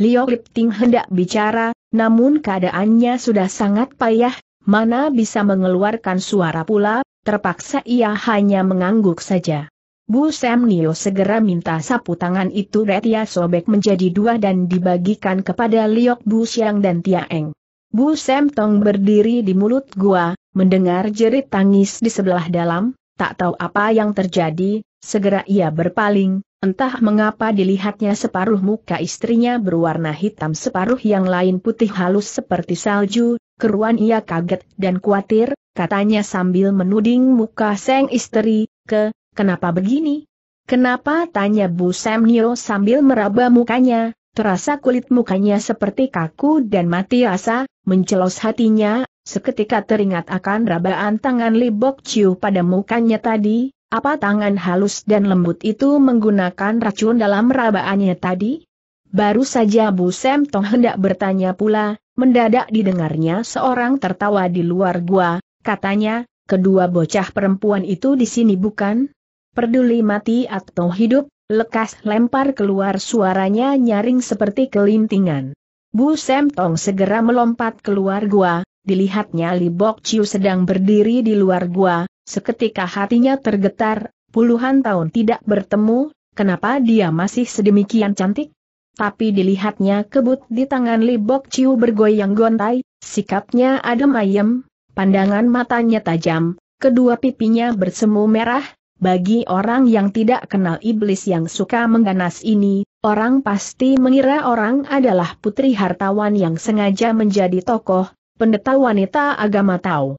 Liu Lipting hendak bicara, namun keadaannya sudah sangat payah, mana bisa mengeluarkan suara pula, terpaksa ia hanya mengangguk saja. Bu Sam Nio segera minta sapu tangan itu Retia ya sobek menjadi dua dan dibagikan kepada Liok Bu Siang dan Tiaeng. Bu Sam Tong berdiri di mulut gua, mendengar jerit tangis di sebelah dalam, tak tahu apa yang terjadi, segera ia berpaling, Entah mengapa dilihatnya separuh muka istrinya berwarna hitam separuh yang lain putih halus seperti salju, Keruan ia kaget dan khawatir, katanya sambil menuding muka Seng istri, ke, kenapa begini? Kenapa tanya Bu Samnio sambil meraba mukanya, terasa kulit mukanya seperti kaku dan mati rasa, mencelos hatinya, seketika teringat akan rabaan tangan Bok Ciu pada mukanya tadi, apa tangan halus dan lembut itu menggunakan racun dalam rabaannya tadi? Baru saja Bu Sam Tong hendak bertanya pula, Mendadak didengarnya seorang tertawa di luar gua, katanya, kedua bocah perempuan itu di sini bukan? Perduli mati atau hidup, lekas lempar keluar suaranya nyaring seperti kelintingan. Bu Semtong segera melompat keluar gua, dilihatnya Li Bok Chiu sedang berdiri di luar gua, seketika hatinya tergetar, puluhan tahun tidak bertemu, kenapa dia masih sedemikian cantik? tapi dilihatnya kebut di tangan libok Bok bergoyang gontai, sikapnya adem ayem, pandangan matanya tajam, kedua pipinya bersemu merah, bagi orang yang tidak kenal iblis yang suka mengganas ini, orang pasti mengira orang adalah putri hartawan yang sengaja menjadi tokoh, pendeta wanita agama tahu.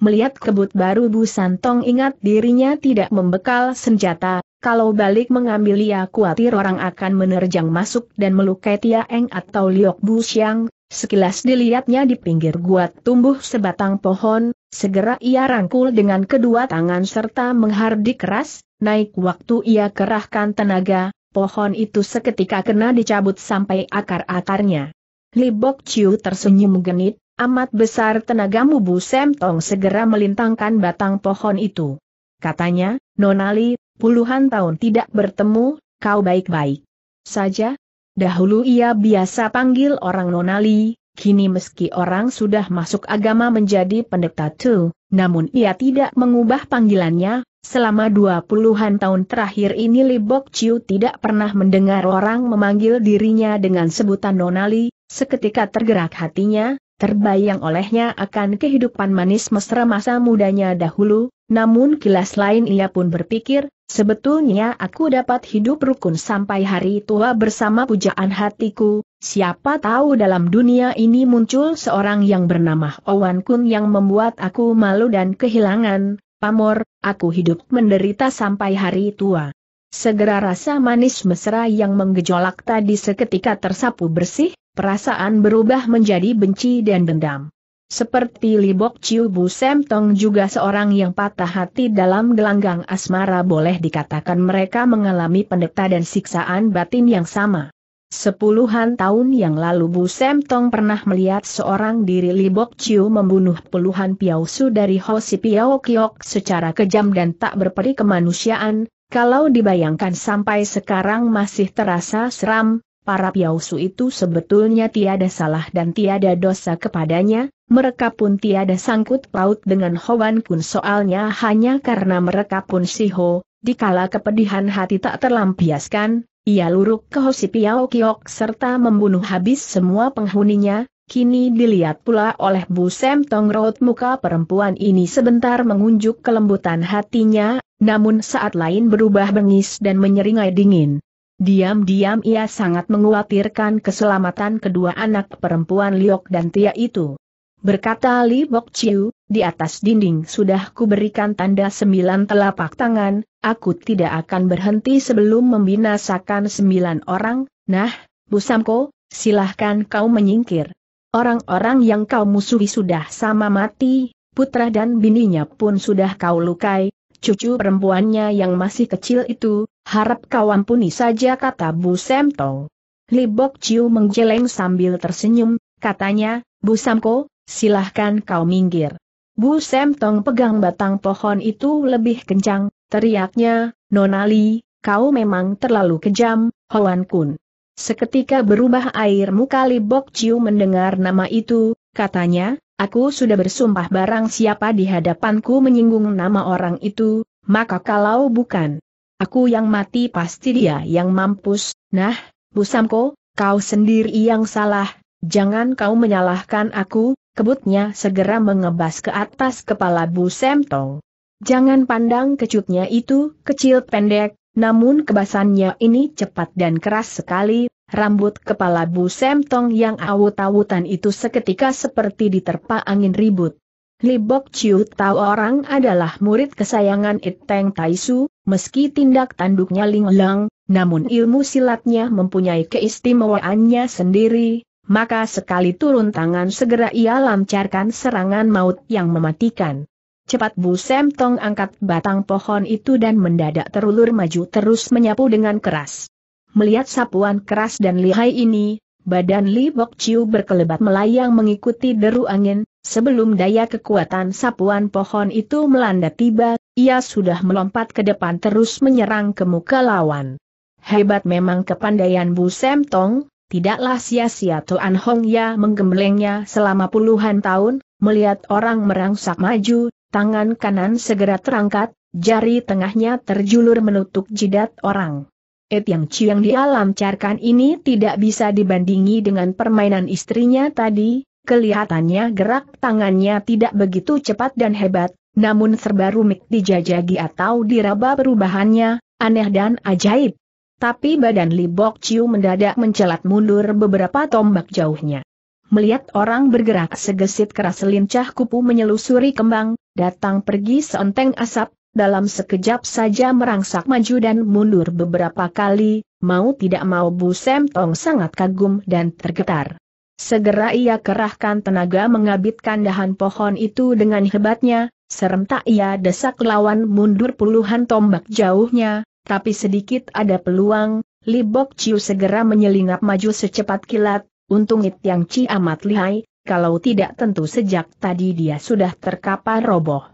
Melihat kebut baru Bu Santong ingat dirinya tidak membekal senjata, kalau balik mengambil ia khawatir orang akan menerjang masuk dan melukai Tia Eng atau Liok Bu Xiang, sekilas dilihatnya di pinggir gua tumbuh sebatang pohon, segera ia rangkul dengan kedua tangan serta menghardik keras, naik waktu ia kerahkan tenaga, pohon itu seketika kena dicabut sampai akar-akarnya. Libok Chiu tersenyum genit, amat besar tenagamu Bu Sem Tong segera melintangkan batang pohon itu. Katanya, Nonali, puluhan tahun tidak bertemu, kau baik-baik saja? Dahulu ia biasa panggil orang Nonali, kini meski orang sudah masuk agama menjadi pendeta tu, namun ia tidak mengubah panggilannya, selama dua puluhan tahun terakhir ini Libok Chiu tidak pernah mendengar orang memanggil dirinya dengan sebutan Nonali, seketika tergerak hatinya, terbayang olehnya akan kehidupan manis mesra masa mudanya dahulu, namun kilas lain ia pun berpikir, sebetulnya aku dapat hidup rukun sampai hari tua bersama pujaan hatiku, siapa tahu dalam dunia ini muncul seorang yang bernama Owan Kun yang membuat aku malu dan kehilangan, pamor, aku hidup menderita sampai hari tua. Segera rasa manis mesra yang menggejolak tadi seketika tersapu bersih, perasaan berubah menjadi benci dan dendam. Seperti Libok Chiu Bu Sem Tong juga seorang yang patah hati dalam gelanggang asmara boleh dikatakan mereka mengalami pendeta dan siksaan batin yang sama. Sepuluhan tahun yang lalu Bu Sem Tong pernah melihat seorang diri Libok Chiu membunuh puluhan piausu dari Si Piao Kiok secara kejam dan tak berperi kemanusiaan, kalau dibayangkan sampai sekarang masih terasa seram, para piausu itu sebetulnya tiada salah dan tiada dosa kepadanya, mereka pun tiada sangkut paut dengan Hoan Kun soalnya hanya karena mereka pun siho, dikala kepedihan hati tak terlampiaskan, ia luruk ke Hosi Piao Kiok serta membunuh habis semua penghuninya, kini dilihat pula oleh Bu Sem Tong Road muka perempuan ini sebentar mengunjuk kelembutan hatinya, namun saat lain berubah bengis dan menyeringai dingin. Diam-diam ia sangat menguatirkan keselamatan kedua anak perempuan Liok dan Tia itu. Berkata Li Bok Chiu, di atas dinding sudah kuberikan tanda sembilan telapak tangan, aku tidak akan berhenti sebelum membinasakan sembilan orang, nah, Busamko, silahkan kau menyingkir. Orang-orang yang kau musuhi sudah sama mati, putra dan bininya pun sudah kau lukai, cucu perempuannya yang masih kecil itu, harap kau ampuni saja kata Bu Semto. Li Bok Chiu menggeleng sambil tersenyum, katanya, Bu Samko, silahkan kau minggir. Bu Semtong pegang batang pohon itu lebih kencang, teriaknya, Nonali, kau memang terlalu kejam, Hoan Kun. Seketika berubah air muka Li Bok Chiu mendengar nama itu, katanya, Aku sudah bersumpah barang siapa di hadapanku menyinggung nama orang itu, maka kalau bukan aku yang mati pasti dia yang mampus. Nah, Busamko, kau sendiri yang salah, jangan kau menyalahkan aku, kebutnya segera mengebas ke atas kepala Bu Semtong. Jangan pandang kecutnya itu kecil pendek, namun kebasannya ini cepat dan keras sekali, rambut kepala Bu Semtong yang awut-awutan itu seketika seperti diterpa angin ribut. Li Bok Chiu tahu orang adalah murid kesayangan Iteng Taisu, meski tindak tanduknya linglang, namun ilmu silatnya mempunyai keistimewaannya sendiri, maka sekali turun tangan segera ia lancarkan serangan maut yang mematikan. Cepat Bu Semtong angkat batang pohon itu dan mendadak terulur maju terus menyapu dengan keras. Melihat sapuan keras dan lihai ini, badan Li Bok Chiu berkelebat melayang mengikuti deru angin, sebelum daya kekuatan sapuan pohon itu melanda tiba, ia sudah melompat ke depan terus menyerang ke muka lawan. Hebat memang kepandaian Bu Sem Tong, tidaklah sia-sia Tuan Hong Ya menggemblengnya selama puluhan tahun, melihat orang merangsak maju, tangan kanan segera terangkat, jari tengahnya terjulur menutup jidat orang. Et yang Chiang dia lancarkan ini tidak bisa dibandingi dengan permainan istrinya tadi, kelihatannya gerak tangannya tidak begitu cepat dan hebat, namun serba rumit dijajagi atau diraba perubahannya, aneh dan ajaib. Tapi badan Libok Ciu mendadak mencelat mundur beberapa tombak jauhnya. Melihat orang bergerak segesit keras lincah kupu menyelusuri kembang, datang pergi seonteng asap, dalam sekejap saja merangsak maju dan mundur beberapa kali, mau tidak mau Bu Sem Tong sangat kagum dan tergetar. Segera ia kerahkan tenaga mengabitkan dahan pohon itu dengan hebatnya, serentak ia desak lawan mundur puluhan tombak jauhnya, tapi sedikit ada peluang, Li Bok Chiu segera menyelinap maju secepat kilat, untung It Yang Chi amat lihai, kalau tidak tentu sejak tadi dia sudah terkapar roboh.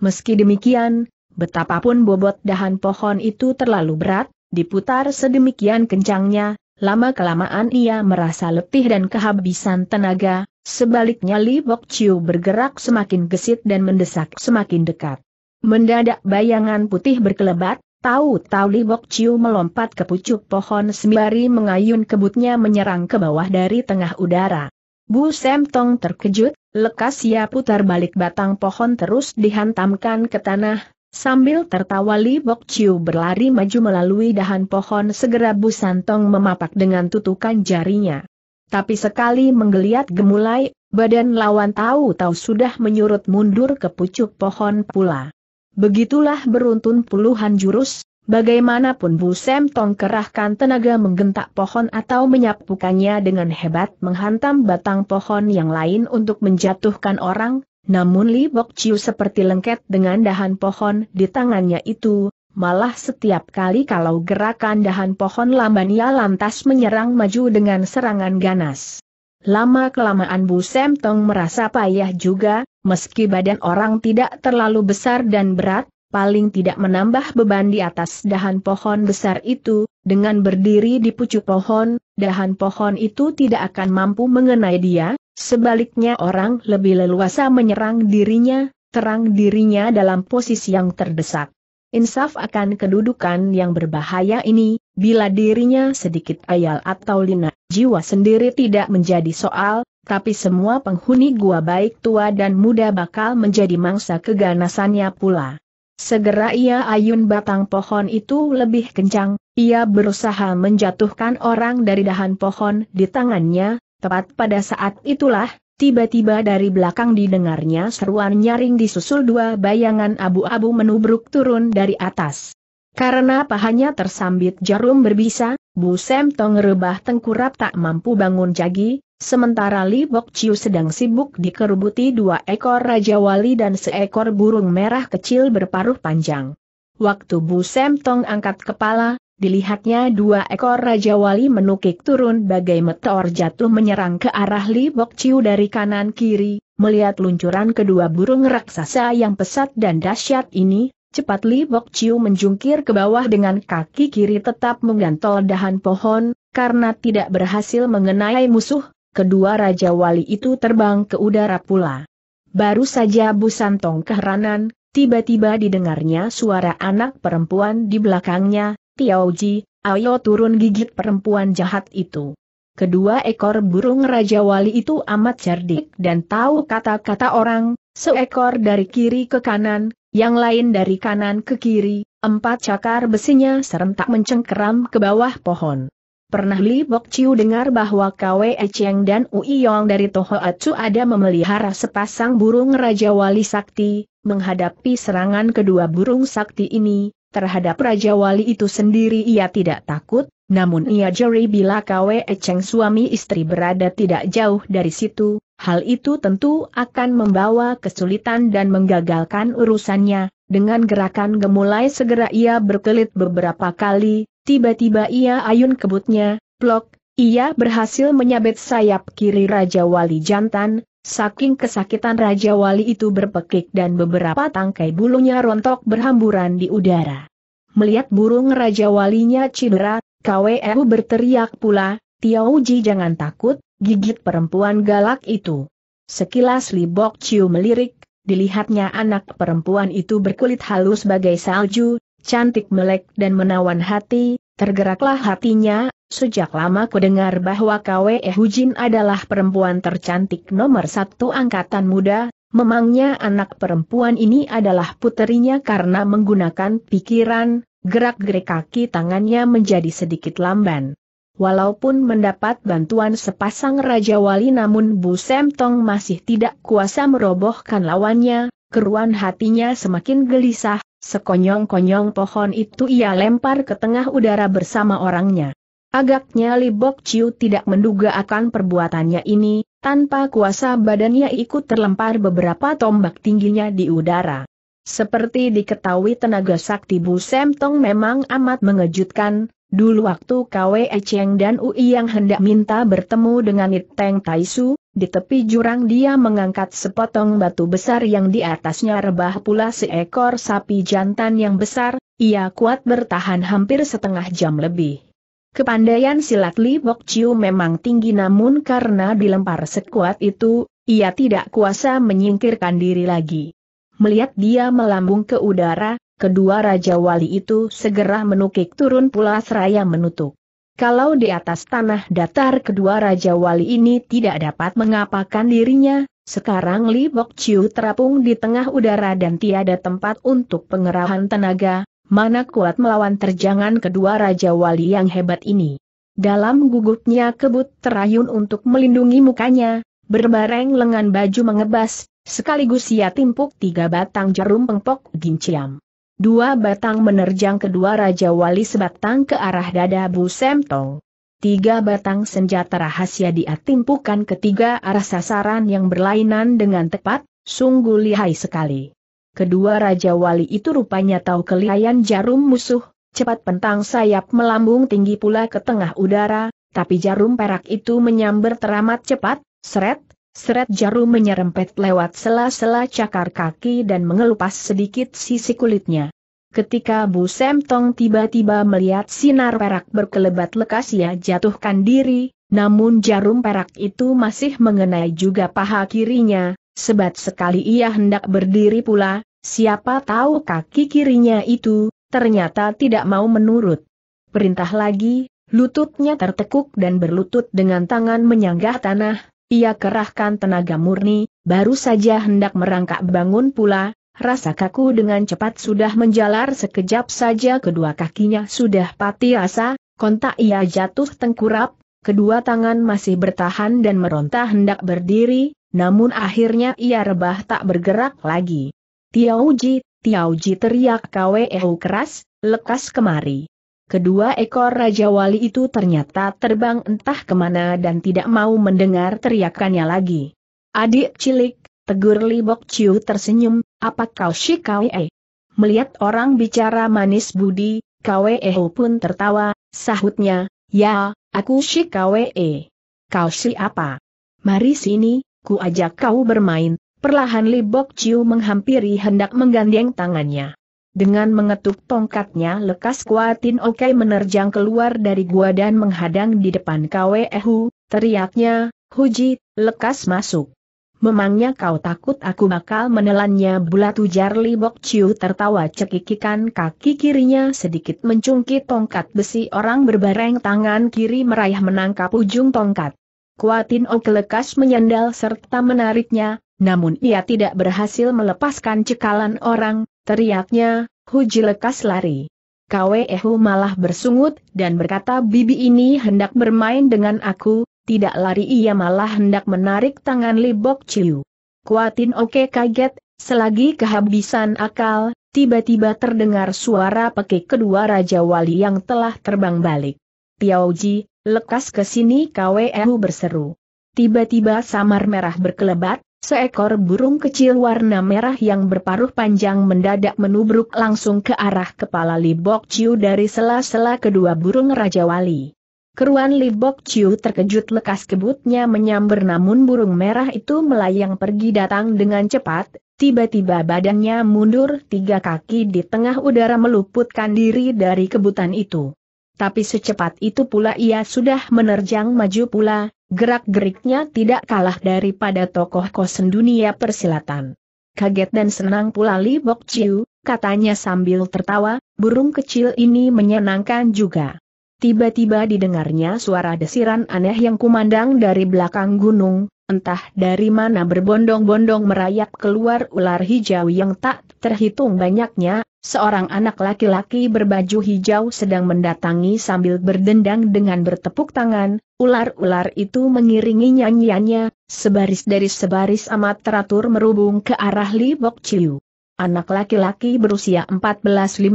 Meski demikian, Betapapun bobot dahan pohon itu terlalu berat, diputar sedemikian kencangnya, lama-kelamaan ia merasa letih dan kehabisan tenaga, sebaliknya Li Bok Chiu bergerak semakin gesit dan mendesak semakin dekat. Mendadak bayangan putih berkelebat, tahu-tahu Li Bok Chiu melompat ke pucuk pohon sembari mengayun kebutnya menyerang ke bawah dari tengah udara. Bu Sem Tong terkejut, lekas ia putar balik batang pohon terus dihantamkan ke tanah, Sambil tertawa Li Bok Chiu berlari maju melalui dahan pohon segera Bu Santong memapak dengan tutukan jarinya. Tapi sekali menggeliat gemulai, badan lawan tahu-tahu sudah menyurut mundur ke pucuk pohon pula. Begitulah beruntun puluhan jurus, bagaimanapun Bu Sem Tong kerahkan tenaga menggentak pohon atau menyapukannya dengan hebat menghantam batang pohon yang lain untuk menjatuhkan orang, namun Li Bok Chiu seperti lengket dengan dahan pohon di tangannya itu, malah setiap kali kalau gerakan dahan pohon lamban ia lantas menyerang maju dengan serangan ganas. Lama-kelamaan Bu Semtong merasa payah juga, meski badan orang tidak terlalu besar dan berat, paling tidak menambah beban di atas dahan pohon besar itu, dengan berdiri di pucuk pohon, dahan pohon itu tidak akan mampu mengenai dia, sebaliknya orang lebih leluasa menyerang dirinya, terang dirinya dalam posisi yang terdesak. Insaf akan kedudukan yang berbahaya ini, bila dirinya sedikit ayal atau lina, jiwa sendiri tidak menjadi soal, tapi semua penghuni gua baik tua dan muda bakal menjadi mangsa keganasannya pula. Segera ia ayun batang pohon itu lebih kencang, ia berusaha menjatuhkan orang dari dahan pohon di tangannya, tepat pada saat itulah, tiba-tiba dari belakang didengarnya seruan nyaring disusul dua bayangan abu-abu menubruk turun dari atas. Karena pahanya tersambit jarum berbisa, Bu Sem Tong rebah tengkurap tak mampu bangun jagi, Sementara Li Bok Chiu sedang sibuk dikerubuti dua ekor Raja Wali dan seekor burung merah kecil berparuh panjang. Waktu Bu Sem Tong angkat kepala, dilihatnya dua ekor Raja Wali menukik turun bagai meteor jatuh menyerang ke arah Li Bok Chiu dari kanan kiri, melihat luncuran kedua burung raksasa yang pesat dan dahsyat ini, cepat Li Bok Chiu menjungkir ke bawah dengan kaki kiri tetap menggantol dahan pohon, karena tidak berhasil mengenai musuh, kedua Raja Wali itu terbang ke udara pula. Baru saja Bu Santong keheranan, tiba-tiba didengarnya suara anak perempuan di belakangnya, Tiauji, ayo turun gigit perempuan jahat itu. Kedua ekor burung Raja Wali itu amat cerdik dan tahu kata-kata orang, seekor dari kiri ke kanan, yang lain dari kanan ke kiri, empat cakar besinya serentak mencengkeram ke bawah pohon. Pernah Li Bok Chiu dengar bahwa Kwe Cheng dan Ui Yong dari Toho Atsu ada memelihara sepasang burung Raja Wali Sakti, menghadapi serangan kedua burung sakti ini, terhadap Raja Wali itu sendiri ia tidak takut, namun ia jeri bila Kwe Cheng suami istri berada tidak jauh dari situ, hal itu tentu akan membawa kesulitan dan menggagalkan urusannya, dengan gerakan gemulai segera ia berkelit beberapa kali, tiba-tiba ia ayun kebutnya, plok, ia berhasil menyabet sayap kiri Raja Wali Jantan, saking kesakitan Raja Wali itu berpekik dan beberapa tangkai bulunya rontok berhamburan di udara. Melihat burung Raja Walinya cedera, KWU berteriak pula, Tiauji jangan takut, gigit perempuan galak itu. Sekilas Li Bok Ciu melirik, dilihatnya anak perempuan itu berkulit halus bagai salju, cantik melek dan menawan hati, tergeraklah hatinya, sejak lama ku dengar bahwa Kwe Hujin adalah perempuan tercantik nomor satu angkatan muda, memangnya anak perempuan ini adalah puterinya karena menggunakan pikiran, gerak-gerik kaki tangannya menjadi sedikit lamban. Walaupun mendapat bantuan sepasang Raja Wali namun Bu Semtong masih tidak kuasa merobohkan lawannya, keruan hatinya semakin gelisah, sekonyong-konyong pohon itu ia lempar ke tengah udara bersama orangnya. Agaknya Li Bok Chiu tidak menduga akan perbuatannya ini, tanpa kuasa badannya ikut terlempar beberapa tombak tingginya di udara. Seperti diketahui tenaga sakti Bu Semtong memang amat mengejutkan, Dulu waktu Kwe Cheng dan Ui yang hendak minta bertemu dengan Iteng Taisu, di tepi jurang dia mengangkat sepotong batu besar yang di atasnya rebah pula seekor sapi jantan yang besar, ia kuat bertahan hampir setengah jam lebih. Kepandaian silat Li Bok Chiu memang tinggi namun karena dilempar sekuat itu, ia tidak kuasa menyingkirkan diri lagi. Melihat dia melambung ke udara, kedua Raja Wali itu segera menukik turun pula seraya menutup. Kalau di atas tanah datar kedua Raja Wali ini tidak dapat mengapakan dirinya, sekarang Li Bok Chiu terapung di tengah udara dan tiada tempat untuk pengerahan tenaga, mana kuat melawan terjangan kedua Raja Wali yang hebat ini. Dalam gugupnya kebut terayun untuk melindungi mukanya, berbareng lengan baju mengebas, Sekaligus ia timpuk tiga batang jarum pengpok ginciam. Dua batang menerjang kedua Raja Wali sebatang ke arah dada Bu Semtong. Tiga batang senjata rahasia diatimpukan ketiga arah sasaran yang berlainan dengan tepat, sungguh lihai sekali. Kedua Raja Wali itu rupanya tahu kelihayan jarum musuh, cepat pentang sayap melambung tinggi pula ke tengah udara, tapi jarum perak itu menyambar teramat cepat, seret, Seret jarum menyerempet lewat sela-sela cakar kaki dan mengelupas sedikit sisi kulitnya. Ketika Bu Semtong tiba-tiba melihat sinar perak berkelebat lekas ia jatuhkan diri, namun jarum perak itu masih mengenai juga paha kirinya, sebat sekali ia hendak berdiri pula, siapa tahu kaki kirinya itu, ternyata tidak mau menurut. Perintah lagi, lututnya tertekuk dan berlutut dengan tangan menyanggah tanah, ia kerahkan tenaga murni, baru saja hendak merangkak bangun pula, rasa kaku dengan cepat sudah menjalar sekejap saja kedua kakinya sudah pati asa, kontak ia jatuh tengkurap, kedua tangan masih bertahan dan meronta hendak berdiri, namun akhirnya ia rebah tak bergerak lagi. Tiauji, Tiauji teriak Kwehu keras, lekas kemari. Kedua ekor Raja Wali itu ternyata terbang entah kemana dan tidak mau mendengar teriakannya lagi. Adik cilik, tegur Li Bok Chiu tersenyum, apa kau si Kwee? Melihat orang bicara manis budi, Kwee pun tertawa, sahutnya, ya, aku si Kwee. Kau si apa? Mari sini, ku ajak kau bermain, Perlahan Li Bok Chiu menghampiri hendak menggandeng tangannya. Dengan mengetuk tongkatnya lekas kuatin oke menerjang keluar dari gua dan menghadang di depan Kwe Ehu, teriaknya, Huji, lekas masuk. Memangnya kau takut aku bakal menelannya bulat ujar Li Bok Chiu tertawa cekikikan kaki kirinya sedikit mencungkit tongkat besi orang berbareng tangan kiri meraih menangkap ujung tongkat. Kuatin Oke lekas menyandal serta menariknya, namun ia tidak berhasil melepaskan cekalan orang, Teriaknya, Huji lekas lari. Kwehu malah bersungut dan berkata bibi ini hendak bermain dengan aku, tidak lari ia malah hendak menarik tangan Libok Ciu. Kuatin oke kaget, selagi kehabisan akal, tiba-tiba terdengar suara pekik kedua Raja Wali yang telah terbang balik. Piauji, lekas ke sini Kwehu berseru. Tiba-tiba samar merah berkelebat, Seekor burung kecil warna merah yang berparuh panjang mendadak menubruk langsung ke arah kepala Li Bok Chiu dari sela-sela kedua burung Raja Wali. Keruan Li Bok Chiu terkejut lekas kebutnya menyambar namun burung merah itu melayang pergi datang dengan cepat, tiba-tiba badannya mundur tiga kaki di tengah udara meluputkan diri dari kebutan itu. Tapi secepat itu pula ia sudah menerjang maju pula, Gerak-geriknya tidak kalah daripada tokoh kosen dunia persilatan. Kaget dan senang pula Li Bok Chiu, katanya sambil tertawa, burung kecil ini menyenangkan juga. Tiba-tiba didengarnya suara desiran aneh yang kumandang dari belakang gunung, Entah dari mana berbondong-bondong merayap keluar ular hijau yang tak terhitung banyaknya, seorang anak laki-laki berbaju hijau sedang mendatangi sambil berdendang dengan bertepuk tangan, ular-ular itu mengiringi nyanyiannya, sebaris dari sebaris amat teratur merubung ke arah Li Bok Chiu. Anak laki-laki berusia 14-15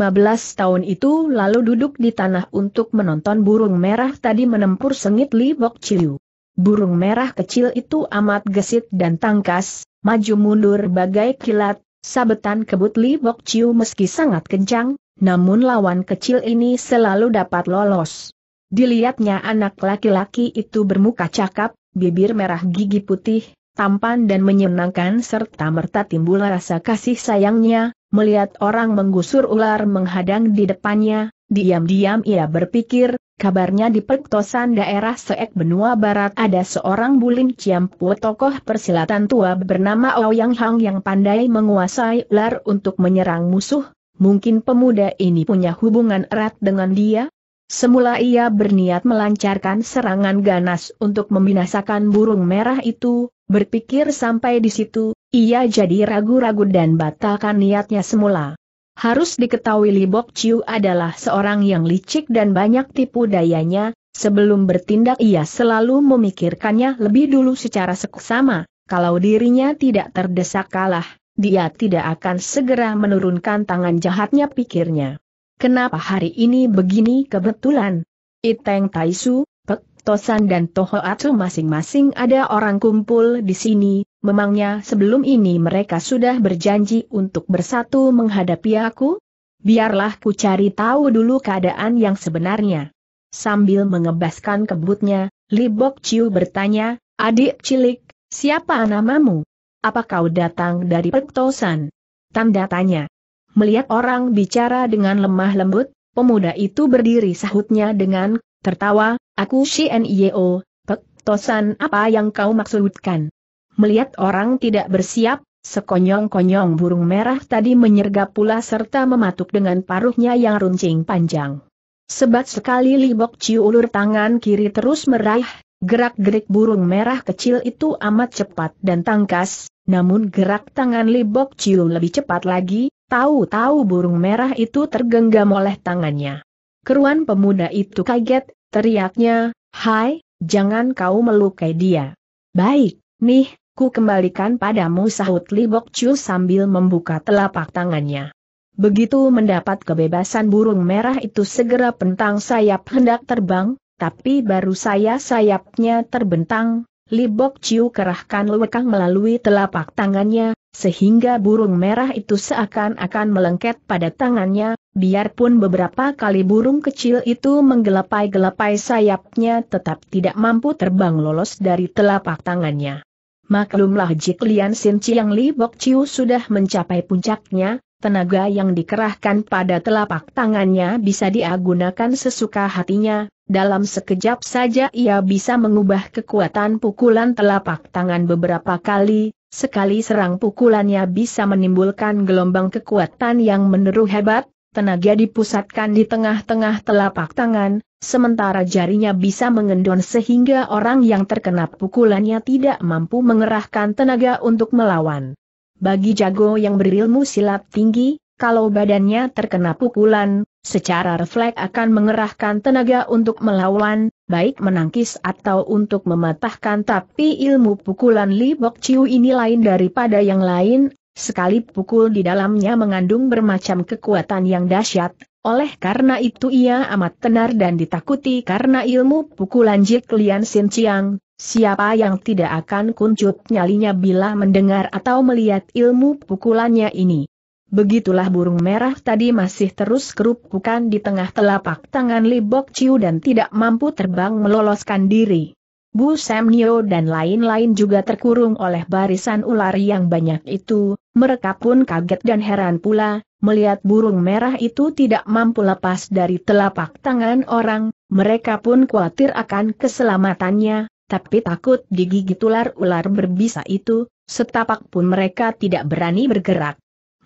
tahun itu lalu duduk di tanah untuk menonton burung merah tadi menempur sengit Li Bok Chiu. Burung merah kecil itu amat gesit dan tangkas, maju mundur bagai kilat, sabetan kebut Li Bok Chiu meski sangat kencang, namun lawan kecil ini selalu dapat lolos. Dilihatnya anak laki-laki itu bermuka cakap, bibir merah gigi putih, tampan dan menyenangkan serta merta timbul rasa kasih sayangnya, melihat orang menggusur ular menghadang di depannya, Diam-diam ia berpikir, kabarnya di pertosan daerah Seek Benua Barat ada seorang Bulim Ciampu tokoh persilatan tua bernama Ouyang Hang yang pandai menguasai ular untuk menyerang musuh, mungkin pemuda ini punya hubungan erat dengan dia? Semula ia berniat melancarkan serangan ganas untuk membinasakan burung merah itu, berpikir sampai di situ, ia jadi ragu-ragu dan batalkan niatnya semula. Harus diketahui Libok Chiu adalah seorang yang licik dan banyak tipu dayanya, sebelum bertindak ia selalu memikirkannya lebih dulu secara seksama, kalau dirinya tidak terdesak kalah, dia tidak akan segera menurunkan tangan jahatnya pikirnya. Kenapa hari ini begini kebetulan? Iteng Taisu, Pek Tosan dan Toho Atsu masing-masing ada orang kumpul di sini, Memangnya sebelum ini mereka sudah berjanji untuk bersatu menghadapi aku? Biarlah ku cari tahu dulu keadaan yang sebenarnya. Sambil mengebaskan kebutnya, Libok Ciu bertanya, adik cilik, siapa namamu? Apa kau datang dari Pertosan? Tanda tanya. Melihat orang bicara dengan lemah lembut, pemuda itu berdiri sahutnya dengan tertawa, aku Shen Yeo, Pektosan apa yang kau maksudkan? Melihat orang tidak bersiap, sekonyong-konyong burung merah tadi menyergap pula serta mematuk dengan paruhnya yang runcing panjang. Sebat sekali Libok Ciu ulur tangan kiri terus meraih, gerak-gerik burung merah kecil itu amat cepat dan tangkas, namun gerak tangan Libok Ciu lebih cepat lagi, tahu-tahu burung merah itu tergenggam oleh tangannya. Keruan pemuda itu kaget, teriaknya, Hai, jangan kau melukai dia. Baik, nih, Ku kembalikan padamu sahut Libok Chu sambil membuka telapak tangannya. Begitu mendapat kebebasan burung merah itu segera pentang sayap hendak terbang, tapi baru saya sayapnya terbentang, Libok Chu kerahkan lewekang melalui telapak tangannya, sehingga burung merah itu seakan-akan melengket pada tangannya, biarpun beberapa kali burung kecil itu menggelapai-gelapai sayapnya tetap tidak mampu terbang lolos dari telapak tangannya. Maklumlah Jiklian Sin Chiang Li Bok Chiu sudah mencapai puncaknya, tenaga yang dikerahkan pada telapak tangannya bisa diagunakan sesuka hatinya, dalam sekejap saja ia bisa mengubah kekuatan pukulan telapak tangan beberapa kali, sekali serang pukulannya bisa menimbulkan gelombang kekuatan yang meneru hebat, tenaga dipusatkan di tengah-tengah telapak tangan, sementara jarinya bisa mengendon sehingga orang yang terkena pukulannya tidak mampu mengerahkan tenaga untuk melawan. Bagi jago yang berilmu silat tinggi, kalau badannya terkena pukulan, secara refleks akan mengerahkan tenaga untuk melawan, baik menangkis atau untuk mematahkan tapi ilmu pukulan Li Bok Chiu ini lain daripada yang lain, Sekali pukul di dalamnya mengandung bermacam kekuatan yang dahsyat, oleh karena itu ia amat tenar dan ditakuti karena ilmu pukulan Jik Lian Sin Chiang, siapa yang tidak akan kuncup nyalinya bila mendengar atau melihat ilmu pukulannya ini. Begitulah burung merah tadi masih terus kerupukan di tengah telapak tangan Libok Ciu dan tidak mampu terbang meloloskan diri. Bu Samnio dan lain-lain juga terkurung oleh barisan ular yang banyak itu, mereka pun kaget dan heran pula, melihat burung merah itu tidak mampu lepas dari telapak tangan orang, mereka pun khawatir akan keselamatannya, tapi takut digigit ular-ular berbisa itu, setapak pun mereka tidak berani bergerak.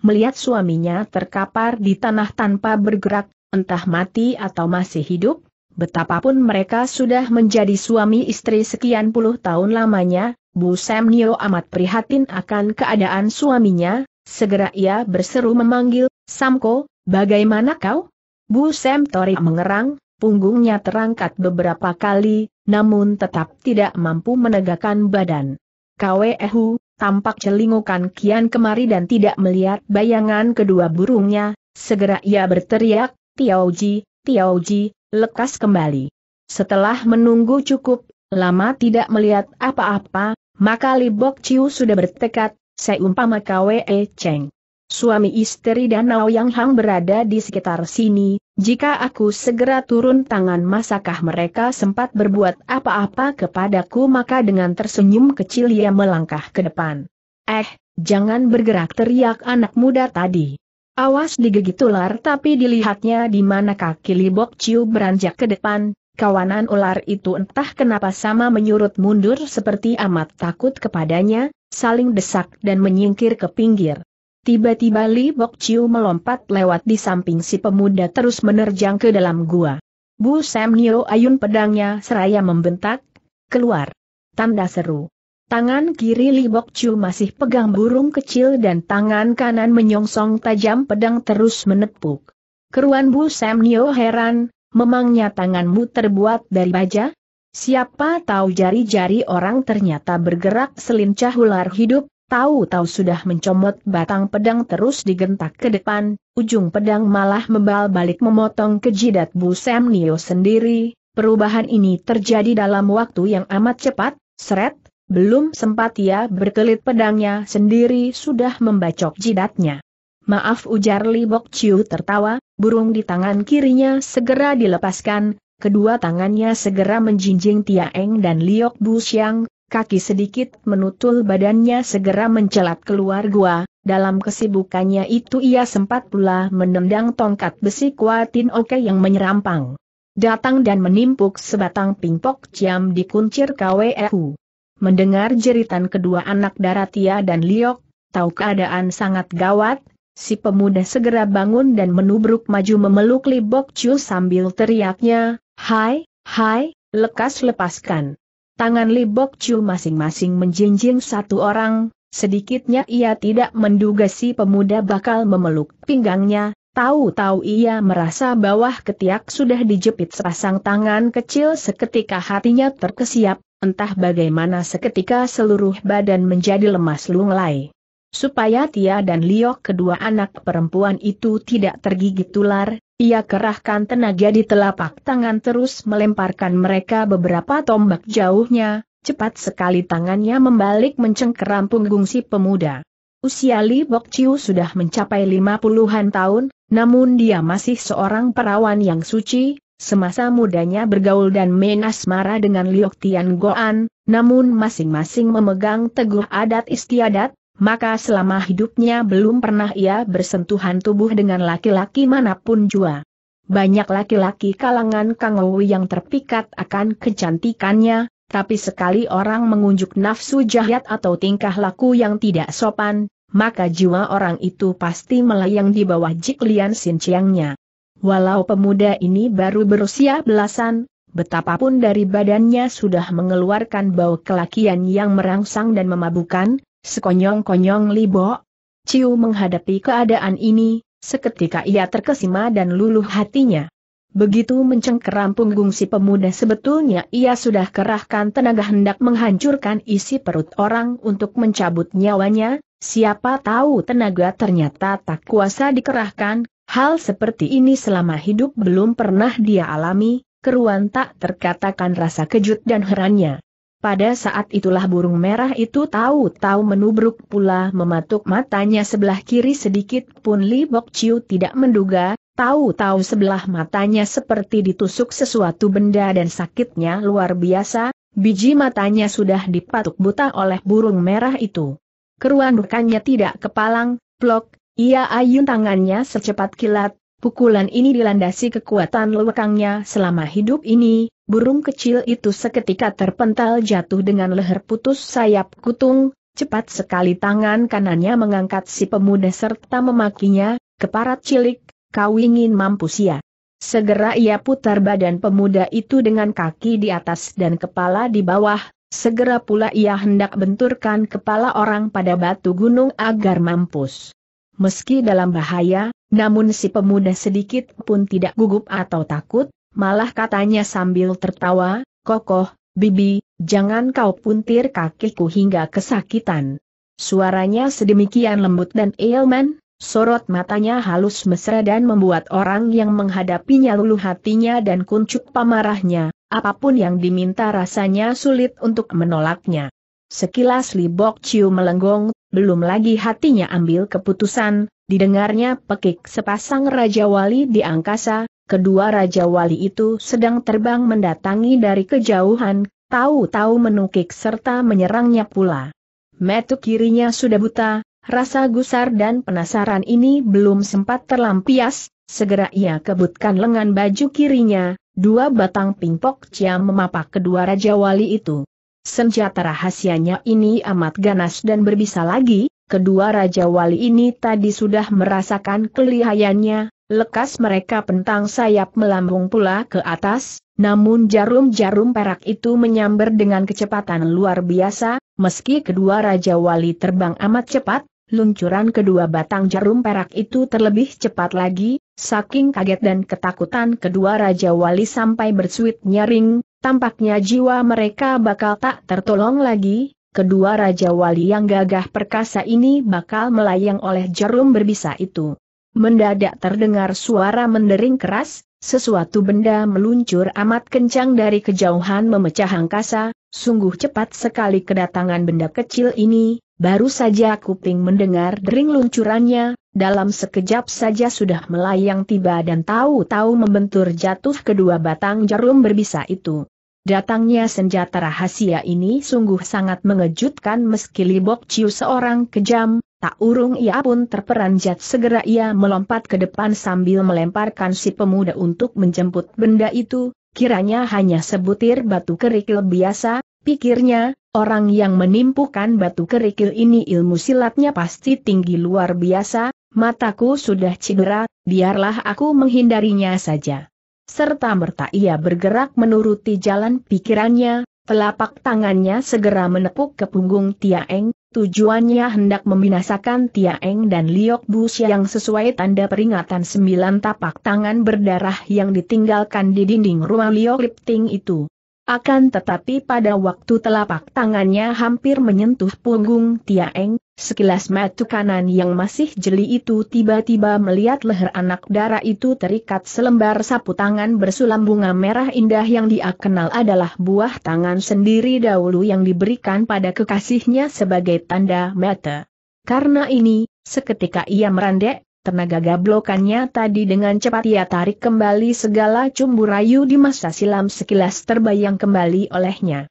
Melihat suaminya terkapar di tanah tanpa bergerak, entah mati atau masih hidup, Betapapun mereka sudah menjadi suami istri sekian puluh tahun lamanya, Bu Samnio amat prihatin akan keadaan suaminya, segera ia berseru memanggil, Samko, bagaimana kau? Bu Sam Tori mengerang, punggungnya terangkat beberapa kali, namun tetap tidak mampu menegakkan badan. Kwe Ehu, tampak celingukan kian kemari dan tidak melihat bayangan kedua burungnya, segera ia berteriak, Tiauji, Tiauji, lekas kembali. Setelah menunggu cukup, lama tidak melihat apa-apa, maka Li Bok Chiu sudah bertekad, seumpama Kwe Cheng. Suami istri dan Yang Hang berada di sekitar sini, jika aku segera turun tangan masakah mereka sempat berbuat apa-apa kepadaku maka dengan tersenyum kecil ia melangkah ke depan. Eh, jangan bergerak teriak anak muda tadi. Awas digigit ular tapi dilihatnya di mana kaki Libok Ciu beranjak ke depan, kawanan ular itu entah kenapa sama menyurut mundur seperti amat takut kepadanya, saling desak dan menyingkir ke pinggir. Tiba-tiba Li Bok Chiu melompat lewat di samping si pemuda terus menerjang ke dalam gua. Bu Sam Nio ayun pedangnya seraya membentak, keluar. Tanda seru. Tangan kiri Li Bok Chu masih pegang burung kecil dan tangan kanan menyongsong tajam pedang terus menepuk. Keruan Bu Sam Nio heran, memangnya tanganmu terbuat dari baja? Siapa tahu jari-jari orang ternyata bergerak selincah ular hidup, tahu-tahu sudah mencomot batang pedang terus digentak ke depan, ujung pedang malah membal balik memotong ke jidat Bu Sam Nio sendiri. Perubahan ini terjadi dalam waktu yang amat cepat, seret, belum sempat ia berkelit pedangnya sendiri sudah membacok jidatnya. Maaf ujar Li Bok Chiu tertawa, burung di tangan kirinya segera dilepaskan, kedua tangannya segera menjinjing Tia Eng dan Liok Bu Xiang, kaki sedikit menutul badannya segera mencelat keluar gua, dalam kesibukannya itu ia sempat pula menendang tongkat besi kuatin oke yang menyerampang. Datang dan menimpuk sebatang pingpok jam dikuncir KWEU. Mendengar jeritan kedua anak Daratia dan Liok, tahu keadaan sangat gawat, si pemuda segera bangun dan menubruk maju memeluk Li Bok Chiu sambil teriaknya, Hai, hai, lekas lepaskan. Tangan Li Bok Chiu masing-masing menjinjing satu orang, sedikitnya ia tidak menduga si pemuda bakal memeluk pinggangnya, Tahu-tahu ia merasa bawah ketiak sudah dijepit sepasang tangan kecil seketika hatinya terkesiap, entah bagaimana seketika seluruh badan menjadi lemas lunglai. Supaya Tia dan Liok kedua anak perempuan itu tidak tergigit ular, ia kerahkan tenaga di telapak tangan terus melemparkan mereka beberapa tombak jauhnya, cepat sekali tangannya membalik mencengkeram punggung si pemuda. Usia Li Bok Chiu sudah mencapai lima puluhan tahun, namun dia masih seorang perawan yang suci, semasa mudanya bergaul dan main asmara dengan Liok Tian Goan, namun masing-masing memegang teguh adat istiadat, maka selama hidupnya belum pernah ia bersentuhan tubuh dengan laki-laki manapun jua. Banyak laki-laki kalangan Kang yang terpikat akan kecantikannya, tapi sekali orang mengunjuk nafsu jahat atau tingkah laku yang tidak sopan, maka jiwa orang itu pasti melayang di bawah jiklian sinciangnya. Walau pemuda ini baru berusia belasan, betapapun dari badannya sudah mengeluarkan bau kelakian yang merangsang dan memabukan, sekonyong-konyong libo. Ciu menghadapi keadaan ini, seketika ia terkesima dan luluh hatinya. Begitu mencengkeram punggung si pemuda sebetulnya ia sudah kerahkan tenaga hendak menghancurkan isi perut orang untuk mencabut nyawanya, siapa tahu tenaga ternyata tak kuasa dikerahkan, hal seperti ini selama hidup belum pernah dia alami, keruan tak terkatakan rasa kejut dan herannya. Pada saat itulah burung merah itu tahu-tahu menubruk pula mematuk matanya sebelah kiri sedikit pun Li Bok Chiu tidak menduga, Tahu-tahu sebelah matanya seperti ditusuk sesuatu benda dan sakitnya luar biasa, biji matanya sudah dipatuk buta oleh burung merah itu. Keruan rukannya tidak kepalang, plok, ia ayun tangannya secepat kilat, pukulan ini dilandasi kekuatan lewekangnya selama hidup ini, burung kecil itu seketika terpental jatuh dengan leher putus sayap kutung, cepat sekali tangan kanannya mengangkat si pemuda serta memakinya, keparat cilik, kau ingin mampus ya. Segera ia putar badan pemuda itu dengan kaki di atas dan kepala di bawah, segera pula ia hendak benturkan kepala orang pada batu gunung agar mampus. Meski dalam bahaya, namun si pemuda sedikit pun tidak gugup atau takut, malah katanya sambil tertawa, kokoh, bibi, jangan kau puntir kakiku hingga kesakitan. Suaranya sedemikian lembut dan Elman, Sorot matanya halus mesra dan membuat orang yang menghadapinya luluh hatinya dan kuncup pamarahnya, apapun yang diminta rasanya sulit untuk menolaknya. Sekilas Li Bok Ciu melenggong, belum lagi hatinya ambil keputusan, didengarnya pekik sepasang Raja Wali di angkasa, kedua Raja Wali itu sedang terbang mendatangi dari kejauhan, tahu-tahu menukik serta menyerangnya pula. Metu kirinya sudah buta, Rasa gusar dan penasaran ini belum sempat terlampias, segera ia kebutkan lengan baju kirinya, dua batang pingpok ciam memapak kedua Raja Wali itu. Senjata rahasianya ini amat ganas dan berbisa lagi, kedua Raja Wali ini tadi sudah merasakan kelihayannya, lekas mereka pentang sayap melambung pula ke atas, namun jarum-jarum perak itu menyambar dengan kecepatan luar biasa, Meski kedua Raja Wali terbang amat cepat, Luncuran kedua batang jarum perak itu terlebih cepat lagi, saking kaget dan ketakutan kedua Raja Wali sampai bersuit nyaring, tampaknya jiwa mereka bakal tak tertolong lagi, kedua Raja Wali yang gagah perkasa ini bakal melayang oleh jarum berbisa itu. Mendadak terdengar suara mendering keras, sesuatu benda meluncur amat kencang dari kejauhan memecah angkasa, sungguh cepat sekali kedatangan benda kecil ini, baru saja kuping mendengar dering luncurannya, dalam sekejap saja sudah melayang tiba dan tahu-tahu membentur jatuh kedua batang jarum berbisa itu. Datangnya senjata rahasia ini sungguh sangat mengejutkan meski Libok Ciu seorang kejam, Tak urung ia pun terperanjat segera ia melompat ke depan sambil melemparkan si pemuda untuk menjemput benda itu, kiranya hanya sebutir batu kerikil biasa, pikirnya, orang yang menimpukan batu kerikil ini ilmu silatnya pasti tinggi luar biasa, mataku sudah cedera, biarlah aku menghindarinya saja. Serta merta ia bergerak menuruti jalan pikirannya, telapak tangannya segera menepuk ke punggung Tiaeng, Tujuannya hendak membinasakan Tiaeng dan Liok Busi yang sesuai tanda peringatan sembilan tapak tangan berdarah yang ditinggalkan di dinding rumah Liok Lipting itu. Akan tetapi pada waktu telapak tangannya hampir menyentuh punggung Tiaeng, Sekilas mata kanan yang masih jeli itu tiba-tiba melihat leher anak darah itu terikat selembar sapu tangan bersulam bunga merah indah yang dia kenal adalah buah tangan sendiri dahulu yang diberikan pada kekasihnya sebagai tanda mata. Karena ini, seketika ia merandek, tenaga gablokannya tadi dengan cepat ia tarik kembali segala cumbu rayu di masa silam sekilas terbayang kembali olehnya.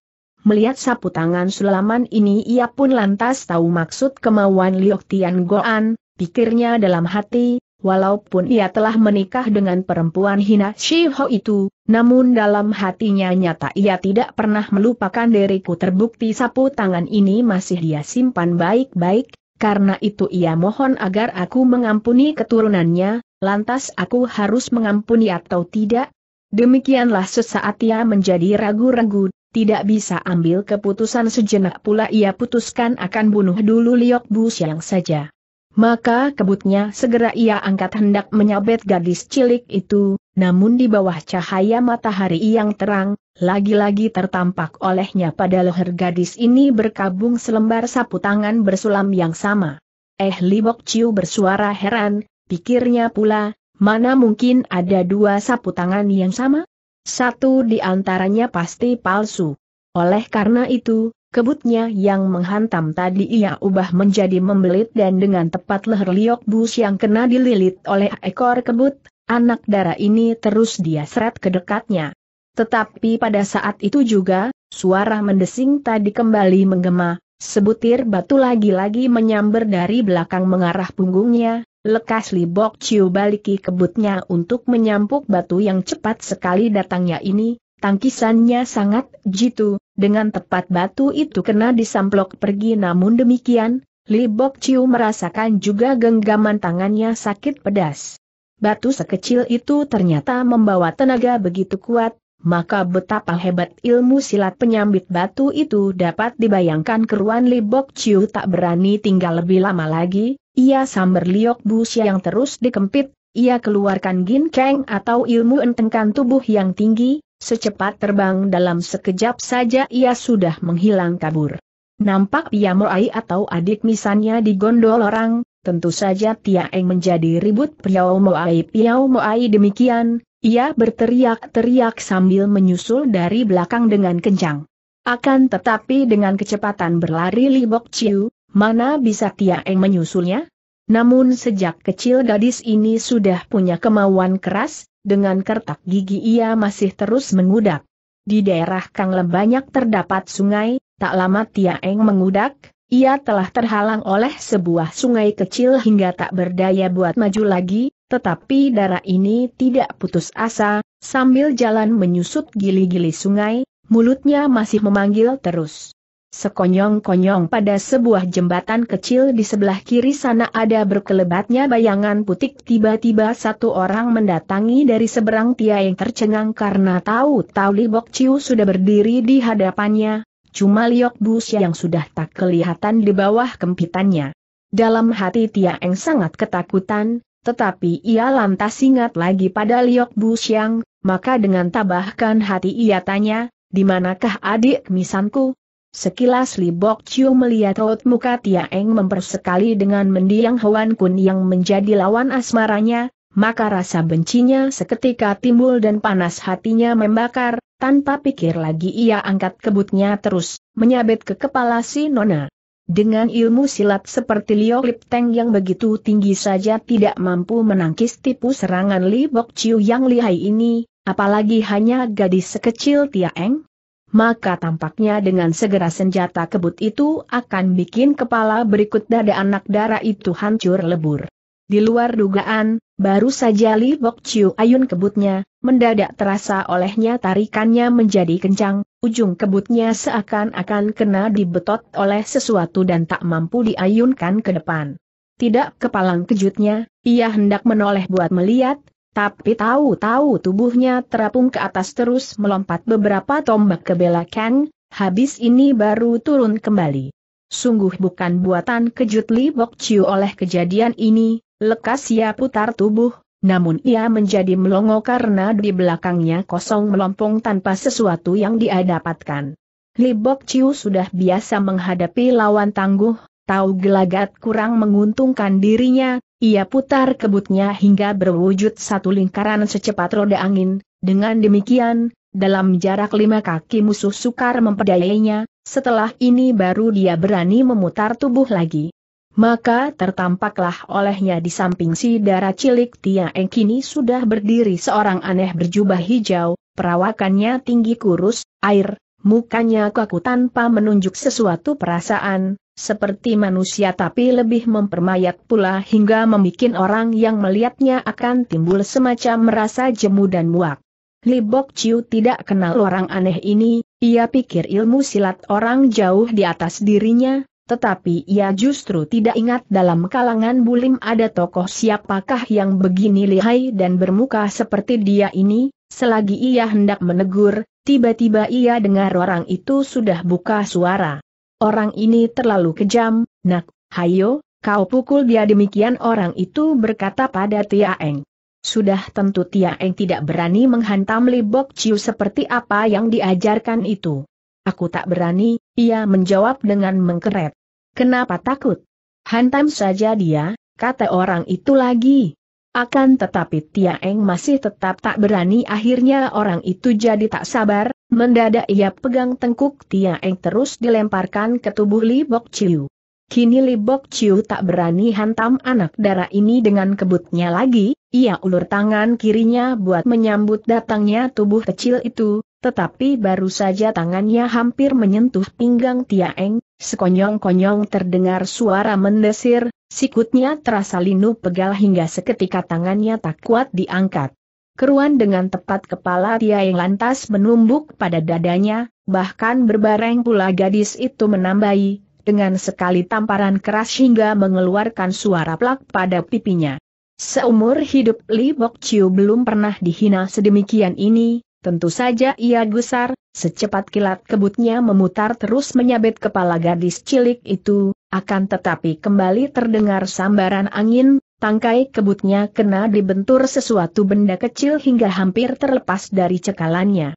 Melihat sapu tangan sulaman ini ia pun lantas tahu maksud kemauan Liok Tian Goan, pikirnya dalam hati, walaupun ia telah menikah dengan perempuan Hina Shiho itu, namun dalam hatinya nyata ia tidak pernah melupakan diriku terbukti sapu tangan ini masih dia simpan baik-baik, karena itu ia mohon agar aku mengampuni keturunannya, lantas aku harus mengampuni atau tidak? Demikianlah sesaat ia menjadi ragu-ragu tidak bisa ambil keputusan sejenak pula ia putuskan akan bunuh dulu Liok Bu Siang saja. Maka kebutnya segera ia angkat hendak menyabet gadis cilik itu, namun di bawah cahaya matahari yang terang, lagi-lagi tertampak olehnya pada leher gadis ini berkabung selembar sapu tangan bersulam yang sama. Eh Libok Ciu bersuara heran, pikirnya pula, mana mungkin ada dua sapu tangan yang sama? Satu di antaranya pasti palsu. Oleh karena itu, kebutnya yang menghantam tadi ia ubah menjadi membelit dan dengan tepat leher Liok Bus yang kena dililit oleh ekor kebut, anak darah ini terus dia seret ke dekatnya. Tetapi pada saat itu juga, suara mendesing tadi kembali menggema, sebutir batu lagi-lagi menyamber dari belakang mengarah punggungnya, Lekas Li Bok Chiu baliki kebutnya untuk menyampuk batu yang cepat sekali datangnya ini, tangkisannya sangat jitu, dengan tepat batu itu kena disamplok pergi namun demikian, Li Bok Chiu merasakan juga genggaman tangannya sakit pedas. Batu sekecil itu ternyata membawa tenaga begitu kuat, maka betapa hebat ilmu silat penyambit batu itu dapat dibayangkan keruan Li Bok Chiu tak berani tinggal lebih lama lagi, ia samber liok busya yang terus dikempit, ia keluarkan gin keng atau ilmu entengkan tubuh yang tinggi, secepat terbang dalam sekejap saja ia sudah menghilang kabur. Nampak Pia Moai atau adik misannya digondol orang, tentu saja Tia Eng menjadi ribut Piao Moai Piao Moai demikian, ia berteriak-teriak sambil menyusul dari belakang dengan kencang. Akan tetapi dengan kecepatan berlari Libok Ciu, mana bisa Tiaeng menyusulnya? Namun sejak kecil gadis ini sudah punya kemauan keras, dengan kertak gigi ia masih terus mengudak. Di daerah Kang banyak terdapat sungai, tak lama Tiaeng mengudak, ia telah terhalang oleh sebuah sungai kecil hingga tak berdaya buat maju lagi, tetapi darah ini tidak putus asa, sambil jalan menyusut gili-gili sungai, mulutnya masih memanggil terus. Sekonyong-konyong pada sebuah jembatan kecil di sebelah kiri sana ada berkelebatnya bayangan putih tiba-tiba satu orang mendatangi dari seberang Tia yang tercengang karena tahu-tahu Li Bok Chiu sudah berdiri di hadapannya, cuma Liok Bus yang sudah tak kelihatan di bawah kempitannya. Dalam hati Tia yang sangat ketakutan, tetapi ia lantas ingat lagi pada Liok Busyang, maka dengan tabahkan hati ia tanya, di manakah adik misanku? Sekilas Li Bok Chiu melihat raut muka Tia Eng mempersekali dengan mendiang Hoan Kun yang menjadi lawan asmaranya, maka rasa bencinya seketika timbul dan panas hatinya membakar, tanpa pikir lagi ia angkat kebutnya terus, menyabet ke kepala si Nona. Dengan ilmu silat seperti Liu Lip Teng yang begitu tinggi saja tidak mampu menangkis tipu serangan Li Bok Chiu yang lihai ini, apalagi hanya gadis sekecil Tia Eng, maka tampaknya dengan segera senjata kebut itu akan bikin kepala berikut dada anak darah itu hancur lebur. Di luar dugaan, baru saja Li Bok Chiu ayun kebutnya, mendadak terasa olehnya tarikannya menjadi kencang, ujung kebutnya seakan-akan kena dibetot oleh sesuatu dan tak mampu diayunkan ke depan. Tidak kepalang kejutnya, ia hendak menoleh buat melihat, tapi tahu-tahu tubuhnya terapung ke atas terus melompat beberapa tombak ke belakang, habis ini baru turun kembali. Sungguh bukan buatan kejut Li Bok Chiu oleh kejadian ini, lekas ia putar tubuh, namun ia menjadi melongo karena di belakangnya kosong melompong tanpa sesuatu yang dia dapatkan. Li Bok Chiu sudah biasa menghadapi lawan tangguh, tahu gelagat kurang menguntungkan dirinya, ia putar kebutnya hingga berwujud satu lingkaran secepat roda angin, dengan demikian, dalam jarak lima kaki musuh sukar mempedayainya, setelah ini baru dia berani memutar tubuh lagi. Maka tertampaklah olehnya di samping si darah cilik Tia Eng kini sudah berdiri seorang aneh berjubah hijau, perawakannya tinggi kurus, air, mukanya kaku tanpa menunjuk sesuatu perasaan, seperti manusia tapi lebih mempermayat pula hingga membuat orang yang melihatnya akan timbul semacam merasa jemu dan muak. Li Bok Chiu tidak kenal orang aneh ini, ia pikir ilmu silat orang jauh di atas dirinya, tetapi ia justru tidak ingat dalam kalangan bulim ada tokoh siapakah yang begini lihai dan bermuka seperti dia ini, selagi ia hendak menegur, tiba-tiba ia dengar orang itu sudah buka suara. Orang ini terlalu kejam, nak, hayo, kau pukul dia demikian orang itu berkata pada Tiaeng. Sudah tentu Tiaeng tidak berani menghantam Li Bok Chiu seperti apa yang diajarkan itu. Aku tak berani, ia menjawab dengan mengkeret. Kenapa takut? Hantam saja dia, kata orang itu lagi. Akan tetapi Tiaeng masih tetap tak berani akhirnya orang itu jadi tak sabar, Mendadak ia pegang tengkuk Tia Eng terus dilemparkan ke tubuh Li Bok Chiu. Kini Li Bok Chiu tak berani hantam anak darah ini dengan kebutnya lagi, ia ulur tangan kirinya buat menyambut datangnya tubuh kecil itu, tetapi baru saja tangannya hampir menyentuh pinggang Tia Eng, sekonyong-konyong terdengar suara mendesir, sikutnya terasa linu pegal hingga seketika tangannya tak kuat diangkat. Keruan dengan tepat kepala dia yang lantas menumbuk pada dadanya, bahkan berbareng pula gadis itu menambahi, dengan sekali tamparan keras hingga mengeluarkan suara plak pada pipinya. Seumur hidup Li Bok Chiu belum pernah dihina sedemikian ini, tentu saja ia gusar, secepat kilat kebutnya memutar terus menyabet kepala gadis cilik itu, akan tetapi kembali terdengar sambaran angin, Tangkai kebutnya kena dibentur sesuatu benda kecil hingga hampir terlepas dari cekalannya.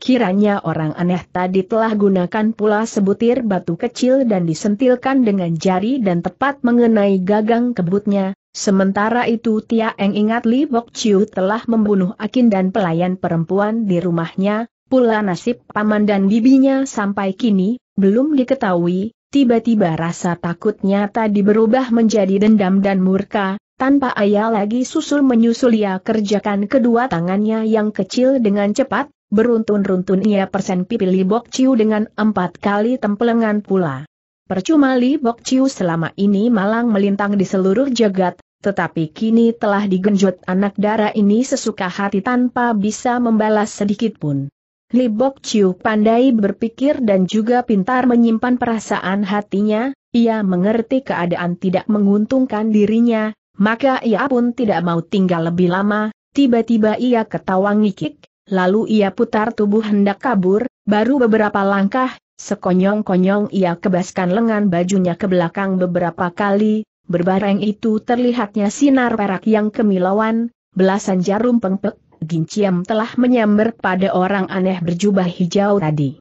Kiranya orang aneh tadi telah gunakan pula sebutir batu kecil dan disentilkan dengan jari dan tepat mengenai gagang kebutnya, sementara itu Tia Eng ingat Li Bok Chiu telah membunuh Akin dan pelayan perempuan di rumahnya, pula nasib paman dan bibinya sampai kini, belum diketahui, Tiba-tiba rasa takutnya tadi berubah menjadi dendam dan murka, tanpa ayah lagi susul menyusul ia kerjakan kedua tangannya yang kecil dengan cepat, beruntun-runtun ia persen pipi Li Bok Ciu dengan empat kali tempelengan pula. Percuma Li Bok Ciu selama ini malang melintang di seluruh jagat, tetapi kini telah digenjot anak darah ini sesuka hati tanpa bisa membalas sedikitpun. Li Bok Chiu pandai berpikir dan juga pintar menyimpan perasaan hatinya, ia mengerti keadaan tidak menguntungkan dirinya, maka ia pun tidak mau tinggal lebih lama, tiba-tiba ia ketawa ngikik, lalu ia putar tubuh hendak kabur, baru beberapa langkah, sekonyong-konyong ia kebaskan lengan bajunya ke belakang beberapa kali, berbareng itu terlihatnya sinar perak yang kemilauan, belasan jarum pengpek, Ginciam telah menyamber pada orang aneh berjubah hijau tadi.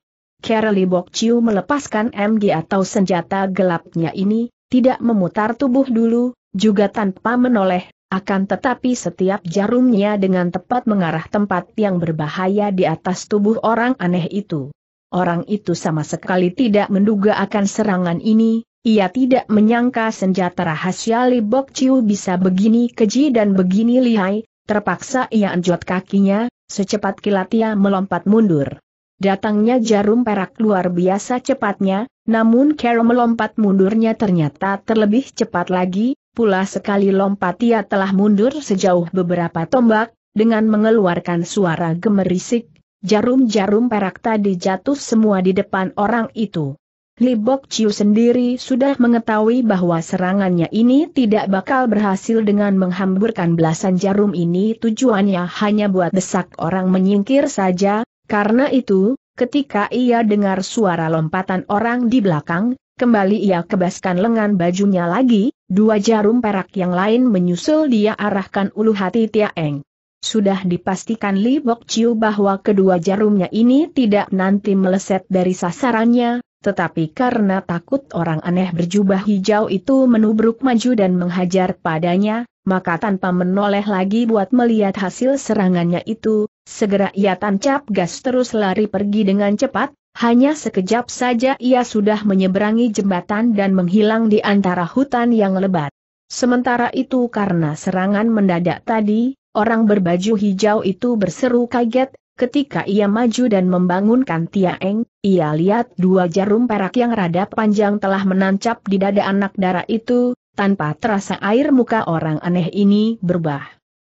Bok Chiu melepaskan MG atau senjata gelapnya ini, tidak memutar tubuh dulu, juga tanpa menoleh, akan tetapi setiap jarumnya dengan tepat mengarah tempat yang berbahaya di atas tubuh orang aneh itu. Orang itu sama sekali tidak menduga akan serangan ini, ia tidak menyangka senjata rahasia Bok Ciu bisa begini keji dan begini lihai, Terpaksa ia anjot kakinya, secepat kilat ia melompat mundur. Datangnya jarum perak luar biasa cepatnya, namun Carol melompat mundurnya ternyata terlebih cepat lagi, pula sekali lompat ia telah mundur sejauh beberapa tombak, dengan mengeluarkan suara gemerisik, jarum-jarum perak tadi jatuh semua di depan orang itu. Li Bok Chiu sendiri sudah mengetahui bahwa serangannya ini tidak bakal berhasil dengan menghamburkan belasan jarum ini tujuannya hanya buat desak orang menyingkir saja, karena itu, ketika ia dengar suara lompatan orang di belakang, Kembali ia kebaskan lengan bajunya lagi, dua jarum perak yang lain menyusul dia arahkan ulu hati Tiaeng. Sudah dipastikan Li Bok Chiu bahwa kedua jarumnya ini tidak nanti meleset dari sasarannya, tetapi karena takut orang aneh berjubah hijau itu menubruk maju dan menghajar padanya, maka tanpa menoleh lagi buat melihat hasil serangannya itu, segera ia tancap gas terus lari pergi dengan cepat, hanya sekejap saja ia sudah menyeberangi jembatan dan menghilang di antara hutan yang lebat. Sementara itu karena serangan mendadak tadi, orang berbaju hijau itu berseru kaget, Ketika ia maju dan membangunkan Tia Eng, ia lihat dua jarum perak yang rada panjang telah menancap di dada anak darah itu, tanpa terasa air muka orang aneh ini berubah.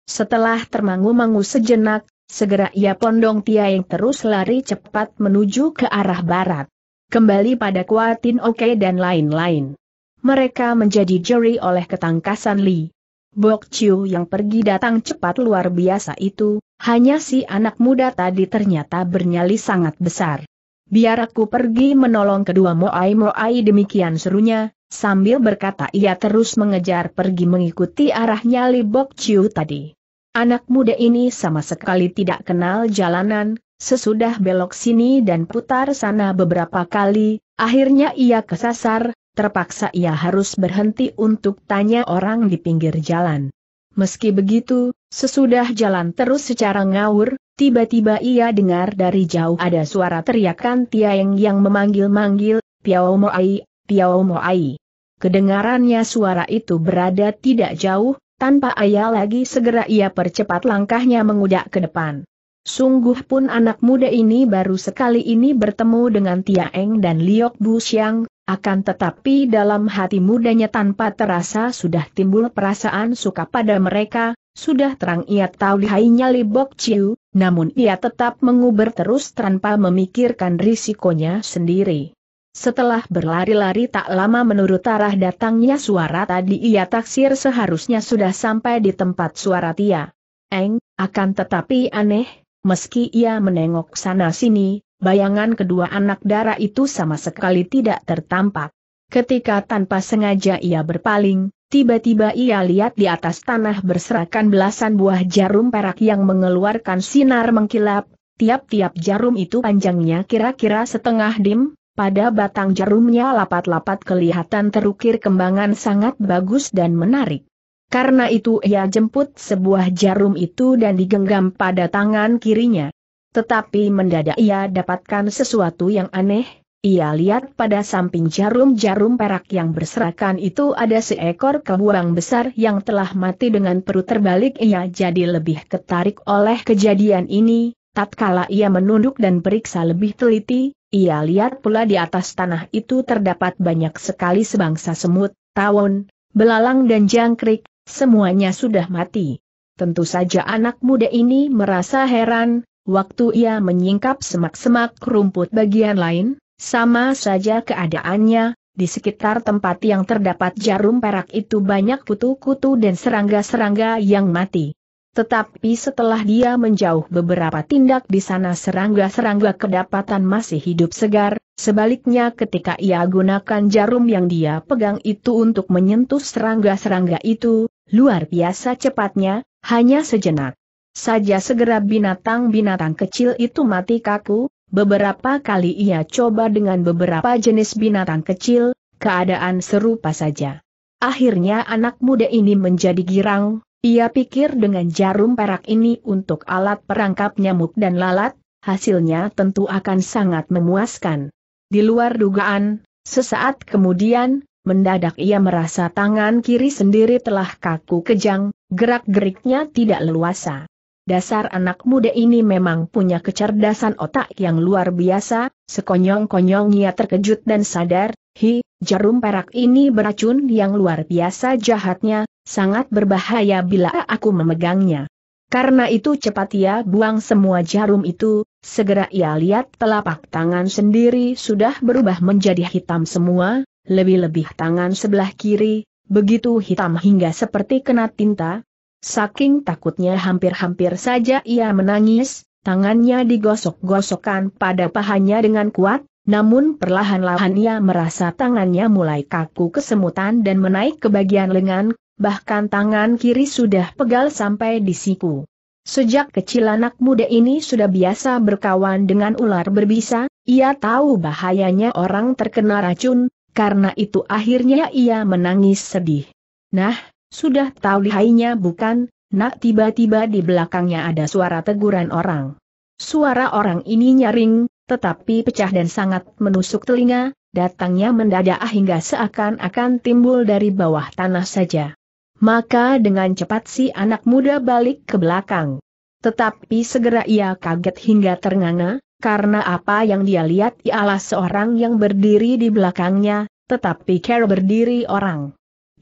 Setelah termangu-mangu sejenak, segera ia pondong Eng terus lari cepat menuju ke arah barat. Kembali pada Kuatin Oke dan lain-lain. Mereka menjadi juri oleh ketangkasan Li. Bok Chiu yang pergi datang cepat luar biasa itu, hanya si anak muda tadi ternyata bernyali sangat besar. Biar aku pergi menolong kedua Moai-Moai demikian serunya, sambil berkata ia terus mengejar pergi mengikuti arah nyali Bok Chiu tadi. Anak muda ini sama sekali tidak kenal jalanan, sesudah belok sini dan putar sana beberapa kali, akhirnya ia kesasar, terpaksa ia harus berhenti untuk tanya orang di pinggir jalan. Meski begitu, sesudah jalan terus secara ngawur, tiba-tiba ia dengar dari jauh ada suara teriakan Tiaeng yang memanggil-manggil, Piao Moai, Piao Moai. Kedengarannya suara itu berada tidak jauh, tanpa ayah lagi segera ia percepat langkahnya mengudak ke depan. Sungguh pun anak muda ini baru sekali ini bertemu dengan Tiaeng dan Liok Bu Xiang, akan tetapi dalam hati mudanya tanpa terasa sudah timbul perasaan suka pada mereka, sudah terang ia tahu lihainya Li Bok Chiu, namun ia tetap menguber terus tanpa memikirkan risikonya sendiri. Setelah berlari-lari tak lama menurut arah datangnya suara tadi ia taksir seharusnya sudah sampai di tempat suara Tia. Eng, akan tetapi aneh, meski ia menengok sana-sini, bayangan kedua anak dara itu sama sekali tidak tertampak. Ketika tanpa sengaja ia berpaling, tiba-tiba ia lihat di atas tanah berserakan belasan buah jarum perak yang mengeluarkan sinar mengkilap, tiap-tiap jarum itu panjangnya kira-kira setengah dim, pada batang jarumnya lapat-lapat kelihatan terukir kembangan sangat bagus dan menarik. Karena itu ia jemput sebuah jarum itu dan digenggam pada tangan kirinya. Tetapi mendadak ia dapatkan sesuatu yang aneh, ia lihat pada samping jarum-jarum perak yang berserakan itu ada seekor kebuang besar yang telah mati dengan perut terbalik ia jadi lebih ketarik oleh kejadian ini, tatkala ia menunduk dan periksa lebih teliti, ia lihat pula di atas tanah itu terdapat banyak sekali sebangsa semut, tawon, belalang dan jangkrik, semuanya sudah mati. Tentu saja anak muda ini merasa heran, Waktu ia menyingkap semak-semak rumput bagian lain, sama saja keadaannya, di sekitar tempat yang terdapat jarum perak itu banyak kutu-kutu dan serangga-serangga yang mati. Tetapi setelah dia menjauh beberapa tindak di sana serangga-serangga kedapatan masih hidup segar, sebaliknya ketika ia gunakan jarum yang dia pegang itu untuk menyentuh serangga-serangga itu, luar biasa cepatnya, hanya sejenak saja segera binatang-binatang kecil itu mati kaku, beberapa kali ia coba dengan beberapa jenis binatang kecil, keadaan serupa saja. Akhirnya anak muda ini menjadi girang, ia pikir dengan jarum perak ini untuk alat perangkap nyamuk dan lalat, hasilnya tentu akan sangat memuaskan. Di luar dugaan, sesaat kemudian, mendadak ia merasa tangan kiri sendiri telah kaku kejang, gerak-geriknya tidak leluasa dasar anak muda ini memang punya kecerdasan otak yang luar biasa, sekonyong-konyongnya terkejut dan sadar, hi, jarum perak ini beracun yang luar biasa jahatnya, sangat berbahaya bila aku memegangnya. Karena itu cepat ia buang semua jarum itu, segera ia lihat telapak tangan sendiri sudah berubah menjadi hitam semua, lebih-lebih tangan sebelah kiri, begitu hitam hingga seperti kena tinta, Saking takutnya hampir-hampir saja ia menangis, tangannya digosok-gosokkan pada pahanya dengan kuat, namun perlahan-lahan ia merasa tangannya mulai kaku kesemutan dan menaik ke bagian lengan, bahkan tangan kiri sudah pegal sampai di siku. Sejak kecil anak muda ini sudah biasa berkawan dengan ular berbisa, ia tahu bahayanya orang terkena racun, karena itu akhirnya ia menangis sedih. Nah, sudah tahu lihainya bukan, nak tiba-tiba di belakangnya ada suara teguran orang. Suara orang ini nyaring, tetapi pecah dan sangat menusuk telinga, datangnya mendadak hingga seakan-akan timbul dari bawah tanah saja. Maka dengan cepat si anak muda balik ke belakang. Tetapi segera ia kaget hingga ternganga, karena apa yang dia lihat ialah seorang yang berdiri di belakangnya, tetapi Carol berdiri orang.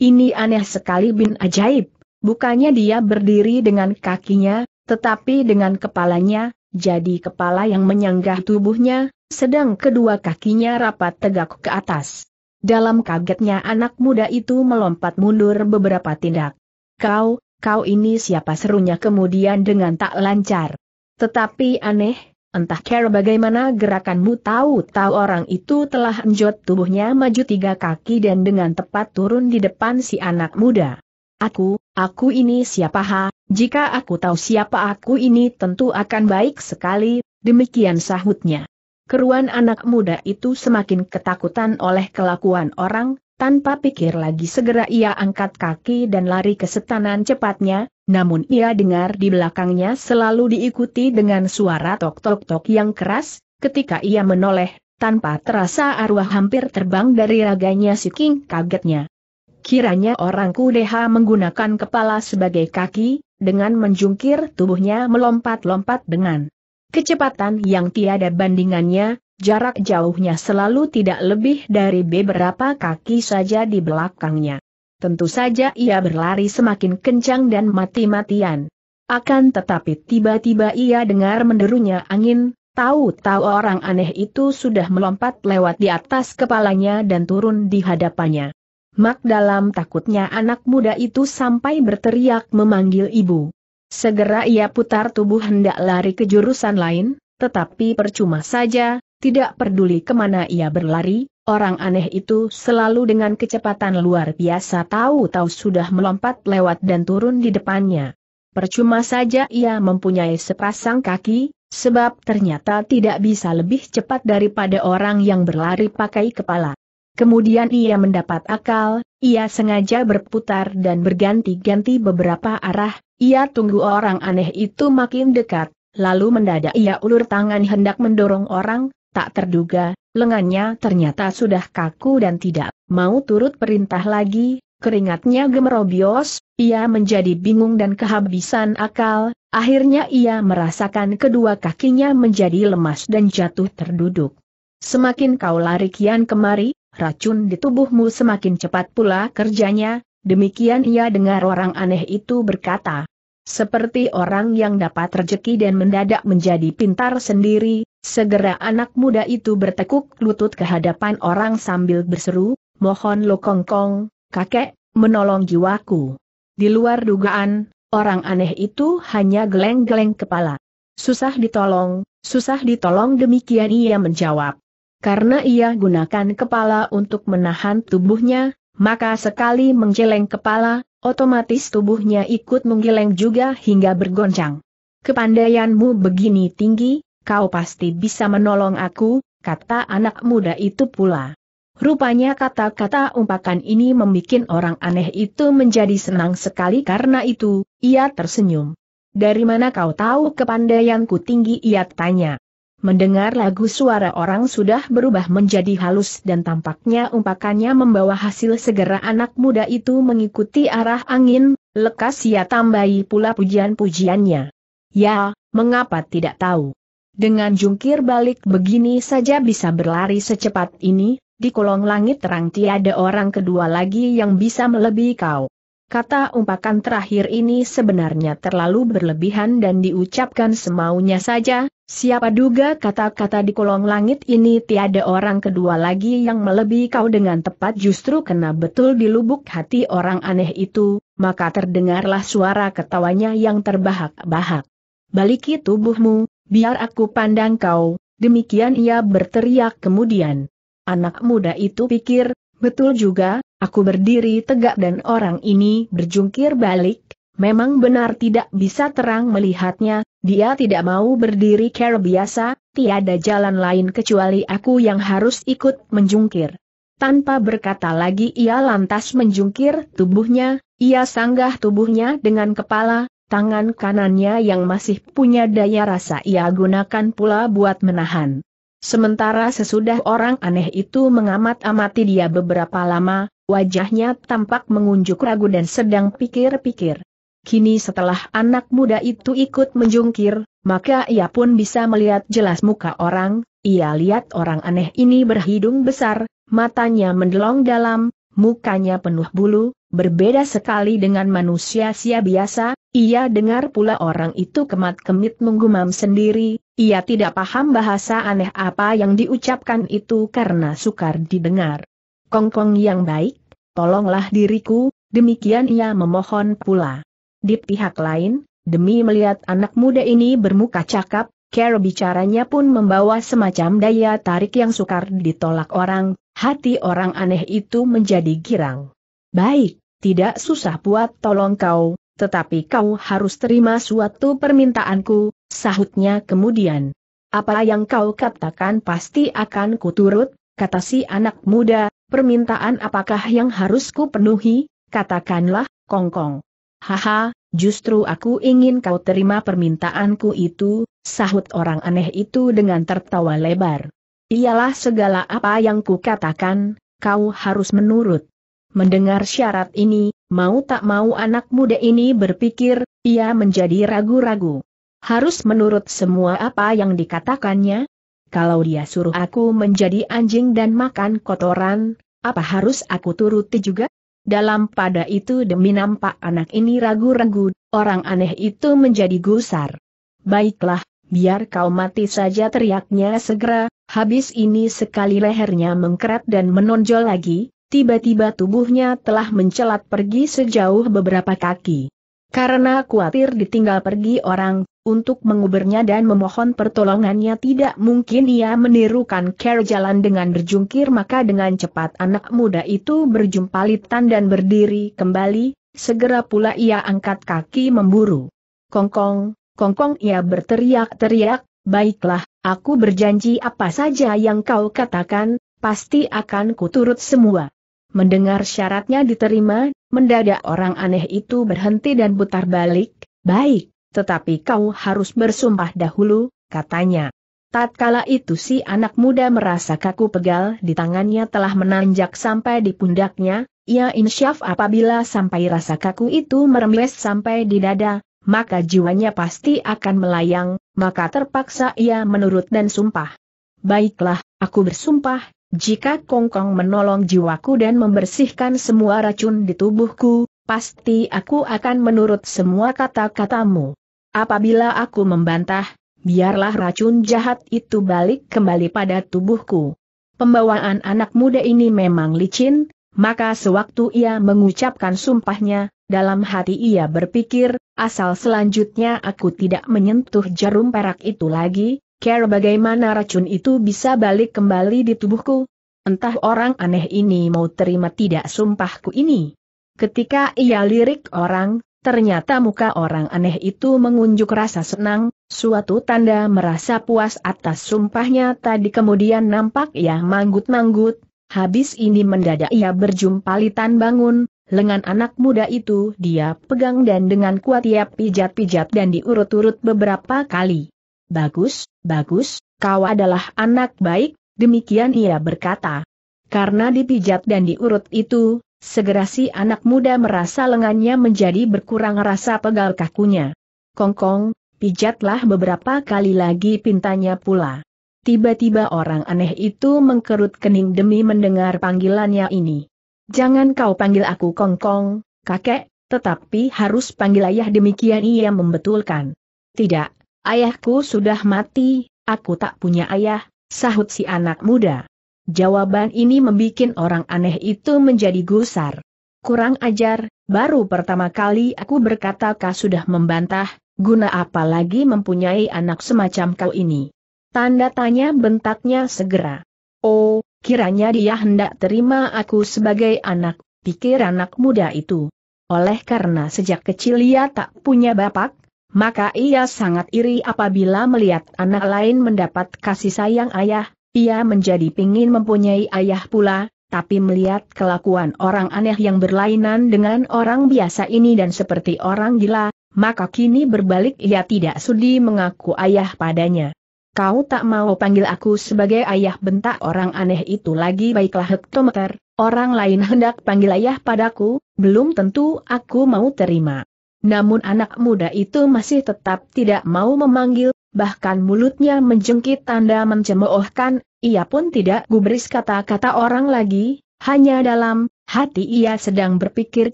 Ini aneh sekali bin ajaib. Bukannya dia berdiri dengan kakinya, tetapi dengan kepalanya, jadi kepala yang menyanggah tubuhnya, sedang kedua kakinya rapat tegak ke atas. Dalam kagetnya anak muda itu melompat mundur beberapa tindak. Kau, kau ini siapa serunya kemudian dengan tak lancar. Tetapi aneh, Entah cara bagaimana gerakanmu tahu-tahu orang itu telah enjot tubuhnya maju tiga kaki dan dengan tepat turun di depan si anak muda. Aku, aku ini siapa ha, jika aku tahu siapa aku ini tentu akan baik sekali, demikian sahutnya. Keruan anak muda itu semakin ketakutan oleh kelakuan orang, tanpa pikir lagi segera ia angkat kaki dan lari ke setanan cepatnya, namun ia dengar di belakangnya selalu diikuti dengan suara tok-tok-tok yang keras, ketika ia menoleh, tanpa terasa arwah hampir terbang dari raganya si King kagetnya. Kiranya orang kudeha menggunakan kepala sebagai kaki, dengan menjungkir tubuhnya melompat-lompat dengan kecepatan yang tiada bandingannya, Jarak jauhnya selalu tidak lebih dari beberapa kaki saja di belakangnya. Tentu saja ia berlari semakin kencang dan mati-matian. Akan tetapi tiba-tiba ia dengar menderunya angin, tahu-tahu orang aneh itu sudah melompat lewat di atas kepalanya dan turun di hadapannya. Mak dalam takutnya anak muda itu sampai berteriak memanggil ibu. Segera ia putar tubuh hendak lari ke jurusan lain, tetapi percuma saja, tidak peduli kemana ia berlari, orang aneh itu selalu dengan kecepatan luar biasa tahu-tahu sudah melompat lewat dan turun di depannya. Percuma saja ia mempunyai sepasang kaki, sebab ternyata tidak bisa lebih cepat daripada orang yang berlari pakai kepala. Kemudian ia mendapat akal, ia sengaja berputar dan berganti-ganti beberapa arah, ia tunggu orang aneh itu makin dekat, lalu mendadak ia ulur tangan hendak mendorong orang, tak terduga, lengannya ternyata sudah kaku dan tidak mau turut perintah lagi, keringatnya gemerobios, ia menjadi bingung dan kehabisan akal, akhirnya ia merasakan kedua kakinya menjadi lemas dan jatuh terduduk. Semakin kau lari kian kemari, racun di tubuhmu semakin cepat pula kerjanya, demikian ia dengar orang aneh itu berkata. Seperti orang yang dapat rejeki dan mendadak menjadi pintar sendiri, segera anak muda itu bertekuk lutut ke hadapan orang sambil berseru, mohon lo kongkong, kakek, menolong jiwaku. Di luar dugaan, orang aneh itu hanya geleng-geleng kepala. Susah ditolong, susah ditolong demikian ia menjawab. Karena ia gunakan kepala untuk menahan tubuhnya, maka sekali menjeleng kepala, Otomatis tubuhnya ikut menggeleng juga hingga bergoncang. Kepandaianmu begini tinggi, kau pasti bisa menolong aku, kata anak muda itu pula. Rupanya kata-kata umpakan ini membuat orang aneh itu menjadi senang sekali karena itu, ia tersenyum. Dari mana kau tahu kepandaianku tinggi ia tanya. Mendengar lagu suara orang sudah berubah menjadi halus dan tampaknya umpakannya membawa hasil segera anak muda itu mengikuti arah angin, lekas ia tambahi pula pujian-pujiannya. Ya, mengapa tidak tahu? Dengan jungkir balik begini saja bisa berlari secepat ini, di kolong langit terang tiada orang kedua lagi yang bisa melebihi kau. Kata umpakan terakhir ini sebenarnya terlalu berlebihan dan diucapkan semaunya saja, siapa duga kata-kata di kolong langit ini tiada orang kedua lagi yang melebihi kau dengan tepat justru kena betul di lubuk hati orang aneh itu, maka terdengarlah suara ketawanya yang terbahak-bahak. Baliki tubuhmu, biar aku pandang kau, demikian ia berteriak kemudian. Anak muda itu pikir, Betul juga, aku berdiri tegak dan orang ini berjungkir balik, memang benar tidak bisa terang melihatnya, dia tidak mau berdiri kera biasa, tiada jalan lain kecuali aku yang harus ikut menjungkir. Tanpa berkata lagi ia lantas menjungkir tubuhnya, ia sanggah tubuhnya dengan kepala, tangan kanannya yang masih punya daya rasa ia gunakan pula buat menahan. Sementara sesudah orang aneh itu mengamat-amati dia beberapa lama, wajahnya tampak mengunjuk ragu dan sedang pikir-pikir. Kini setelah anak muda itu ikut menjungkir, maka ia pun bisa melihat jelas muka orang, ia lihat orang aneh ini berhidung besar, matanya mendelong dalam, mukanya penuh bulu, berbeda sekali dengan manusia sia biasa, ia dengar pula orang itu kemat-kemit menggumam sendiri, ia tidak paham bahasa aneh apa yang diucapkan itu karena sukar didengar. Kongkong yang baik, tolonglah diriku, demikian ia memohon pula. Di pihak lain, demi melihat anak muda ini bermuka cakap, Cara bicaranya pun membawa semacam daya tarik yang sukar ditolak orang, Hati orang aneh itu menjadi girang. Baik, tidak susah buat tolong kau, tetapi kau harus terima suatu permintaanku, sahutnya kemudian. Apa yang kau katakan pasti akan kuturut, kata si anak muda, permintaan apakah yang harus kupenuhi, katakanlah, kongkong. Haha, justru aku ingin kau terima permintaanku itu, sahut orang aneh itu dengan tertawa lebar. Ialah segala apa yang kukatakan, kau harus menurut. Mendengar syarat ini, mau tak mau anak muda ini berpikir, ia menjadi ragu-ragu. Harus menurut semua apa yang dikatakannya? Kalau dia suruh aku menjadi anjing dan makan kotoran, apa harus aku turuti juga? Dalam pada itu demi nampak anak ini ragu-ragu, orang aneh itu menjadi gusar. Baiklah, Biar kau mati saja teriaknya segera, habis ini sekali lehernya mengkerat dan menonjol lagi, tiba-tiba tubuhnya telah mencelat pergi sejauh beberapa kaki. Karena khawatir ditinggal pergi orang, untuk mengubernya dan memohon pertolongannya tidak mungkin ia menirukan care jalan dengan berjungkir maka dengan cepat anak muda itu berjumpa berjumpalitan dan berdiri kembali, segera pula ia angkat kaki memburu. Kongkong, Kongkong ia berteriak-teriak, baiklah, aku berjanji apa saja yang kau katakan, pasti akan kuturut semua. Mendengar syaratnya diterima, mendadak orang aneh itu berhenti dan putar balik, baik, tetapi kau harus bersumpah dahulu, katanya. Tatkala itu si anak muda merasa kaku pegal di tangannya telah menanjak sampai di pundaknya, ia ya insyaf apabila sampai rasa kaku itu merembes sampai di dada, maka jiwanya pasti akan melayang, maka terpaksa ia menurut dan sumpah. Baiklah, aku bersumpah, jika Kongkong menolong jiwaku dan membersihkan semua racun di tubuhku, pasti aku akan menurut semua kata-katamu. Apabila aku membantah, biarlah racun jahat itu balik kembali pada tubuhku. Pembawaan anak muda ini memang licin, maka sewaktu ia mengucapkan sumpahnya, dalam hati ia berpikir, asal selanjutnya aku tidak menyentuh jarum perak itu lagi, care bagaimana racun itu bisa balik kembali di tubuhku. Entah orang aneh ini mau terima tidak sumpahku ini. Ketika ia lirik orang, Ternyata muka orang aneh itu mengunjuk rasa senang, suatu tanda merasa puas atas sumpahnya tadi kemudian nampak ia manggut-manggut, habis ini mendadak ia berjumpa litan bangun, lengan anak muda itu dia pegang dan dengan kuat ia pijat-pijat dan diurut-urut beberapa kali. Bagus, bagus, kau adalah anak baik, demikian ia berkata. Karena dipijat dan diurut itu, segera si anak muda merasa lengannya menjadi berkurang rasa pegal kakunya. Kongkong, pijatlah beberapa kali lagi pintanya pula. Tiba-tiba orang aneh itu mengkerut kening demi mendengar panggilannya ini. Jangan kau panggil aku kongkong, -kong, kakek, tetapi harus panggil ayah demikian ia membetulkan. Tidak, ayahku sudah mati, aku tak punya ayah, sahut si anak muda. Jawaban ini membuat orang aneh itu menjadi gusar. Kurang ajar, baru pertama kali aku berkata kau sudah membantah, guna apa lagi mempunyai anak semacam kau ini. Tanda tanya bentaknya segera. Oh, Kiranya dia hendak terima aku sebagai anak, pikir anak muda itu. Oleh karena sejak kecil ia tak punya bapak, maka ia sangat iri apabila melihat anak lain mendapat kasih sayang ayah, ia menjadi pingin mempunyai ayah pula, tapi melihat kelakuan orang aneh yang berlainan dengan orang biasa ini dan seperti orang gila, maka kini berbalik ia tidak sudi mengaku ayah padanya. Kau tak mau panggil aku sebagai ayah bentak orang aneh itu lagi baiklah hektometer, orang lain hendak panggil ayah padaku, belum tentu aku mau terima. Namun anak muda itu masih tetap tidak mau memanggil, bahkan mulutnya menjengkit tanda mencemoohkan, ia pun tidak gubris kata-kata orang lagi, hanya dalam hati ia sedang berpikir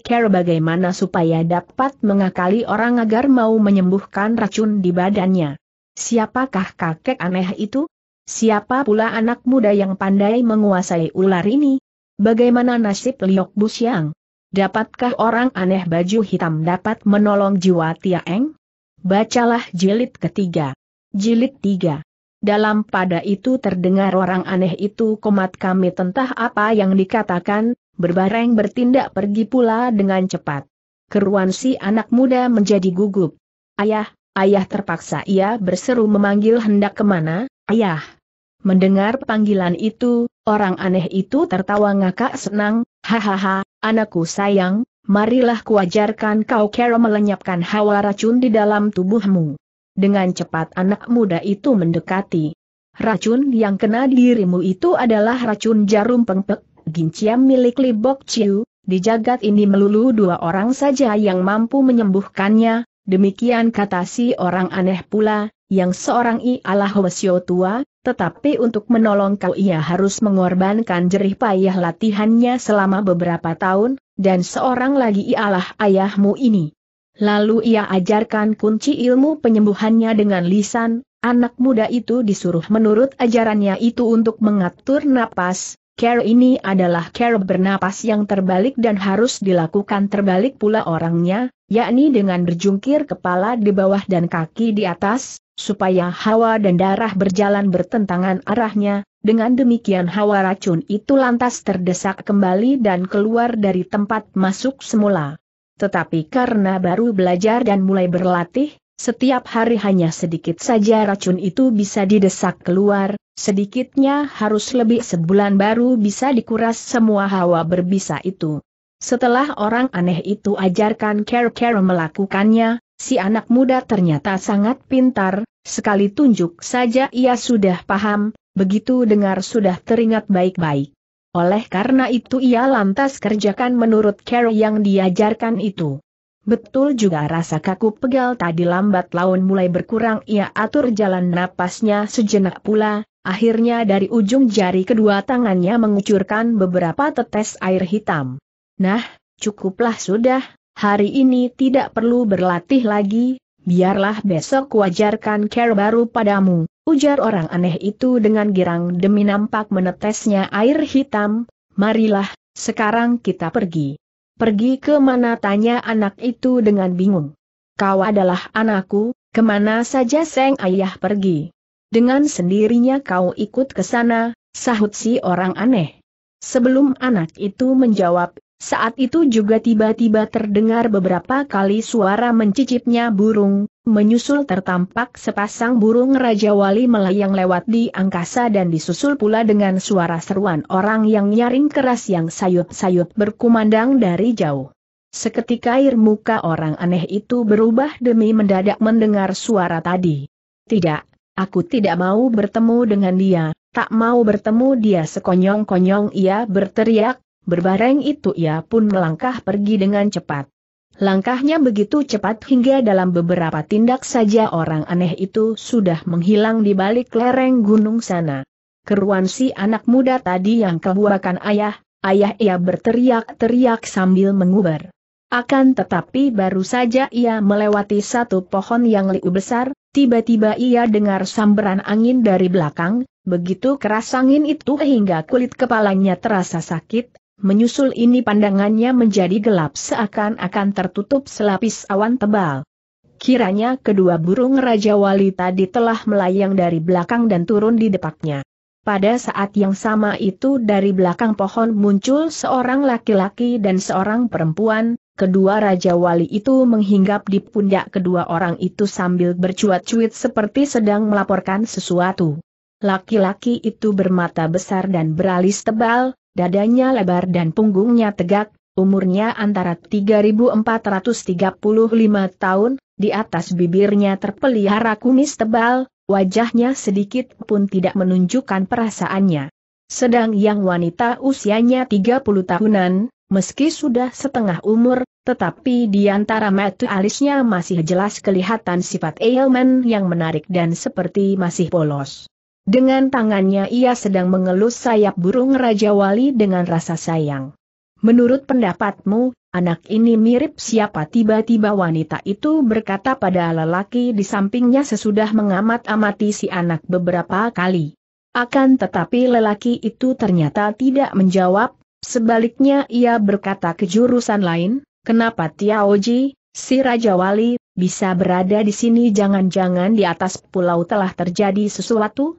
care bagaimana supaya dapat mengakali orang agar mau menyembuhkan racun di badannya. Siapakah kakek aneh itu? Siapa pula anak muda yang pandai menguasai ular ini? Bagaimana nasib Liok Busyang? Dapatkah orang aneh baju hitam dapat menolong jiwa Tiaeng? Bacalah jilid ketiga. Jilid tiga. Dalam pada itu terdengar orang aneh itu komat kami tentah apa yang dikatakan, berbareng bertindak pergi pula dengan cepat. Keruan si anak muda menjadi gugup. Ayah, Ayah terpaksa ia berseru memanggil hendak kemana, ayah. Mendengar panggilan itu, orang aneh itu tertawa ngakak senang, hahaha, anakku sayang, marilah kuajarkan kau cara melenyapkan hawa racun di dalam tubuhmu. Dengan cepat anak muda itu mendekati. Racun yang kena dirimu itu adalah racun jarum pengpek, ginciam milik Libok Chiu, di jagat ini melulu dua orang saja yang mampu menyembuhkannya, Demikian kata si orang aneh pula, yang seorang ialah Hwasyo tua, tetapi untuk menolong kau ia harus mengorbankan jerih payah latihannya selama beberapa tahun, dan seorang lagi ialah ayahmu ini. Lalu ia ajarkan kunci ilmu penyembuhannya dengan lisan, anak muda itu disuruh menurut ajarannya itu untuk mengatur napas, Care ini adalah care bernapas yang terbalik dan harus dilakukan terbalik pula orangnya, yakni dengan berjungkir kepala di bawah dan kaki di atas, supaya hawa dan darah berjalan bertentangan arahnya, dengan demikian hawa racun itu lantas terdesak kembali dan keluar dari tempat masuk semula. Tetapi karena baru belajar dan mulai berlatih, setiap hari hanya sedikit saja racun itu bisa didesak keluar, sedikitnya harus lebih sebulan baru bisa dikuras semua hawa berbisa itu. Setelah orang aneh itu ajarkan care-care melakukannya, si anak muda ternyata sangat pintar, sekali tunjuk saja ia sudah paham, begitu dengar sudah teringat baik-baik. Oleh karena itu ia lantas kerjakan menurut care yang diajarkan itu. Betul juga rasa kaku pegal tadi lambat laun mulai berkurang ia atur jalan napasnya sejenak pula, akhirnya dari ujung jari kedua tangannya mengucurkan beberapa tetes air hitam. Nah, cukuplah sudah, hari ini tidak perlu berlatih lagi, biarlah besok kuajarkan care baru padamu, ujar orang aneh itu dengan girang demi nampak menetesnya air hitam, marilah, sekarang kita pergi. Pergi ke mana tanya anak itu dengan bingung. Kau adalah anakku, kemana saja Seng Ayah pergi. Dengan sendirinya kau ikut ke sana, sahut si orang aneh. Sebelum anak itu menjawab, saat itu juga tiba-tiba terdengar beberapa kali suara mencicipnya burung, menyusul tertampak sepasang burung Raja Wali melayang lewat di angkasa dan disusul pula dengan suara seruan orang yang nyaring keras yang sayut-sayut berkumandang dari jauh. Seketika air muka orang aneh itu berubah demi mendadak mendengar suara tadi. Tidak, aku tidak mau bertemu dengan dia, tak mau bertemu dia sekonyong-konyong ia berteriak, berbareng itu ia pun melangkah pergi dengan cepat. Langkahnya begitu cepat hingga dalam beberapa tindak saja orang aneh itu sudah menghilang di balik lereng gunung sana. Keruan si anak muda tadi yang kebuakan ayah, ayah ia berteriak-teriak sambil menguber. Akan tetapi baru saja ia melewati satu pohon yang liu besar, tiba-tiba ia dengar sambaran angin dari belakang, begitu keras angin itu hingga kulit kepalanya terasa sakit, Menyusul ini pandangannya menjadi gelap seakan-akan tertutup selapis awan tebal. Kiranya kedua burung Raja Wali tadi telah melayang dari belakang dan turun di depannya. Pada saat yang sama itu dari belakang pohon muncul seorang laki-laki dan seorang perempuan, kedua Raja Wali itu menghinggap di pundak kedua orang itu sambil bercuat-cuit seperti sedang melaporkan sesuatu. Laki-laki itu bermata besar dan beralis tebal, dadanya lebar dan punggungnya tegak, umurnya antara 3435 tahun, di atas bibirnya terpelihara kumis tebal, wajahnya sedikit pun tidak menunjukkan perasaannya. Sedang yang wanita usianya 30 tahunan, meski sudah setengah umur, tetapi di antara mata alisnya masih jelas kelihatan sifat ailman yang menarik dan seperti masih polos. Dengan tangannya ia sedang mengelus sayap burung Raja Wali dengan rasa sayang. Menurut pendapatmu, anak ini mirip siapa tiba-tiba wanita itu berkata pada lelaki di sampingnya sesudah mengamat-amati si anak beberapa kali. Akan tetapi lelaki itu ternyata tidak menjawab, sebaliknya ia berkata ke jurusan lain, kenapa Tiaoji, si Raja Wali, bisa berada di sini jangan-jangan di atas pulau telah terjadi sesuatu?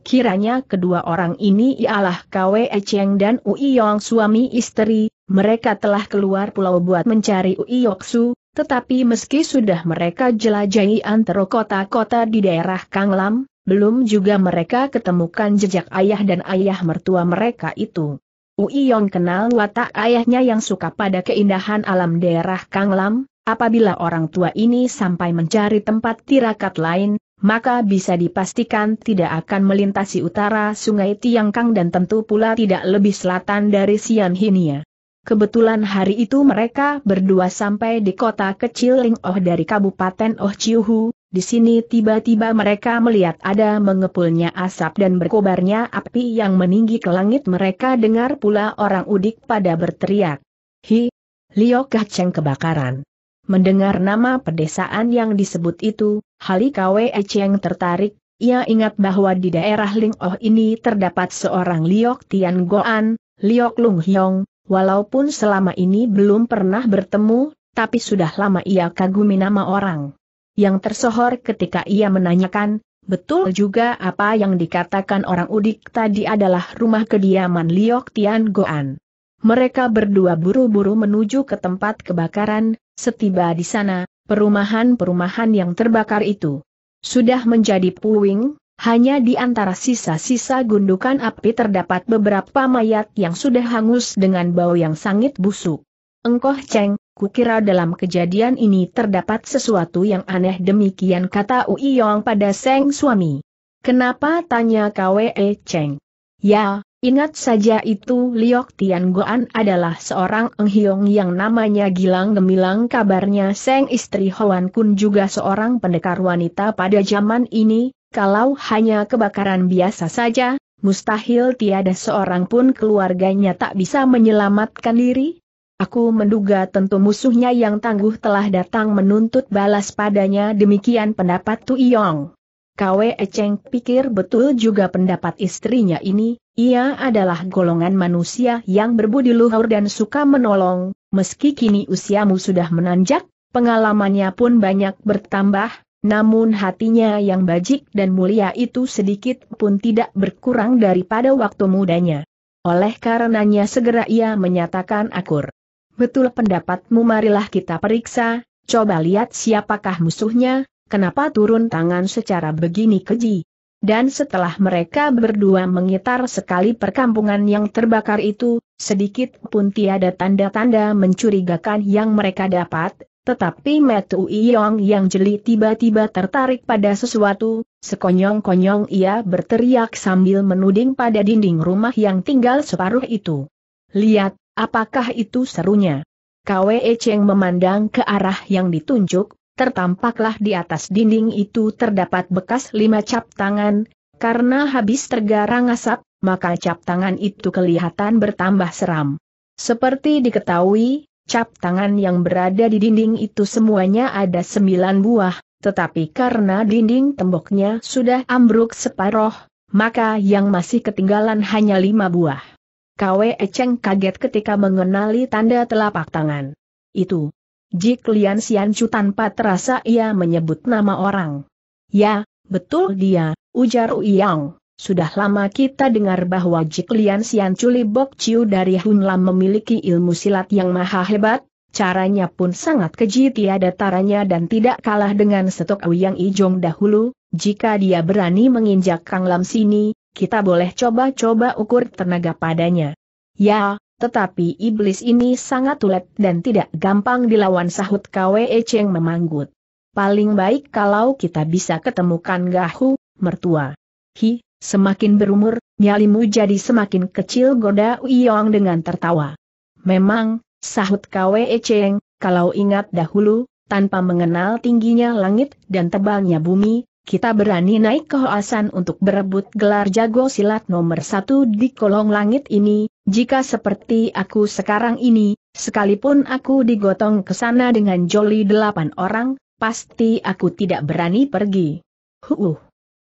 Kiranya kedua orang ini ialah Kwe Cheng dan Ui Yong suami istri, mereka telah keluar pulau buat mencari Ui Yoksu, tetapi meski sudah mereka jelajahi antara kota-kota di daerah Kanglam, belum juga mereka ketemukan jejak ayah dan ayah mertua mereka itu. Ui Yong kenal watak ayahnya yang suka pada keindahan alam daerah Kanglam, Apabila orang tua ini sampai mencari tempat tirakat lain, maka bisa dipastikan tidak akan melintasi utara sungai Tiangkang dan tentu pula tidak lebih selatan dari Hinia. Kebetulan hari itu mereka berdua sampai di kota kecil Lingoh dari Kabupaten Oh Chiuhu, di sini tiba-tiba mereka melihat ada mengepulnya asap dan berkobarnya api yang meninggi ke langit mereka dengar pula orang udik pada berteriak. Hi, liokah ceng kebakaran. Mendengar nama pedesaan yang disebut itu, Halikawe Echeng tertarik, ia ingat bahwa di daerah Ling Oh ini terdapat seorang Liok Tian Goan, Liok Lung Hyong, walaupun selama ini belum pernah bertemu, tapi sudah lama ia kagumi nama orang. Yang tersohor ketika ia menanyakan, betul juga apa yang dikatakan orang udik tadi adalah rumah kediaman Liok Tian Goan. Mereka berdua buru-buru menuju ke tempat kebakaran, Setiba di sana, perumahan-perumahan yang terbakar itu sudah menjadi puing, hanya di antara sisa-sisa gundukan api terdapat beberapa mayat yang sudah hangus dengan bau yang sangat busuk. Engkoh Cheng, kukira dalam kejadian ini terdapat sesuatu yang aneh demikian kata Ui Yong pada Seng suami. Kenapa tanya KWE Cheng? Ya, Ingat saja itu Liok Tian Goan adalah seorang enghiong yang namanya Gilang Gemilang kabarnya Seng istri Hoan Kun juga seorang pendekar wanita pada zaman ini, kalau hanya kebakaran biasa saja, mustahil tiada seorang pun keluarganya tak bisa menyelamatkan diri? Aku menduga tentu musuhnya yang tangguh telah datang menuntut balas padanya demikian pendapat Tu Yong. Kwe Echeng pikir betul juga pendapat istrinya ini, ia adalah golongan manusia yang berbudi luhur dan suka menolong, meski kini usiamu sudah menanjak, pengalamannya pun banyak bertambah, namun hatinya yang bajik dan mulia itu sedikit pun tidak berkurang daripada waktu mudanya. Oleh karenanya segera ia menyatakan akur. Betul pendapatmu marilah kita periksa, coba lihat siapakah musuhnya, kenapa turun tangan secara begini keji. Dan setelah mereka berdua mengitar sekali perkampungan yang terbakar itu, sedikit pun tiada tanda-tanda mencurigakan yang mereka dapat, tetapi Metu Yong yang jeli tiba-tiba tertarik pada sesuatu, sekonyong-konyong ia berteriak sambil menuding pada dinding rumah yang tinggal separuh itu. Lihat, apakah itu serunya? Kwee Cheng memandang ke arah yang ditunjuk, tertampaklah di atas dinding itu terdapat bekas lima cap tangan, karena habis tergarang asap, maka cap tangan itu kelihatan bertambah seram. Seperti diketahui, cap tangan yang berada di dinding itu semuanya ada sembilan buah, tetapi karena dinding temboknya sudah ambruk separoh, maka yang masih ketinggalan hanya lima buah. Kwe Echeng kaget ketika mengenali tanda telapak tangan. Itu, Jik Lian Xianchu tanpa terasa ia menyebut nama orang. Ya, betul dia, ujar Uyang. Sudah lama kita dengar bahwa Jik Lian Xianchu Li Bok Chiu dari Hunlam memiliki ilmu silat yang maha hebat, caranya pun sangat keji tiada taranya dan tidak kalah dengan setok Uyang Ijong dahulu, jika dia berani menginjak Kang Lam sini, kita boleh coba-coba ukur tenaga padanya. Ya, tetapi iblis ini sangat tulet dan tidak gampang dilawan sahut Kwe Cheng memanggut. Paling baik kalau kita bisa ketemukan Gahu, mertua. Hi, semakin berumur, nyalimu jadi semakin kecil goda Uyong dengan tertawa. Memang, sahut Kwe Cheng, kalau ingat dahulu, tanpa mengenal tingginya langit dan tebalnya bumi, kita berani naik ke Hoasan untuk berebut gelar jago silat nomor satu di kolong langit ini, jika seperti aku sekarang ini, sekalipun aku digotong ke sana dengan joli delapan orang, pasti aku tidak berani pergi. Huh,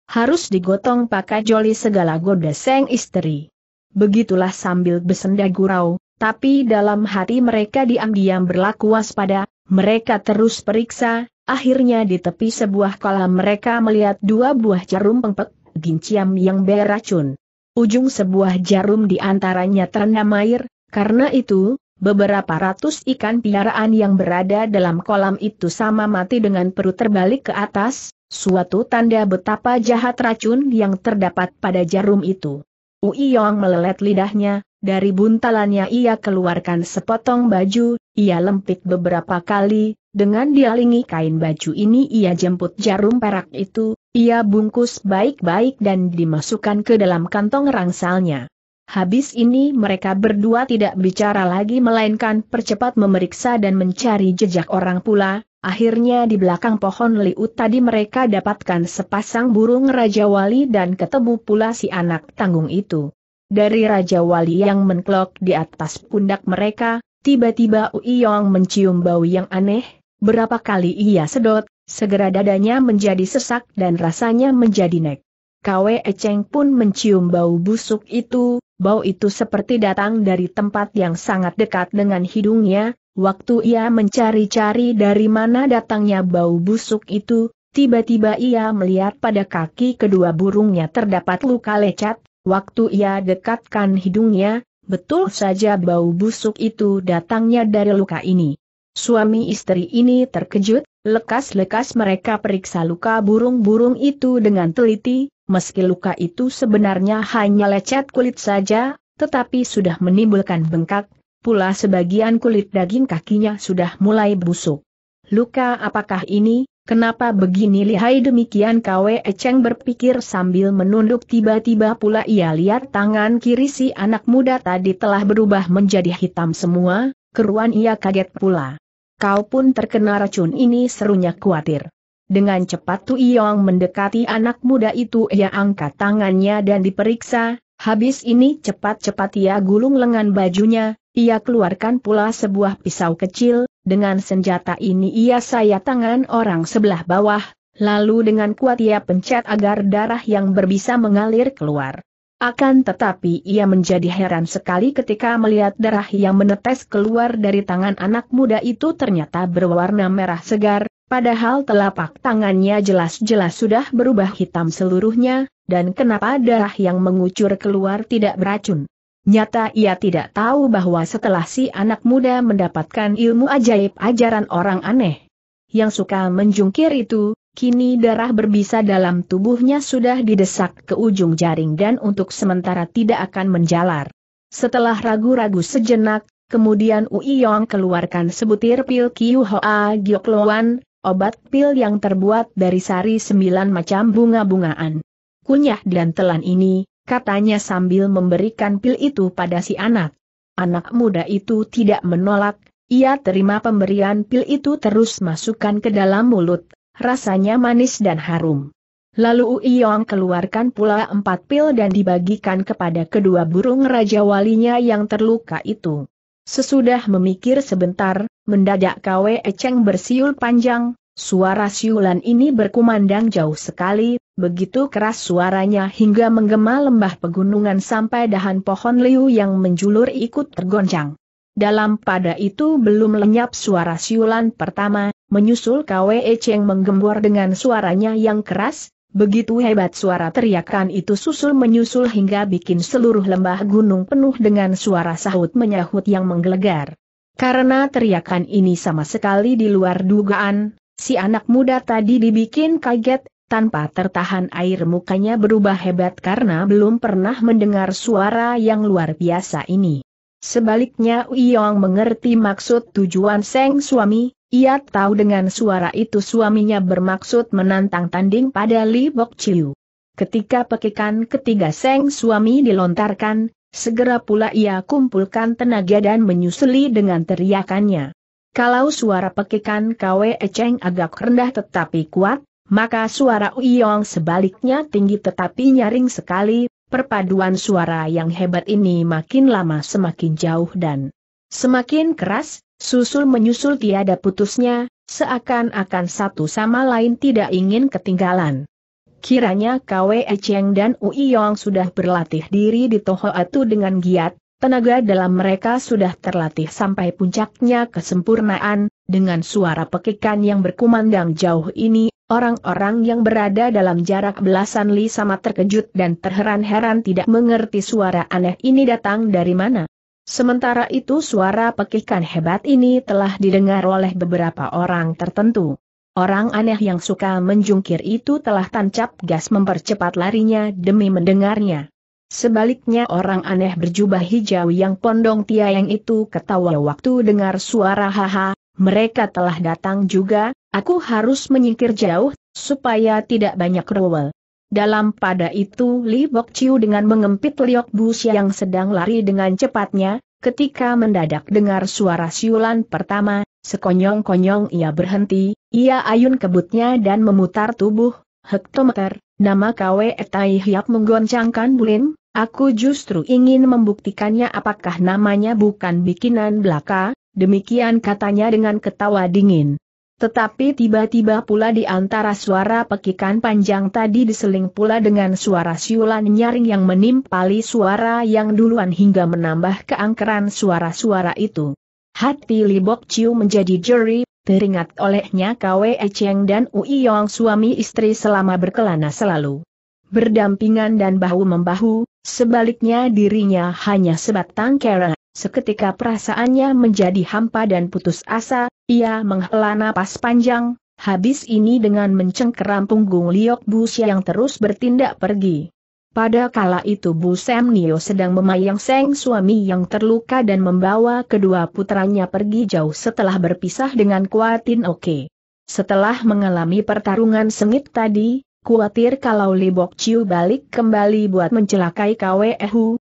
harus digotong pakai joli segala goda seng istri. Begitulah sambil besenda gurau, tapi dalam hati mereka diam-diam berlaku waspada, mereka terus periksa, Akhirnya di tepi sebuah kolam mereka melihat dua buah jarum pengpek, ginciam yang beracun. Ujung sebuah jarum di antaranya terendam air, karena itu, beberapa ratus ikan piaraan yang berada dalam kolam itu sama mati dengan perut terbalik ke atas, suatu tanda betapa jahat racun yang terdapat pada jarum itu. Ui Yong melelet lidahnya, dari buntalannya ia keluarkan sepotong baju, ia lempit beberapa kali, dengan dialingi kain baju ini ia jemput jarum perak itu, ia bungkus baik-baik dan dimasukkan ke dalam kantong rangsalnya. Habis ini mereka berdua tidak bicara lagi melainkan percepat memeriksa dan mencari jejak orang pula, akhirnya di belakang pohon liut tadi mereka dapatkan sepasang burung Raja Wali dan ketemu pula si anak tanggung itu. Dari Raja Wali yang mengklok di atas pundak mereka, tiba-tiba Uiyong mencium bau yang aneh, Berapa kali ia sedot, segera dadanya menjadi sesak dan rasanya menjadi nek. Kwe Cheng pun mencium bau busuk itu, bau itu seperti datang dari tempat yang sangat dekat dengan hidungnya, waktu ia mencari-cari dari mana datangnya bau busuk itu, tiba-tiba ia melihat pada kaki kedua burungnya terdapat luka lecat, waktu ia dekatkan hidungnya, betul saja bau busuk itu datangnya dari luka ini. Suami istri ini terkejut, lekas-lekas mereka periksa luka burung-burung itu dengan teliti, meski luka itu sebenarnya hanya lecet kulit saja, tetapi sudah menimbulkan bengkak, pula sebagian kulit daging kakinya sudah mulai busuk. Luka apakah ini, kenapa begini lihai demikian Kwe Eceng berpikir sambil menunduk tiba-tiba pula ia lihat tangan kiri si anak muda tadi telah berubah menjadi hitam semua, keruan ia kaget pula kau pun terkena racun ini serunya khawatir. Dengan cepat Tu Yong mendekati anak muda itu ia angkat tangannya dan diperiksa, habis ini cepat-cepat ia gulung lengan bajunya, ia keluarkan pula sebuah pisau kecil, dengan senjata ini ia sayat tangan orang sebelah bawah, lalu dengan kuat ia pencet agar darah yang berbisa mengalir keluar. Akan tetapi ia menjadi heran sekali ketika melihat darah yang menetes keluar dari tangan anak muda itu ternyata berwarna merah segar, padahal telapak tangannya jelas-jelas sudah berubah hitam seluruhnya, dan kenapa darah yang mengucur keluar tidak beracun. Nyata ia tidak tahu bahwa setelah si anak muda mendapatkan ilmu ajaib ajaran orang aneh yang suka menjungkir itu, Kini darah berbisa dalam tubuhnya sudah didesak ke ujung jaring dan untuk sementara tidak akan menjalar. Setelah ragu-ragu sejenak, kemudian Ui Yong keluarkan sebutir pil Kiu Hoa Giok Loan, obat pil yang terbuat dari sari sembilan macam bunga-bungaan. Kunyah dan telan ini, katanya sambil memberikan pil itu pada si anak. Anak muda itu tidak menolak, ia terima pemberian pil itu terus masukkan ke dalam mulut rasanya manis dan harum. Lalu Uyong keluarkan pula empat pil dan dibagikan kepada kedua burung raja walinya yang terluka itu. Sesudah memikir sebentar, mendadak Kwe Echeng bersiul panjang, suara siulan ini berkumandang jauh sekali, begitu keras suaranya hingga menggema lembah pegunungan sampai dahan pohon liu yang menjulur ikut tergoncang. Dalam pada itu belum lenyap suara siulan pertama, Menyusul Kwe Cheng menggembor dengan suaranya yang keras, begitu hebat suara teriakan itu susul menyusul hingga bikin seluruh lembah gunung penuh dengan suara sahut menyahut yang menggelegar. Karena teriakan ini sama sekali di luar dugaan, si anak muda tadi dibikin kaget, tanpa tertahan air mukanya berubah hebat karena belum pernah mendengar suara yang luar biasa ini. Sebaliknya Uyong mengerti maksud tujuan Seng suami, ia tahu dengan suara itu suaminya bermaksud menantang tanding pada Li Bok Chiu. Ketika pekikan ketiga Seng suami dilontarkan, segera pula ia kumpulkan tenaga dan menyusuli dengan teriakannya. Kalau suara pekikan Kwe Echeng agak rendah tetapi kuat, maka suara Uyong sebaliknya tinggi tetapi nyaring sekali, perpaduan suara yang hebat ini makin lama semakin jauh dan semakin keras, Susul menyusul tiada putusnya, seakan-akan satu sama lain tidak ingin ketinggalan. Kiranya Kwe Cheng dan Ui Yong sudah berlatih diri di Toho Atu dengan giat, Tenaga dalam mereka sudah terlatih sampai puncaknya kesempurnaan, dengan suara pekikan yang berkumandang jauh ini, orang-orang yang berada dalam jarak belasan li sama terkejut dan terheran-heran tidak mengerti suara aneh ini datang dari mana. Sementara itu suara pekikan hebat ini telah didengar oleh beberapa orang tertentu. Orang aneh yang suka menjungkir itu telah tancap gas mempercepat larinya demi mendengarnya. Sebaliknya orang aneh berjubah hijau yang pondong tiayang itu ketawa waktu dengar suara haha, mereka telah datang juga, aku harus menyingkir jauh, supaya tidak banyak rowel. Dalam pada itu Li Bok Chiu dengan mengempit Liok Bus yang sedang lari dengan cepatnya, ketika mendadak dengar suara siulan pertama, sekonyong-konyong ia berhenti, ia ayun kebutnya dan memutar tubuh, hektometer, nama KW Etai Hiap menggoncangkan Bulin, aku justru ingin membuktikannya apakah namanya bukan bikinan belaka, demikian katanya dengan ketawa dingin. Tetapi tiba-tiba pula di antara suara pekikan panjang tadi diseling pula dengan suara siulan nyaring yang menimpali suara yang duluan hingga menambah keangkeran suara-suara itu. Hati Libok Ciu menjadi jeri, teringat olehnya Kwe cheng dan Ui Yong suami istri selama berkelana selalu. Berdampingan dan bahu-membahu, sebaliknya dirinya hanya sebatang kera. Seketika perasaannya menjadi hampa dan putus asa, ia menghela napas panjang, habis ini dengan mencengkeram punggung Liok Busia yang terus bertindak pergi. Pada kala itu Bu Nio sedang memayang Seng suami yang terluka dan membawa kedua putranya pergi jauh setelah berpisah dengan Kuatin Oke. Setelah mengalami pertarungan sengit tadi, Kuatir kalau Libok Chiu balik kembali buat mencelakai Kwe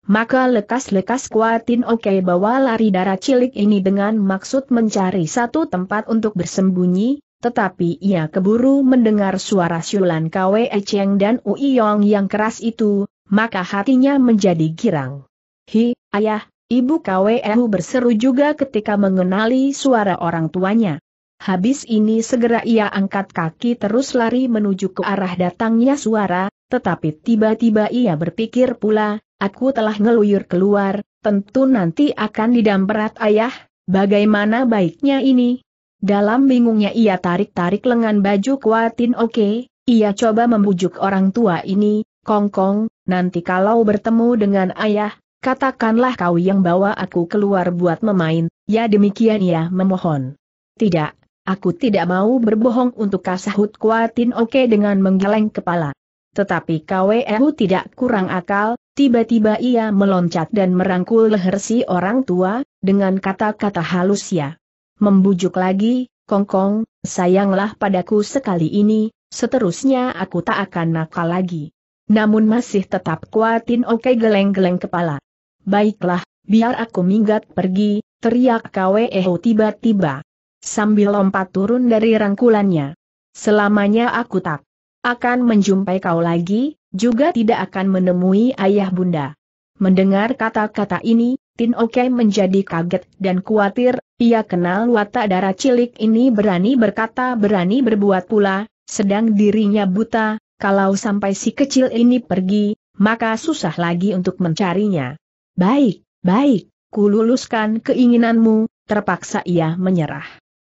maka lekas-lekas kuatin oke okay bawa lari darah cilik ini dengan maksud mencari satu tempat untuk bersembunyi, tetapi ia keburu mendengar suara siulan Kwe Echeng dan Yong yang keras itu, maka hatinya menjadi girang. Hi, ayah, ibu Kwe Hu berseru juga ketika mengenali suara orang tuanya. Habis ini segera ia angkat kaki terus lari menuju ke arah datangnya suara, tetapi tiba-tiba ia berpikir pula, aku telah ngeluyur keluar, tentu nanti akan didamperat ayah, bagaimana baiknya ini? Dalam bingungnya ia tarik-tarik lengan baju kuatin oke, okay, ia coba membujuk orang tua ini, kongkong, nanti kalau bertemu dengan ayah, katakanlah kau yang bawa aku keluar buat memain, ya demikian ia memohon. Tidak, aku tidak mau berbohong untuk kasahut kuatin oke okay dengan menggeleng kepala. Tetapi KWU tidak kurang akal, tiba-tiba ia meloncat dan merangkul leher si orang tua, dengan kata-kata halus ya. Membujuk lagi, Kongkong, sayanglah padaku sekali ini, seterusnya aku tak akan nakal lagi. Namun masih tetap kuatin oke geleng-geleng kepala. Baiklah, biar aku minggat pergi, teriak KWEHO tiba-tiba. Sambil lompat turun dari rangkulannya. Selamanya aku tak akan menjumpai kau lagi, juga tidak akan menemui ayah bunda. Mendengar kata-kata ini, Tin Oke menjadi kaget dan khawatir, ia kenal watak darah cilik ini berani berkata berani berbuat pula, sedang dirinya buta, kalau sampai si kecil ini pergi, maka susah lagi untuk mencarinya. Baik, baik, kululuskan keinginanmu, terpaksa ia menyerah.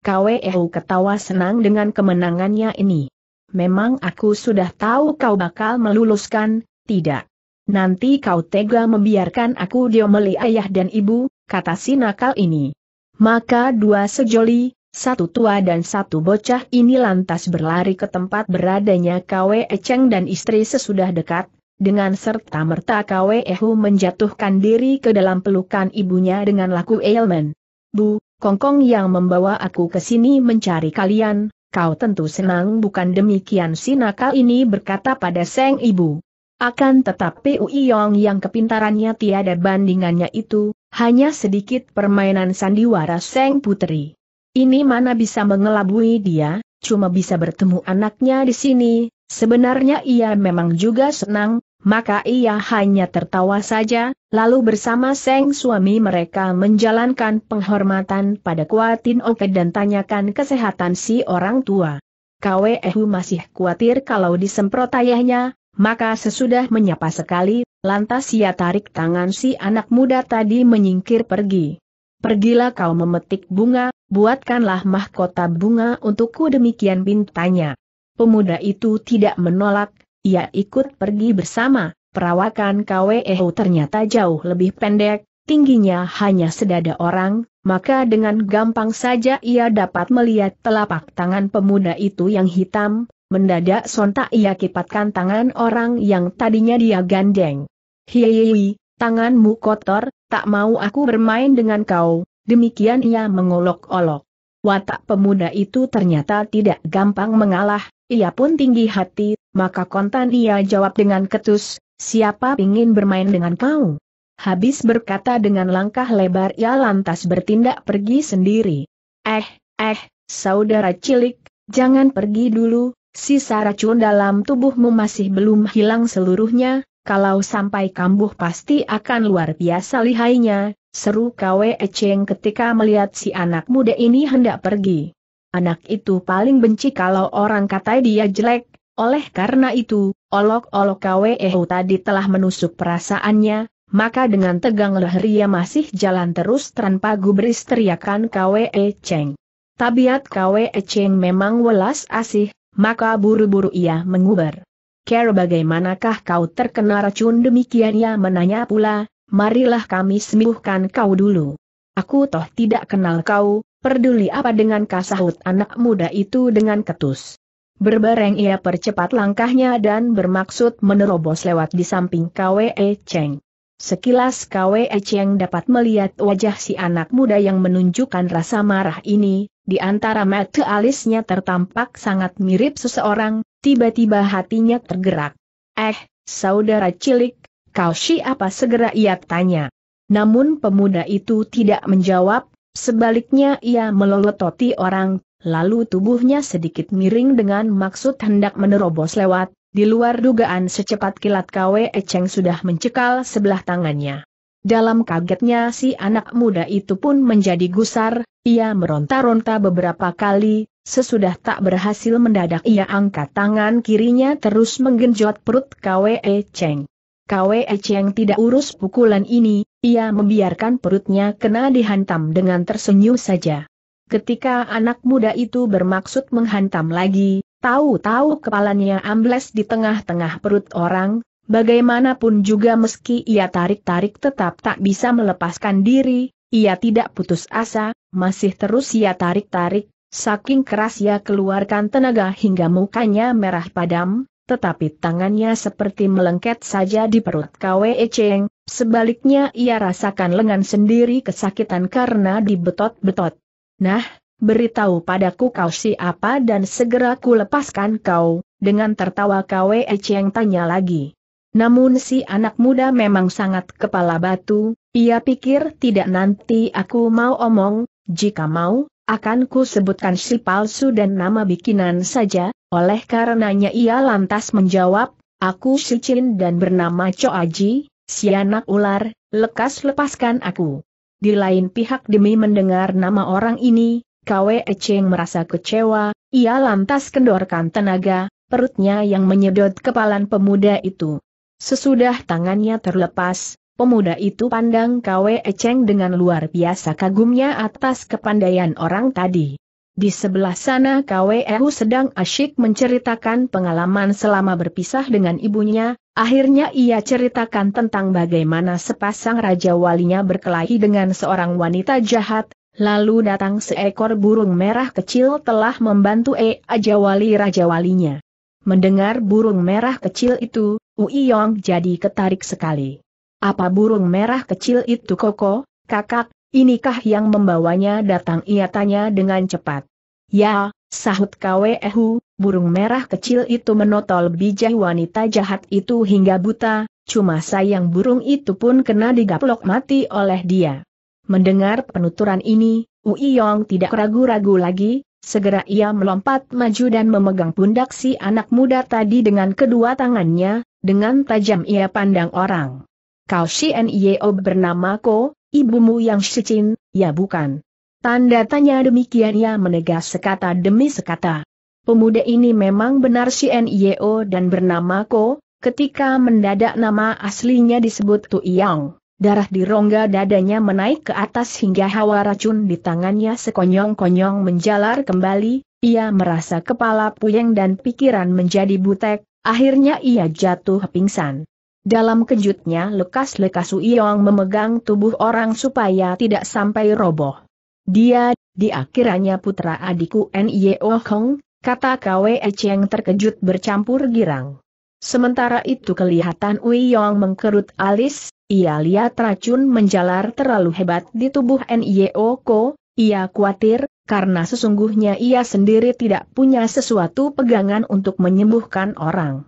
Kweu ketawa senang dengan kemenangannya ini memang aku sudah tahu kau bakal meluluskan, tidak. Nanti kau tega membiarkan aku diomeli ayah dan ibu, kata si nakal ini. Maka dua sejoli, satu tua dan satu bocah ini lantas berlari ke tempat beradanya Kwe Eceng dan istri sesudah dekat, dengan serta-merta Kwe Ehu menjatuhkan diri ke dalam pelukan ibunya dengan laku ailment. Bu, Kongkong yang membawa aku ke sini mencari kalian, kau tentu senang bukan demikian si nakal ini berkata pada Seng Ibu. Akan tetapi Uiyong yang kepintarannya tiada bandingannya itu, hanya sedikit permainan sandiwara Seng Putri. Ini mana bisa mengelabui dia, cuma bisa bertemu anaknya di sini, sebenarnya ia memang juga senang, maka ia hanya tertawa saja, lalu bersama Seng suami mereka menjalankan penghormatan pada Kuatin Oke dan tanyakan kesehatan si orang tua. Kwehu masih khawatir kalau disemprot ayahnya, maka sesudah menyapa sekali, lantas ia tarik tangan si anak muda tadi menyingkir pergi. Pergilah kau memetik bunga, buatkanlah mahkota bunga untukku demikian pintanya. Pemuda itu tidak menolak, ia ikut pergi bersama. Perawakan KWEO ternyata jauh lebih pendek, tingginya hanya sedada orang, maka dengan gampang saja ia dapat melihat telapak tangan pemuda itu yang hitam, mendadak sontak ia kipatkan tangan orang yang tadinya dia gandeng. Hiyi, tanganmu kotor, tak mau aku bermain dengan kau, demikian ia mengolok-olok. Watak pemuda itu ternyata tidak gampang mengalah, ia pun tinggi hati maka kontan ia jawab dengan ketus, siapa ingin bermain dengan kau? Habis berkata dengan langkah lebar ia lantas bertindak pergi sendiri. Eh, eh, saudara cilik, jangan pergi dulu, sisa racun dalam tubuhmu masih belum hilang seluruhnya, kalau sampai kambuh pasti akan luar biasa lihainya, seru Kwe Eceng ketika melihat si anak muda ini hendak pergi. Anak itu paling benci kalau orang katai dia jelek, oleh karena itu, olok-olok KWEO tadi telah menusuk perasaannya, maka dengan tegang ia masih jalan terus tanpa gubris teriakan KWE Cheng. Tabiat KWE Cheng memang welas asih, maka buru-buru ia menguber. Care bagaimanakah kau terkena racun demikian ia menanya pula, marilah kami sembuhkan kau dulu. Aku toh tidak kenal kau, peduli apa dengan kasahut anak muda itu dengan ketus. Berbareng ia percepat langkahnya dan bermaksud menerobos lewat di samping Kwe Cheng. Sekilas Kwe Cheng dapat melihat wajah si anak muda yang menunjukkan rasa marah ini, di antara mata alisnya tertampak sangat mirip seseorang, tiba-tiba hatinya tergerak. Eh, saudara cilik, kau siapa segera ia tanya. Namun pemuda itu tidak menjawab, sebaliknya ia melolototi orang lalu tubuhnya sedikit miring dengan maksud hendak menerobos lewat, di luar dugaan secepat kilat Kwe Cheng sudah mencekal sebelah tangannya. Dalam kagetnya si anak muda itu pun menjadi gusar, ia meronta-ronta beberapa kali, sesudah tak berhasil mendadak ia angkat tangan kirinya terus menggenjot perut Kwe Cheng. Kwe Cheng tidak urus pukulan ini, ia membiarkan perutnya kena dihantam dengan tersenyum saja. Ketika anak muda itu bermaksud menghantam lagi, tahu-tahu kepalanya ambles di tengah-tengah perut orang, bagaimanapun juga meski ia tarik-tarik tetap tak bisa melepaskan diri, ia tidak putus asa, masih terus ia tarik-tarik, saking keras ia keluarkan tenaga hingga mukanya merah padam, tetapi tangannya seperti melengket saja di perut Kwe Cheng. sebaliknya ia rasakan lengan sendiri kesakitan karena dibetot-betot. Nah, beritahu padaku kau siapa dan segera ku lepaskan kau, dengan tertawa Kwe Cheng tanya lagi. Namun si anak muda memang sangat kepala batu, ia pikir tidak nanti aku mau omong, jika mau, akan ku sebutkan si palsu dan nama bikinan saja, oleh karenanya ia lantas menjawab, aku si Chin dan bernama Cho Aji, si anak ular, lekas lepaskan aku. Di lain pihak demi mendengar nama orang ini, Kwe Cheng merasa kecewa, ia lantas kendorkan tenaga, perutnya yang menyedot kepalan pemuda itu. Sesudah tangannya terlepas, pemuda itu pandang Kwe Cheng dengan luar biasa kagumnya atas kepandaian orang tadi. Di sebelah sana KWU e sedang asyik menceritakan pengalaman selama berpisah dengan ibunya, akhirnya ia ceritakan tentang bagaimana sepasang raja walinya berkelahi dengan seorang wanita jahat, lalu datang seekor burung merah kecil telah membantu E. Aja Wali Raja Walinya. Mendengar burung merah kecil itu, Uiyong jadi ketarik sekali. Apa burung merah kecil itu Koko, kakak, Inikah yang membawanya datang ia tanya dengan cepat. Ya, sahut Kwehu, burung merah kecil itu menotol bijak wanita jahat itu hingga buta, cuma sayang burung itu pun kena digaplok mati oleh dia. Mendengar penuturan ini, Uiyong tidak ragu-ragu lagi, segera ia melompat maju dan memegang pundak si anak muda tadi dengan kedua tangannya, dengan tajam ia pandang orang. Kau si nio bernama Ko, Ibumu yang secin, ya bukan. Tanda tanya demikian ia menegas sekata demi sekata. Pemuda ini memang benar si NIO dan bernama Ko, ketika mendadak nama aslinya disebut Tu Yang. Darah di rongga dadanya menaik ke atas hingga hawa racun di tangannya sekonyong-konyong menjalar kembali, ia merasa kepala puyeng dan pikiran menjadi butek, akhirnya ia jatuh pingsan. Dalam kejutnya lekas-lekas Uyong memegang tubuh orang supaya tidak sampai roboh. Dia, di akhirnya putra adikku N.Y.O. Oh Hong, kata Kwee Cheng terkejut bercampur girang. Sementara itu kelihatan Uyong mengkerut alis, ia lihat racun menjalar terlalu hebat di tubuh N.Y.O. Oh Ko, ia khawatir, karena sesungguhnya ia sendiri tidak punya sesuatu pegangan untuk menyembuhkan orang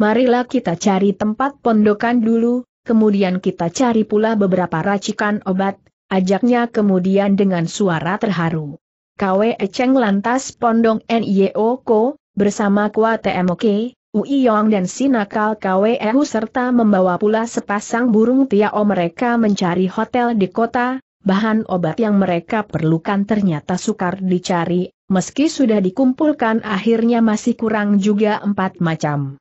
marilah kita cari tempat pondokan dulu, kemudian kita cari pula beberapa racikan obat, ajaknya kemudian dengan suara terharu. KWE Cheng lantas pondong NIO Ko, bersama Kua TMOK, Ui Yong dan Sinakal Hu serta membawa pula sepasang burung tiao mereka mencari hotel di kota, bahan obat yang mereka perlukan ternyata sukar dicari, meski sudah dikumpulkan akhirnya masih kurang juga empat macam.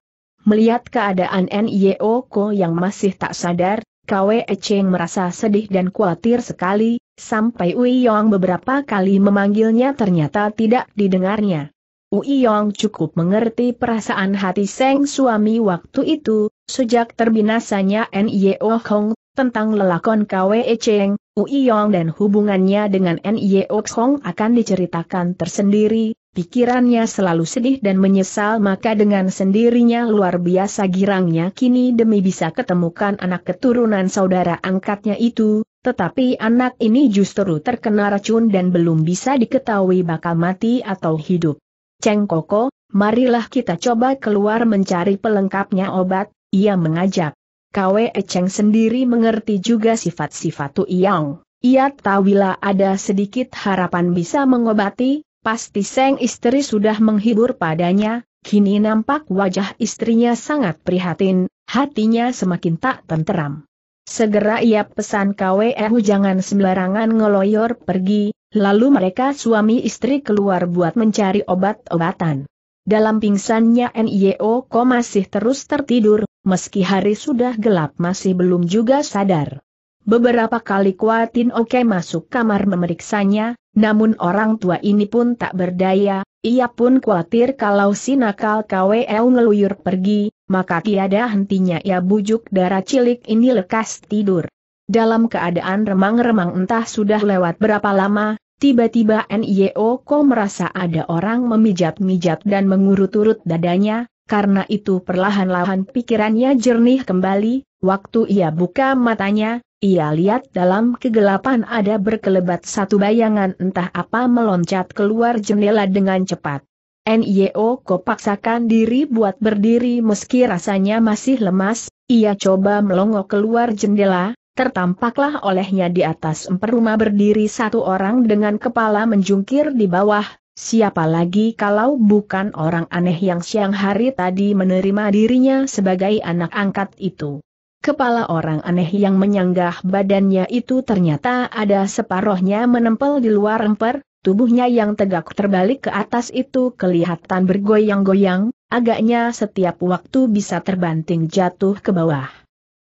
Melihat keadaan NIO Ko yang masih tak sadar, K.W.E. Cheng merasa sedih dan khawatir sekali, sampai Ui Yong beberapa kali memanggilnya ternyata tidak didengarnya. Ui Yong cukup mengerti perasaan hati Seng suami waktu itu, sejak terbinasanya NIO Hong, tentang lelakon K.W.E. Cheng, Ui Yong dan hubungannya dengan NIO Hong akan diceritakan tersendiri, pikirannya selalu sedih dan menyesal maka dengan sendirinya luar biasa girangnya kini demi bisa ketemukan anak keturunan saudara angkatnya itu, tetapi anak ini justru terkena racun dan belum bisa diketahui bakal mati atau hidup. Ceng Koko, marilah kita coba keluar mencari pelengkapnya obat, ia mengajak. Kwe Ceng sendiri mengerti juga sifat-sifat Tu iang. Ia tahu bila ada sedikit harapan bisa mengobati, Pasti Seng istri sudah menghibur padanya, kini nampak wajah istrinya sangat prihatin, hatinya semakin tak tenteram. Segera ia pesan KWU jangan sembarangan ngeloyor pergi, lalu mereka suami istri keluar buat mencari obat-obatan. Dalam pingsannya NIO Ko masih terus tertidur, meski hari sudah gelap masih belum juga sadar. Beberapa kali Kuatin Oke masuk kamar memeriksanya, namun orang tua ini pun tak berdaya, ia pun khawatir kalau si nakal KWL ngeluyur pergi, maka tiada hentinya ia bujuk darah cilik ini lekas tidur. Dalam keadaan remang-remang entah sudah lewat berapa lama, tiba-tiba NIO Ko merasa ada orang memijat-mijat dan mengurut-urut dadanya, karena itu perlahan-lahan pikirannya jernih kembali, waktu ia buka matanya, ia lihat dalam kegelapan ada berkelebat satu bayangan entah apa meloncat keluar jendela dengan cepat. NIO Ko paksakan diri buat berdiri meski rasanya masih lemas, ia coba melongo keluar jendela, tertampaklah olehnya di atas emper rumah berdiri satu orang dengan kepala menjungkir di bawah, siapa lagi kalau bukan orang aneh yang siang hari tadi menerima dirinya sebagai anak angkat itu. Kepala orang aneh yang menyanggah badannya itu ternyata ada separohnya menempel di luar emper, tubuhnya yang tegak terbalik ke atas itu kelihatan bergoyang-goyang, agaknya setiap waktu bisa terbanting jatuh ke bawah.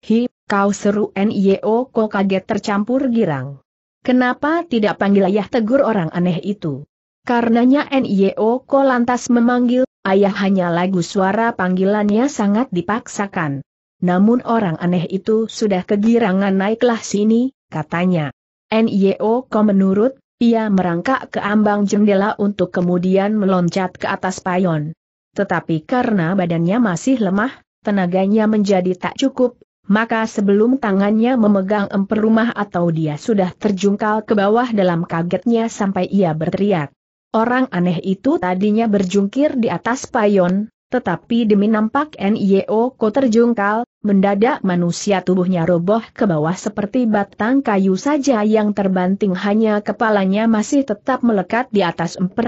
Hi, kau seru N.I.O. kok kaget tercampur girang. Kenapa tidak panggil ayah tegur orang aneh itu? Karenanya N.I.O. kok lantas memanggil, ayah hanya lagu suara panggilannya sangat dipaksakan namun orang aneh itu sudah kegirangan naiklah sini, katanya. NIO kau menurut, ia merangkak ke ambang jendela untuk kemudian meloncat ke atas payon. Tetapi karena badannya masih lemah, tenaganya menjadi tak cukup, maka sebelum tangannya memegang emper rumah atau dia sudah terjungkal ke bawah dalam kagetnya sampai ia berteriak. Orang aneh itu tadinya berjungkir di atas payon, tetapi demi nampak NIO kau terjungkal, mendadak manusia tubuhnya roboh ke bawah seperti batang kayu saja yang terbanting hanya kepalanya masih tetap melekat di atas emper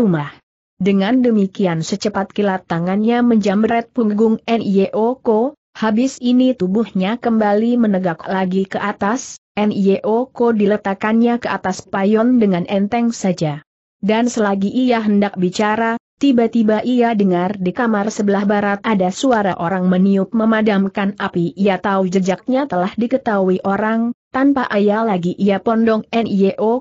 Dengan demikian secepat kilat tangannya menjamret punggung N.I.O.Ko, habis ini tubuhnya kembali menegak lagi ke atas, N.I.O.Ko diletakkannya ke atas payon dengan enteng saja. Dan selagi ia hendak bicara, Tiba-tiba ia dengar di kamar sebelah barat ada suara orang meniup memadamkan api. Ia tahu jejaknya telah diketahui orang, tanpa ayah lagi ia pondong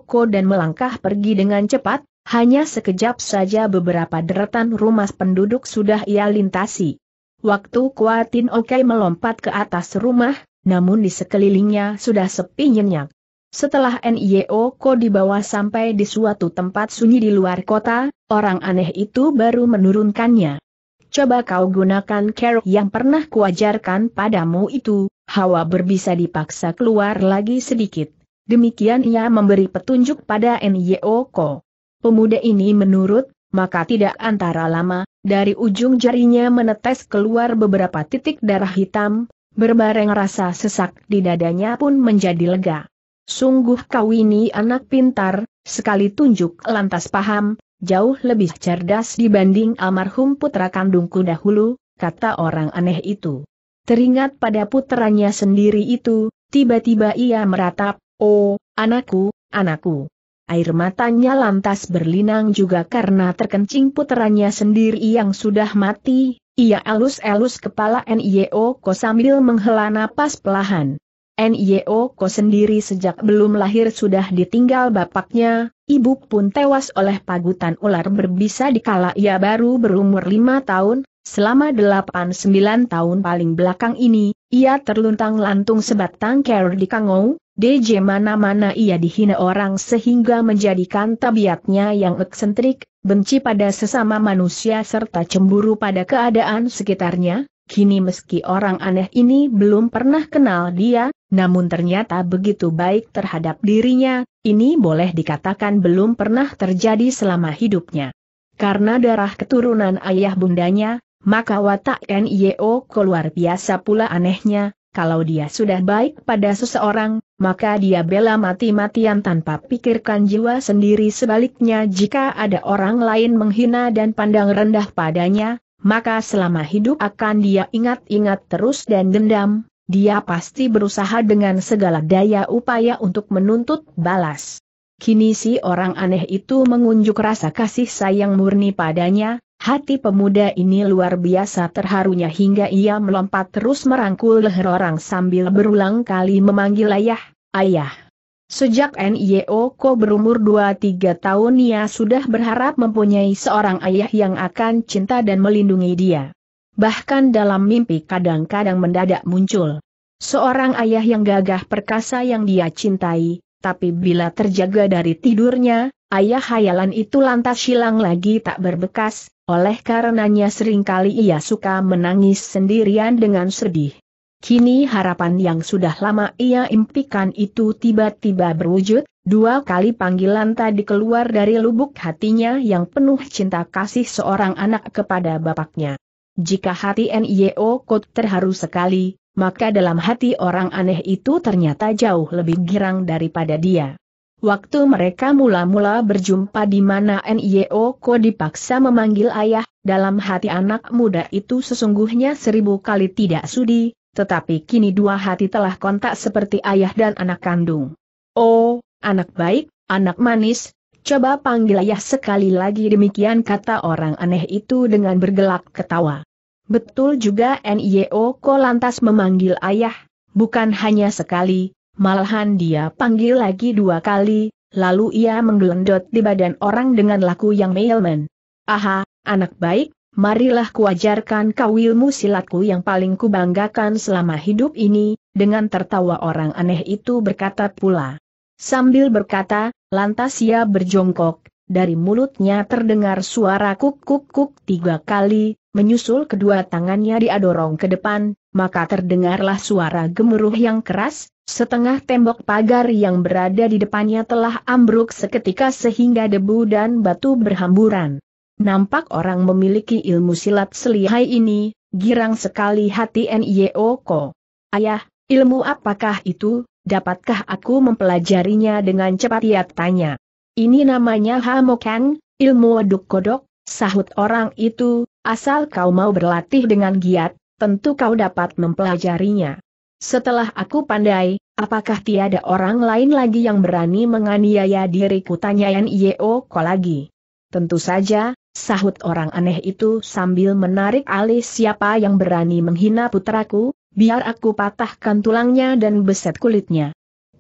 Ko dan melangkah pergi dengan cepat, hanya sekejap saja beberapa deretan rumah penduduk sudah ia lintasi. Waktu Kuatin Oke melompat ke atas rumah, namun di sekelilingnya sudah sepi nyenyak. Setelah NIO Ko dibawa sampai di suatu tempat sunyi di luar kota, orang aneh itu baru menurunkannya. Coba kau gunakan kerok yang pernah kuajarkan padamu itu, hawa berbisa dipaksa keluar lagi sedikit. Demikian ia memberi petunjuk pada NIO Ko. Pemuda ini menurut, maka tidak antara lama, dari ujung jarinya menetes keluar beberapa titik darah hitam, berbareng rasa sesak di dadanya pun menjadi lega. Sungguh kau ini anak pintar, sekali tunjuk lantas paham, jauh lebih cerdas dibanding almarhum putra kandungku dahulu, kata orang aneh itu. Teringat pada putranya sendiri itu, tiba-tiba ia meratap, oh, anakku, anakku. Air matanya lantas berlinang juga karena terkencing putranya sendiri yang sudah mati, ia elus-elus kepala NIO e sambil menghela napas pelahan. NIO Ko sendiri sejak belum lahir sudah ditinggal bapaknya, ibu pun tewas oleh pagutan ular berbisa di kala ia baru berumur lima tahun, selama delapan sembilan tahun paling belakang ini, ia terluntang lantung sebatang ker di Kangou, DJ mana-mana ia dihina orang sehingga menjadikan tabiatnya yang eksentrik, benci pada sesama manusia serta cemburu pada keadaan sekitarnya, Kini meski orang aneh ini belum pernah kenal dia, namun ternyata begitu baik terhadap dirinya, ini boleh dikatakan belum pernah terjadi selama hidupnya. Karena darah keturunan ayah bundanya, maka watak NIO keluar biasa pula anehnya, kalau dia sudah baik pada seseorang, maka dia bela mati-matian tanpa pikirkan jiwa sendiri sebaliknya jika ada orang lain menghina dan pandang rendah padanya, maka selama hidup akan dia ingat-ingat terus dan dendam, dia pasti berusaha dengan segala daya upaya untuk menuntut balas. Kini si orang aneh itu mengunjuk rasa kasih sayang murni padanya, hati pemuda ini luar biasa terharunya hingga ia melompat terus merangkul leher orang sambil berulang kali memanggil ayah, ayah. Sejak NIO Ko berumur 2-3 tahun ia sudah berharap mempunyai seorang ayah yang akan cinta dan melindungi dia. Bahkan dalam mimpi kadang-kadang mendadak muncul. Seorang ayah yang gagah perkasa yang dia cintai, tapi bila terjaga dari tidurnya, ayah hayalan itu lantas hilang lagi tak berbekas, oleh karenanya seringkali ia suka menangis sendirian dengan sedih. Kini harapan yang sudah lama ia impikan itu tiba-tiba berwujud, dua kali panggilan tadi keluar dari lubuk hatinya yang penuh cinta kasih seorang anak kepada bapaknya. Jika hati NIO Kot terharu sekali, maka dalam hati orang aneh itu ternyata jauh lebih girang daripada dia. Waktu mereka mula-mula berjumpa di mana NIO Ko dipaksa memanggil ayah, dalam hati anak muda itu sesungguhnya seribu kali tidak sudi, tetapi kini dua hati telah kontak seperti ayah dan anak kandung. Oh, anak baik, anak manis, coba panggil ayah sekali lagi demikian kata orang aneh itu dengan bergelak ketawa. Betul juga NIO e Ko lantas memanggil ayah, bukan hanya sekali, malahan dia panggil lagi dua kali, lalu ia menggelendot di badan orang dengan laku yang mailman. Aha, anak baik, marilah kuajarkan kau ilmu silatku yang paling kubanggakan selama hidup ini, dengan tertawa orang aneh itu berkata pula. Sambil berkata, lantas ia berjongkok, dari mulutnya terdengar suara kuk-kuk-kuk tiga kali, menyusul kedua tangannya diadorong ke depan, maka terdengarlah suara gemuruh yang keras, setengah tembok pagar yang berada di depannya telah ambruk seketika sehingga debu dan batu berhamburan. Nampak orang memiliki ilmu silat selihai ini, girang sekali hati N.I.O. Ko. Ayah, ilmu apakah itu, dapatkah aku mempelajarinya dengan cepat ia tanya. Ini namanya Hamokan, ilmu waduk kodok, sahut orang itu, asal kau mau berlatih dengan giat, tentu kau dapat mempelajarinya. Setelah aku pandai, apakah tiada orang lain lagi yang berani menganiaya diriku tanya N.I.O. Ko lagi. Tentu saja, sahut orang aneh itu sambil menarik alis siapa yang berani menghina putraku, biar aku patahkan tulangnya dan beset kulitnya.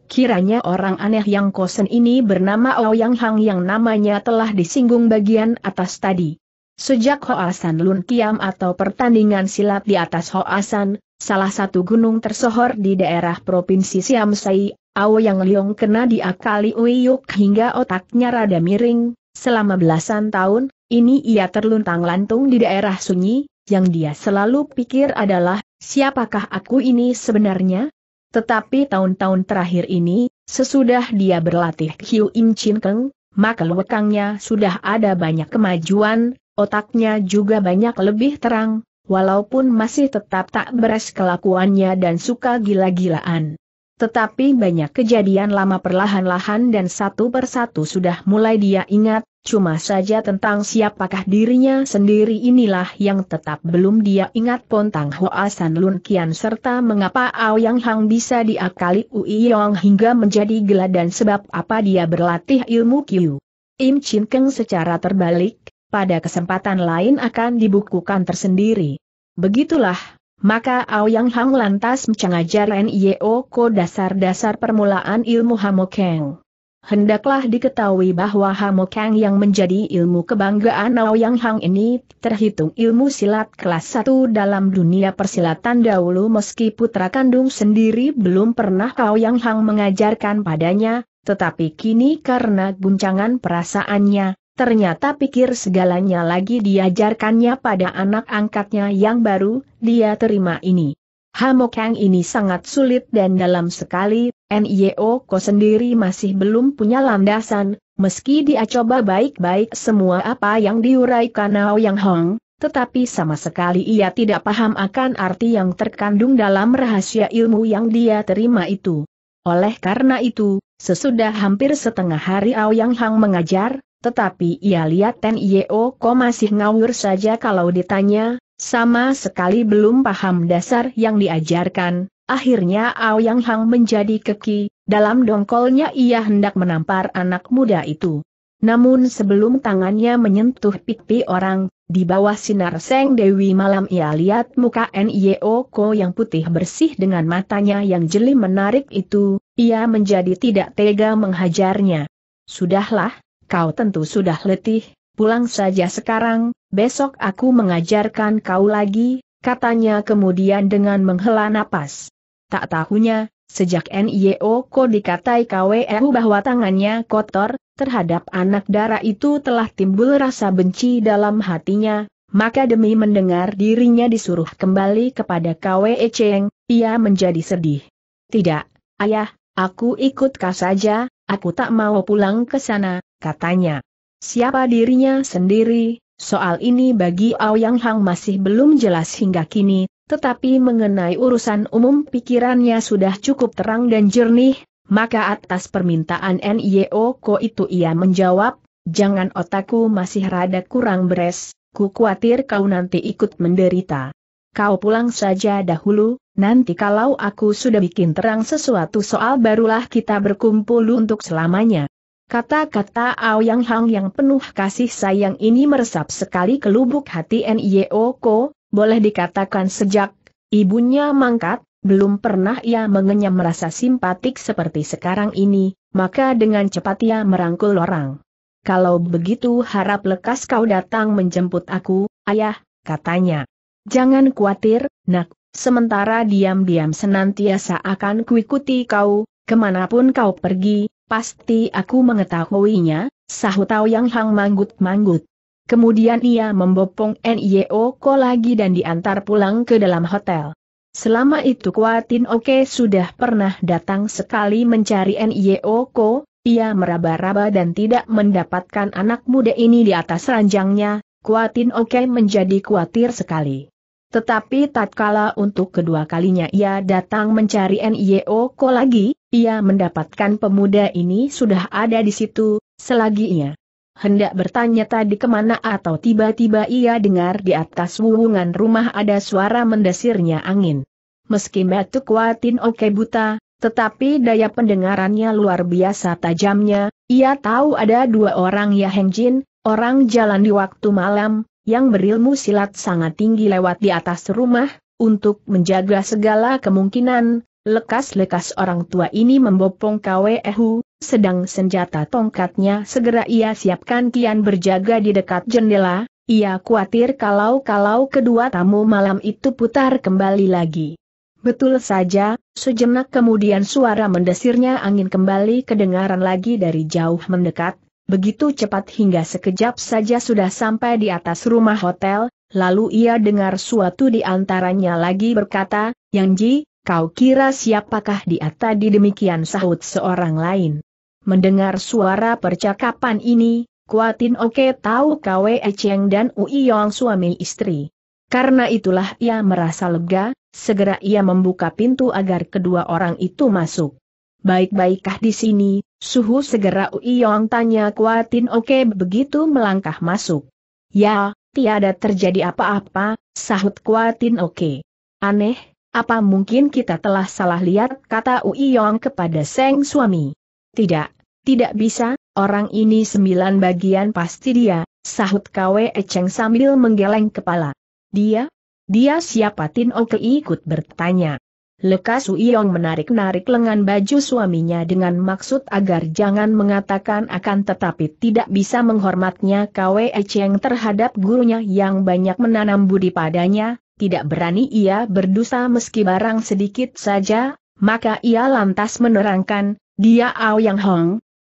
Kiranya orang aneh yang kosen ini bernama Ouyang Hang yang namanya telah disinggung bagian atas tadi. Sejak Hoasan Lun Kiam atau pertandingan silat di atas Hoasan, salah satu gunung tersohor di daerah Provinsi Siamsai, Ao Yang Liong kena diakali Uyuk hingga otaknya rada miring, Selama belasan tahun, ini ia terluntang-lantung di daerah sunyi, yang dia selalu pikir adalah, siapakah aku ini sebenarnya? Tetapi tahun-tahun terakhir ini, sesudah dia berlatih Hiu Im Chin Keng, maka lekangnya sudah ada banyak kemajuan, otaknya juga banyak lebih terang, walaupun masih tetap tak beres kelakuannya dan suka gila-gilaan. Tetapi banyak kejadian lama perlahan-lahan dan satu persatu sudah mulai dia ingat, cuma saja tentang siapakah dirinya sendiri inilah yang tetap belum dia ingat Pontang Hoa San Lun Kian serta mengapa Aoyang Hang bisa diakali Ui Yong hingga menjadi gila dan sebab apa dia berlatih ilmu Kiu. Im Chin Keng secara terbalik, pada kesempatan lain akan dibukukan tersendiri. Begitulah maka Aoyang Hang lantas mencengajar N.I.O. Ko dasar-dasar permulaan ilmu Hamokeng. Hendaklah diketahui bahwa Hamokeng yang menjadi ilmu kebanggaan Aoyang Hang ini terhitung ilmu silat kelas 1 dalam dunia persilatan dahulu meski putra kandung sendiri belum pernah Aoyang Hang mengajarkan padanya, tetapi kini karena guncangan perasaannya, Ternyata pikir segalanya lagi diajarkannya pada anak angkatnya yang baru, dia terima ini. Hamokang ini sangat sulit dan dalam sekali, NIO Ko sendiri masih belum punya landasan, meski dia coba baik-baik semua apa yang diuraikan Ao Yang Hong, tetapi sama sekali ia tidak paham akan arti yang terkandung dalam rahasia ilmu yang dia terima itu. Oleh karena itu, sesudah hampir setengah hari Ao Yang Hang mengajar, tetapi ia lihat Ten Yeo Ko masih ngawur saja kalau ditanya, sama sekali belum paham dasar yang diajarkan, akhirnya Aoyang Hang menjadi keki, dalam dongkolnya ia hendak menampar anak muda itu. Namun sebelum tangannya menyentuh pipi orang, di bawah sinar Seng Dewi malam ia lihat muka N.I.O. Ko yang putih bersih dengan matanya yang jeli menarik itu, ia menjadi tidak tega menghajarnya. Sudahlah, kau tentu sudah letih, pulang saja sekarang, besok aku mengajarkan kau lagi, katanya kemudian dengan menghela napas. Tak tahunya, sejak NIO Ko dikatai K.W.E.U. bahwa tangannya kotor, terhadap anak darah itu telah timbul rasa benci dalam hatinya, maka demi mendengar dirinya disuruh kembali kepada KWE Cheng, ia menjadi sedih. Tidak, ayah, aku ikut kah saja, Aku tak mau pulang ke sana, katanya. Siapa dirinya sendiri, soal ini bagi Aoyang Hang masih belum jelas hingga kini, tetapi mengenai urusan umum pikirannya sudah cukup terang dan jernih, maka atas permintaan NIO Ko itu ia menjawab, jangan otakku masih rada kurang beres, ku khawatir kau nanti ikut menderita kau pulang saja dahulu, nanti kalau aku sudah bikin terang sesuatu soal barulah kita berkumpul untuk selamanya. Kata-kata Ao yang Hang yang penuh kasih sayang ini meresap sekali ke lubuk hati N.Y.O. Ko, boleh dikatakan sejak ibunya mangkat, belum pernah ia mengenyam merasa simpatik seperti sekarang ini, maka dengan cepat ia merangkul orang. Kalau begitu harap lekas kau datang menjemput aku, ayah, katanya. Jangan khawatir, nak, sementara diam-diam senantiasa akan kuikuti kau, kemanapun kau pergi, pasti aku mengetahuinya, sahut Tao Yang Hang manggut-manggut. Kemudian ia membopong NIO Ko lagi dan diantar pulang ke dalam hotel. Selama itu Kuatin Oke sudah pernah datang sekali mencari NIO Ko, ia meraba-raba dan tidak mendapatkan anak muda ini di atas ranjangnya, Kuatin Oke menjadi khawatir sekali. Tetapi tatkala untuk kedua kalinya ia datang mencari NIO Ko lagi, ia mendapatkan pemuda ini sudah ada di situ, selagi ia hendak bertanya tadi kemana atau tiba-tiba ia dengar di atas wuwungan rumah ada suara mendesirnya angin. Meski batuk kuatin oke buta, tetapi daya pendengarannya luar biasa tajamnya, ia tahu ada dua orang Heng Jin, orang jalan di waktu malam, yang berilmu silat sangat tinggi lewat di atas rumah, untuk menjaga segala kemungkinan, lekas-lekas orang tua ini membopong Kwehu, sedang senjata tongkatnya segera ia siapkan kian berjaga di dekat jendela, ia khawatir kalau-kalau kedua tamu malam itu putar kembali lagi. Betul saja, sejenak kemudian suara mendesirnya angin kembali kedengaran lagi dari jauh mendekat, Begitu cepat hingga sekejap saja sudah sampai di atas rumah hotel, lalu ia dengar suatu di antaranya lagi berkata, Yang Ji, kau kira siapakah dia di demikian sahut seorang lain. Mendengar suara percakapan ini, Kuatin Oke tahu Kwe Cheng dan Ui Yong suami istri. Karena itulah ia merasa lega, segera ia membuka pintu agar kedua orang itu masuk. Baik-baikkah di sini, Suhu segera Ui Yong tanya Kuatin Oke begitu melangkah masuk. Ya, tiada terjadi apa-apa, sahut Kuatin Oke. Aneh, apa mungkin kita telah salah lihat kata Ui Yong kepada Seng suami? Tidak, tidak bisa, orang ini sembilan bagian pasti dia, sahut Kwe Echeng sambil menggeleng kepala. Dia? Dia siapa Tin Oke ikut bertanya. Lekas Uiong menarik-narik lengan baju suaminya dengan maksud agar jangan mengatakan akan tetapi tidak bisa menghormatnya Kwe Cheng terhadap gurunya yang banyak menanam budi padanya, tidak berani ia berdosa meski barang sedikit saja, maka ia lantas menerangkan, dia Ao Yang Hong.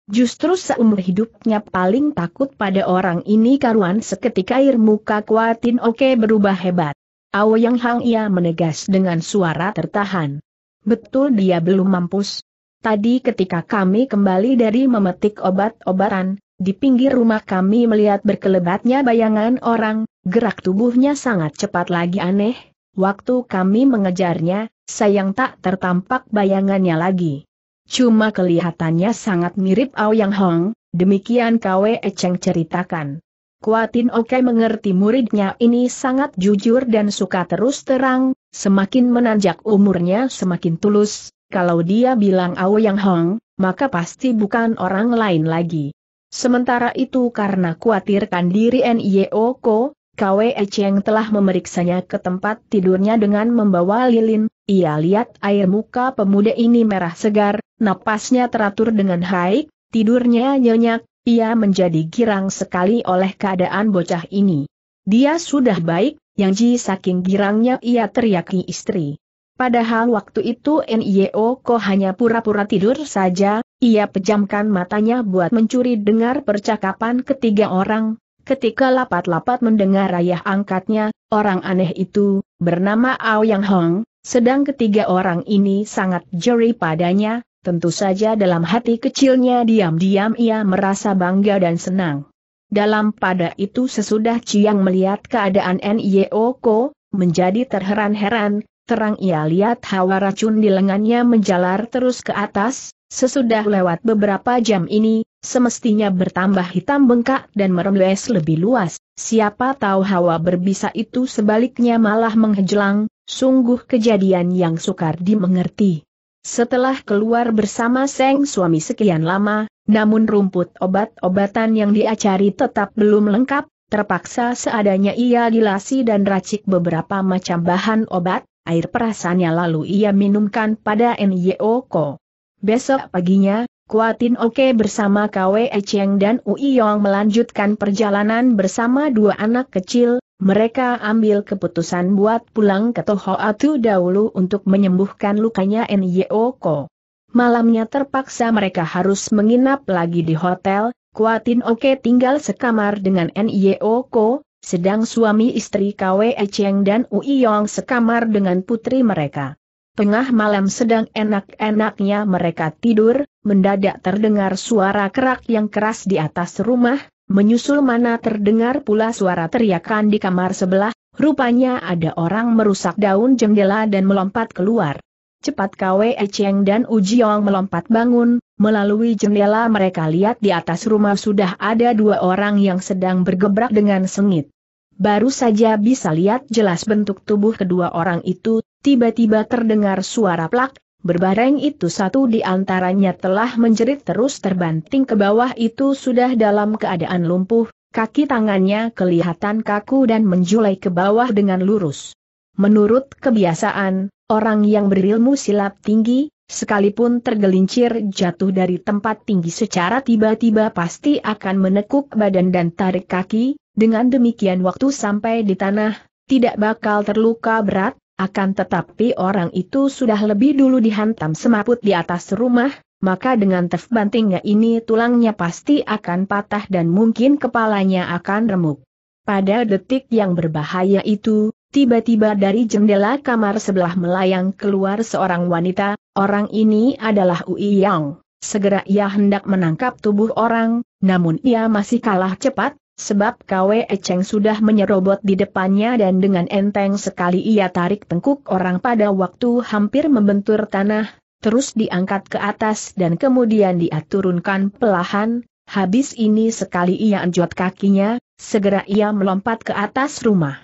Justru seumur hidupnya paling takut pada orang ini karuan seketika air muka kuatin oke berubah hebat. Yang Hang ia menegas dengan suara tertahan. Betul dia belum mampus. Tadi ketika kami kembali dari memetik obat-obatan, di pinggir rumah kami melihat berkelebatnya bayangan orang, gerak tubuhnya sangat cepat lagi aneh. Waktu kami mengejarnya, sayang tak tertampak bayangannya lagi. Cuma kelihatannya sangat mirip Ao Yang Hong, demikian Kwe Echeng ceritakan. Kuatin Oke mengerti muridnya ini sangat jujur dan suka terus terang, semakin menanjak umurnya semakin tulus, kalau dia bilang Yang Hong, maka pasti bukan orang lain lagi. Sementara itu karena khawatirkan diri Nio Ko, Kwe Cheng telah memeriksanya ke tempat tidurnya dengan membawa lilin, ia lihat air muka pemuda ini merah segar, napasnya teratur dengan haik, tidurnya nyenyak, ia menjadi girang sekali oleh keadaan bocah ini. Dia sudah baik, yang ji saking girangnya ia teriaki istri. Padahal waktu itu NIO Ko hanya pura-pura tidur saja, ia pejamkan matanya buat mencuri dengar percakapan ketiga orang. Ketika lapat-lapat mendengar ayah angkatnya, orang aneh itu, bernama Ao Yang Hong, sedang ketiga orang ini sangat jeri padanya, Tentu saja dalam hati kecilnya diam-diam ia merasa bangga dan senang. Dalam pada itu sesudah Ciang melihat keadaan N.I.O. Ko, menjadi terheran-heran, terang ia lihat hawa racun di lengannya menjalar terus ke atas, sesudah lewat beberapa jam ini, semestinya bertambah hitam bengkak dan merembes lebih luas, siapa tahu hawa berbisa itu sebaliknya malah menghejlang. sungguh kejadian yang sukar dimengerti. Setelah keluar bersama Seng suami sekian lama, namun rumput obat-obatan yang dia cari tetap belum lengkap, terpaksa seadanya ia dilasi dan racik beberapa macam bahan obat, air perasannya lalu ia minumkan pada Ko. Besok paginya, Kuatin Oke bersama Kwe Cheng dan Ui Yong melanjutkan perjalanan bersama dua anak kecil, mereka ambil keputusan buat pulang ke Toho Atu dahulu untuk menyembuhkan lukanya Nyeoko. Malamnya terpaksa mereka harus menginap lagi di hotel, Kuatin Oke tinggal sekamar dengan Nyeoko, sedang suami istri Kwe Echeng dan Uiyong sekamar dengan putri mereka. Tengah malam sedang enak-enaknya mereka tidur, mendadak terdengar suara kerak yang keras di atas rumah, Menyusul mana terdengar pula suara teriakan di kamar sebelah, rupanya ada orang merusak daun jendela dan melompat keluar. Cepat Kwe Cheng dan Ujiong melompat bangun, melalui jendela mereka lihat di atas rumah sudah ada dua orang yang sedang bergebrak dengan sengit. Baru saja bisa lihat jelas bentuk tubuh kedua orang itu, tiba-tiba terdengar suara plak, Berbareng itu satu di antaranya telah menjerit terus terbanting ke bawah itu sudah dalam keadaan lumpuh, kaki tangannya kelihatan kaku dan menjulai ke bawah dengan lurus. Menurut kebiasaan, orang yang berilmu silap tinggi, sekalipun tergelincir jatuh dari tempat tinggi secara tiba-tiba pasti akan menekuk badan dan tarik kaki, dengan demikian waktu sampai di tanah, tidak bakal terluka berat, akan tetapi orang itu sudah lebih dulu dihantam semaput di atas rumah, maka dengan tef bantingnya ini tulangnya pasti akan patah dan mungkin kepalanya akan remuk. Pada detik yang berbahaya itu, tiba-tiba dari jendela kamar sebelah melayang keluar seorang wanita, orang ini adalah Ui Yang. Segera ia hendak menangkap tubuh orang, namun ia masih kalah cepat, Sebab Kwe Cheng sudah menyerobot di depannya dan dengan enteng sekali ia tarik tengkuk orang pada waktu hampir membentur tanah, terus diangkat ke atas dan kemudian dia turunkan pelahan, habis ini sekali ia anjot kakinya, segera ia melompat ke atas rumah.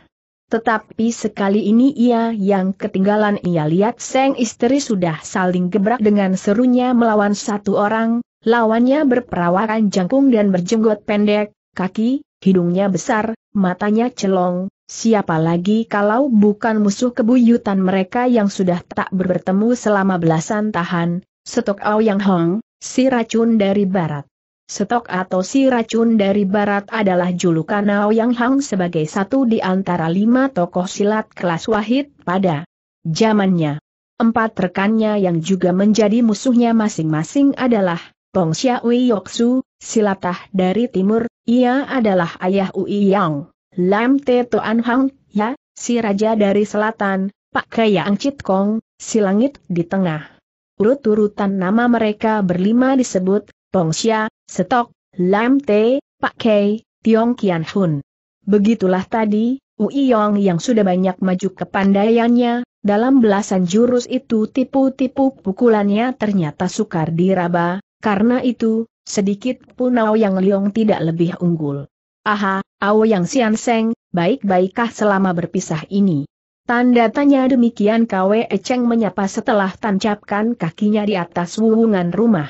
Tetapi sekali ini ia yang ketinggalan ia lihat Seng istri sudah saling gebrak dengan serunya melawan satu orang, lawannya berperawakan jangkung dan berjenggot pendek, kaki, hidungnya besar, matanya celong, siapa lagi kalau bukan musuh kebuyutan mereka yang sudah tak bertemu selama belasan tahan, Setok Ao Yang Hong, si racun dari barat. Setok atau si racun dari barat adalah julukan Ao Yang Hong sebagai satu di antara lima tokoh silat kelas wahid pada zamannya. Empat rekannya yang juga menjadi musuhnya masing-masing adalah Pong Wei Yoksu, silatah dari timur, ia adalah ayah Ui Yang, Lam Te Toan Hang, ya, si raja dari selatan, Pak Kaya Angcit Kong, si langit di tengah. Urut-urutan nama mereka berlima disebut, Pong Xia, Setok, Lam Te, Pak Kei, Tiong Kian Hun. Begitulah tadi, Ui Yong yang sudah banyak maju ke pandaiannya, dalam belasan jurus itu tipu-tipu pukulannya ternyata sukar diraba, karena itu, sedikit pun Yang Liong tidak lebih unggul. Aha, Yang Sian Seng, baik-baikkah selama berpisah ini? Tanda tanya demikian Kwe Echeng menyapa setelah tancapkan kakinya di atas wuhungan rumah.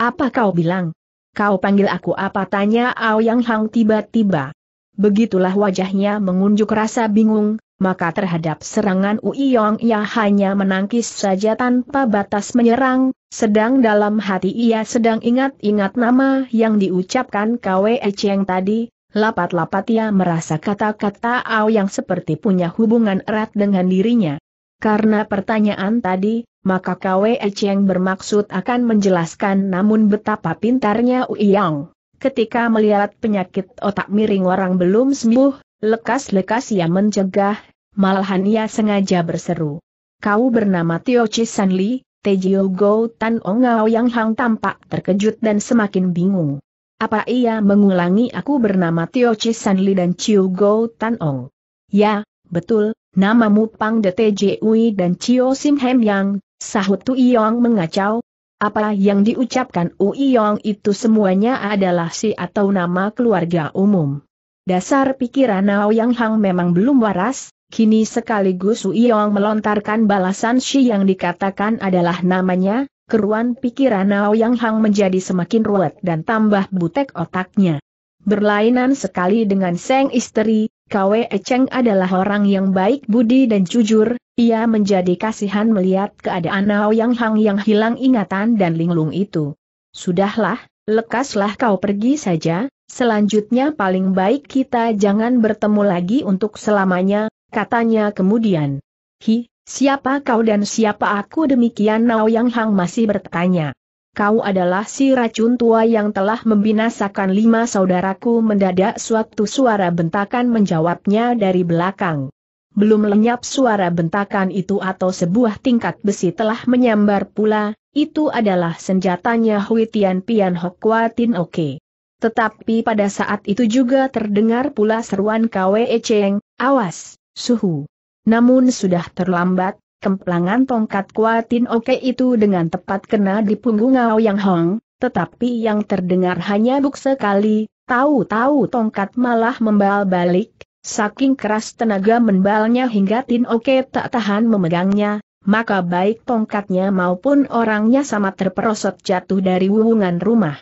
Apa kau bilang? Kau panggil aku apa tanya Yang Hang tiba-tiba. Begitulah wajahnya mengunjuk rasa bingung, maka terhadap serangan Uiyong ia hanya menangkis saja tanpa batas menyerang, sedang dalam hati ia sedang ingat-ingat nama yang diucapkan Kwe Cheng tadi, lapat-lapat ia merasa kata-kata Ao yang seperti punya hubungan erat dengan dirinya. Karena pertanyaan tadi, maka Kwe Cheng bermaksud akan menjelaskan namun betapa pintarnya Yong, Ketika melihat penyakit otak miring orang belum sembuh, Lekas-lekas ia mencegah, malahan ia sengaja berseru. Kau bernama Tio Chisan Li, Tejio Go Tan Ongao Yang Hang tampak terkejut dan semakin bingung. Apa ia mengulangi aku bernama Tio Chisan Li dan Chiu Go Tan Ong? Ya, betul, namamu Pang De Tejiui dan Chiu Sim Hem Yang, sahut Tu Yong mengacau. Apa yang diucapkan U Yong itu semuanya adalah si atau nama keluarga umum. Dasar pikiran Nao Yang Hang memang belum waras, kini sekaligus Uyong melontarkan balasan Shi yang dikatakan adalah namanya, keruan pikiran Nao Yang Hang menjadi semakin ruwet dan tambah butek otaknya. Berlainan sekali dengan Seng istri, Kwe Cheng adalah orang yang baik budi dan jujur, ia menjadi kasihan melihat keadaan Nao Yang Hang yang hilang ingatan dan linglung itu. Sudahlah, Lekaslah kau pergi saja, selanjutnya paling baik kita jangan bertemu lagi untuk selamanya, katanya kemudian. Hi, siapa kau dan siapa aku demikian Nao Yang Hang masih bertanya. Kau adalah si racun tua yang telah membinasakan lima saudaraku mendadak suatu suara bentakan menjawabnya dari belakang belum lenyap suara bentakan itu atau sebuah tingkat besi telah menyambar pula, itu adalah senjatanya Hui Tian Pian Hokwa Tin Oke. Tetapi pada saat itu juga terdengar pula seruan Kwe Cheng, awas, suhu. Namun sudah terlambat, kemplangan tongkat Kuatin Oke itu dengan tepat kena di punggung Yang Hong, tetapi yang terdengar hanya buk sekali, tahu-tahu tongkat malah membal balik, Saking keras tenaga menbalnya hingga Tin Oke tak tahan memegangnya, maka baik tongkatnya maupun orangnya sama terperosot jatuh dari wuwungan rumah.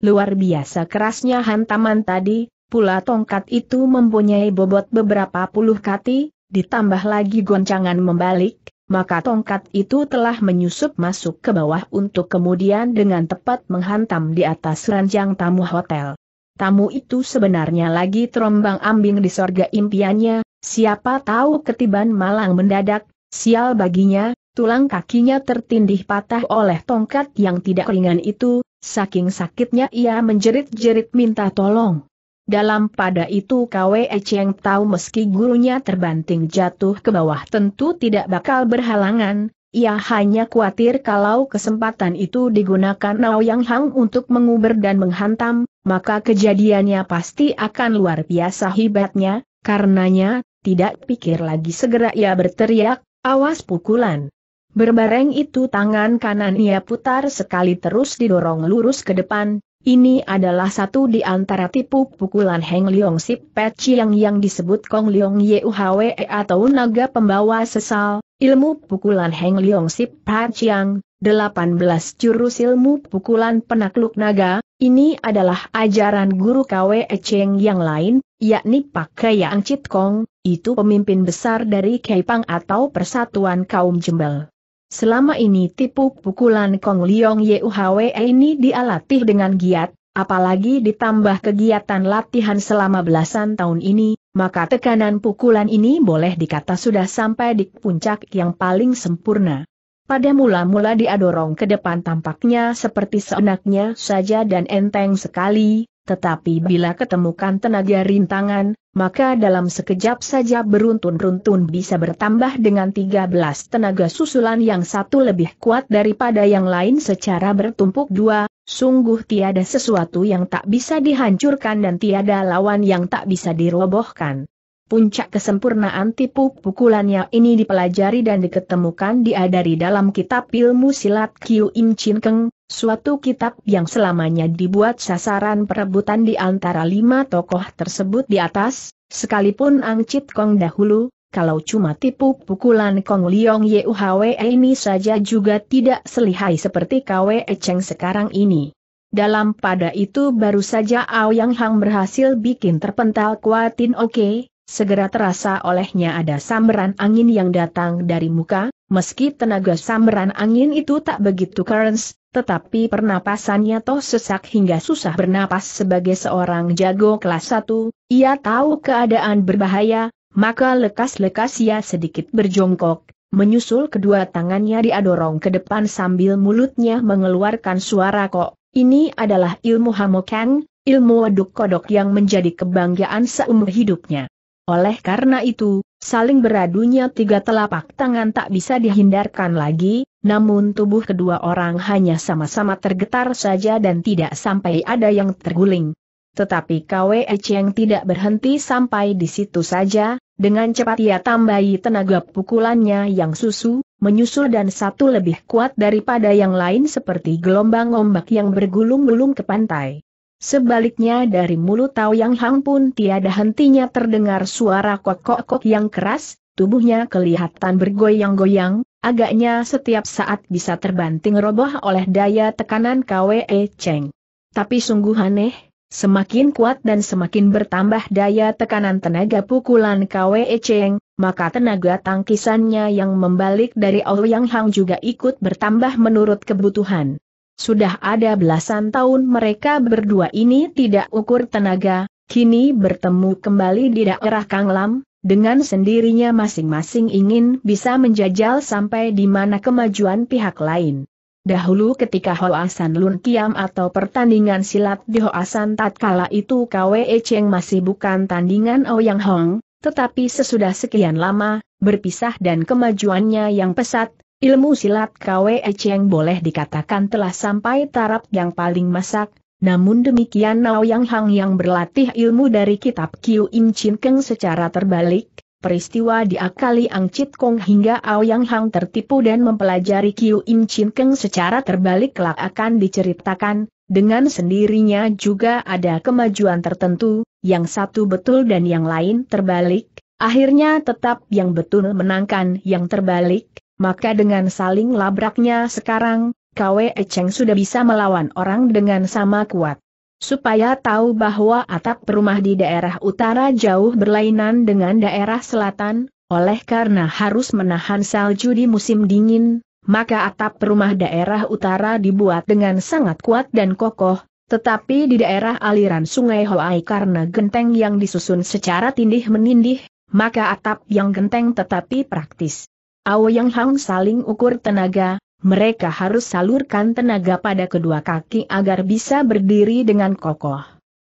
Luar biasa kerasnya hantaman tadi, pula tongkat itu mempunyai bobot beberapa puluh kati, ditambah lagi goncangan membalik, maka tongkat itu telah menyusup masuk ke bawah untuk kemudian dengan tepat menghantam di atas ranjang tamu hotel tamu itu sebenarnya lagi terombang ambing di sorga impiannya, siapa tahu ketiban malang mendadak, sial baginya, tulang kakinya tertindih patah oleh tongkat yang tidak ringan itu, saking sakitnya ia menjerit-jerit minta tolong. Dalam pada itu Kwe Cheng tahu meski gurunya terbanting jatuh ke bawah tentu tidak bakal berhalangan, ia hanya khawatir kalau kesempatan itu digunakan Nao Yang Hang untuk menguber dan menghantam, maka kejadiannya pasti akan luar biasa hebatnya, karenanya, tidak pikir lagi segera ia berteriak, awas pukulan. Berbareng itu tangan kanan ia putar sekali terus didorong lurus ke depan, ini adalah satu di antara tipu pukulan Heng Leong Sip Pe Chiang yang disebut Kong Leong Yuhwe atau naga pembawa sesal, Ilmu pukulan Heng Liong Sip Pan Chiang, 18 jurus ilmu pukulan penakluk naga, ini adalah ajaran guru KW Cheng yang lain, yakni Pak Ang Chit Kong, itu pemimpin besar dari Keipang atau Persatuan Kaum Jembel. Selama ini tipu pukulan Kong Yeu Yuhwe ini dialatih dengan giat, apalagi ditambah kegiatan latihan selama belasan tahun ini, maka tekanan pukulan ini boleh dikata sudah sampai di puncak yang paling sempurna. Pada mula-mula dia dorong ke depan tampaknya seperti seenaknya saja dan enteng sekali, tetapi bila ketemukan tenaga rintangan, maka dalam sekejap saja beruntun-runtun bisa bertambah dengan 13 tenaga susulan yang satu lebih kuat daripada yang lain secara bertumpuk dua, Sungguh tiada sesuatu yang tak bisa dihancurkan dan tiada lawan yang tak bisa dirobohkan. Puncak kesempurnaan tipu pukulannya ini dipelajari dan diketemukan diadari dalam kitab ilmu silat Kiu Im Chin Keng, suatu kitab yang selamanya dibuat sasaran perebutan di antara lima tokoh tersebut di atas, sekalipun Ang Chit Kong dahulu, kalau cuma tipu pukulan Kong Leong Yuhwe ini saja juga tidak selihai seperti Kwe Echeng sekarang ini. Dalam pada itu baru saja Ao Yang Hang berhasil bikin terpental Kuatin Oke, segera terasa olehnya ada samberan angin yang datang dari muka, meski tenaga samberan angin itu tak begitu keren, tetapi pernapasannya toh sesak hingga susah bernapas sebagai seorang jago kelas 1, ia tahu keadaan berbahaya, maka lekas-lekas ia sedikit berjongkok, menyusul kedua tangannya diadorong ke depan sambil mulutnya mengeluarkan suara kok. Ini adalah ilmu Hamokang, ilmu waduk kodok yang menjadi kebanggaan seumur hidupnya. Oleh karena itu, saling beradunya tiga telapak tangan tak bisa dihindarkan lagi, namun tubuh kedua orang hanya sama-sama tergetar saja dan tidak sampai ada yang terguling. Tetapi Kwe Cheng tidak berhenti sampai di situ saja, dengan cepat ia tambahi tenaga pukulannya yang susu, menyusul dan satu lebih kuat daripada yang lain seperti gelombang ombak yang bergulung-gulung ke pantai. Sebaliknya dari mulut Tao Yang Hang pun tiada hentinya terdengar suara kok-kok-kok yang keras, tubuhnya kelihatan bergoyang-goyang, agaknya setiap saat bisa terbanting roboh oleh daya tekanan Kwe Cheng. Tapi sungguh aneh, Semakin kuat dan semakin bertambah daya tekanan tenaga pukulan KWE Cheng, maka tenaga tangkisannya yang membalik dari Yang Hang juga ikut bertambah menurut kebutuhan. Sudah ada belasan tahun mereka berdua ini tidak ukur tenaga, kini bertemu kembali di daerah Kang Lam, dengan sendirinya masing-masing ingin bisa menjajal sampai di mana kemajuan pihak lain. Dahulu ketika Hoasan Lun Kiam atau pertandingan silat di Hoasan tatkala itu Kwe Cheng masih bukan tandingan Ouyang oh Hong, tetapi sesudah sekian lama, berpisah dan kemajuannya yang pesat, ilmu silat Kwe Cheng boleh dikatakan telah sampai taraf yang paling masak, namun demikian Ouyang oh Hong yang berlatih ilmu dari kitab Kiu Im Chin Keng secara terbalik, peristiwa diakali Ang Chit Kong hingga Aoyang Hang tertipu dan mempelajari Kiu Im Chin Keng secara terbalik kelak akan diceritakan, dengan sendirinya juga ada kemajuan tertentu, yang satu betul dan yang lain terbalik, akhirnya tetap yang betul menangkan yang terbalik, maka dengan saling labraknya sekarang, KWE Echeng sudah bisa melawan orang dengan sama kuat supaya tahu bahwa atap perumah di daerah utara jauh berlainan dengan daerah selatan, oleh karena harus menahan salju di musim dingin, maka atap perumah daerah utara dibuat dengan sangat kuat dan kokoh, tetapi di daerah aliran sungai Hoai karena genteng yang disusun secara tindih menindih, maka atap yang genteng tetapi praktis. Ao Yang Hang saling ukur tenaga, mereka harus salurkan tenaga pada kedua kaki agar bisa berdiri dengan kokoh.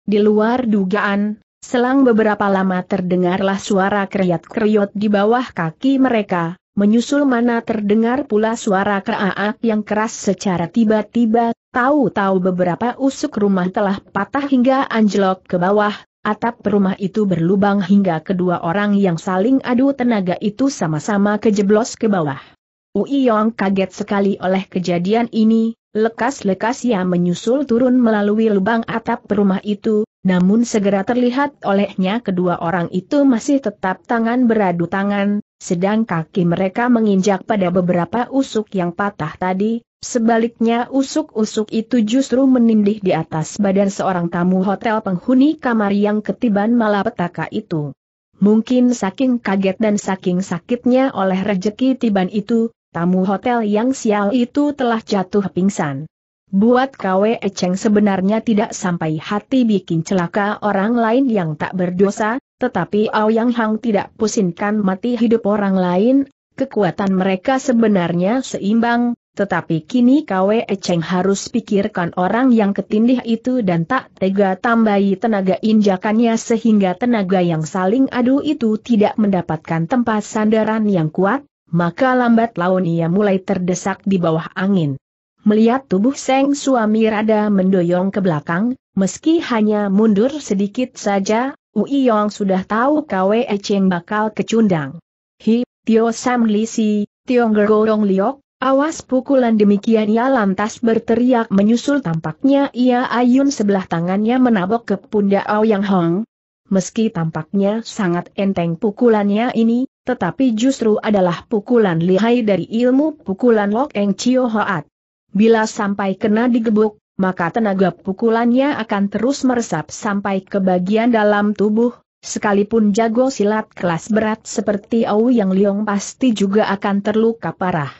Di luar dugaan, selang beberapa lama terdengarlah suara kriat-kriot di bawah kaki mereka, menyusul mana terdengar pula suara keraak yang keras secara tiba-tiba, tahu-tahu beberapa usuk rumah telah patah hingga anjlok ke bawah, Atap rumah itu berlubang hingga kedua orang yang saling adu tenaga itu sama-sama kejeblos ke bawah. Ui Uiyong kaget sekali oleh kejadian ini, lekas-lekas ia menyusul turun melalui lubang atap rumah itu, namun segera terlihat olehnya kedua orang itu masih tetap tangan beradu tangan, sedang kaki mereka menginjak pada beberapa usuk yang patah tadi, Sebaliknya usuk-usuk itu justru menindih di atas badan seorang tamu hotel penghuni kamar yang ketiban malapetaka itu. Mungkin saking kaget dan saking sakitnya oleh rejeki tiban itu, tamu hotel yang sial itu telah jatuh pingsan. Buat KW Eceng sebenarnya tidak sampai hati bikin celaka orang lain yang tak berdosa, tetapi Yang Hang tidak pusingkan mati hidup orang lain, kekuatan mereka sebenarnya seimbang, tetapi kini KW Eceng harus pikirkan orang yang ketindih itu dan tak tega tambahi tenaga injakannya sehingga tenaga yang saling adu itu tidak mendapatkan tempat sandaran yang kuat, maka lambat laun ia mulai terdesak di bawah angin. Melihat tubuh Seng suami rada mendoyong ke belakang, meski hanya mundur sedikit saja, Ui Yong sudah tahu Kwe Cheng bakal kecundang. Hi, Tio Sam Lisi, Tiong Gerorong Liok, awas pukulan demikian ia lantas berteriak menyusul tampaknya ia ayun sebelah tangannya menabok ke pundak Ao Yang Hong. Meski tampaknya sangat enteng pukulannya ini, tetapi justru adalah pukulan lihai dari ilmu pukulan Lok Eng Chio Hoat. Bila sampai kena digebuk, maka tenaga pukulannya akan terus meresap sampai ke bagian dalam tubuh, sekalipun jago silat kelas berat seperti Au Yang Liong pasti juga akan terluka parah.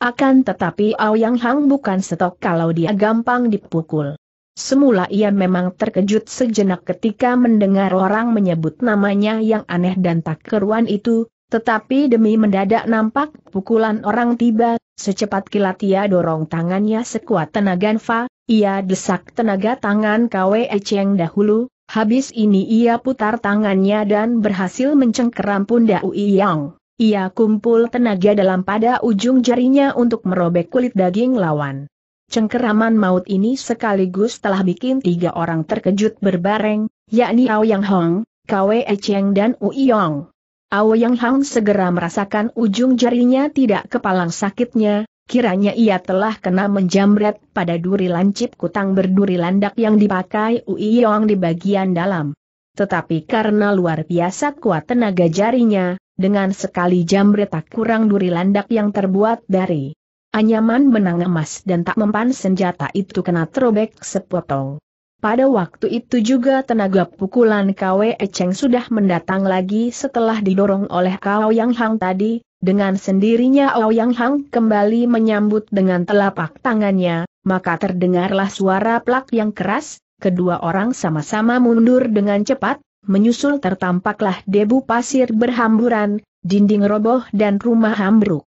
Akan tetapi Au Yang Hang bukan stok kalau dia gampang dipukul. Semula ia memang terkejut sejenak ketika mendengar orang menyebut namanya yang aneh dan tak keruan itu, tetapi demi mendadak nampak pukulan orang tiba, secepat kilat ia dorong tangannya sekuat tenaga Fa, ia desak tenaga tangan Kwe Cheng dahulu, habis ini ia putar tangannya dan berhasil mencengkeram pundak Ui Yang. Ia kumpul tenaga dalam pada ujung jarinya untuk merobek kulit daging lawan. Cengkeraman maut ini sekaligus telah bikin tiga orang terkejut berbareng, yakni Ao Yang Hong, Kwe Cheng dan Ui Yang. Yang Hang segera merasakan ujung jarinya tidak kepalang sakitnya, kiranya ia telah kena menjamret pada duri lancip kutang berduri landak yang dipakai Ui Yong di bagian dalam. Tetapi karena luar biasa kuat tenaga jarinya, dengan sekali jamret tak kurang duri landak yang terbuat dari anyaman benang emas dan tak mempan senjata itu kena terobek sepotong. Pada waktu itu juga tenaga pukulan Kwe Echeng sudah mendatang lagi setelah didorong oleh Kao Yang Hang tadi, dengan sendirinya Yang Hang kembali menyambut dengan telapak tangannya, maka terdengarlah suara plak yang keras, kedua orang sama-sama mundur dengan cepat, menyusul tertampaklah debu pasir berhamburan, dinding roboh dan rumah hambruk.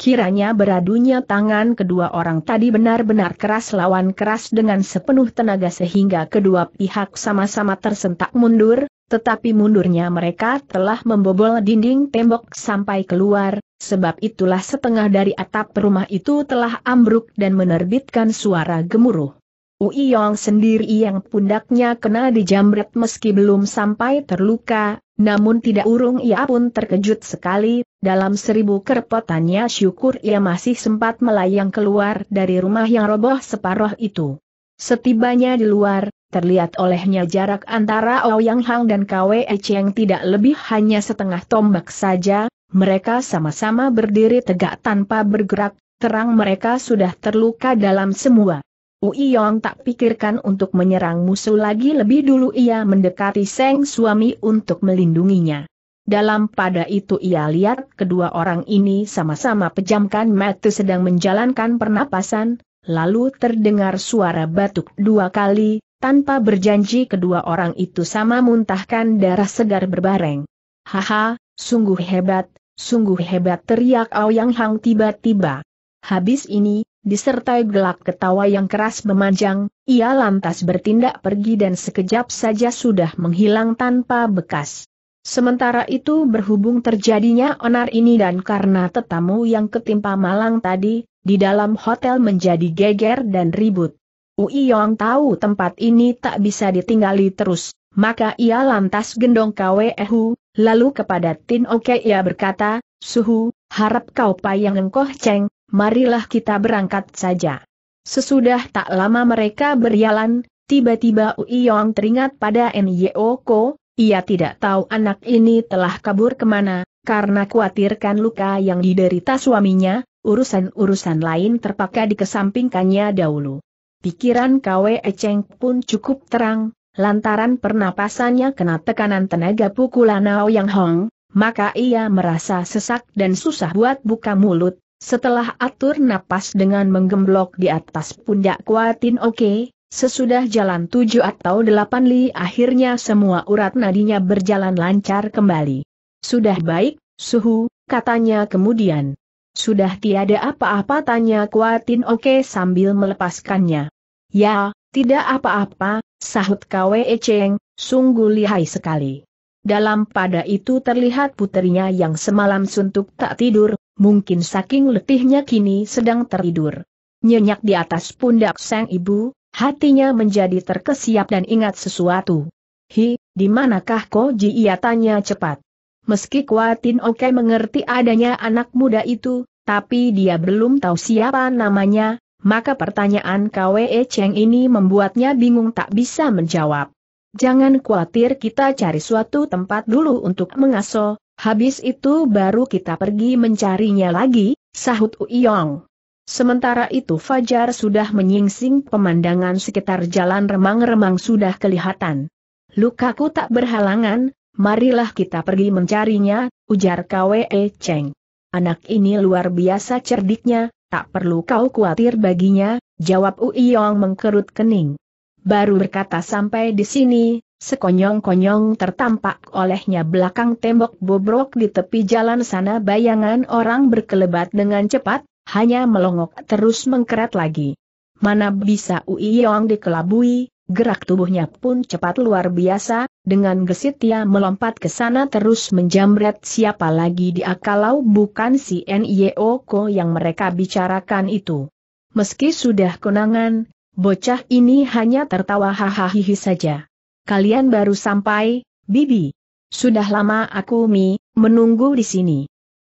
Kiranya beradunya tangan kedua orang tadi benar-benar keras lawan keras dengan sepenuh tenaga sehingga kedua pihak sama-sama tersentak mundur, tetapi mundurnya mereka telah membobol dinding tembok sampai keluar, sebab itulah setengah dari atap rumah itu telah ambruk dan menerbitkan suara gemuruh. Ui Yong sendiri yang pundaknya kena dijamret meski belum sampai terluka, namun tidak urung ia pun terkejut sekali, dalam seribu kerepotannya syukur ia masih sempat melayang keluar dari rumah yang roboh separoh itu. Setibanya di luar, terlihat olehnya jarak antara Ouyang oh Hang dan Kwe Cheng tidak lebih hanya setengah tombak saja, mereka sama-sama berdiri tegak tanpa bergerak, terang mereka sudah terluka dalam semua. Ui Yong tak pikirkan untuk menyerang musuh lagi lebih dulu ia mendekati Seng suami untuk melindunginya. Dalam pada itu ia lihat kedua orang ini sama-sama pejamkan mata sedang menjalankan pernapasan, lalu terdengar suara batuk dua kali, tanpa berjanji kedua orang itu sama muntahkan darah segar berbareng. Haha, sungguh hebat, sungguh hebat teriak Aoyang Hang tiba-tiba. Habis ini, disertai gelak ketawa yang keras memanjang, ia lantas bertindak pergi dan sekejap saja sudah menghilang tanpa bekas. Sementara itu berhubung terjadinya onar ini dan karena tetamu yang ketimpa malang tadi, di dalam hotel menjadi geger dan ribut. Ui Yong tahu tempat ini tak bisa ditinggali terus, maka ia lantas gendong Kwe Ehu, lalu kepada Tin Oke ia berkata, Suhu, harap kau payang engkoh ceng, marilah kita berangkat saja. Sesudah tak lama mereka berjalan, tiba-tiba Ui Yong teringat pada Nyo Ko, ia tidak tahu anak ini telah kabur kemana, karena khawatirkan luka yang diderita suaminya, urusan-urusan lain terpaksa dikesampingkannya dahulu. Pikiran Kwe Eceng pun cukup terang, lantaran pernapasannya kena tekanan tenaga pukulan Yang Hong, maka ia merasa sesak dan susah buat buka mulut, setelah atur napas dengan menggemblok di atas pundak Kuatin Oke, Sesudah jalan tujuh atau delapan li akhirnya semua urat nadinya berjalan lancar kembali. Sudah baik, suhu, katanya kemudian. Sudah tiada apa-apa tanya Kuatin Oke sambil melepaskannya. Ya, tidak apa-apa, sahut Kwe ceng, sungguh lihai sekali. Dalam pada itu terlihat putrinya yang semalam suntuk tak tidur, mungkin saking letihnya kini sedang tertidur. Nyenyak di atas pundak sang ibu, Hatinya menjadi terkesiap dan ingat sesuatu. Hi, di manakah Ji ia tanya cepat. Meski Kuatin Oke mengerti adanya anak muda itu, tapi dia belum tahu siapa namanya, maka pertanyaan KWE Cheng ini membuatnya bingung tak bisa menjawab. Jangan khawatir kita cari suatu tempat dulu untuk mengaso, habis itu baru kita pergi mencarinya lagi, sahut Uyong. Sementara itu Fajar sudah menyingsing pemandangan sekitar jalan remang-remang sudah kelihatan. Lukaku tak berhalangan, marilah kita pergi mencarinya, ujar Kwe Cheng. Anak ini luar biasa cerdiknya, tak perlu kau khawatir baginya, jawab Uiyong mengkerut kening. Baru berkata sampai di sini, sekonyong-konyong tertampak olehnya belakang tembok bobrok di tepi jalan sana bayangan orang berkelebat dengan cepat, hanya melongok terus mengkerat lagi. Mana bisa Ui Yong dikelabui, gerak tubuhnya pun cepat luar biasa, dengan gesit ia melompat ke sana terus menjamret siapa lagi dia kalau bukan si Nio Ko yang mereka bicarakan itu. Meski sudah kenangan, bocah ini hanya tertawa hahaha saja. Kalian baru sampai, Bibi. Sudah lama aku mi, menunggu di sini.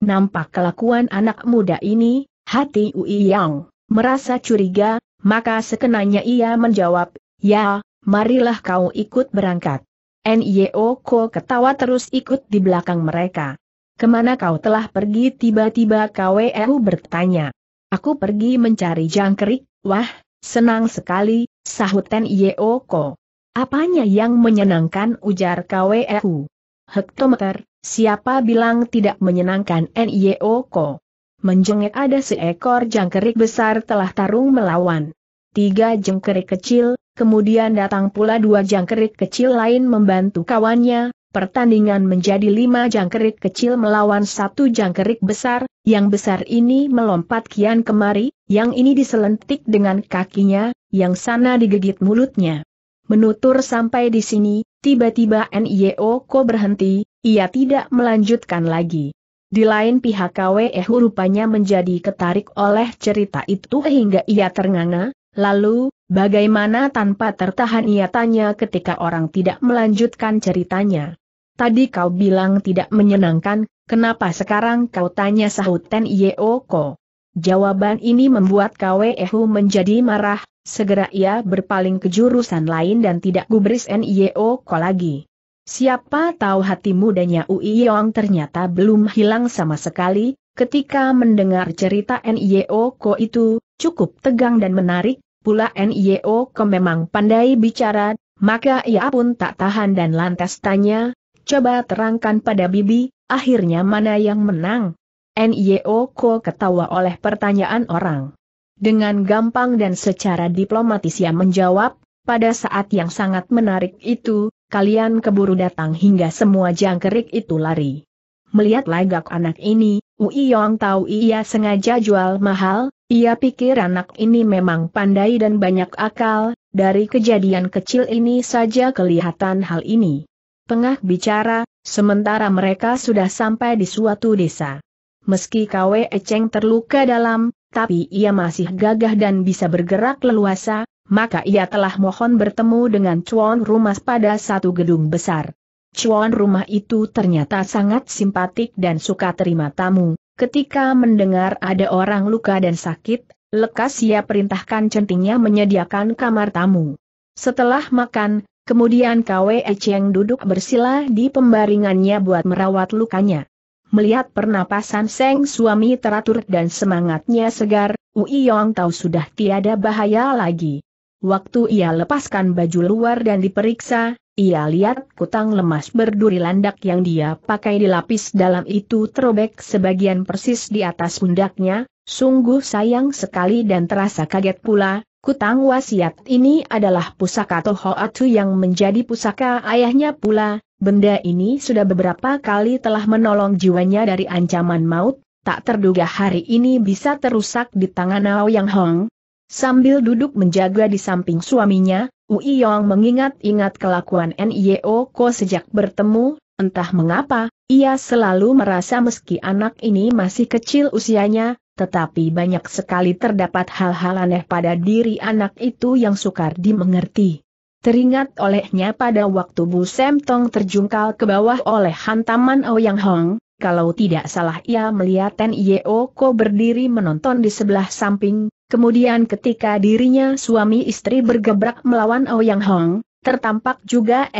Nampak kelakuan anak muda ini, Hati Ui Yang merasa curiga, maka sekenanya ia menjawab, ya, marilah kau ikut berangkat. Nio Ko ketawa terus ikut di belakang mereka. Kemana kau telah pergi tiba-tiba KWU bertanya. Aku pergi mencari jangkrik, wah, senang sekali, sahut Nio Ko. Apanya yang menyenangkan ujar KWU? Hektometer, siapa bilang tidak menyenangkan Nio Ko? Menjengek ada seekor jangkrik besar telah tarung melawan. Tiga jangkrik kecil, kemudian datang pula dua jangkrik kecil lain membantu kawannya, pertandingan menjadi lima jangkrik kecil melawan satu jangkrik besar, yang besar ini melompat kian kemari, yang ini diselentik dengan kakinya, yang sana digigit mulutnya. Menutur sampai di sini, tiba-tiba NIO e Ko berhenti, ia tidak melanjutkan lagi. Di lain pihak KWEHU rupanya menjadi ketarik oleh cerita itu hingga ia ternganga, lalu, bagaimana tanpa tertahan ia tanya ketika orang tidak melanjutkan ceritanya. Tadi kau bilang tidak menyenangkan, kenapa sekarang kau tanya sahut Ten Yeoko? Jawaban ini membuat KWEHU menjadi marah, segera ia berpaling ke jurusan lain dan tidak gubris Nyeoko lagi. Siapa tahu hati mudanya Ui Yong ternyata belum hilang sama sekali, ketika mendengar cerita N.I.O. Ko itu, cukup tegang dan menarik, pula N.I.O. Ko memang pandai bicara, maka ia pun tak tahan dan lantas tanya, coba terangkan pada Bibi, akhirnya mana yang menang? N.I.O. Ko ketawa oleh pertanyaan orang. Dengan gampang dan secara diplomatis ia menjawab, pada saat yang sangat menarik itu, kalian keburu datang hingga semua jangkrik itu lari. Melihat lagak anak ini, Ui Yong tahu ia sengaja jual mahal, ia pikir anak ini memang pandai dan banyak akal, dari kejadian kecil ini saja kelihatan hal ini. Tengah bicara, sementara mereka sudah sampai di suatu desa. Meski Kwe Eceng terluka dalam, tapi ia masih gagah dan bisa bergerak leluasa, maka ia telah mohon bertemu dengan Chuan rumah pada satu gedung besar. Chuan rumah itu ternyata sangat simpatik dan suka terima tamu. Ketika mendengar ada orang luka dan sakit, lekas ia perintahkan centingnya menyediakan kamar tamu. Setelah makan, kemudian Kwe Eceng duduk bersila di pembaringannya buat merawat lukanya. Melihat pernapasan Seng suami teratur dan semangatnya segar, Ui Yong tahu sudah tiada bahaya lagi. Waktu ia lepaskan baju luar dan diperiksa, ia lihat kutang lemas berduri landak yang dia pakai dilapis dalam itu terobek sebagian persis di atas pundaknya, sungguh sayang sekali dan terasa kaget pula, kutang wasiat ini adalah pusaka Toho Atu yang menjadi pusaka ayahnya pula, Benda ini sudah beberapa kali telah menolong jiwanya dari ancaman maut, tak terduga hari ini bisa terusak di tangan Ao Yang Hong. Sambil duduk menjaga di samping suaminya, Ui Yong mengingat-ingat kelakuan Nio Ko sejak bertemu, entah mengapa, ia selalu merasa meski anak ini masih kecil usianya, tetapi banyak sekali terdapat hal-hal aneh pada diri anak itu yang sukar dimengerti. Teringat olehnya pada waktu Bu Semtong terjungkal ke bawah oleh hantaman Ouyang oh Hong, kalau tidak salah ia melihat Ten Ko berdiri menonton di sebelah samping, kemudian ketika dirinya suami istri bergebrak melawan Ouyang oh Hong, tertampak juga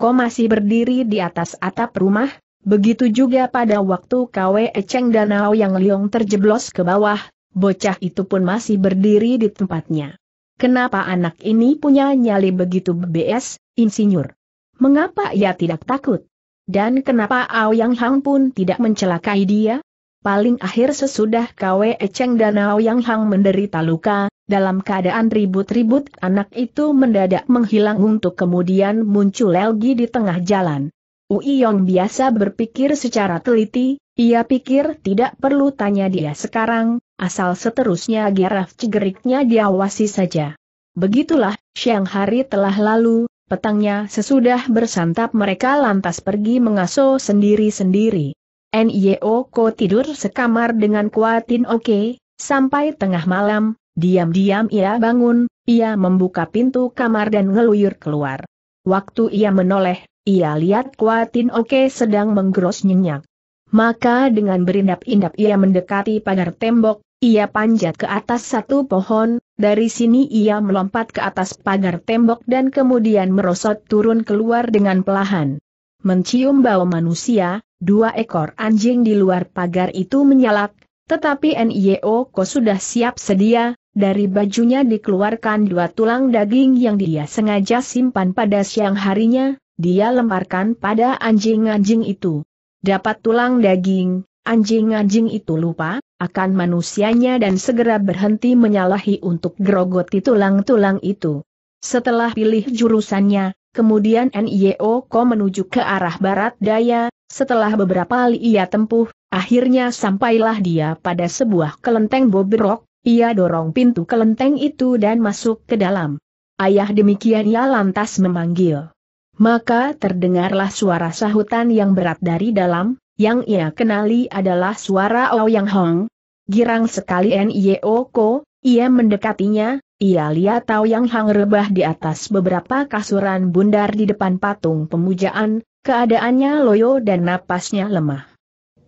Ko masih berdiri di atas atap rumah, begitu juga pada waktu KW Echeng dan Ouyang oh Leong terjeblos ke bawah, bocah itu pun masih berdiri di tempatnya. Kenapa anak ini punya nyali begitu BS, insinyur? Mengapa ia tidak takut? Dan kenapa Aoyang Hang pun tidak mencelakai dia? Paling akhir sesudah Kwe Cheng dan Aoyang Hang menderita luka, dalam keadaan ribut-ribut anak itu mendadak menghilang untuk kemudian muncul lagi di tengah jalan. Ui Yong biasa berpikir secara teliti, ia pikir tidak perlu tanya dia sekarang, asal seterusnya Giraf Cigeriknya diawasi saja. Begitulah, siang hari telah lalu, petangnya sesudah bersantap mereka lantas pergi mengasuh sendiri-sendiri. Nio Ko tidur sekamar dengan Kuatin Oke, sampai tengah malam, diam-diam ia bangun, ia membuka pintu kamar dan ngeluyur keluar. Waktu ia menoleh, ia lihat Kuatin Oke sedang menggeros nyenyak. Maka dengan berindap-indap ia mendekati pagar tembok, ia panjat ke atas satu pohon, dari sini ia melompat ke atas pagar tembok dan kemudian merosot turun keluar dengan pelahan. Mencium bau manusia, dua ekor anjing di luar pagar itu menyalak, tetapi NIO Ko sudah siap sedia, dari bajunya dikeluarkan dua tulang daging yang dia sengaja simpan pada siang harinya, dia lemparkan pada anjing-anjing itu. Dapat tulang daging, anjing-anjing itu lupa, akan manusianya dan segera berhenti menyalahi untuk gerogoti tulang-tulang itu. Setelah pilih jurusannya, kemudian NIO Ko menuju ke arah barat daya, setelah beberapa kali ia tempuh, akhirnya sampailah dia pada sebuah kelenteng bobrok, ia dorong pintu kelenteng itu dan masuk ke dalam. Ayah demikian ia lantas memanggil. Maka terdengarlah suara sahutan yang berat dari dalam, yang ia kenali adalah suara Ouyang Hong. Girang sekali N.I.O. Ko, ia mendekatinya, ia lihat Yang Hong rebah di atas beberapa kasuran bundar di depan patung pemujaan, keadaannya loyo dan napasnya lemah.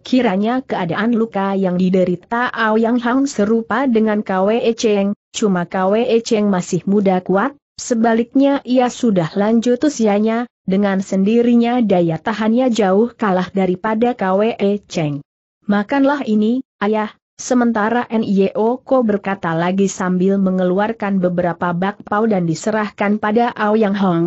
Kiranya keadaan luka yang diderita Ouyang Hong serupa dengan K.W.E. Cheng, cuma K.W.E. Cheng masih muda kuat, Sebaliknya ia sudah lanjut usianya, dengan sendirinya daya tahannya jauh kalah daripada KWE Cheng. Makanlah ini, ayah, Sementara NIO Ko berkata lagi sambil mengeluarkan beberapa bakpao dan diserahkan pada Ao Yang Hong.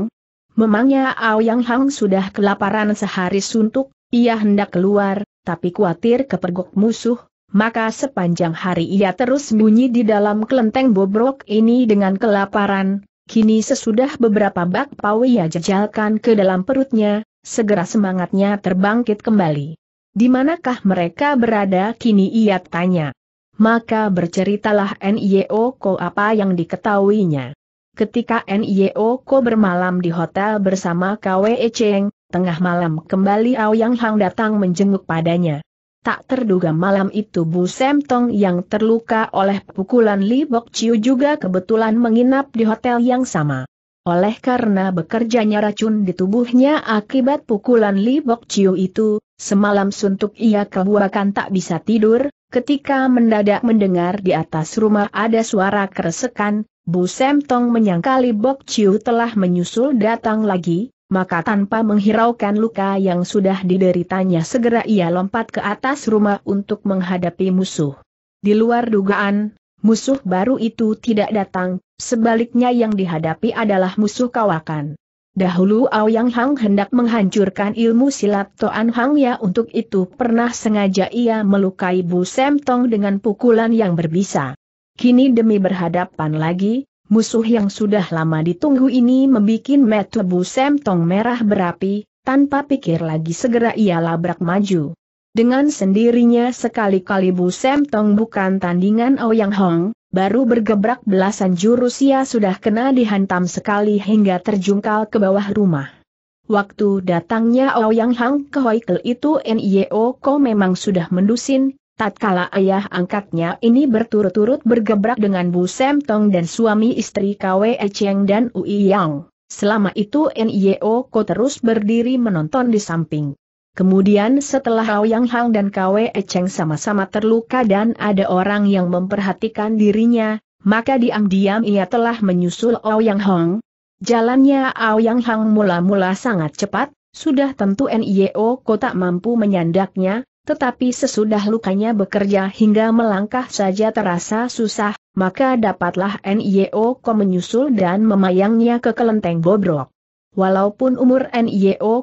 Memangnya Ao Yang Hong sudah kelaparan sehari suntuk, ia hendak keluar, tapi khawatir kepergok musuh, maka sepanjang hari ia terus bunyi di dalam kelenteng bobrok ini dengan kelaparan, Kini sesudah beberapa bak ia jejalkan ke dalam perutnya, segera semangatnya terbangkit kembali. Di manakah mereka berada kini ia tanya. Maka berceritalah N.I.O. Ko apa yang diketahuinya. Ketika N.I.O. Ko bermalam di hotel bersama Kwee Cheng, tengah malam kembali Ao Yang Hang datang menjenguk padanya. Tak terduga malam itu Bu Semtong yang terluka oleh pukulan Li Bok Chiu juga kebetulan menginap di hotel yang sama. Oleh karena bekerjanya racun di tubuhnya akibat pukulan Li Bok Chiu itu, semalam suntuk ia kebuakan tak bisa tidur, ketika mendadak mendengar di atas rumah ada suara keresekan, Bu Semtong menyangka Li Bok Chiu telah menyusul datang lagi, maka tanpa menghiraukan luka yang sudah dideritanya segera ia lompat ke atas rumah untuk menghadapi musuh. Di luar dugaan, musuh baru itu tidak datang, sebaliknya yang dihadapi adalah musuh kawakan. Dahulu Ao Yang Hang hendak menghancurkan ilmu silat Toan Hang Ya untuk itu pernah sengaja ia melukai Bu Sem Tong dengan pukulan yang berbisa. Kini demi berhadapan lagi, Musuh yang sudah lama ditunggu ini membuat metubu semtong merah berapi, tanpa pikir lagi segera ia labrak maju. Dengan sendirinya sekali-kali Bu Semtong bukan tandingan Ouyang oh Hong, baru bergebrak belasan jurus ia sudah kena dihantam sekali hingga terjungkal ke bawah rumah. Waktu datangnya Ouyang oh Hong ke Hoikel itu NIO e Ko memang sudah mendusin, Tatkala ayah angkatnya ini berturut-turut bergebrak dengan Bu Semtong dan suami istri KWE Cheng dan Ui Yang. Selama itu NIO Ko terus berdiri menonton di samping. Kemudian setelah Hao Yang Hang dan KWE Cheng sama-sama terluka dan ada orang yang memperhatikan dirinya, maka diam-diam ia telah menyusul Ao Yang Hang. Jalannya Ao Yang Hang mula-mula sangat cepat, sudah tentu NIO Ko tak mampu menyandaknya, tetapi sesudah lukanya bekerja hingga melangkah saja terasa susah, maka dapatlah Ko menyusul dan memayangnya ke kelenteng bobrok. Walaupun umur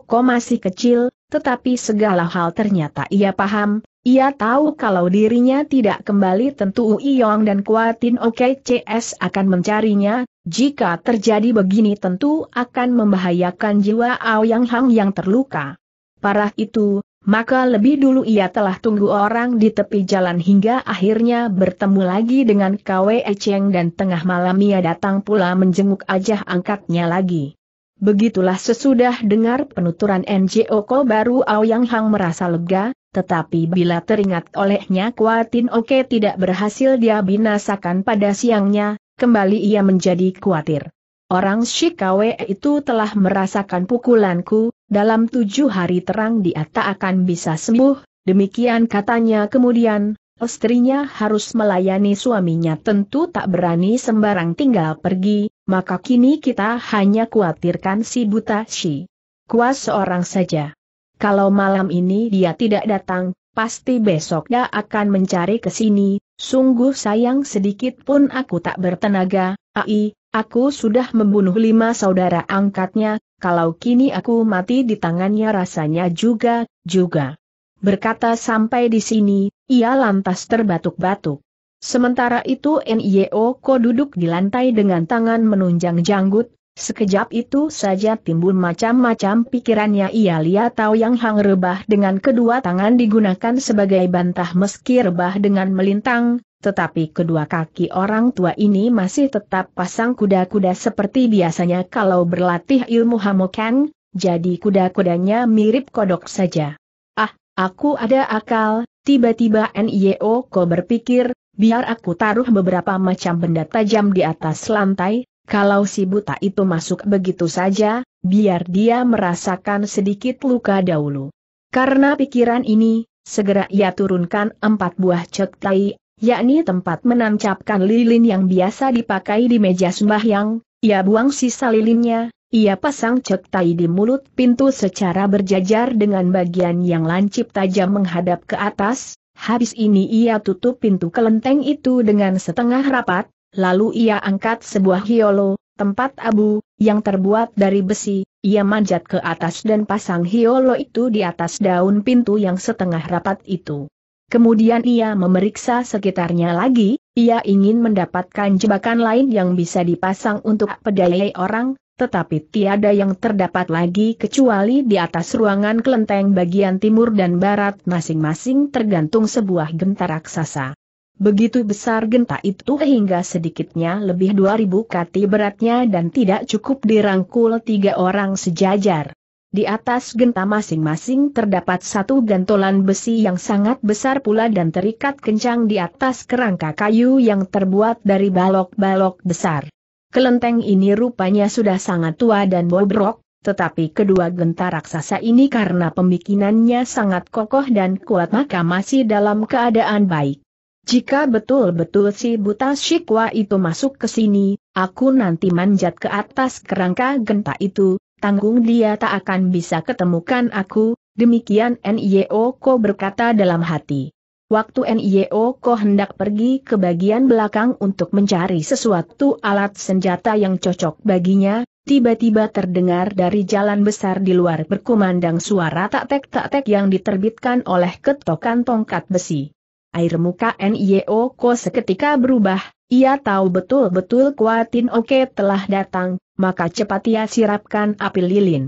Ko masih kecil, tetapi segala hal ternyata ia paham, ia tahu kalau dirinya tidak kembali tentu Uiyong dan Kuatin Oke CS akan mencarinya, jika terjadi begini tentu akan membahayakan jiwa Ao Yang Hang yang terluka. Parah itu, maka lebih dulu ia telah tunggu orang di tepi jalan hingga akhirnya bertemu lagi dengan Kwe Cheng dan tengah malam ia datang pula menjenguk ajah angkatnya lagi. Begitulah sesudah dengar penuturan NGO Ko baru Aoyang Hang merasa lega, tetapi bila teringat olehnya Kuatin Oke tidak berhasil dia binasakan pada siangnya, kembali ia menjadi khawatir. Orang Shikawe itu telah merasakan pukulanku, dalam tujuh hari terang dia tak akan bisa sembuh, demikian katanya kemudian, istrinya harus melayani suaminya tentu tak berani sembarang tinggal pergi, maka kini kita hanya khawatirkan si buta si kuas seorang saja. Kalau malam ini dia tidak datang, pasti besok dia akan mencari ke sini, sungguh sayang sedikit pun aku tak bertenaga, ai, aku sudah membunuh lima saudara angkatnya, kalau kini aku mati di tangannya rasanya juga, juga. Berkata sampai di sini, ia lantas terbatuk-batuk. Sementara itu Nio Ko duduk di lantai dengan tangan menunjang janggut, sekejap itu saja timbul macam-macam pikirannya ia lihat tahu yang hang rebah dengan kedua tangan digunakan sebagai bantah meski rebah dengan melintang, tetapi kedua kaki orang tua ini masih tetap pasang kuda-kuda seperti biasanya kalau berlatih ilmu hamokan, jadi kuda-kudanya mirip kodok saja. Ah, aku ada akal, tiba-tiba Nio Ko berpikir, biar aku taruh beberapa macam benda tajam di atas lantai, kalau si buta itu masuk begitu saja, biar dia merasakan sedikit luka dahulu. Karena pikiran ini, segera ia turunkan empat buah cek tai yakni tempat menancapkan lilin yang biasa dipakai di meja sembahyang, ia buang sisa lilinnya, ia pasang cek tai di mulut pintu secara berjajar dengan bagian yang lancip tajam menghadap ke atas, habis ini ia tutup pintu kelenteng itu dengan setengah rapat, lalu ia angkat sebuah hiolo, tempat abu, yang terbuat dari besi, ia manjat ke atas dan pasang hiolo itu di atas daun pintu yang setengah rapat itu. Kemudian ia memeriksa sekitarnya lagi, ia ingin mendapatkan jebakan lain yang bisa dipasang untuk pedayai orang, tetapi tiada yang terdapat lagi kecuali di atas ruangan kelenteng bagian timur dan barat masing-masing tergantung sebuah genta raksasa. Begitu besar genta itu hingga sedikitnya lebih 2000 kati beratnya dan tidak cukup dirangkul tiga orang sejajar. Di atas genta masing-masing terdapat satu gantolan besi yang sangat besar pula dan terikat kencang di atas kerangka kayu yang terbuat dari balok-balok besar. Kelenteng ini rupanya sudah sangat tua dan bobrok, tetapi kedua genta raksasa ini karena pembikinannya sangat kokoh dan kuat maka masih dalam keadaan baik. Jika betul-betul si buta Shikwa itu masuk ke sini, aku nanti manjat ke atas kerangka genta itu, tanggung dia tak akan bisa ketemukan aku, demikian N.I.O. Ko berkata dalam hati. Waktu N.I.O. Ko hendak pergi ke bagian belakang untuk mencari sesuatu alat senjata yang cocok baginya, tiba-tiba terdengar dari jalan besar di luar berkumandang suara tak-tek-tak-tek yang diterbitkan oleh ketokan tongkat besi. Air muka N.I.O. Ko seketika berubah, ia tahu betul-betul Kuatin Oke telah datang, maka cepat ia sirapkan api lilin.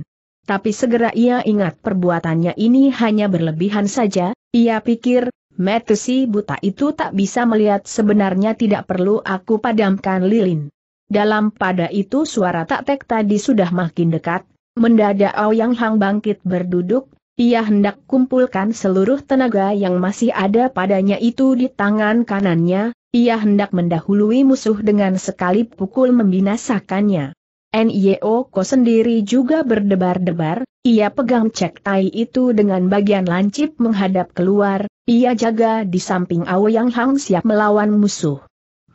Tapi segera ia ingat perbuatannya ini hanya berlebihan saja, ia pikir, Metusi buta itu tak bisa melihat sebenarnya tidak perlu aku padamkan lilin. Dalam pada itu suara tak tek tadi sudah makin dekat, mendadak Yang Hang bangkit berduduk, ia hendak kumpulkan seluruh tenaga yang masih ada padanya itu di tangan kanannya, ia hendak mendahului musuh dengan sekali pukul membinasakannya. NIO Ko sendiri juga berdebar-debar, ia pegang cek tai itu dengan bagian lancip menghadap keluar, ia jaga di samping Yang Hang siap melawan musuh.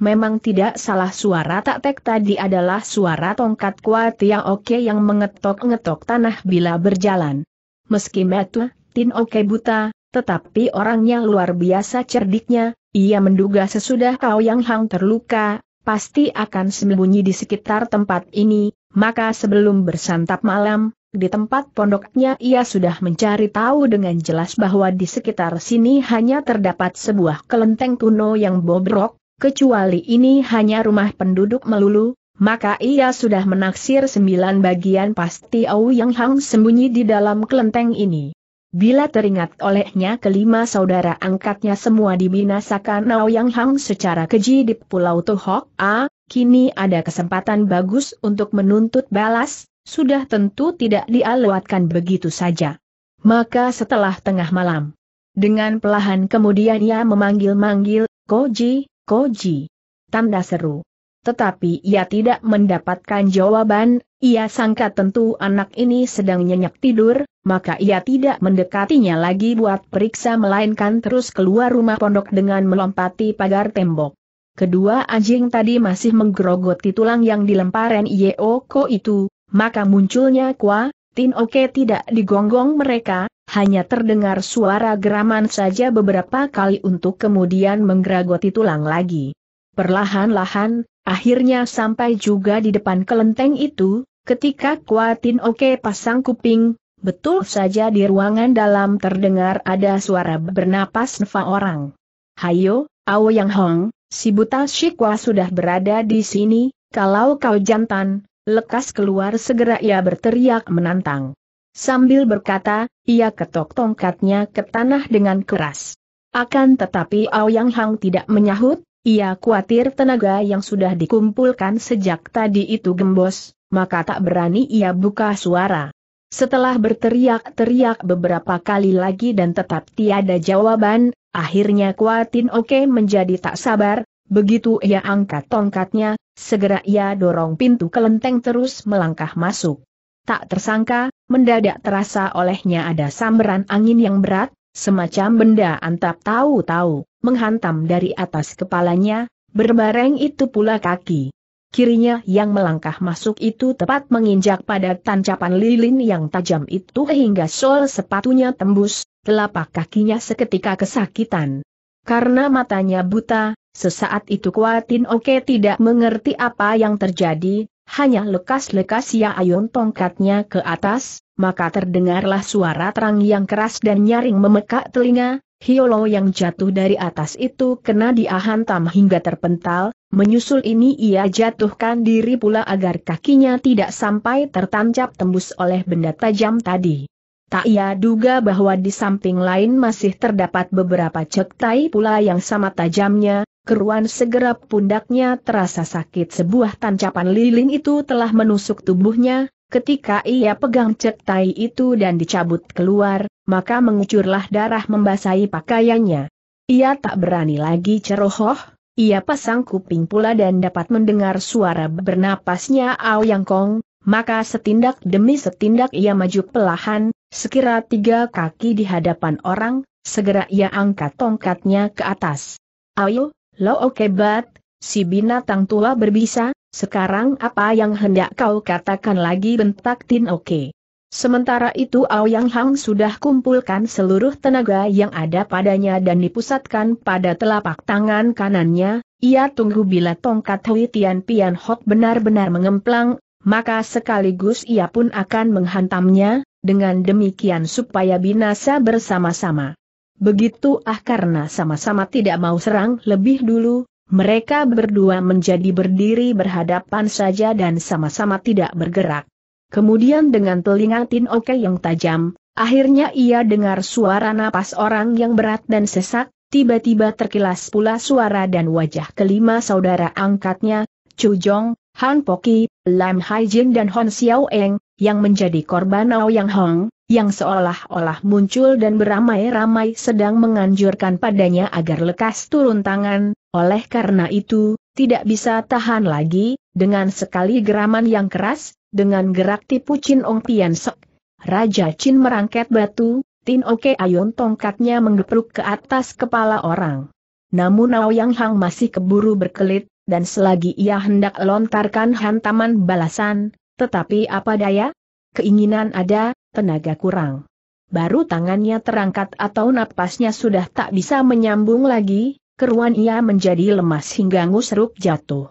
Memang tidak salah suara tak tek tadi adalah suara tongkat kuat yang oke yang mengetok-ngetok tanah bila berjalan. Meski metu, Tin Oke buta, tetapi orangnya luar biasa cerdiknya, ia menduga sesudah Kau Yang Hang terluka, pasti akan sembunyi di sekitar tempat ini, maka sebelum bersantap malam, di tempat pondoknya ia sudah mencari tahu dengan jelas bahwa di sekitar sini hanya terdapat sebuah kelenteng kuno yang bobrok, kecuali ini hanya rumah penduduk melulu, maka ia sudah menaksir sembilan bagian pasti Au Yang Hang sembunyi di dalam kelenteng ini. Bila teringat olehnya kelima saudara angkatnya semua dibinasakan Nao Yang Hang secara keji di Pulau Tohok A, kini ada kesempatan bagus untuk menuntut balas, sudah tentu tidak dialuatkan begitu saja. Maka setelah tengah malam, dengan pelahan kemudian ia memanggil-manggil, Koji, Koji. Tanda seru tetapi ia tidak mendapatkan jawaban, ia sangka tentu anak ini sedang nyenyak tidur, maka ia tidak mendekatinya lagi buat periksa melainkan terus keluar rumah pondok dengan melompati pagar tembok. Kedua anjing tadi masih menggerogoti tulang yang dilemparan Yeoko itu, maka munculnya Kwa, Tin Oke tidak digonggong mereka, hanya terdengar suara geraman saja beberapa kali untuk kemudian menggerogoti tulang lagi. Perlahan-lahan, akhirnya sampai juga di depan kelenteng itu, ketika Kuatin Oke pasang kuping, betul saja di ruangan dalam terdengar ada suara bernapas nefa orang. Hayo, Ao Yang Hong, si buta Shikwa sudah berada di sini, kalau kau jantan, lekas keluar segera ia berteriak menantang. Sambil berkata, ia ketok tongkatnya ke tanah dengan keras. Akan tetapi Ao Yang Hong tidak menyahut, ia khawatir tenaga yang sudah dikumpulkan sejak tadi itu gembos, maka tak berani ia buka suara. Setelah berteriak-teriak beberapa kali lagi dan tetap tiada jawaban, akhirnya Kuatin Oke menjadi tak sabar, begitu ia angkat tongkatnya, segera ia dorong pintu kelenteng terus melangkah masuk. Tak tersangka, mendadak terasa olehnya ada samberan angin yang berat, Semacam benda antap tahu-tahu, menghantam dari atas kepalanya, berbareng itu pula kaki. Kirinya yang melangkah masuk itu tepat menginjak pada tancapan lilin yang tajam itu hingga sol sepatunya tembus, telapak kakinya seketika kesakitan. Karena matanya buta, sesaat itu Kuatin Oke tidak mengerti apa yang terjadi, hanya lekas-lekas ia ayun tongkatnya ke atas, maka terdengarlah suara terang yang keras dan nyaring memekak telinga, Hiolo yang jatuh dari atas itu kena diahantam hingga terpental, menyusul ini ia jatuhkan diri pula agar kakinya tidak sampai tertancap tembus oleh benda tajam tadi. Tak ia duga bahwa di samping lain masih terdapat beberapa cek tai pula yang sama tajamnya, keruan segera pundaknya terasa sakit sebuah tancapan lilin itu telah menusuk tubuhnya, Ketika ia pegang cek itu dan dicabut keluar, maka mengucurlah darah membasahi pakaiannya. Ia tak berani lagi cerohoh, ia pasang kuping pula dan dapat mendengar suara bernapasnya Yang Kong, maka setindak demi setindak ia maju pelahan, sekira tiga kaki di hadapan orang, segera ia angkat tongkatnya ke atas. Ayo, lo okebat, si binatang tua berbisa, sekarang apa yang hendak kau katakan lagi bentak Tin Oke. Sementara itu Aoyang Hang sudah kumpulkan seluruh tenaga yang ada padanya dan dipusatkan pada telapak tangan kanannya, ia tunggu bila tongkat Hui Tian Pian Hok benar-benar mengemplang, maka sekaligus ia pun akan menghantamnya, dengan demikian supaya binasa bersama-sama. Begitu ah karena sama-sama tidak mau serang lebih dulu, mereka berdua menjadi berdiri berhadapan saja dan sama-sama tidak bergerak. Kemudian dengan telinga Tin Oke yang tajam, akhirnya ia dengar suara napas orang yang berat dan sesak, tiba-tiba terkilas pula suara dan wajah kelima saudara angkatnya, Chu Jong, Han Poki, Lam Haijin dan Hon Xiao Eng, yang menjadi korban Yang Hong, yang seolah-olah muncul dan beramai-ramai sedang menganjurkan padanya agar lekas turun tangan, oleh karena itu, tidak bisa tahan lagi, dengan sekali geraman yang keras, dengan gerak tipu Chin Ong Tian Sok. Raja Chin merangket batu, Tin Oke Ayun tongkatnya menggepruk ke atas kepala orang. Namun Yang Hang masih keburu berkelit, dan selagi ia hendak lontarkan hantaman balasan, tetapi apa daya? Keinginan ada, tenaga kurang. Baru tangannya terangkat atau napasnya sudah tak bisa menyambung lagi, keruan ia menjadi lemas hingga ngusruk jatuh.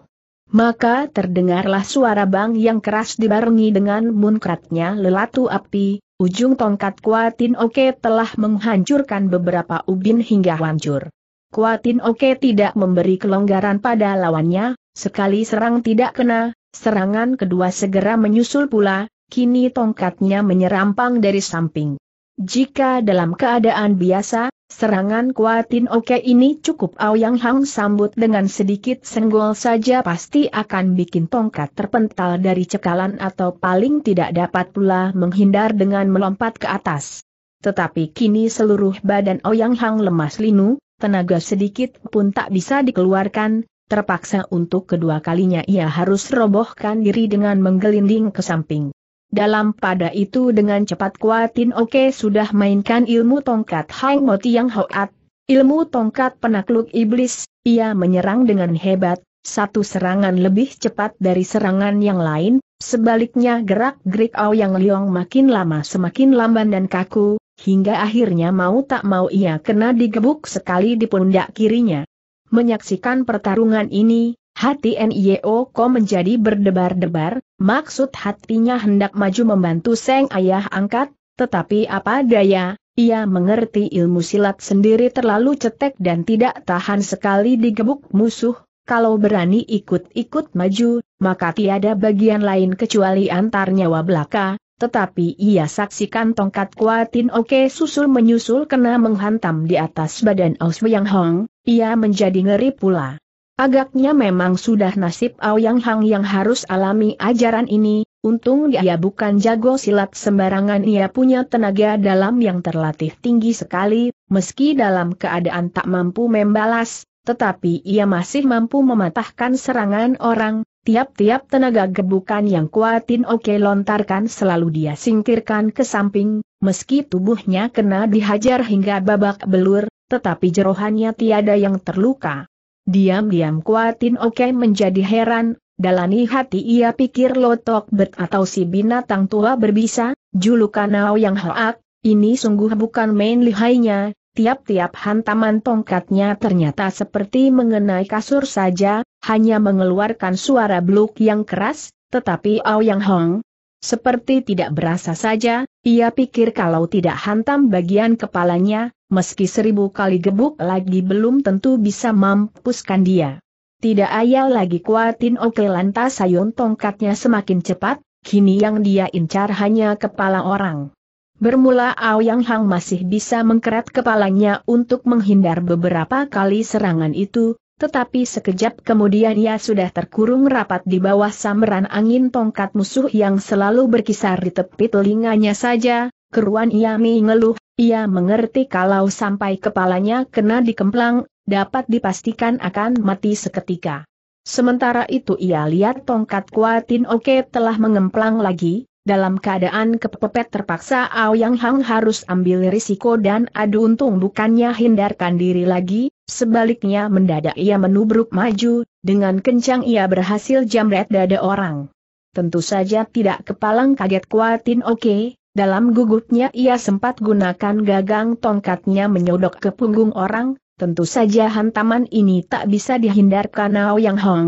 Maka terdengarlah suara bang yang keras dibarengi dengan munkratnya lelatu api, ujung tongkat Kuatin Oke telah menghancurkan beberapa ubin hingga hancur. Kuatin Oke tidak memberi kelonggaran pada lawannya, sekali serang tidak kena, serangan kedua segera menyusul pula, kini tongkatnya menyerampang dari samping. Jika dalam keadaan biasa, serangan Kuatin Oke ini cukup Aoyang Hang sambut dengan sedikit senggol saja pasti akan bikin tongkat terpental dari cekalan atau paling tidak dapat pula menghindar dengan melompat ke atas. Tetapi kini seluruh badan Oyang Hang lemas linu, tenaga sedikit pun tak bisa dikeluarkan, terpaksa untuk kedua kalinya ia harus robohkan diri dengan menggelinding ke samping. Dalam pada itu dengan cepat Kuatin Oke sudah mainkan ilmu tongkat Hang Mo Tiang Hoat, ilmu tongkat penakluk iblis, ia menyerang dengan hebat, satu serangan lebih cepat dari serangan yang lain, sebaliknya gerak-gerik Ao Yang Liong makin lama semakin lamban dan kaku, hingga akhirnya mau tak mau ia kena digebuk sekali di pundak kirinya. Menyaksikan pertarungan ini, Hati NIO Ko menjadi berdebar-debar, maksud hatinya hendak maju membantu Seng Ayah angkat, tetapi apa daya, ia mengerti ilmu silat sendiri terlalu cetek dan tidak tahan sekali digebuk musuh, kalau berani ikut-ikut maju, maka tiada bagian lain kecuali antar nyawa belaka, tetapi ia saksikan tongkat kuatin oke susul menyusul kena menghantam di atas badan Aus Yang Hong, ia menjadi ngeri pula. Agaknya memang sudah nasib Aoyang Hang yang harus alami ajaran ini, untung dia bukan jago silat sembarangan ia punya tenaga dalam yang terlatih tinggi sekali, meski dalam keadaan tak mampu membalas, tetapi ia masih mampu mematahkan serangan orang, tiap-tiap tenaga gebukan yang kuatin oke lontarkan selalu dia singkirkan ke samping, meski tubuhnya kena dihajar hingga babak belur, tetapi jerohannya tiada yang terluka. Diam-diam Kuatin Oke menjadi heran, dalani hati ia pikir Lotok Bet atau si binatang tua berbisa, julukan Ao yang hoak, ini sungguh bukan main lihainya, tiap-tiap hantaman tongkatnya ternyata seperti mengenai kasur saja, hanya mengeluarkan suara bluk yang keras, tetapi Ao Yang Hong, seperti tidak berasa saja, ia pikir kalau tidak hantam bagian kepalanya, meski seribu kali gebuk lagi belum tentu bisa mampuskan dia. Tidak ayal lagi kuatin oke lantas sayun tongkatnya semakin cepat, kini yang dia incar hanya kepala orang. Bermula Aoyang Hang masih bisa mengkerat kepalanya untuk menghindar beberapa kali serangan itu, tetapi sekejap kemudian ia sudah terkurung rapat di bawah samberan angin tongkat musuh yang selalu berkisar di tepi telinganya saja, keruan ia mengeluh, ia mengerti kalau sampai kepalanya kena dikemplang, dapat dipastikan akan mati seketika. Sementara itu ia lihat tongkat Kuatin Oke telah mengemplang lagi, dalam keadaan kepepet terpaksa Ao Yang Hang harus ambil risiko dan adu untung bukannya hindarkan diri lagi, Sebaliknya mendadak ia menubruk maju, dengan kencang ia berhasil jamret dada orang. Tentu saja tidak kepalang kaget kuatin oke, dalam gugupnya ia sempat gunakan gagang tongkatnya menyodok ke punggung orang, tentu saja hantaman ini tak bisa dihindarkan Ao Yang Hong.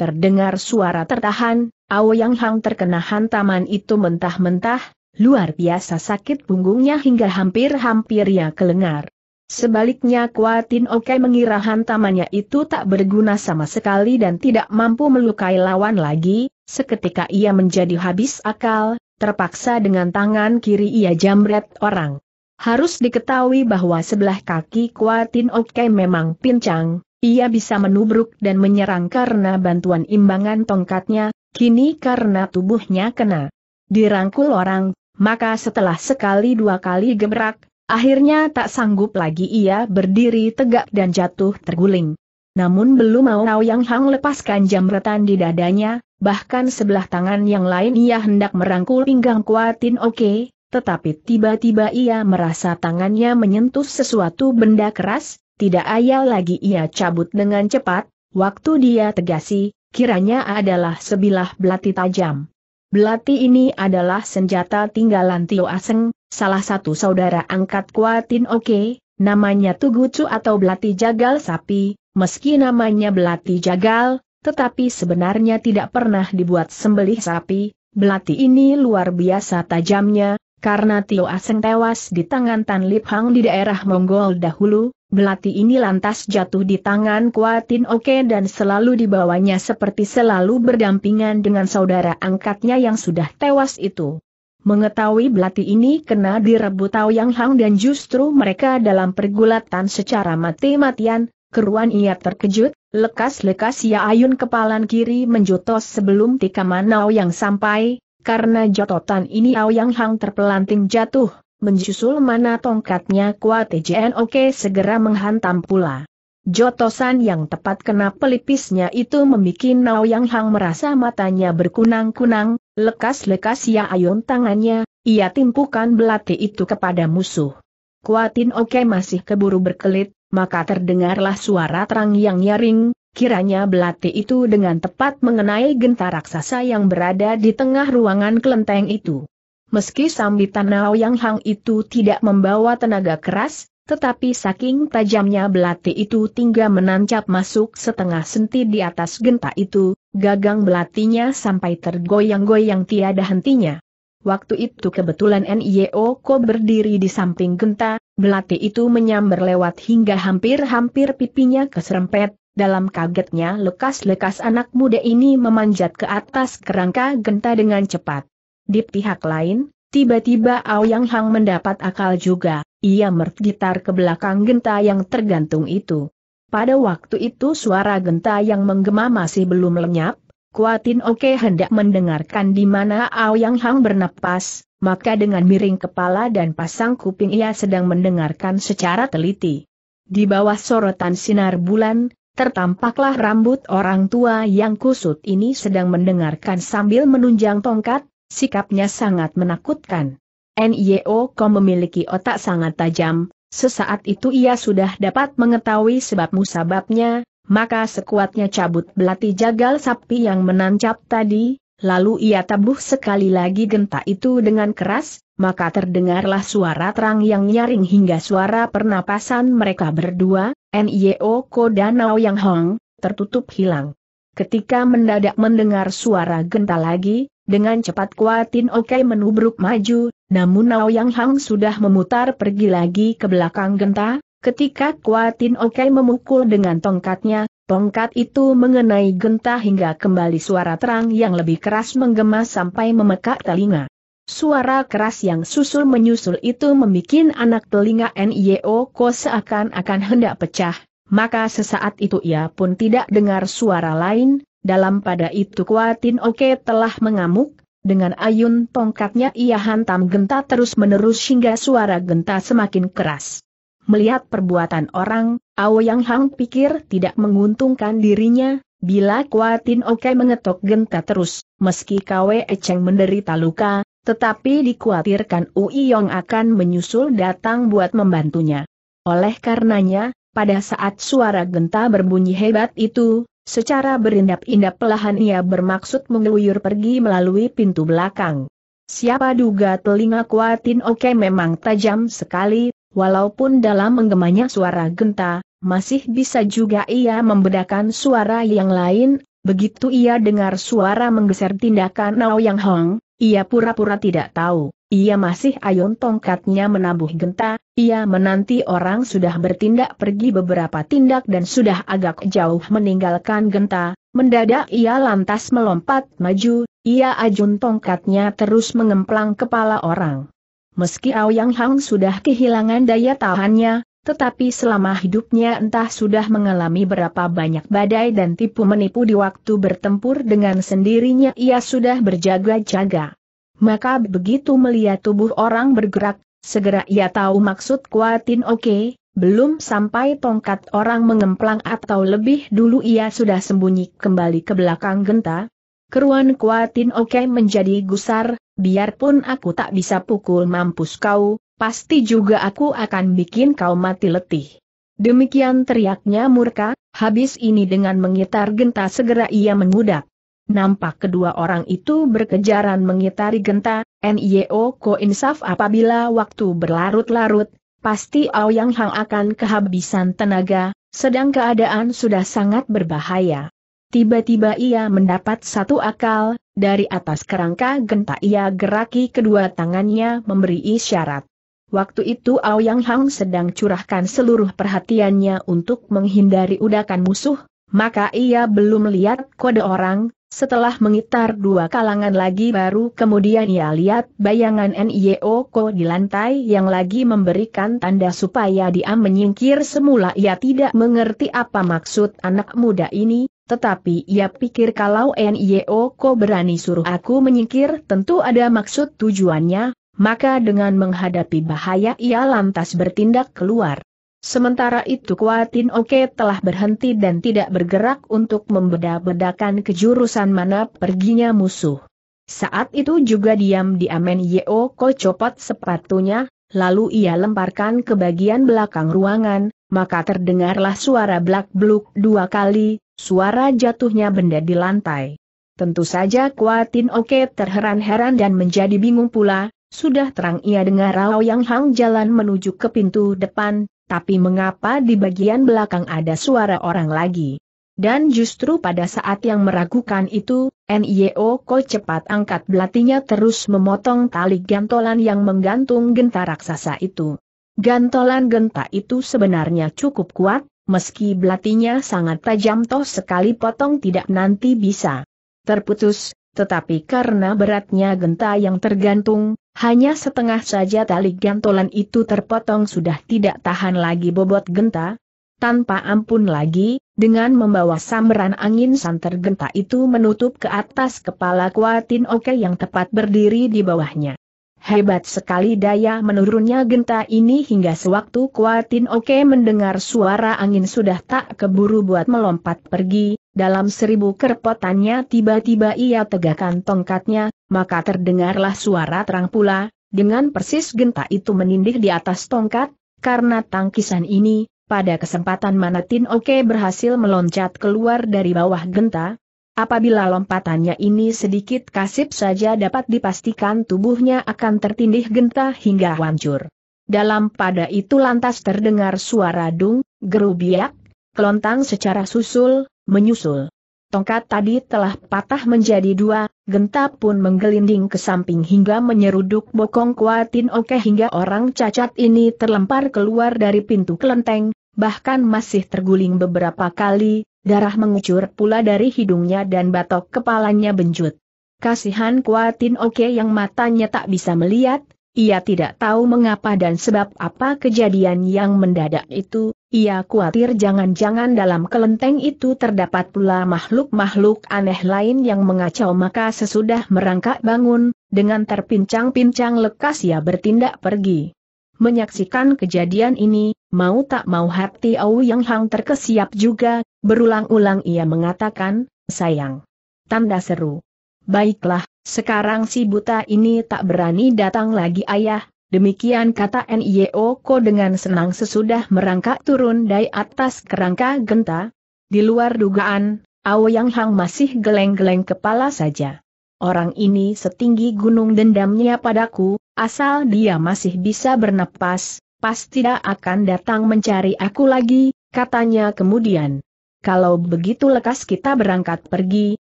Terdengar suara tertahan, Ao Yang Hong terkena hantaman itu mentah-mentah, luar biasa sakit punggungnya hingga hampir-hampir ia kelengar. Sebaliknya Kuatin Oke mengira hantamannya itu tak berguna sama sekali dan tidak mampu melukai lawan lagi, seketika ia menjadi habis akal, terpaksa dengan tangan kiri ia jamret orang. Harus diketahui bahwa sebelah kaki Kuatin Oke memang pincang, ia bisa menubruk dan menyerang karena bantuan imbangan tongkatnya, kini karena tubuhnya kena dirangkul orang, maka setelah sekali dua kali gebrak, Akhirnya tak sanggup lagi ia berdiri tegak dan jatuh terguling. Namun belum mau Nao Yang Hang lepaskan jamretan di dadanya, bahkan sebelah tangan yang lain ia hendak merangkul pinggang kuatin oke, tetapi tiba-tiba ia merasa tangannya menyentuh sesuatu benda keras, tidak ayal lagi ia cabut dengan cepat, waktu dia tegasi, kiranya adalah sebilah belati tajam. Belati ini adalah senjata tinggalan Tio Aseng, salah satu saudara angkat Kuatin Oke, namanya Tugucu atau Belati Jagal Sapi, meski namanya Belati Jagal, tetapi sebenarnya tidak pernah dibuat sembelih sapi, Belati ini luar biasa tajamnya, karena Tio Aseng tewas di tangan Tan Lip Hang di daerah Mongol dahulu, Belati ini lantas jatuh di tangan Kuatin Oke dan selalu dibawanya seperti selalu berdampingan dengan saudara angkatnya yang sudah tewas itu. Mengetahui belati ini kena direbut Tao Yang Hang dan justru mereka dalam pergulatan secara mati-matian, keruan ia terkejut, lekas-lekas ia ayun kepalan kiri menjotos sebelum tikaman Nao Yang sampai, karena jototan ini Tao Yang Hang terpelanting jatuh, menjusul mana tongkatnya kuat Oke segera menghantam pula. Jotosan yang tepat kena pelipisnya itu membuat Nao Yang Hang merasa matanya berkunang-kunang, lekas-lekas ia ayun tangannya, ia timpukan belati itu kepada musuh. Kuatin Oke masih keburu berkelit, maka terdengarlah suara terang yang nyaring, kiranya belati itu dengan tepat mengenai genta raksasa yang berada di tengah ruangan kelenteng itu. Meski sambitan Yang Hang itu tidak membawa tenaga keras, tetapi saking tajamnya belati itu tinggal menancap masuk setengah senti di atas genta itu, gagang belatinya sampai tergoyang-goyang tiada hentinya. Waktu itu kebetulan NIO Ko berdiri di samping genta, belati itu menyambar lewat hingga hampir-hampir pipinya keserempet, dalam kagetnya lekas-lekas anak muda ini memanjat ke atas kerangka genta dengan cepat. Di pihak lain, tiba-tiba Aoyang Hang mendapat akal juga, ia mergitar ke belakang genta yang tergantung itu. Pada waktu itu suara genta yang menggema masih belum lenyap, Kuatin Oke hendak mendengarkan di mana Aoyang Hang bernapas, maka dengan miring kepala dan pasang kuping ia sedang mendengarkan secara teliti. Di bawah sorotan sinar bulan, tertampaklah rambut orang tua yang kusut ini sedang mendengarkan sambil menunjang tongkat, Sikapnya sangat menakutkan. NIO Ko memiliki otak sangat tajam, sesaat itu ia sudah dapat mengetahui sebab musababnya, maka sekuatnya cabut belati jagal sapi yang menancap tadi, lalu ia tabuh sekali lagi genta itu dengan keras, maka terdengarlah suara terang yang nyaring hingga suara pernapasan mereka berdua, NIO Ko dan Danau Yang Hong, tertutup hilang. Ketika mendadak mendengar suara genta lagi, dengan cepat Kuatin Oke menubruk maju, namun Yang Hang sudah memutar pergi lagi ke belakang genta, ketika Kuatin Oke memukul dengan tongkatnya, tongkat itu mengenai genta hingga kembali suara terang yang lebih keras menggema sampai memekak telinga. Suara keras yang susul menyusul itu membuat anak telinga NIO Ko seakan-akan hendak pecah, maka sesaat itu ia pun tidak dengar suara lain, dalam pada itu Kuatin Oke telah mengamuk, dengan ayun tongkatnya ia hantam genta terus-menerus hingga suara genta semakin keras. Melihat perbuatan orang, Yang Hang pikir tidak menguntungkan dirinya, bila Kuatin Oke mengetok genta terus, meski Kwe Echeng menderita luka, tetapi dikhawatirkan Ui Yong akan menyusul datang buat membantunya. Oleh karenanya, pada saat suara genta berbunyi hebat itu, Secara berindap-indap pelahan ia bermaksud mengeluyur pergi melalui pintu belakang. Siapa duga telinga kuatin oke memang tajam sekali, walaupun dalam menggemanya suara genta, masih bisa juga ia membedakan suara yang lain, begitu ia dengar suara menggeser tindakan Nao Yang Hong, ia pura-pura tidak tahu. Ia masih ayun tongkatnya menabuh genta, ia menanti orang sudah bertindak pergi beberapa tindak dan sudah agak jauh meninggalkan genta, mendadak ia lantas melompat maju, ia ajun tongkatnya terus mengemplang kepala orang. Meski Aoyang Hang sudah kehilangan daya tahannya, tetapi selama hidupnya entah sudah mengalami berapa banyak badai dan tipu menipu di waktu bertempur dengan sendirinya ia sudah berjaga-jaga. Maka begitu melihat tubuh orang bergerak, segera ia tahu maksud Kuatin Oke, okay, belum sampai tongkat orang mengemplang atau lebih dulu ia sudah sembunyi kembali ke belakang genta. Keruan Kuatin Oke okay menjadi gusar, biarpun aku tak bisa pukul mampus kau, pasti juga aku akan bikin kau mati letih. Demikian teriaknya murka, habis ini dengan mengitar genta segera ia mengudak. Nampak kedua orang itu berkejaran mengitari genta, NIO koinsaf apabila waktu berlarut-larut, pasti Aoyang Hang akan kehabisan tenaga, sedang keadaan sudah sangat berbahaya. Tiba-tiba ia mendapat satu akal, dari atas kerangka genta ia geraki kedua tangannya memberi isyarat. Waktu itu Aoyang Hang sedang curahkan seluruh perhatiannya untuk menghindari udakan musuh, maka ia belum lihat kode orang, setelah mengitar dua kalangan lagi baru kemudian ia lihat bayangan NIO Ko di lantai yang lagi memberikan tanda supaya dia menyingkir semula ia tidak mengerti apa maksud anak muda ini, tetapi ia pikir kalau NIO Ko berani suruh aku menyingkir tentu ada maksud tujuannya, maka dengan menghadapi bahaya ia lantas bertindak keluar. Sementara itu Kuatin Oke telah berhenti dan tidak bergerak untuk membeda-bedakan kejurusan mana perginya musuh. Saat itu juga diam di Yeo Ko copot sepatunya, lalu ia lemparkan ke bagian belakang ruangan, maka terdengarlah suara blak-bluk dua kali, suara jatuhnya benda di lantai. Tentu saja Kuatin Oke terheran-heran dan menjadi bingung pula, sudah terang ia dengar Rao Yang Hang jalan menuju ke pintu depan, tapi mengapa di bagian belakang ada suara orang lagi? Dan justru pada saat yang meragukan itu, NIO Ko cepat angkat belatinya terus memotong tali gantolan yang menggantung genta raksasa itu. Gantolan genta itu sebenarnya cukup kuat, meski belatinya sangat tajam toh sekali potong tidak nanti bisa terputus, tetapi karena beratnya genta yang tergantung, hanya setengah saja tali gantolan itu terpotong sudah tidak tahan lagi bobot genta. Tanpa ampun lagi, dengan membawa samberan angin santer genta itu menutup ke atas kepala Kuatin Oke yang tepat berdiri di bawahnya. Hebat sekali daya menurunnya genta ini hingga sewaktu Kuatin Oke mendengar suara angin sudah tak keburu buat melompat pergi, dalam seribu kerpotannya tiba-tiba ia tegakkan tongkatnya, maka terdengarlah suara terang pula, dengan persis genta itu menindih di atas tongkat, karena tangkisan ini, pada kesempatan mana Tin Oke berhasil meloncat keluar dari bawah genta, Apabila lompatannya ini sedikit kasip saja dapat dipastikan tubuhnya akan tertindih genta hingga hancur. Dalam pada itu lantas terdengar suara dung, gerubiak, kelontang secara susul, menyusul. Tongkat tadi telah patah menjadi dua, genta pun menggelinding ke samping hingga menyeruduk bokong kuatin oke hingga orang cacat ini terlempar keluar dari pintu kelenteng, bahkan masih terguling beberapa kali, Darah mengucur pula dari hidungnya dan batok kepalanya benjut. Kasihan Kuatin Oke yang matanya tak bisa melihat, ia tidak tahu mengapa dan sebab apa kejadian yang mendadak itu, ia khawatir jangan-jangan dalam kelenteng itu terdapat pula makhluk-makhluk aneh lain yang mengacau maka sesudah merangkak bangun, dengan terpincang-pincang lekas ia bertindak pergi. Menyaksikan kejadian ini, mau tak mau hati Au Yang Hang terkesiap juga, Berulang-ulang ia mengatakan, sayang. Tanda seru. Baiklah, sekarang si buta ini tak berani datang lagi ayah, demikian kata N.I.O.Ko dengan senang sesudah merangkak turun dari atas kerangka genta. Di luar dugaan, Yang Hang masih geleng-geleng kepala saja. Orang ini setinggi gunung dendamnya padaku, asal dia masih bisa bernapas, pasti tidak akan datang mencari aku lagi, katanya kemudian. Kalau begitu lekas kita berangkat pergi,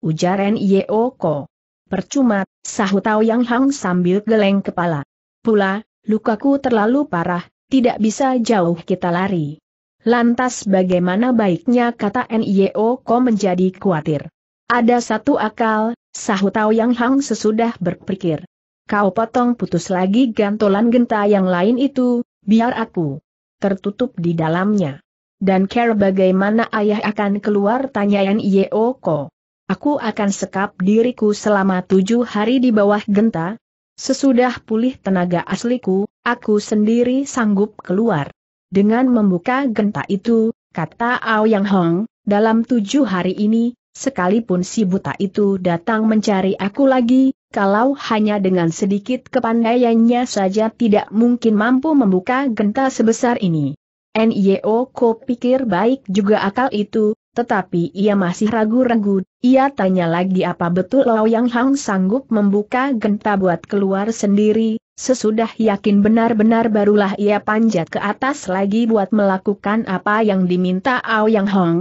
ujar N.Y.O.Ko. Percuma, sahut Tao Yang Hang sambil geleng kepala. Pula, lukaku terlalu parah, tidak bisa jauh kita lari. Lantas bagaimana baiknya kata N.Y.O. Ko menjadi khawatir. Ada satu akal, sahut Tao Yang Hang sesudah berpikir. Kau potong putus lagi gantolan genta yang lain itu, biar aku tertutup di dalamnya. Dan care bagaimana ayah akan keluar tanyaan Yeoko. Aku akan sekap diriku selama tujuh hari di bawah genta. Sesudah pulih tenaga asliku, aku sendiri sanggup keluar. Dengan membuka genta itu, kata Ao Yang Hong, dalam tujuh hari ini, sekalipun si buta itu datang mencari aku lagi, kalau hanya dengan sedikit kepandaiannya saja tidak mungkin mampu membuka genta sebesar ini. NIO Ko pikir baik juga akal itu, tetapi ia masih ragu-ragu, ia tanya lagi apa betul Yang Hang sanggup membuka genta buat keluar sendiri, sesudah yakin benar-benar barulah ia panjat ke atas lagi buat melakukan apa yang diminta Yang Hang.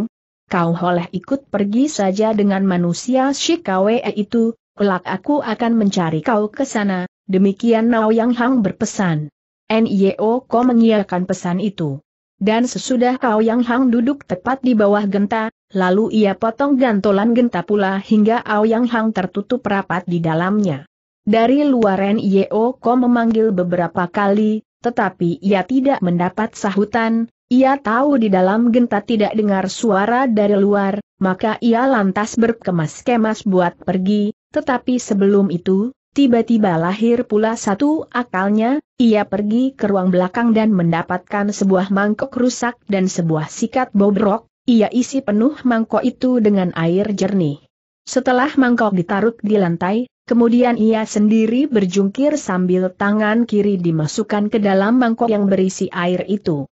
Kau boleh ikut pergi saja dengan manusia Shikawe itu, kelak aku akan mencari kau ke sana, demikian Yang Hang berpesan. NIO Ko mengiyakan pesan itu. Dan sesudah Kau Yang Hang duduk tepat di bawah genta, lalu ia potong gantolan genta pula hingga Ao Yang Hang tertutup rapat di dalamnya. Dari luar Yeo Ko memanggil beberapa kali, tetapi ia tidak mendapat sahutan, ia tahu di dalam genta tidak dengar suara dari luar, maka ia lantas berkemas-kemas buat pergi, tetapi sebelum itu, Tiba-tiba lahir pula satu akalnya, ia pergi ke ruang belakang dan mendapatkan sebuah mangkok rusak dan sebuah sikat bobrok, ia isi penuh mangkok itu dengan air jernih. Setelah mangkok ditaruh di lantai, kemudian ia sendiri berjungkir sambil tangan kiri dimasukkan ke dalam mangkok yang berisi air itu.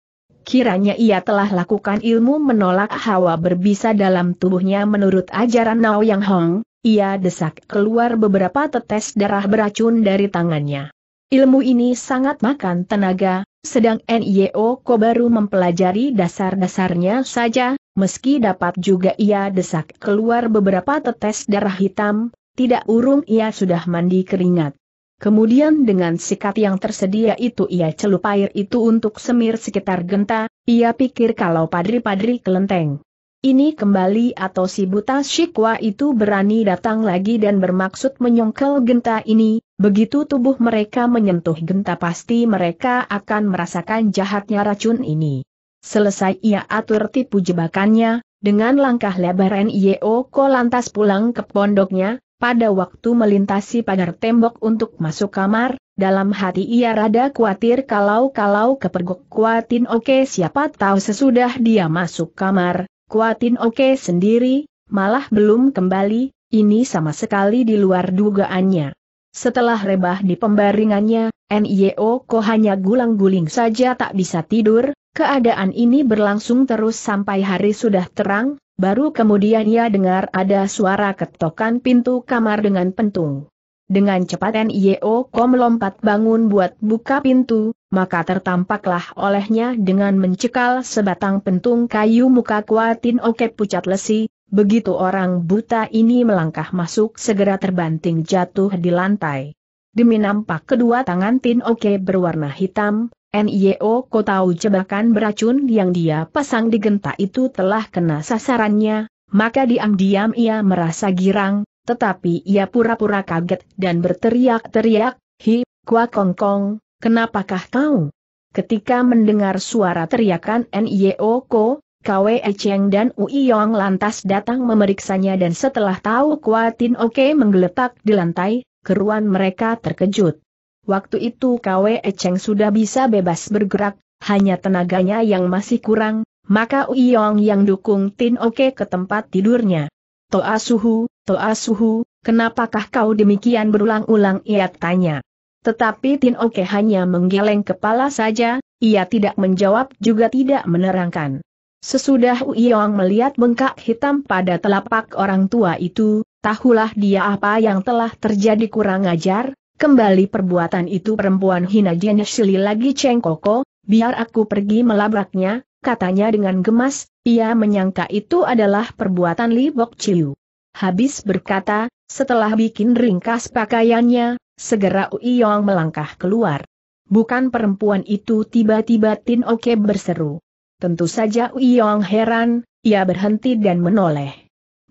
Kiranya ia telah lakukan ilmu menolak hawa berbisa dalam tubuhnya menurut ajaran Nao Yang Hong, ia desak keluar beberapa tetes darah beracun dari tangannya. Ilmu ini sangat makan tenaga, sedang NIO Ko baru mempelajari dasar-dasarnya saja, meski dapat juga ia desak keluar beberapa tetes darah hitam, tidak urung ia sudah mandi keringat. Kemudian dengan sikat yang tersedia itu ia celup air itu untuk semir sekitar genta, ia pikir kalau padri-padri kelenteng ini kembali atau si buta Shikwa itu berani datang lagi dan bermaksud menyongkel genta ini, begitu tubuh mereka menyentuh genta pasti mereka akan merasakan jahatnya racun ini. Selesai ia atur tipu jebakannya, dengan langkah lebar N.I.O. Ko lantas pulang ke pondoknya, pada waktu melintasi pagar tembok untuk masuk kamar, dalam hati ia rada khawatir kalau-kalau kepergok kuatin oke siapa tahu sesudah dia masuk kamar, Kuatin Oke sendiri, malah belum kembali, ini sama sekali di luar dugaannya. Setelah rebah di pembaringannya, NIO Ko hanya gulang-guling saja tak bisa tidur, keadaan ini berlangsung terus sampai hari sudah terang, baru kemudian ia dengar ada suara ketokan pintu kamar dengan pentung. Dengan cepat Nio Ko melompat bangun buat buka pintu, maka tertampaklah olehnya dengan mencekal sebatang pentung kayu muka kuatin oke pucat lesi, begitu orang buta ini melangkah masuk segera terbanting jatuh di lantai. Demi nampak kedua tangan Tin Oke berwarna hitam, NIO Ko tahu jebakan beracun yang dia pasang di genta itu telah kena sasarannya, maka diam-diam ia merasa girang, tetapi ia pura-pura kaget dan berteriak-teriak, Hi, Kua kongkong, Kong, kenapakah kau? Ketika mendengar suara teriakan N.I.O. Ko, K.W.E. Cheng dan Ui Yong lantas datang memeriksanya dan setelah tahu Tin Oke menggeletak di lantai, keruan mereka terkejut. Waktu itu K.W.E. Cheng sudah bisa bebas bergerak, hanya tenaganya yang masih kurang, maka Ui Yong yang dukung Tin Oke ke tempat tidurnya. Toa suhu, toa suhu, kenapakah kau demikian berulang-ulang ia tanya. Tetapi Tin Oke hanya menggeleng kepala saja, ia tidak menjawab juga tidak menerangkan. Sesudah Uiyong melihat bengkak hitam pada telapak orang tua itu, tahulah dia apa yang telah terjadi kurang ajar, kembali perbuatan itu perempuan hina jenis lagi cengkoko, biar aku pergi melabraknya, katanya dengan gemas, ia menyangka itu adalah perbuatan Li Bok Chiu. Habis berkata, setelah bikin ringkas pakaiannya, segera Uiyong melangkah keluar. Bukan perempuan itu tiba-tiba Tin Oke berseru. Tentu saja Uiyong heran, ia berhenti dan menoleh.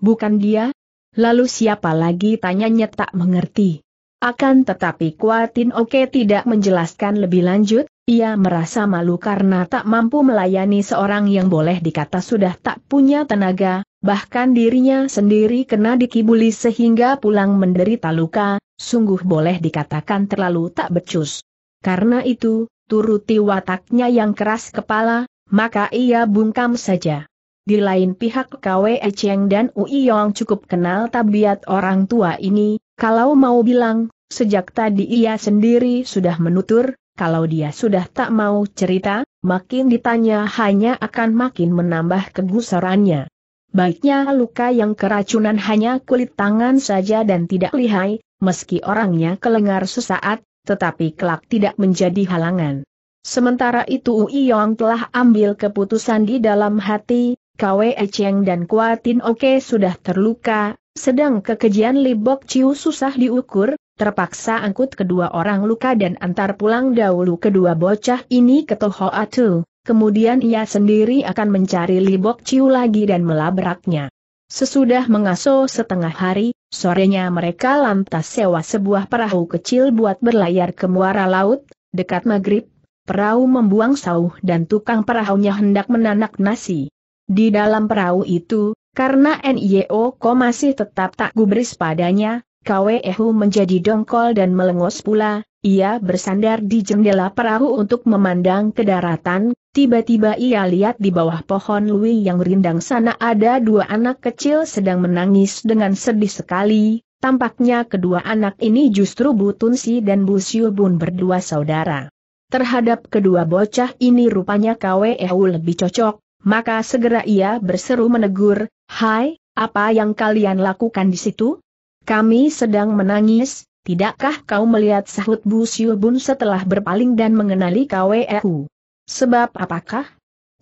Bukan dia? Lalu siapa lagi tanyanya tak mengerti. Akan tetapi Kuatin Oke tidak menjelaskan lebih lanjut, ia merasa malu karena tak mampu melayani seorang yang boleh dikata sudah tak punya tenaga, bahkan dirinya sendiri kena dikibuli sehingga pulang menderita luka, sungguh boleh dikatakan terlalu tak becus. Karena itu, turuti wataknya yang keras kepala, maka ia bungkam saja. Di lain pihak KWE Cheng dan Ui Yong cukup kenal tabiat orang tua ini, kalau mau bilang, sejak tadi ia sendiri sudah menutur, kalau dia sudah tak mau cerita, makin ditanya hanya akan makin menambah kegusarannya. Baiknya luka yang keracunan hanya kulit tangan saja dan tidak lihai, meski orangnya kelengar sesaat, tetapi kelak tidak menjadi halangan. Sementara itu Ui Yong telah ambil keputusan di dalam hati, Kwe Cheng dan Kuatin Oke sudah terluka, sedang kekejian Libok Ciu susah diukur, terpaksa angkut kedua orang luka dan antar pulang dahulu kedua bocah ini ke Toho Atu, kemudian ia sendiri akan mencari Libok Ciu lagi dan melabraknya. Sesudah mengasuh setengah hari, sorenya mereka lantas sewa sebuah perahu kecil buat berlayar ke muara laut, dekat maghrib, perahu membuang sauh dan tukang perahunya hendak menanak nasi. Di dalam perahu itu, karena NIO masih tetap tak gubris padanya, Kwehu menjadi dongkol dan melengos pula, ia bersandar di jendela perahu untuk memandang ke daratan, tiba-tiba ia lihat di bawah pohon lui yang rindang sana ada dua anak kecil sedang menangis dengan sedih sekali, tampaknya kedua anak ini justru Butunsi dan Bu Siubun berdua saudara. Terhadap kedua bocah ini rupanya Kwehu lebih cocok, maka segera ia berseru menegur, Hai, apa yang kalian lakukan di situ? Kami sedang menangis, tidakkah kau melihat sahut Bu Bun setelah berpaling dan mengenali KWEU? Sebab apakah?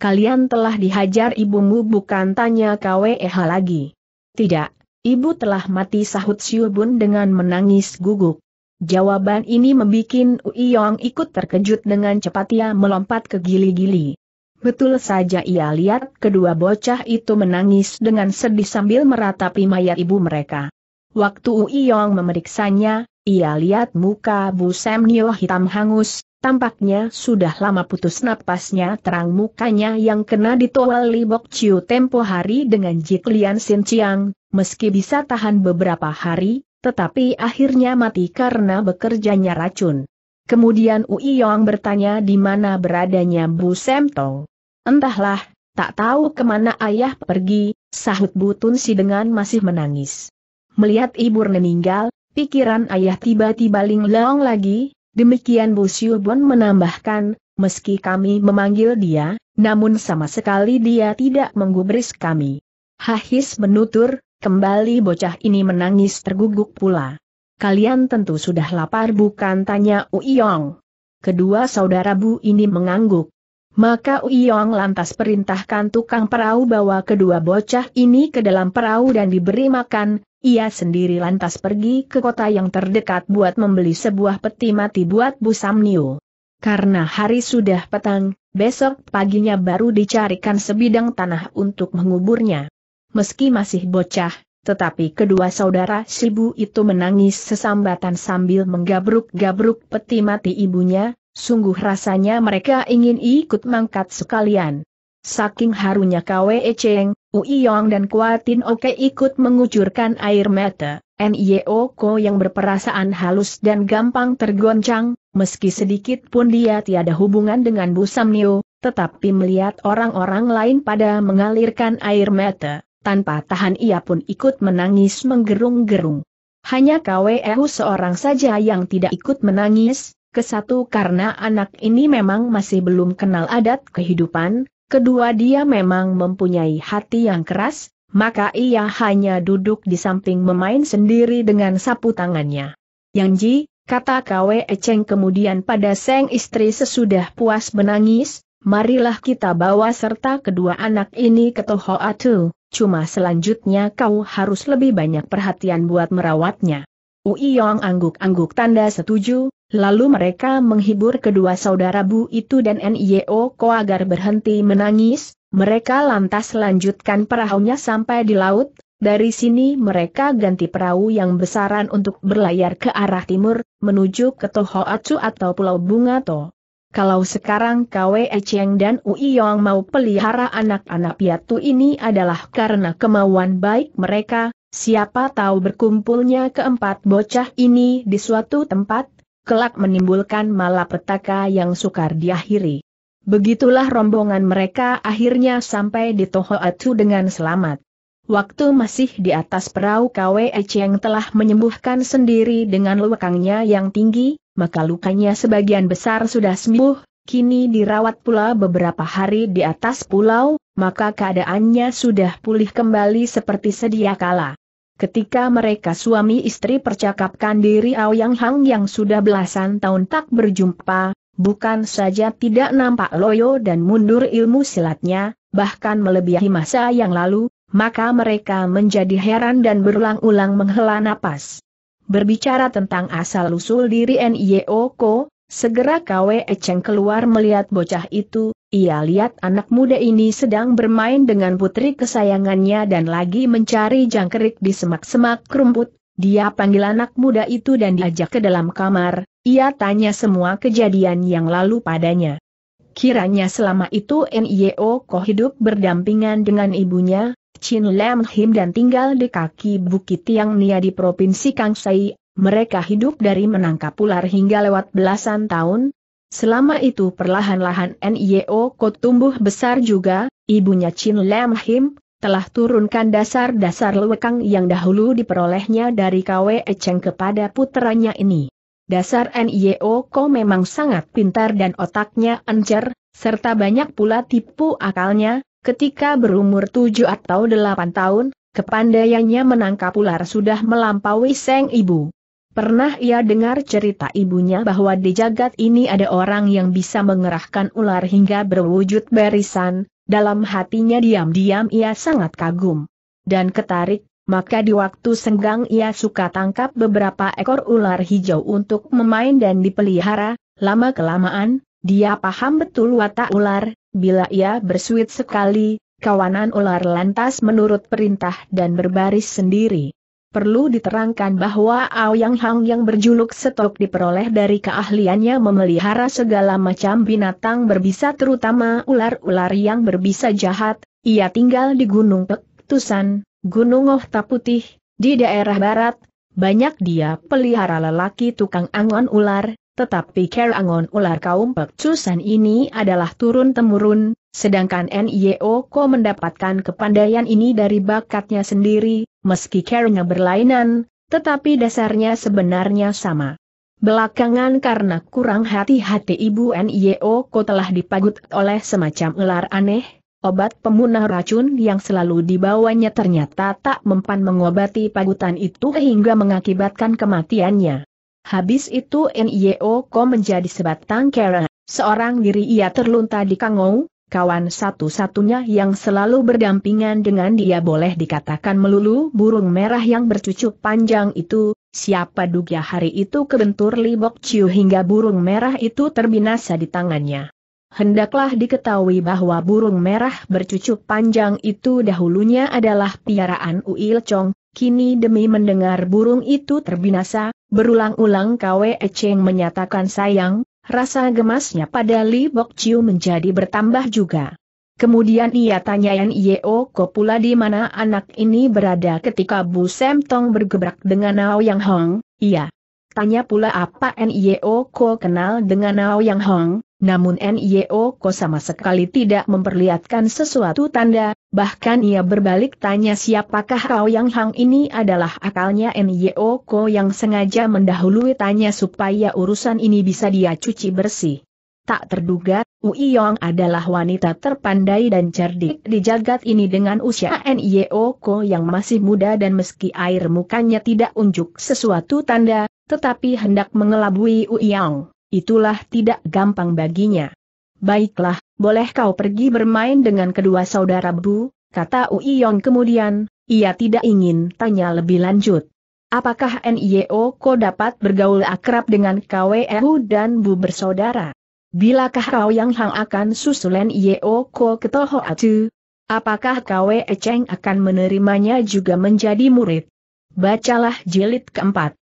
Kalian telah dihajar ibumu bukan tanya KWEH lagi. Tidak, ibu telah mati sahut Bun dengan menangis gugup. Jawaban ini membuat Uiyong ikut terkejut dengan cepat ia melompat ke gili-gili. Betul saja ia lihat kedua bocah itu menangis dengan sedih sambil meratapi mayat ibu mereka. Waktu Uiyong memeriksanya, ia lihat muka Bu Semnio hitam hangus, tampaknya sudah lama putus napasnya terang mukanya yang kena ditowel Libok Chiu tempo hari dengan Jiklian Sin Chiang, meski bisa tahan beberapa hari, tetapi akhirnya mati karena bekerjanya racun. Kemudian Uiyong bertanya di mana beradanya Bu Semtong. Entahlah, tak tahu kemana ayah pergi, sahut Bu Si dengan masih menangis. Melihat ibu meninggal, pikiran ayah tiba-tiba linglong lagi, demikian Bu Siubon menambahkan, meski kami memanggil dia, namun sama sekali dia tidak menggubris kami. Hahis menutur, kembali bocah ini menangis terguguk pula. Kalian tentu sudah lapar bukan tanya Uiyong. Kedua saudara Bu ini mengangguk. Maka Uiyong lantas perintahkan tukang perahu bawa kedua bocah ini ke dalam perahu dan diberi makan, ia sendiri lantas pergi ke kota yang terdekat buat membeli sebuah peti mati buat Bu Samnio. Karena hari sudah petang, besok paginya baru dicarikan sebidang tanah untuk menguburnya. Meski masih bocah, tetapi kedua saudara Sibu itu menangis sesambatan sambil menggabruk-gabruk peti mati ibunya, sungguh rasanya mereka ingin ikut mangkat sekalian. Saking harunya Kwee Cheng, Uiyong dan Kuatin Oke ikut mengucurkan air mata. Nio yang berperasaan halus dan gampang tergoncang, meski sedikit pun dia tiada hubungan dengan Bu Samnio, tetapi melihat orang-orang lain pada mengalirkan air mata, tanpa tahan ia pun ikut menangis menggerung-gerung. Hanya Kwehu seorang saja yang tidak ikut menangis, kesatu karena anak ini memang masih belum kenal adat kehidupan, Kedua dia memang mempunyai hati yang keras, maka ia hanya duduk di samping memain sendiri dengan sapu tangannya. Yang Ji, kata Kwe Echeng kemudian pada Seng istri sesudah puas menangis, marilah kita bawa serta kedua anak ini ke Toho Atu, cuma selanjutnya kau harus lebih banyak perhatian buat merawatnya. Ui Yong angguk-angguk tanda setuju, Lalu mereka menghibur kedua saudara Bu itu dan NIO Ko agar berhenti menangis, mereka lantas lanjutkan perahunya sampai di laut, dari sini mereka ganti perahu yang besaran untuk berlayar ke arah timur, menuju ke Tohoatsu atau Pulau Bungato. Kalau sekarang Kwe Cheng dan Ui Yong mau pelihara anak-anak piatu ini adalah karena kemauan baik mereka, siapa tahu berkumpulnya keempat bocah ini di suatu tempat, kelak menimbulkan malapetaka yang sukar diakhiri. Begitulah rombongan mereka akhirnya sampai di Tohoatu dengan selamat. Waktu masih di atas perahu Kwe Cheng telah menyembuhkan sendiri dengan lukangnya yang tinggi, maka lukanya sebagian besar sudah sembuh, kini dirawat pula beberapa hari di atas pulau, maka keadaannya sudah pulih kembali seperti sedia kala. Ketika mereka suami istri percakapkan diri Aoyang Hang yang sudah belasan tahun tak berjumpa, bukan saja tidak nampak loyo dan mundur ilmu silatnya, bahkan melebihi masa yang lalu, maka mereka menjadi heran dan berulang-ulang menghela napas. Berbicara tentang asal-usul diri NIO Ko, segera Kwe Cheng keluar melihat bocah itu, ia lihat anak muda ini sedang bermain dengan putri kesayangannya dan lagi mencari jangkrik di semak-semak rumput. Dia panggil anak muda itu dan diajak ke dalam kamar, ia tanya semua kejadian yang lalu padanya. Kiranya selama itu N.I.O. Ko hidup berdampingan dengan ibunya, Chin Lam Him dan tinggal di kaki Bukit yang Nia di Provinsi Kangsai, mereka hidup dari menangkap ular hingga lewat belasan tahun, Selama itu perlahan-lahan NIO Ko tumbuh besar juga, ibunya Chin Lam Him, telah turunkan dasar-dasar lewekang yang dahulu diperolehnya dari KW Echeng kepada putranya ini. Dasar NIO Ko memang sangat pintar dan otaknya encer, serta banyak pula tipu akalnya, ketika berumur tujuh atau delapan tahun, kepandaiannya menangkap ular sudah melampaui seng ibu. Pernah ia dengar cerita ibunya bahwa di jagat ini ada orang yang bisa mengerahkan ular hingga berwujud barisan, dalam hatinya diam-diam ia sangat kagum. Dan ketarik, maka di waktu senggang ia suka tangkap beberapa ekor ular hijau untuk memain dan dipelihara, lama-kelamaan, dia paham betul watak ular, bila ia bersuit sekali, kawanan ular lantas menurut perintah dan berbaris sendiri. Perlu diterangkan bahwa Aoyang Hang yang berjuluk setok diperoleh dari keahliannya memelihara segala macam binatang berbisa terutama ular-ular yang berbisa jahat, ia tinggal di Gunung Pektusan, Gunung Ohta Putih, di daerah barat, banyak dia pelihara lelaki tukang angon ular, tetapi care angon ular kaum Pektusan ini adalah turun-temurun, sedangkan NIO Ko mendapatkan kepandaian ini dari bakatnya sendiri, meski karena berlainan, tetapi dasarnya sebenarnya sama. Belakangan karena kurang hati-hati Ibu Nio Ko telah dipagut oleh semacam ular aneh, obat pemunah racun yang selalu dibawanya ternyata tak mempan mengobati pagutan itu hingga mengakibatkan kematiannya. Habis itu Nio Ko menjadi sebatang kera, seorang diri ia terlunta di Kangou, kawan satu-satunya yang selalu berdampingan dengan dia boleh dikatakan melulu burung merah yang bercucuk panjang itu, siapa duga hari itu kebentur Libok Ciu hingga burung merah itu terbinasa di tangannya. Hendaklah diketahui bahwa burung merah bercucuk panjang itu dahulunya adalah piaraan Uil Chong, kini demi mendengar burung itu terbinasa, berulang-ulang KWE Cheng menyatakan sayang, Rasa gemasnya pada Li Bok Chiu menjadi bertambah juga. Kemudian ia Yan Yeo Ko pula di mana anak ini berada ketika Bu Sem Tong bergebrak dengan Nao Yang Hong, iya. Tanya pula apa Yeo Ko kenal dengan Nao Yang Hong, namun Nio Ko sama sekali tidak memperlihatkan sesuatu tanda, bahkan ia berbalik tanya siapakah kau Yang Hang ini adalah akalnya Nio Ko yang sengaja mendahului tanya supaya urusan ini bisa dia cuci bersih. Tak terduga, Uiyong adalah wanita terpandai dan cerdik di jagat ini dengan usia Nio Ko yang masih muda dan meski air mukanya tidak unjuk sesuatu tanda, tetapi hendak mengelabui Uiyong itulah tidak gampang baginya. Baiklah, boleh kau pergi bermain dengan kedua saudara Bu, kata Yong kemudian, ia tidak ingin tanya lebih lanjut. Apakah NIO Ko dapat bergaul akrab dengan hu e dan Bu bersaudara? Bilakah kau yang hang akan susulan NIO Ko ketoho atu? Apakah KWE cheng akan menerimanya juga menjadi murid? Bacalah jilid keempat.